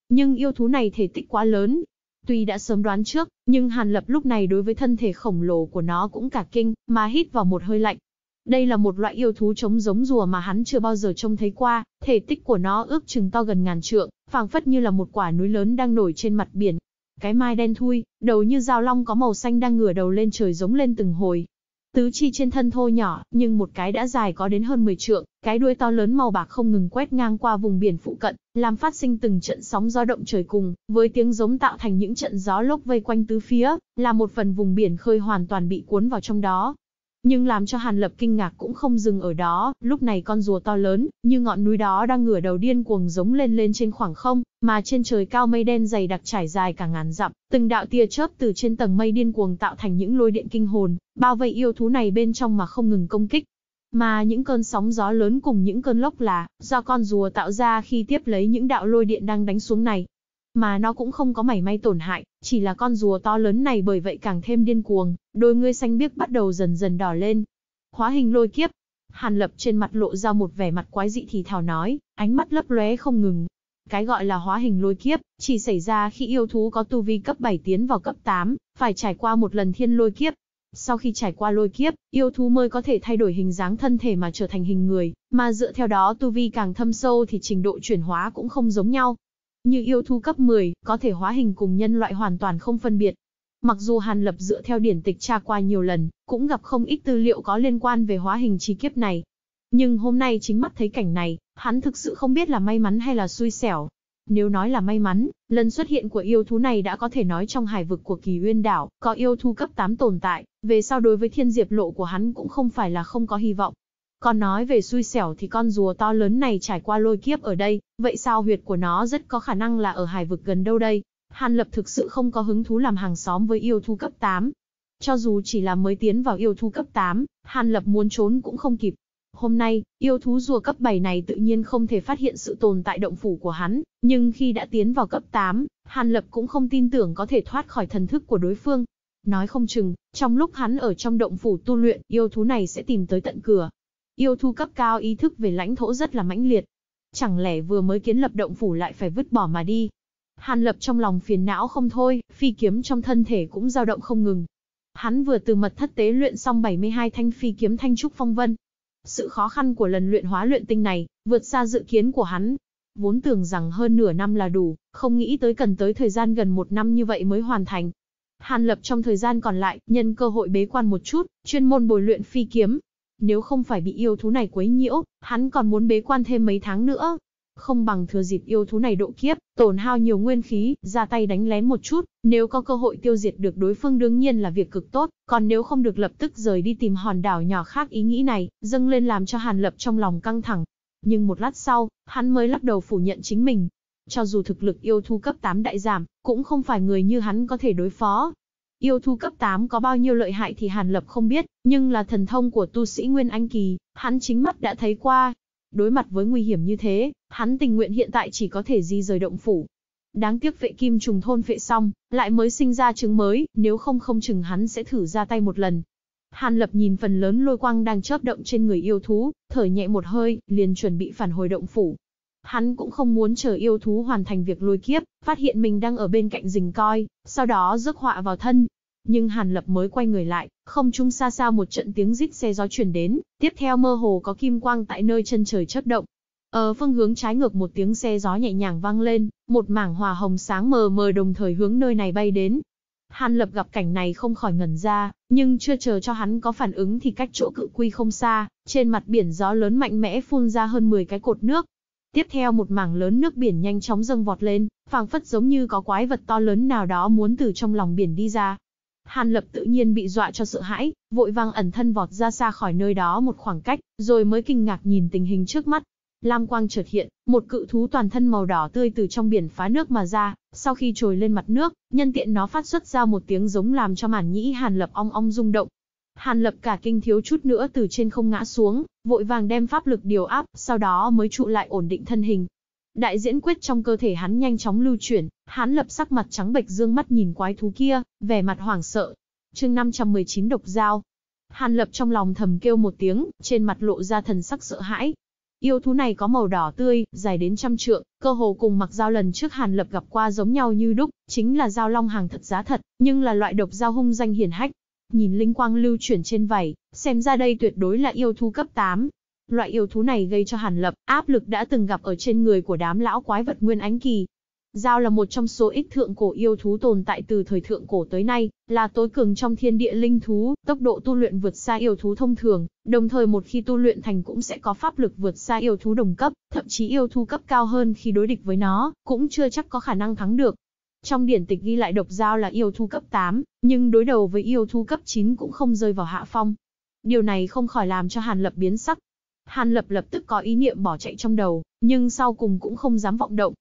Nhưng yêu thú này thể tích quá lớn. Tuy đã sớm đoán trước, nhưng Hàn Lập lúc này đối với thân thể khổng lồ của nó cũng cả kinh, mà hít vào một hơi lạnh. Đây là một loại yêu thú trống giống rùa mà hắn chưa bao giờ trông thấy qua, thể tích của nó ước chừng to gần ngàn trượng, phảng phất như là một quả núi lớn đang nổi trên mặt biển, cái mai đen thui, đầu như dao long có màu xanh đang ngửa đầu lên trời giống lên từng hồi. Tứ chi trên thân thô nhỏ, nhưng một cái đã dài có đến hơn 10 trượng, cái đuôi to lớn màu bạc không ngừng quét ngang qua vùng biển phụ cận, làm phát sinh từng trận sóng gió động trời cùng, với tiếng giống tạo thành những trận gió lốc vây quanh tứ phía, là một phần vùng biển khơi hoàn toàn bị cuốn vào trong đó, nhưng làm cho Hàn Lập kinh ngạc cũng không dừng ở đó, lúc này con rùa to lớn, như ngọn núi đó đang ngửa đầu điên cuồng giống lên lên trên khoảng không, mà trên trời cao mây đen dày đặc trải dài cả ngàn dặm, từng đạo tia chớp từ trên tầng mây điên cuồng tạo thành những lôi điện kinh hồn, bao vây yêu thú này bên trong mà không ngừng công kích. Mà những cơn sóng gió lớn cùng những cơn lốc là, do con rùa tạo ra khi tiếp lấy những đạo lôi điện đang đánh xuống này, mà nó cũng không có mảy may tổn hại, chỉ là con rùa to lớn này bởi vậy càng thêm điên cuồng, đôi ngươi xanh biếc bắt đầu dần dần đỏ lên. Hóa hình lôi kiếp. Hàn Lập trên mặt lộ ra một vẻ mặt quái dị thì thào nói, ánh mắt lấp lóe không ngừng. Cái gọi là hóa hình lôi kiếp, chỉ xảy ra khi yêu thú có tu vi cấp 7 tiến vào cấp 8, phải trải qua một lần thiên lôi kiếp, sau khi trải qua lôi kiếp, yêu thú mới có thể thay đổi hình dáng thân thể mà trở thành hình người, mà dựa theo đó tu vi càng thâm sâu thì trình độ chuyển hóa cũng không giống nhau. Như yêu thú cấp 10, có thể hóa hình cùng nhân loại hoàn toàn không phân biệt. Mặc dù Hàn Lập dựa theo điển tịch tra qua nhiều lần, cũng gặp không ít tư liệu có liên quan về hóa hình chi kiếp này. Nhưng hôm nay chính mắt thấy cảnh này, hắn thực sự không biết là may mắn hay là xui xẻo. Nếu nói là may mắn, lần xuất hiện của yêu thú này đã có thể nói trong hải vực của kỳ uyên đảo, có yêu thú cấp 8 tồn tại, về sau đối với thiên diệp lộ của hắn cũng không phải là không có hy vọng. Còn nói về xui xẻo thì con rùa to lớn này trải qua lôi kiếp ở đây, vậy sao huyệt của nó rất có khả năng là ở hải vực gần đâu đây? Hàn Lập thực sự không có hứng thú làm hàng xóm với yêu thú cấp 8. Cho dù chỉ là mới tiến vào yêu thú cấp 8, Hàn Lập muốn trốn cũng không kịp. Hôm nay, yêu thú rùa cấp 7 này tự nhiên không thể phát hiện sự tồn tại động phủ của hắn, nhưng khi đã tiến vào cấp 8, Hàn Lập cũng không tin tưởng có thể thoát khỏi thần thức của đối phương. Nói không chừng, trong lúc hắn ở trong động phủ tu luyện, yêu thú này sẽ tìm tới tận cửa, yêu thu cấp cao ý thức về lãnh thổ rất là mãnh liệt. Chẳng lẽ vừa mới kiến lập động phủ lại phải vứt bỏ mà đi? Hàn lập trong lòng phiền não không thôi, phi kiếm trong thân thể cũng dao động không ngừng. Hắn vừa từ mật thất tế luyện xong 72 thanh phi kiếm thanh trúc phong vân. Sự khó khăn của lần luyện hóa luyện tinh này, vượt xa dự kiến của hắn. Vốn tưởng rằng hơn nửa năm là đủ, không nghĩ tới cần tới thời gian gần một năm như vậy mới hoàn thành. Hàn lập trong thời gian còn lại, nhân cơ hội bế quan một chút, chuyên môn bồi luyện phi kiếm, nếu không phải bị yêu thú này quấy nhiễu, hắn còn muốn bế quan thêm mấy tháng nữa. Không bằng thừa dịp yêu thú này độ kiếp, tổn hao nhiều nguyên khí, ra tay đánh lén một chút, nếu có cơ hội tiêu diệt được đối phương đương nhiên là việc cực tốt, còn nếu không được lập tức rời đi tìm hòn đảo nhỏ khác ý nghĩ này, dâng lên làm cho Hàn Lập trong lòng căng thẳng. Nhưng một lát sau, hắn mới lắc đầu phủ nhận chính mình, cho dù thực lực yêu thú cấp 8 đại giảm, cũng không phải người như hắn có thể đối phó, Yêu thú cấp 8 có bao nhiêu lợi hại thì Hàn Lập không biết, nhưng là thần thông của tu sĩ Nguyên Anh Kỳ, hắn chính mắt đã thấy qua. Đối mặt với nguy hiểm như thế, hắn tình nguyện hiện tại chỉ có thể di rời động phủ. Đáng tiếc vệ kim trùng thôn vệ xong, lại mới sinh ra trứng mới, nếu không không chừng hắn sẽ thử ra tay một lần. Hàn Lập nhìn phần lớn lôi quang đang chớp động trên người yêu thú, thở nhẹ một hơi, liền chuẩn bị phản hồi động phủ. Hắn cũng không muốn chờ yêu thú hoàn thành việc lôi kiếp, phát hiện mình đang ở bên cạnh rình coi, sau đó rước họa vào thân. Nhưng Hàn Lập mới quay người lại, không trung xa xa một trận tiếng rít xe gió truyền đến, tiếp theo mơ hồ có kim quang tại nơi chân trời chớp động. Ở phương hướng trái ngược một tiếng xe gió nhẹ nhàng vang lên, một mảng hòa hồng sáng mờ mờ đồng thời hướng nơi này bay đến. Hàn Lập gặp cảnh này không khỏi ngẩn ra, nhưng chưa chờ cho hắn có phản ứng thì cách chỗ cự quy không xa, trên mặt biển gió lớn mạnh mẽ phun ra hơn 10 cái cột nước, Tiếp theo một mảng lớn nước biển nhanh chóng dâng vọt lên, phảng phất giống như có quái vật to lớn nào đó muốn từ trong lòng biển đi ra. Hàn Lập tự nhiên bị dọa cho sợ hãi, vội vang ẩn thân vọt ra xa khỏi nơi đó một khoảng cách, rồi mới kinh ngạc nhìn tình hình trước mắt. Lam quang chợt hiện, một cự thú toàn thân màu đỏ tươi từ trong biển phá nước mà ra, sau khi trồi lên mặt nước, nhân tiện nó phát xuất ra một tiếng giống làm cho màn nhĩ Hàn Lập ong ong rung động, Hàn lập cả kinh thiếu chút nữa từ trên không ngã xuống, vội vàng đem pháp lực điều áp, sau đó mới trụ lại ổn định thân hình. Đại diễn quyết trong cơ thể hắn nhanh chóng lưu chuyển, hắn lập sắc mặt trắng bệch dương mắt nhìn quái thú kia, vẻ mặt hoảng sợ. chương 519 độc dao. Hàn lập trong lòng thầm kêu một tiếng, trên mặt lộ ra thần sắc sợ hãi. Yêu thú này có màu đỏ tươi, dài đến trăm trượng, cơ hồ cùng mặc dao lần trước Hàn lập gặp qua giống nhau như đúc, chính là dao long hàng thật giá thật, nhưng là loại độc dao hung danh hiển hách, Nhìn linh quang lưu chuyển trên vảy, xem ra đây tuyệt đối là yêu thú cấp 8. Loại yêu thú này gây cho Hàn Lập áp lực đã từng gặp ở trên người của đám lão quái vật Nguyên Ánh Kỳ. Giao là một trong số ít thượng cổ yêu thú tồn tại từ thời thượng cổ tới nay, là tối cường trong thiên địa linh thú, tốc độ tu luyện vượt xa yêu thú thông thường, đồng thời một khi tu luyện thành cũng sẽ có pháp lực vượt xa yêu thú đồng cấp, thậm chí yêu thú cấp cao hơn khi đối địch với nó, cũng chưa chắc có khả năng thắng được. Trong điển tịch ghi lại độc giao là yêu thu cấp 8, nhưng đối đầu với yêu thu cấp 9 cũng không rơi vào hạ phong. Điều này không khỏi làm cho Hàn Lập biến sắc. Hàn Lập lập tức có ý niệm bỏ chạy trong đầu, nhưng sau cùng cũng không dám vọng động.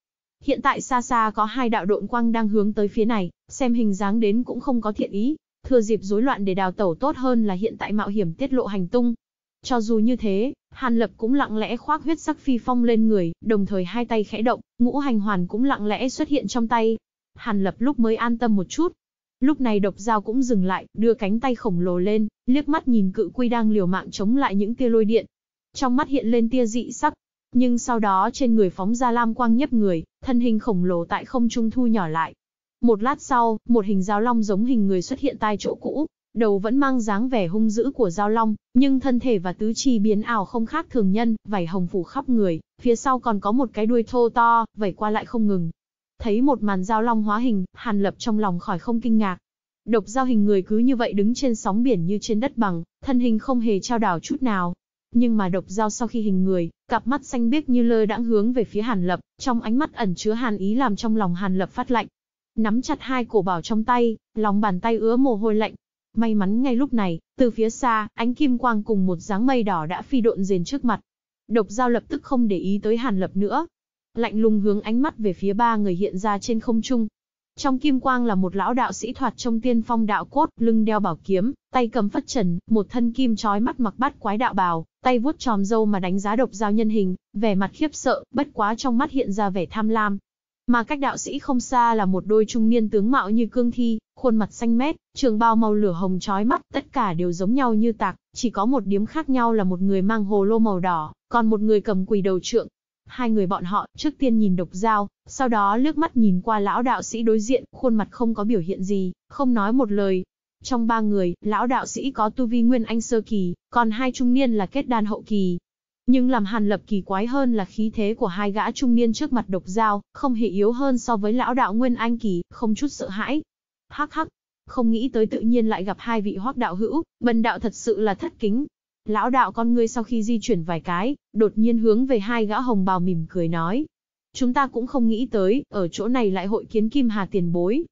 Hiện tại xa xa có hai đạo độn quang đang hướng tới phía này, xem hình dáng đến cũng không có thiện ý, thừa dịp rối loạn để đào tẩu tốt hơn là hiện tại mạo hiểm tiết lộ hành tung. Cho dù như thế, Hàn Lập cũng lặng lẽ khoác huyết sắc phi phong lên người, đồng thời hai tay khẽ động, ngũ hành hoàn cũng lặng lẽ xuất hiện trong tay, Hàn Lập lúc mới an tâm một chút. Lúc này độc dao cũng dừng lại, đưa cánh tay khổng lồ lên, liếc mắt nhìn cự quy đang liều mạng chống lại những tia lôi điện. Trong mắt hiện lên tia dị sắc, nhưng sau đó trên người phóng ra lam quang nhấp người, thân hình khổng lồ tại không trung thu nhỏ lại. Một lát sau, một hình dao long giống hình người xuất hiện tại chỗ cũ, đầu vẫn mang dáng vẻ hung dữ của dao long, nhưng thân thể và tứ chi biến ảo không khác thường nhân, vảy hồng phủ khắp người, phía sau còn có một cái đuôi thô to, vảy qua lại không ngừng, Thấy một màn giao long hóa hình, Hàn Lập trong lòng khỏi không kinh ngạc. Độc giao hình người cứ như vậy đứng trên sóng biển như trên đất bằng, thân hình không hề trao đảo chút nào. Nhưng mà độc giao sau khi hình người, cặp mắt xanh biếc như lơ đãng hướng về phía Hàn Lập, trong ánh mắt ẩn chứa hàn ý làm trong lòng Hàn Lập phát lạnh. Nắm chặt hai cổ bảo trong tay, lòng bàn tay ứa mồ hôi lạnh. May mắn ngay lúc này, từ phía xa, ánh kim quang cùng một dáng mây đỏ đã phi độn rền trước mặt. Độc giao lập tức không để ý tới Hàn Lập nữa, lạnh lùng hướng ánh mắt về phía ba người hiện ra trên không trung. Trong kim quang là một lão đạo sĩ thoạt trong tiên phong đạo cốt, lưng đeo bảo kiếm, tay cầm phất trần, một thân kim trói mắt mặc bát quái đạo bào, tay vuốt tròm dâu mà đánh giá độc giao nhân hình, vẻ mặt khiếp sợ, bất quá trong mắt hiện ra vẻ tham lam. Mà cách đạo sĩ không xa là một đôi trung niên tướng mạo như cương thi, khuôn mặt xanh mét, trường bao màu lửa hồng trói mắt, tất cả đều giống nhau như tạc, chỉ có một điểm khác nhau là một người mang hồ lô màu đỏ, còn một người cầm quỳ đầu trượng, Hai người bọn họ, trước tiên nhìn độc dao, sau đó lướt mắt nhìn qua lão đạo sĩ đối diện, khuôn mặt không có biểu hiện gì, không nói một lời. Trong ba người, lão đạo sĩ có tu vi nguyên anh sơ kỳ, còn hai trung niên là kết đan hậu kỳ. Nhưng làm hàn lập kỳ quái hơn là khí thế của hai gã trung niên trước mặt độc dao, không hề yếu hơn so với lão đạo nguyên anh kỳ, không chút sợ hãi. Hắc hắc, không nghĩ tới tự nhiên lại gặp hai vị hoác đạo hữu, bần đạo thật sự là thất kính. Lão đạo con ngươi sau khi di chuyển vài cái, đột nhiên hướng về hai gã hồng bào mỉm cười nói. Chúng ta cũng không nghĩ tới, ở chỗ này lại hội kiến Kim Hà tiền bối.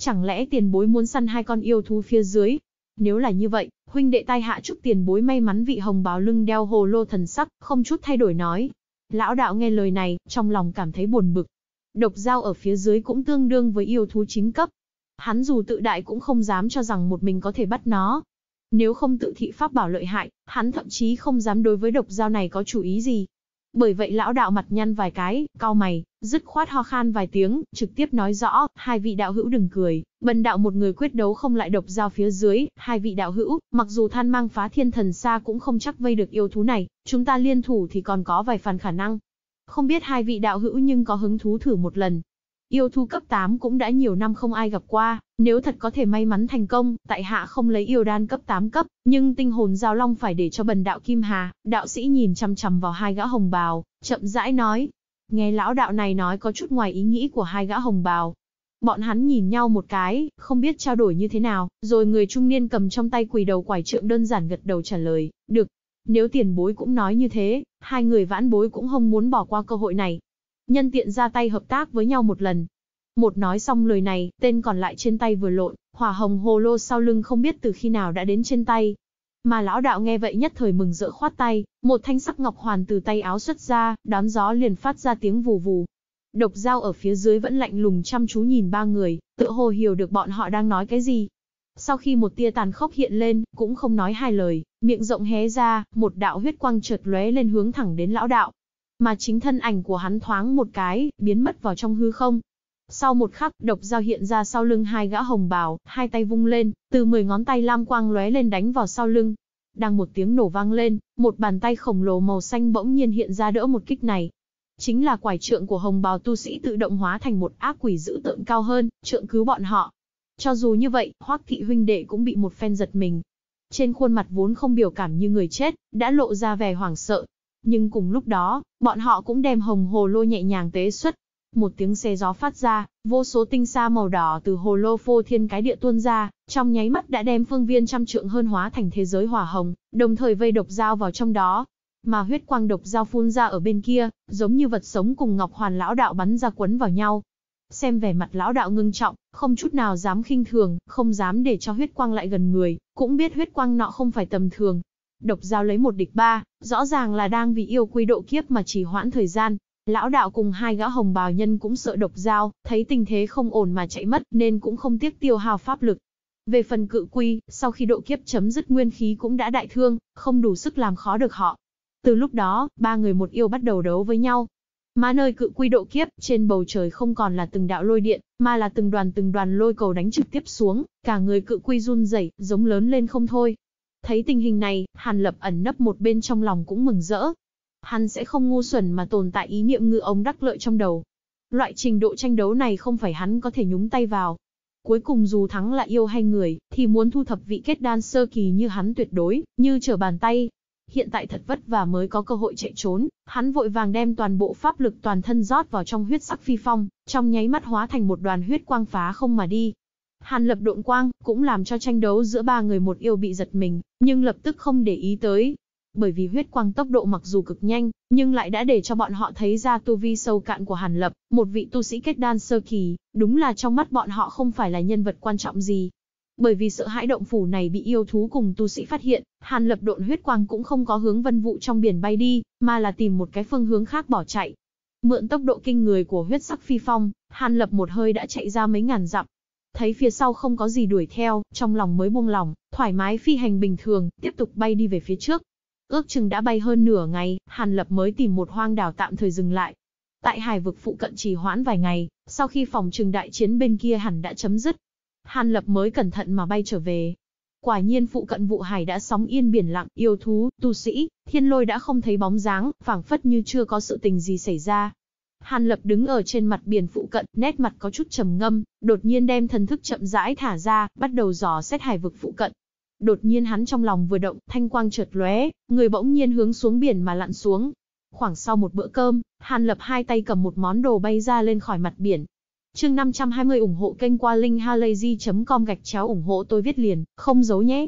Chẳng lẽ tiền bối muốn săn hai con yêu thú phía dưới? Nếu là như vậy, huynh đệ tai hạ chúc tiền bối may mắn vị hồng bào lưng đeo hồ lô thần sắc, không chút thay đổi nói. Lão đạo nghe lời này, trong lòng cảm thấy buồn bực. Độc giao ở phía dưới cũng tương đương với yêu thú chính cấp. Hắn dù tự đại cũng không dám cho rằng một mình có thể bắt nó, nếu không tự thị pháp bảo lợi hại, hắn thậm chí không dám đối với độc dao này có chủ ý gì. Bởi vậy lão đạo mặt nhăn vài cái, cau mày, dứt khoát ho khan vài tiếng, trực tiếp nói rõ, hai vị đạo hữu đừng cười, bần đạo một người quyết đấu không lại độc dao phía dưới, hai vị đạo hữu, mặc dù than mang phá thiên thần xa cũng không chắc vây được yêu thú này, chúng ta liên thủ thì còn có vài phần khả năng. Không biết hai vị đạo hữu nhưng có hứng thú thử một lần. Yêu thu cấp 8 cũng đã nhiều năm không ai gặp qua, nếu thật có thể may mắn thành công, tại hạ không lấy yêu đan cấp 8 cấp, nhưng tinh hồn giao long phải để cho bần đạo Kim Hà, đạo sĩ nhìn chăm chăm vào hai gã hồng bào, chậm rãi nói. Nghe lão đạo này nói có chút ngoài ý nghĩ của hai gã hồng bào. Bọn hắn nhìn nhau một cái, không biết trao đổi như thế nào, rồi người trung niên cầm trong tay quỳ đầu quải trượng đơn giản gật đầu trả lời, được, nếu tiền bối cũng nói như thế, hai người vãn bối cũng không muốn bỏ qua cơ hội này nhân tiện ra tay hợp tác với nhau một lần. Một nói xong lời này, tên còn lại trên tay vừa lộn, hỏa hồng hồ lô sau lưng không biết từ khi nào đã đến trên tay. Mà lão đạo nghe vậy nhất thời mừng rỡ khoát tay, một thanh sắc ngọc hoàn từ tay áo xuất ra, đón gió liền phát ra tiếng vù vù. Độc dao ở phía dưới vẫn lạnh lùng chăm chú nhìn ba người, tựa hồ hiểu được bọn họ đang nói cái gì. Sau khi một tia tàn khốc hiện lên, cũng không nói hai lời, miệng rộng hé ra, một đạo huyết quang chợt lóe lên hướng thẳng đến lão đạo. Mà chính thân ảnh của hắn thoáng một cái, biến mất vào trong hư không. Sau một khắc, độc dao hiện ra sau lưng hai gã hồng bào, hai tay vung lên, từ 10 ngón tay lam quang lóe lên đánh vào sau lưng. Đang một tiếng nổ vang lên, một bàn tay khổng lồ màu xanh bỗng nhiên hiện ra đỡ một kích này. Chính là quải trượng của hồng bào tu sĩ tự động hóa thành một ác quỷ dữ tượng cao hơn, trượng cứu bọn họ. Cho dù như vậy, Hoắc thị huynh đệ cũng bị một phen giật mình. Trên khuôn mặt vốn không biểu cảm như người chết, đã lộ ra vẻ hoảng sợ, nhưng cùng lúc đó, bọn họ cũng đem hồng hồ lô nhẹ nhàng tế xuất. Một tiếng xe gió phát ra, vô số tinh sa màu đỏ từ hồ lô phô thiên cái địa tuôn ra, trong nháy mắt đã đem phương viên trăm trượng hơn hóa thành thế giới hỏa hồng, đồng thời vây độc dao vào trong đó. Mà huyết quang độc dao phun ra ở bên kia, giống như vật sống cùng Ngọc Hoàn lão đạo bắn ra quấn vào nhau, xem vẻ mặt lão đạo ngưng trọng, không chút nào dám khinh thường, không dám để cho huyết quang lại gần người, cũng biết huyết quang nọ không phải tầm thường, Độc giao lấy một địch ba, rõ ràng là đang vì yêu quy độ kiếp mà chỉ hoãn thời gian. Lão đạo cùng hai gã hồng bào nhân cũng sợ độc giao, thấy tình thế không ổn mà chạy mất nên cũng không tiếc tiêu hào pháp lực. Về phần cự quy, sau khi độ kiếp chấm dứt nguyên khí cũng đã đại thương, không đủ sức làm khó được họ. Từ lúc đó, ba người một yêu bắt đầu đấu với nhau. Mà nơi cự quy độ kiếp, trên bầu trời không còn là từng đạo lôi điện, mà là từng đoàn từng đoàn lôi cầu đánh trực tiếp xuống, cả người cự quy run rẩy, giống lớn lên không thôi, Thấy tình hình này, Hàn Lập ẩn nấp một bên trong lòng cũng mừng rỡ. Hắn sẽ không ngu xuẩn mà tồn tại ý niệm ngư ông đắc lợi trong đầu. Loại trình độ tranh đấu này không phải hắn có thể nhúng tay vào. Cuối cùng dù thắng là yêu hay người, thì muốn thu thập vị kết đan sơ kỳ như hắn tuyệt đối, như trở bàn tay. Hiện tại thật vất vả mới có cơ hội chạy trốn, hắn vội vàng đem toàn bộ pháp lực toàn thân rót vào trong huyết sắc phi phong, trong nháy mắt hóa thành một đoàn huyết quang phá không mà đi, Hàn lập độn quang, cũng làm cho tranh đấu giữa ba người một yêu bị giật mình, nhưng lập tức không để ý tới. Bởi vì huyết quang tốc độ mặc dù cực nhanh, nhưng lại đã để cho bọn họ thấy ra tu vi sâu cạn của Hàn Lập, một vị tu sĩ kết đan sơ kỳ, đúng là trong mắt bọn họ không phải là nhân vật quan trọng gì. Bởi vì sợ hãi động phủ này bị yêu thú cùng tu sĩ phát hiện, Hàn Lập độn huyết quang cũng không có hướng vân vụ trong biển bay đi, mà là tìm một cái phương hướng khác bỏ chạy, Mượn tốc độ kinh người của huyết sắc phi phong, Hàn Lập một hơi đã chạy ra mấy ngàn dặm, thấy phía sau không có gì đuổi theo, trong lòng mới buông lòng, thoải mái phi hành bình thường, tiếp tục bay đi về phía trước. Ước chừng đã bay hơn nửa ngày, Hàn Lập mới tìm một hoang đảo tạm thời dừng lại. Tại hải vực phụ cận trì hoãn vài ngày, sau khi phòng trừng đại chiến bên kia hẳn đã chấm dứt. Hàn Lập mới cẩn thận mà bay trở về. Quả nhiên phụ cận vụ hải đã sóng yên biển lặng, yêu thú, tu sĩ, thiên lôi đã không thấy bóng dáng, phảng phất như chưa có sự tình gì xảy ra. Hàn Lập đứng ở trên mặt biển phụ cận, nét mặt có chút trầm ngâm, đột nhiên đem thần thức chậm rãi thả ra, bắt đầu dò xét hải vực phụ cận. Đột nhiên hắn trong lòng vừa động, thanh quang chợt lóe, người bỗng nhiên hướng xuống biển mà lặn xuống. Khoảng sau một bữa cơm, Hàn Lập hai tay cầm một món đồ bay ra lên khỏi mặt biển. Chương 520 ủng hộ kênh qua linkhalazy.com gạch chéo ủng hộ tôi viết liền, không giấu nhé.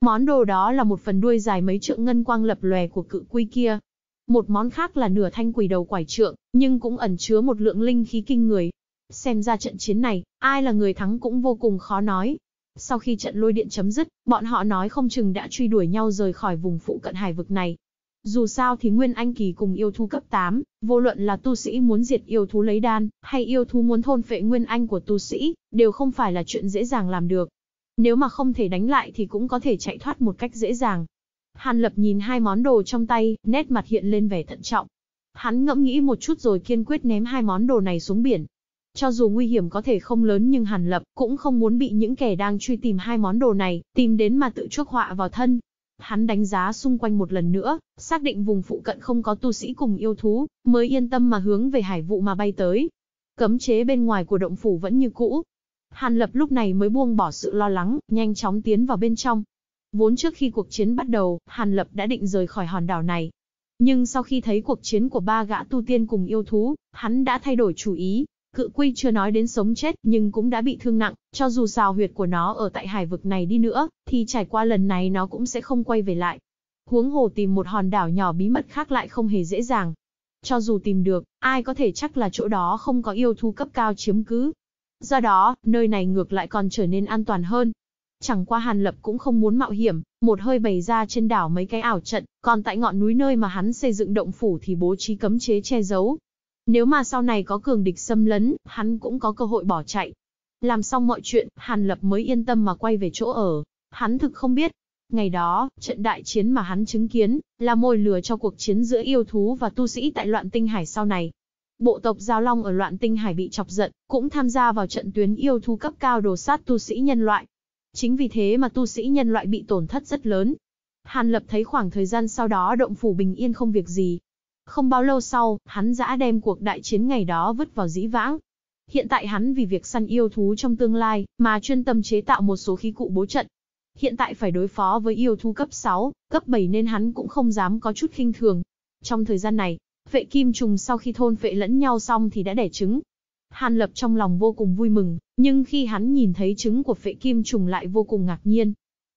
Món đồ đó là một phần đuôi dài mấy trượng ngân quang lập lòe của cự quy kia, một món khác là nửa thanh quỷ đầu quải trượng, nhưng cũng ẩn chứa một lượng linh khí kinh người. Xem ra trận chiến này, ai là người thắng cũng vô cùng khó nói. Sau khi trận lôi điện chấm dứt, bọn họ nói không chừng đã truy đuổi nhau rời khỏi vùng phụ cận hải vực này. Dù sao thì Nguyên Anh Kỳ cùng yêu thú cấp 8, vô luận là tu sĩ muốn diệt yêu thú lấy đan, hay yêu thú muốn thôn phệ Nguyên Anh của tu sĩ, đều không phải là chuyện dễ dàng làm được. Nếu mà không thể đánh lại thì cũng có thể chạy thoát một cách dễ dàng. Hàn Lập nhìn hai món đồ trong tay, nét mặt hiện lên vẻ thận trọng. Hắn ngẫm nghĩ một chút rồi kiên quyết ném hai món đồ này xuống biển. Cho dù nguy hiểm có thể không lớn nhưng Hàn Lập cũng không muốn bị những kẻ đang truy tìm hai món đồ này, tìm đến mà tự chuốc họa vào thân. Hắn đánh giá xung quanh một lần nữa, xác định vùng phụ cận không có tu sĩ cùng yêu thú, mới yên tâm mà hướng về hải vụ mà bay tới. Cấm chế bên ngoài của động phủ vẫn như cũ. Hàn Lập lúc này mới buông bỏ sự lo lắng, nhanh chóng tiến vào bên trong. Vốn trước khi cuộc chiến bắt đầu, Hàn Lập đã định rời khỏi hòn đảo này. Nhưng sau khi thấy cuộc chiến của ba gã tu tiên cùng yêu thú, hắn đã thay đổi chủ ý. Cự quy chưa nói đến sống chết nhưng cũng đã bị thương nặng, cho dù sao huyệt của nó ở tại hải vực này đi nữa, thì trải qua lần này nó cũng sẽ không quay về lại. Huống hồ tìm một hòn đảo nhỏ bí mật khác lại không hề dễ dàng. Cho dù tìm được, ai có thể chắc là chỗ đó không có yêu thú cấp cao chiếm cứ. Do đó, nơi này ngược lại còn trở nên an toàn hơn, Chẳng qua Hàn Lập cũng không muốn mạo hiểm, một hơi bày ra trên đảo mấy cái ảo trận, còn tại ngọn núi nơi mà hắn xây dựng động phủ thì bố trí cấm chế che giấu. Nếu mà sau này có cường địch xâm lấn, hắn cũng có cơ hội bỏ chạy. Làm xong mọi chuyện, Hàn Lập mới yên tâm mà quay về chỗ ở. Hắn thực không biết, Ngày đó, trận đại chiến mà hắn chứng kiến, là mồi lửa cho cuộc chiến giữa yêu thú và tu sĩ tại loạn tinh hải sau này. Bộ tộc Giao Long ở loạn tinh hải bị chọc giận, cũng tham gia vào trận tuyến yêu thú cấp cao đồ sát tu sĩ nhân loại. Chính vì thế mà tu sĩ nhân loại bị tổn thất rất lớn. Hàn Lập thấy khoảng thời gian sau đó động phủ bình yên không việc gì. Không bao lâu sau, hắn dã đem cuộc đại chiến ngày đó vứt vào dĩ vãng. Hiện tại hắn vì việc săn yêu thú trong tương lai, mà chuyên tâm chế tạo một số khí cụ bố trận. Hiện tại phải đối phó với yêu thú cấp 6, cấp 7 nên hắn cũng không dám có chút khinh thường. Trong thời gian này, vệ kim trùng sau khi thôn vệ lẫn nhau xong thì đã đẻ trứng, Hàn Lập trong lòng vô cùng vui mừng, nhưng khi hắn nhìn thấy trứng của phệ kim trùng lại vô cùng ngạc nhiên.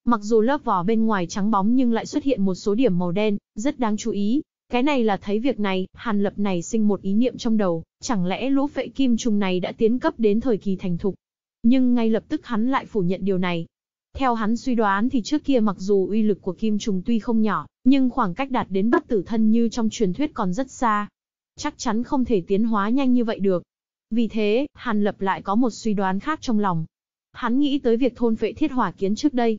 Mặc dù lớp vỏ bên ngoài trắng bóng nhưng lại xuất hiện một số điểm màu đen, rất đáng chú ý. Cái này là thấy việc này, Hàn Lập này sinh một ý niệm trong đầu, chẳng lẽ lũ phệ kim trùng này đã tiến cấp đến thời kỳ thành thục. Nhưng ngay lập tức hắn lại phủ nhận điều này. Theo hắn suy đoán thì trước kia mặc dù uy lực của kim trùng tuy không nhỏ, nhưng khoảng cách đạt đến bất tử thân như trong truyền thuyết còn rất xa. Chắc chắn không thể tiến hóa nhanh như vậy được, vì thế, Hàn Lập lại có một suy đoán khác trong lòng. Hắn nghĩ tới việc thôn vệ thiết hỏa kiến trước đây.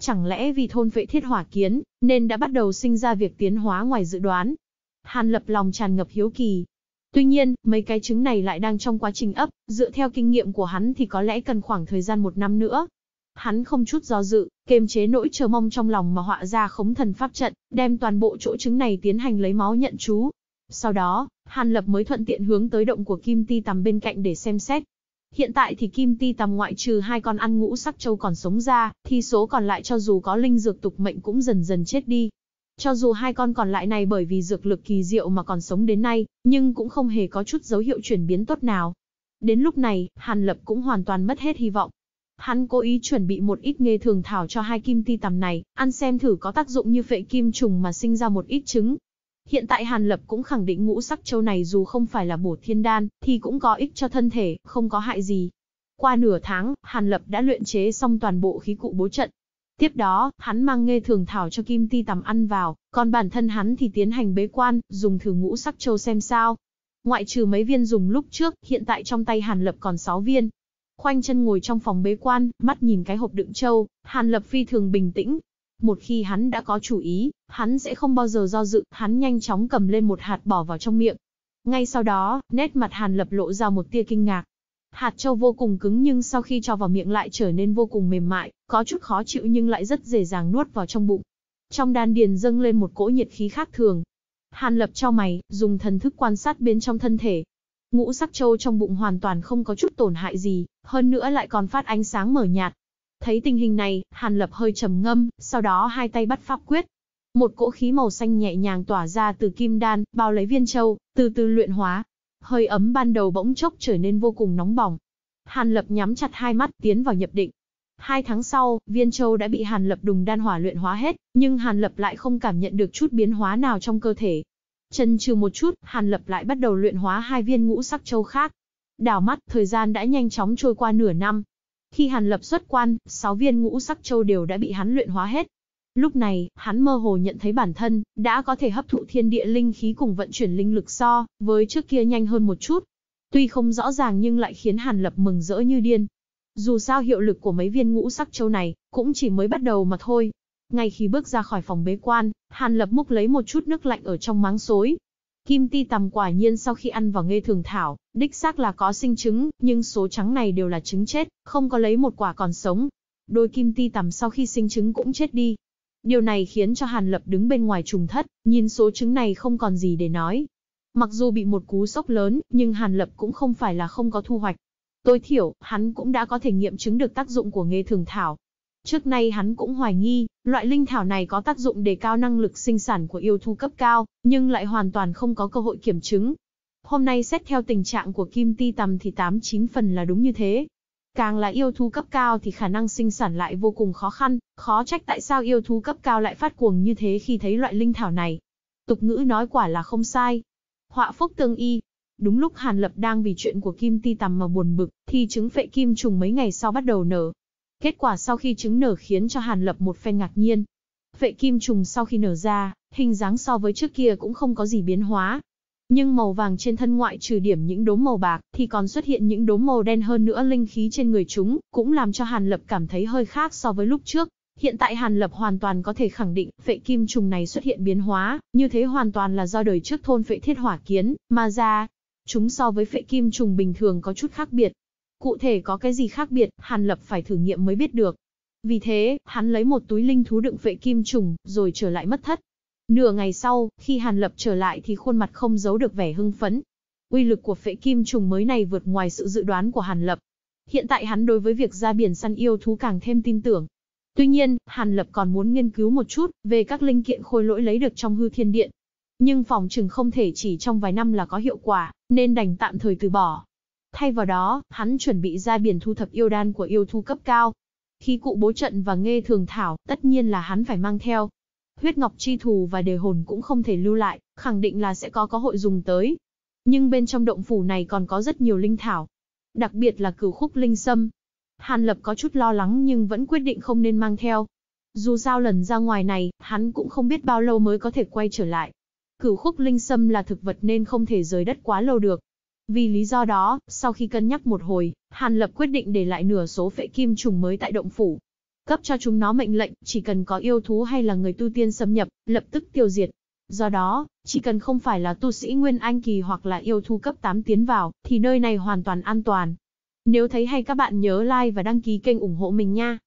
Chẳng lẽ vì thôn vệ thiết hỏa kiến, nên đã bắt đầu sinh ra việc tiến hóa ngoài dự đoán. Hàn Lập lòng tràn ngập hiếu kỳ. Tuy nhiên, mấy cái trứng này lại đang trong quá trình ấp, dựa theo kinh nghiệm của hắn thì có lẽ cần khoảng thời gian một năm nữa. Hắn không chút do dự, kiềm chế nỗi chờ mong trong lòng mà họa ra khống thần pháp trận, đem toàn bộ chỗ trứng này tiến hành lấy máu nhận chú. Sau đó, Hàn Lập mới thuận tiện hướng tới động của Kim Ti Tầm bên cạnh để xem xét. Hiện tại thì Kim Ti Tầm ngoại trừ hai con ăn ngũ sắc châu còn sống ra, thì số còn lại cho dù có linh dược tục mệnh cũng dần dần chết đi. Cho dù hai con còn lại này bởi vì dược lực kỳ diệu mà còn sống đến nay, nhưng cũng không hề có chút dấu hiệu chuyển biến tốt nào. Đến lúc này, Hàn Lập cũng hoàn toàn mất hết hy vọng. Hắn cố ý chuẩn bị một ít nghề thường thảo cho hai kim ti tầm này, ăn xem thử có tác dụng như phệ kim trùng mà sinh ra một ít trứng, Hiện tại Hàn Lập cũng khẳng định ngũ sắc châu này dù không phải là bổ thiên đan, thì cũng có ích cho thân thể, không có hại gì. Qua nửa tháng, Hàn Lập đã luyện chế xong toàn bộ khí cụ bố trận. Tiếp đó, hắn mang nghe thường thảo cho Kim Ti tầm ăn vào, còn bản thân hắn thì tiến hành bế quan, dùng thử ngũ sắc châu xem sao. Ngoại trừ mấy viên dùng lúc trước, hiện tại trong tay Hàn Lập còn 6 viên. Khoanh chân ngồi trong phòng bế quan, mắt nhìn cái hộp đựng châu, Hàn Lập phi thường bình tĩnh, một khi hắn đã có chủ ý, hắn sẽ không bao giờ do dự, hắn nhanh chóng cầm lên một hạt bỏ vào trong miệng. Ngay sau đó, nét mặt Hàn Lập lộ ra một tia kinh ngạc. Hạt châu vô cùng cứng nhưng sau khi cho vào miệng lại trở nên vô cùng mềm mại, có chút khó chịu nhưng lại rất dễ dàng nuốt vào trong bụng. Trong đan điền dâng lên một cỗ nhiệt khí khác thường. Hàn Lập cho mày, dùng thần thức quan sát bên trong thân thể. Ngũ sắc châu trong bụng hoàn toàn không có chút tổn hại gì, hơn nữa lại còn phát ánh sáng mở nhạt, Thấy tình hình này, Hàn Lập hơi trầm ngâm, sau đó hai tay bắt pháp quyết. Một cỗ khí màu xanh nhẹ nhàng tỏa ra từ kim đan, bao lấy viên châu, từ từ luyện hóa. Hơi ấm ban đầu bỗng chốc trở nên vô cùng nóng bỏng. Hàn Lập nhắm chặt hai mắt tiến vào nhập định. Hai tháng sau, viên châu đã bị Hàn Lập đùng đan hỏa luyện hóa hết, nhưng Hàn Lập lại không cảm nhận được chút biến hóa nào trong cơ thể. Chân trừ một chút, Hàn Lập lại bắt đầu luyện hóa hai viên ngũ sắc châu khác. Đảo mắt, thời gian đã nhanh chóng trôi qua nửa năm, khi Hàn Lập xuất quan, sáu viên ngũ sắc châu đều đã bị hắn luyện hóa hết. Lúc này, hắn mơ hồ nhận thấy bản thân, đã có thể hấp thụ thiên địa linh khí cùng vận chuyển linh lực so, với trước kia nhanh hơn một chút. Tuy không rõ ràng nhưng lại khiến Hàn Lập mừng rỡ như điên. Dù sao hiệu lực của mấy viên ngũ sắc châu này, cũng chỉ mới bắt đầu mà thôi. Ngay khi bước ra khỏi phòng bế quan, Hàn Lập múc lấy một chút nước lạnh ở trong máng xối, Kim ti tầm quả nhiên sau khi ăn vào nghe thường thảo, đích xác là có sinh trứng, nhưng số trắng này đều là trứng chết, không có lấy một quả còn sống. Đôi kim ti tầm sau khi sinh trứng cũng chết đi. Điều này khiến cho Hàn Lập đứng bên ngoài trùng thất, nhìn số trứng này không còn gì để nói. Mặc dù bị một cú sốc lớn, nhưng Hàn Lập cũng không phải là không có thu hoạch. Tối thiểu, hắn cũng đã có thể nghiệm chứng được tác dụng của nghề thường thảo, Trước nay hắn cũng hoài nghi, loại linh thảo này có tác dụng đề cao năng lực sinh sản của yêu thú cấp cao, nhưng lại hoàn toàn không có cơ hội kiểm chứng. Hôm nay xét theo tình trạng của kim ti tầm thì 89 phần là đúng như thế. Càng là yêu thú cấp cao thì khả năng sinh sản lại vô cùng khó khăn, khó trách tại sao yêu thú cấp cao lại phát cuồng như thế khi thấy loại linh thảo này. Tục ngữ nói quả là không sai. Họa phúc tương y, Đúng lúc Hàn Lập đang vì chuyện của Kim Ti Tầm mà buồn bực, thì trứng phệ kim trùng mấy ngày sau bắt đầu nở, Kết quả sau khi trứng nở khiến cho Hàn Lập một phen ngạc nhiên. Vệ kim trùng sau khi nở ra, hình dáng so với trước kia cũng không có gì biến hóa. Nhưng màu vàng trên thân ngoại trừ điểm những đốm màu bạc thì còn xuất hiện những đốm màu đen hơn nữa linh khí trên người chúng, cũng làm cho Hàn Lập cảm thấy hơi khác so với lúc trước. Hiện tại Hàn Lập hoàn toàn có thể khẳng định vệ kim trùng này xuất hiện biến hóa, như thế hoàn toàn là do đời trước thôn vệ thiết hỏa kiến, mà ra. Chúng so với vệ kim trùng bình thường có chút khác biệt, Cụ thể có cái gì khác biệt, Hàn Lập phải thử nghiệm mới biết được. Vì thế, hắn lấy một túi linh thú đựng vệ kim trùng, rồi trở lại mất thất. Nửa ngày sau, khi Hàn Lập trở lại thì khuôn mặt không giấu được vẻ hưng phấn. Uy lực của phệ kim trùng mới này vượt ngoài sự dự đoán của Hàn Lập. Hiện tại hắn đối với việc ra biển săn yêu thú càng thêm tin tưởng. Tuy nhiên, Hàn Lập còn muốn nghiên cứu một chút về các linh kiện khôi lỗi lấy được trong hư thiên điện. Nhưng phòng trừng không thể chỉ trong vài năm là có hiệu quả, nên đành tạm thời từ bỏ. Thay vào đó, hắn chuẩn bị ra biển thu thập yêu đan của yêu thu cấp cao. Khí cụ bố trận và nghe thường thảo, tất nhiên là hắn phải mang theo. Huyết ngọc chi thù và đề hồn cũng không thể lưu lại, khẳng định là sẽ có cơ hội dùng tới. Nhưng bên trong động phủ này còn có rất nhiều linh thảo. Đặc biệt là cửu khúc linh sâm. Hàn Lập có chút lo lắng nhưng vẫn quyết định không nên mang theo. Dù sao lần ra ngoài này, hắn cũng không biết bao lâu mới có thể quay trở lại. Cửu khúc linh sâm là thực vật nên không thể rời đất quá lâu được. Vì lý do đó, sau khi cân nhắc một hồi, Hàn Lập quyết định để lại nửa số phệ kim trùng mới tại động phủ. Cấp cho chúng nó mệnh lệnh, chỉ cần có yêu thú hay là người tu tiên xâm nhập, lập tức tiêu diệt. Do đó, chỉ cần không phải là tu sĩ Nguyên Anh Kỳ hoặc là yêu thú cấp 8 tiến vào, thì nơi này hoàn toàn an toàn. Nếu thấy hay các bạn nhớ like và đăng ký kênh ủng hộ mình nha.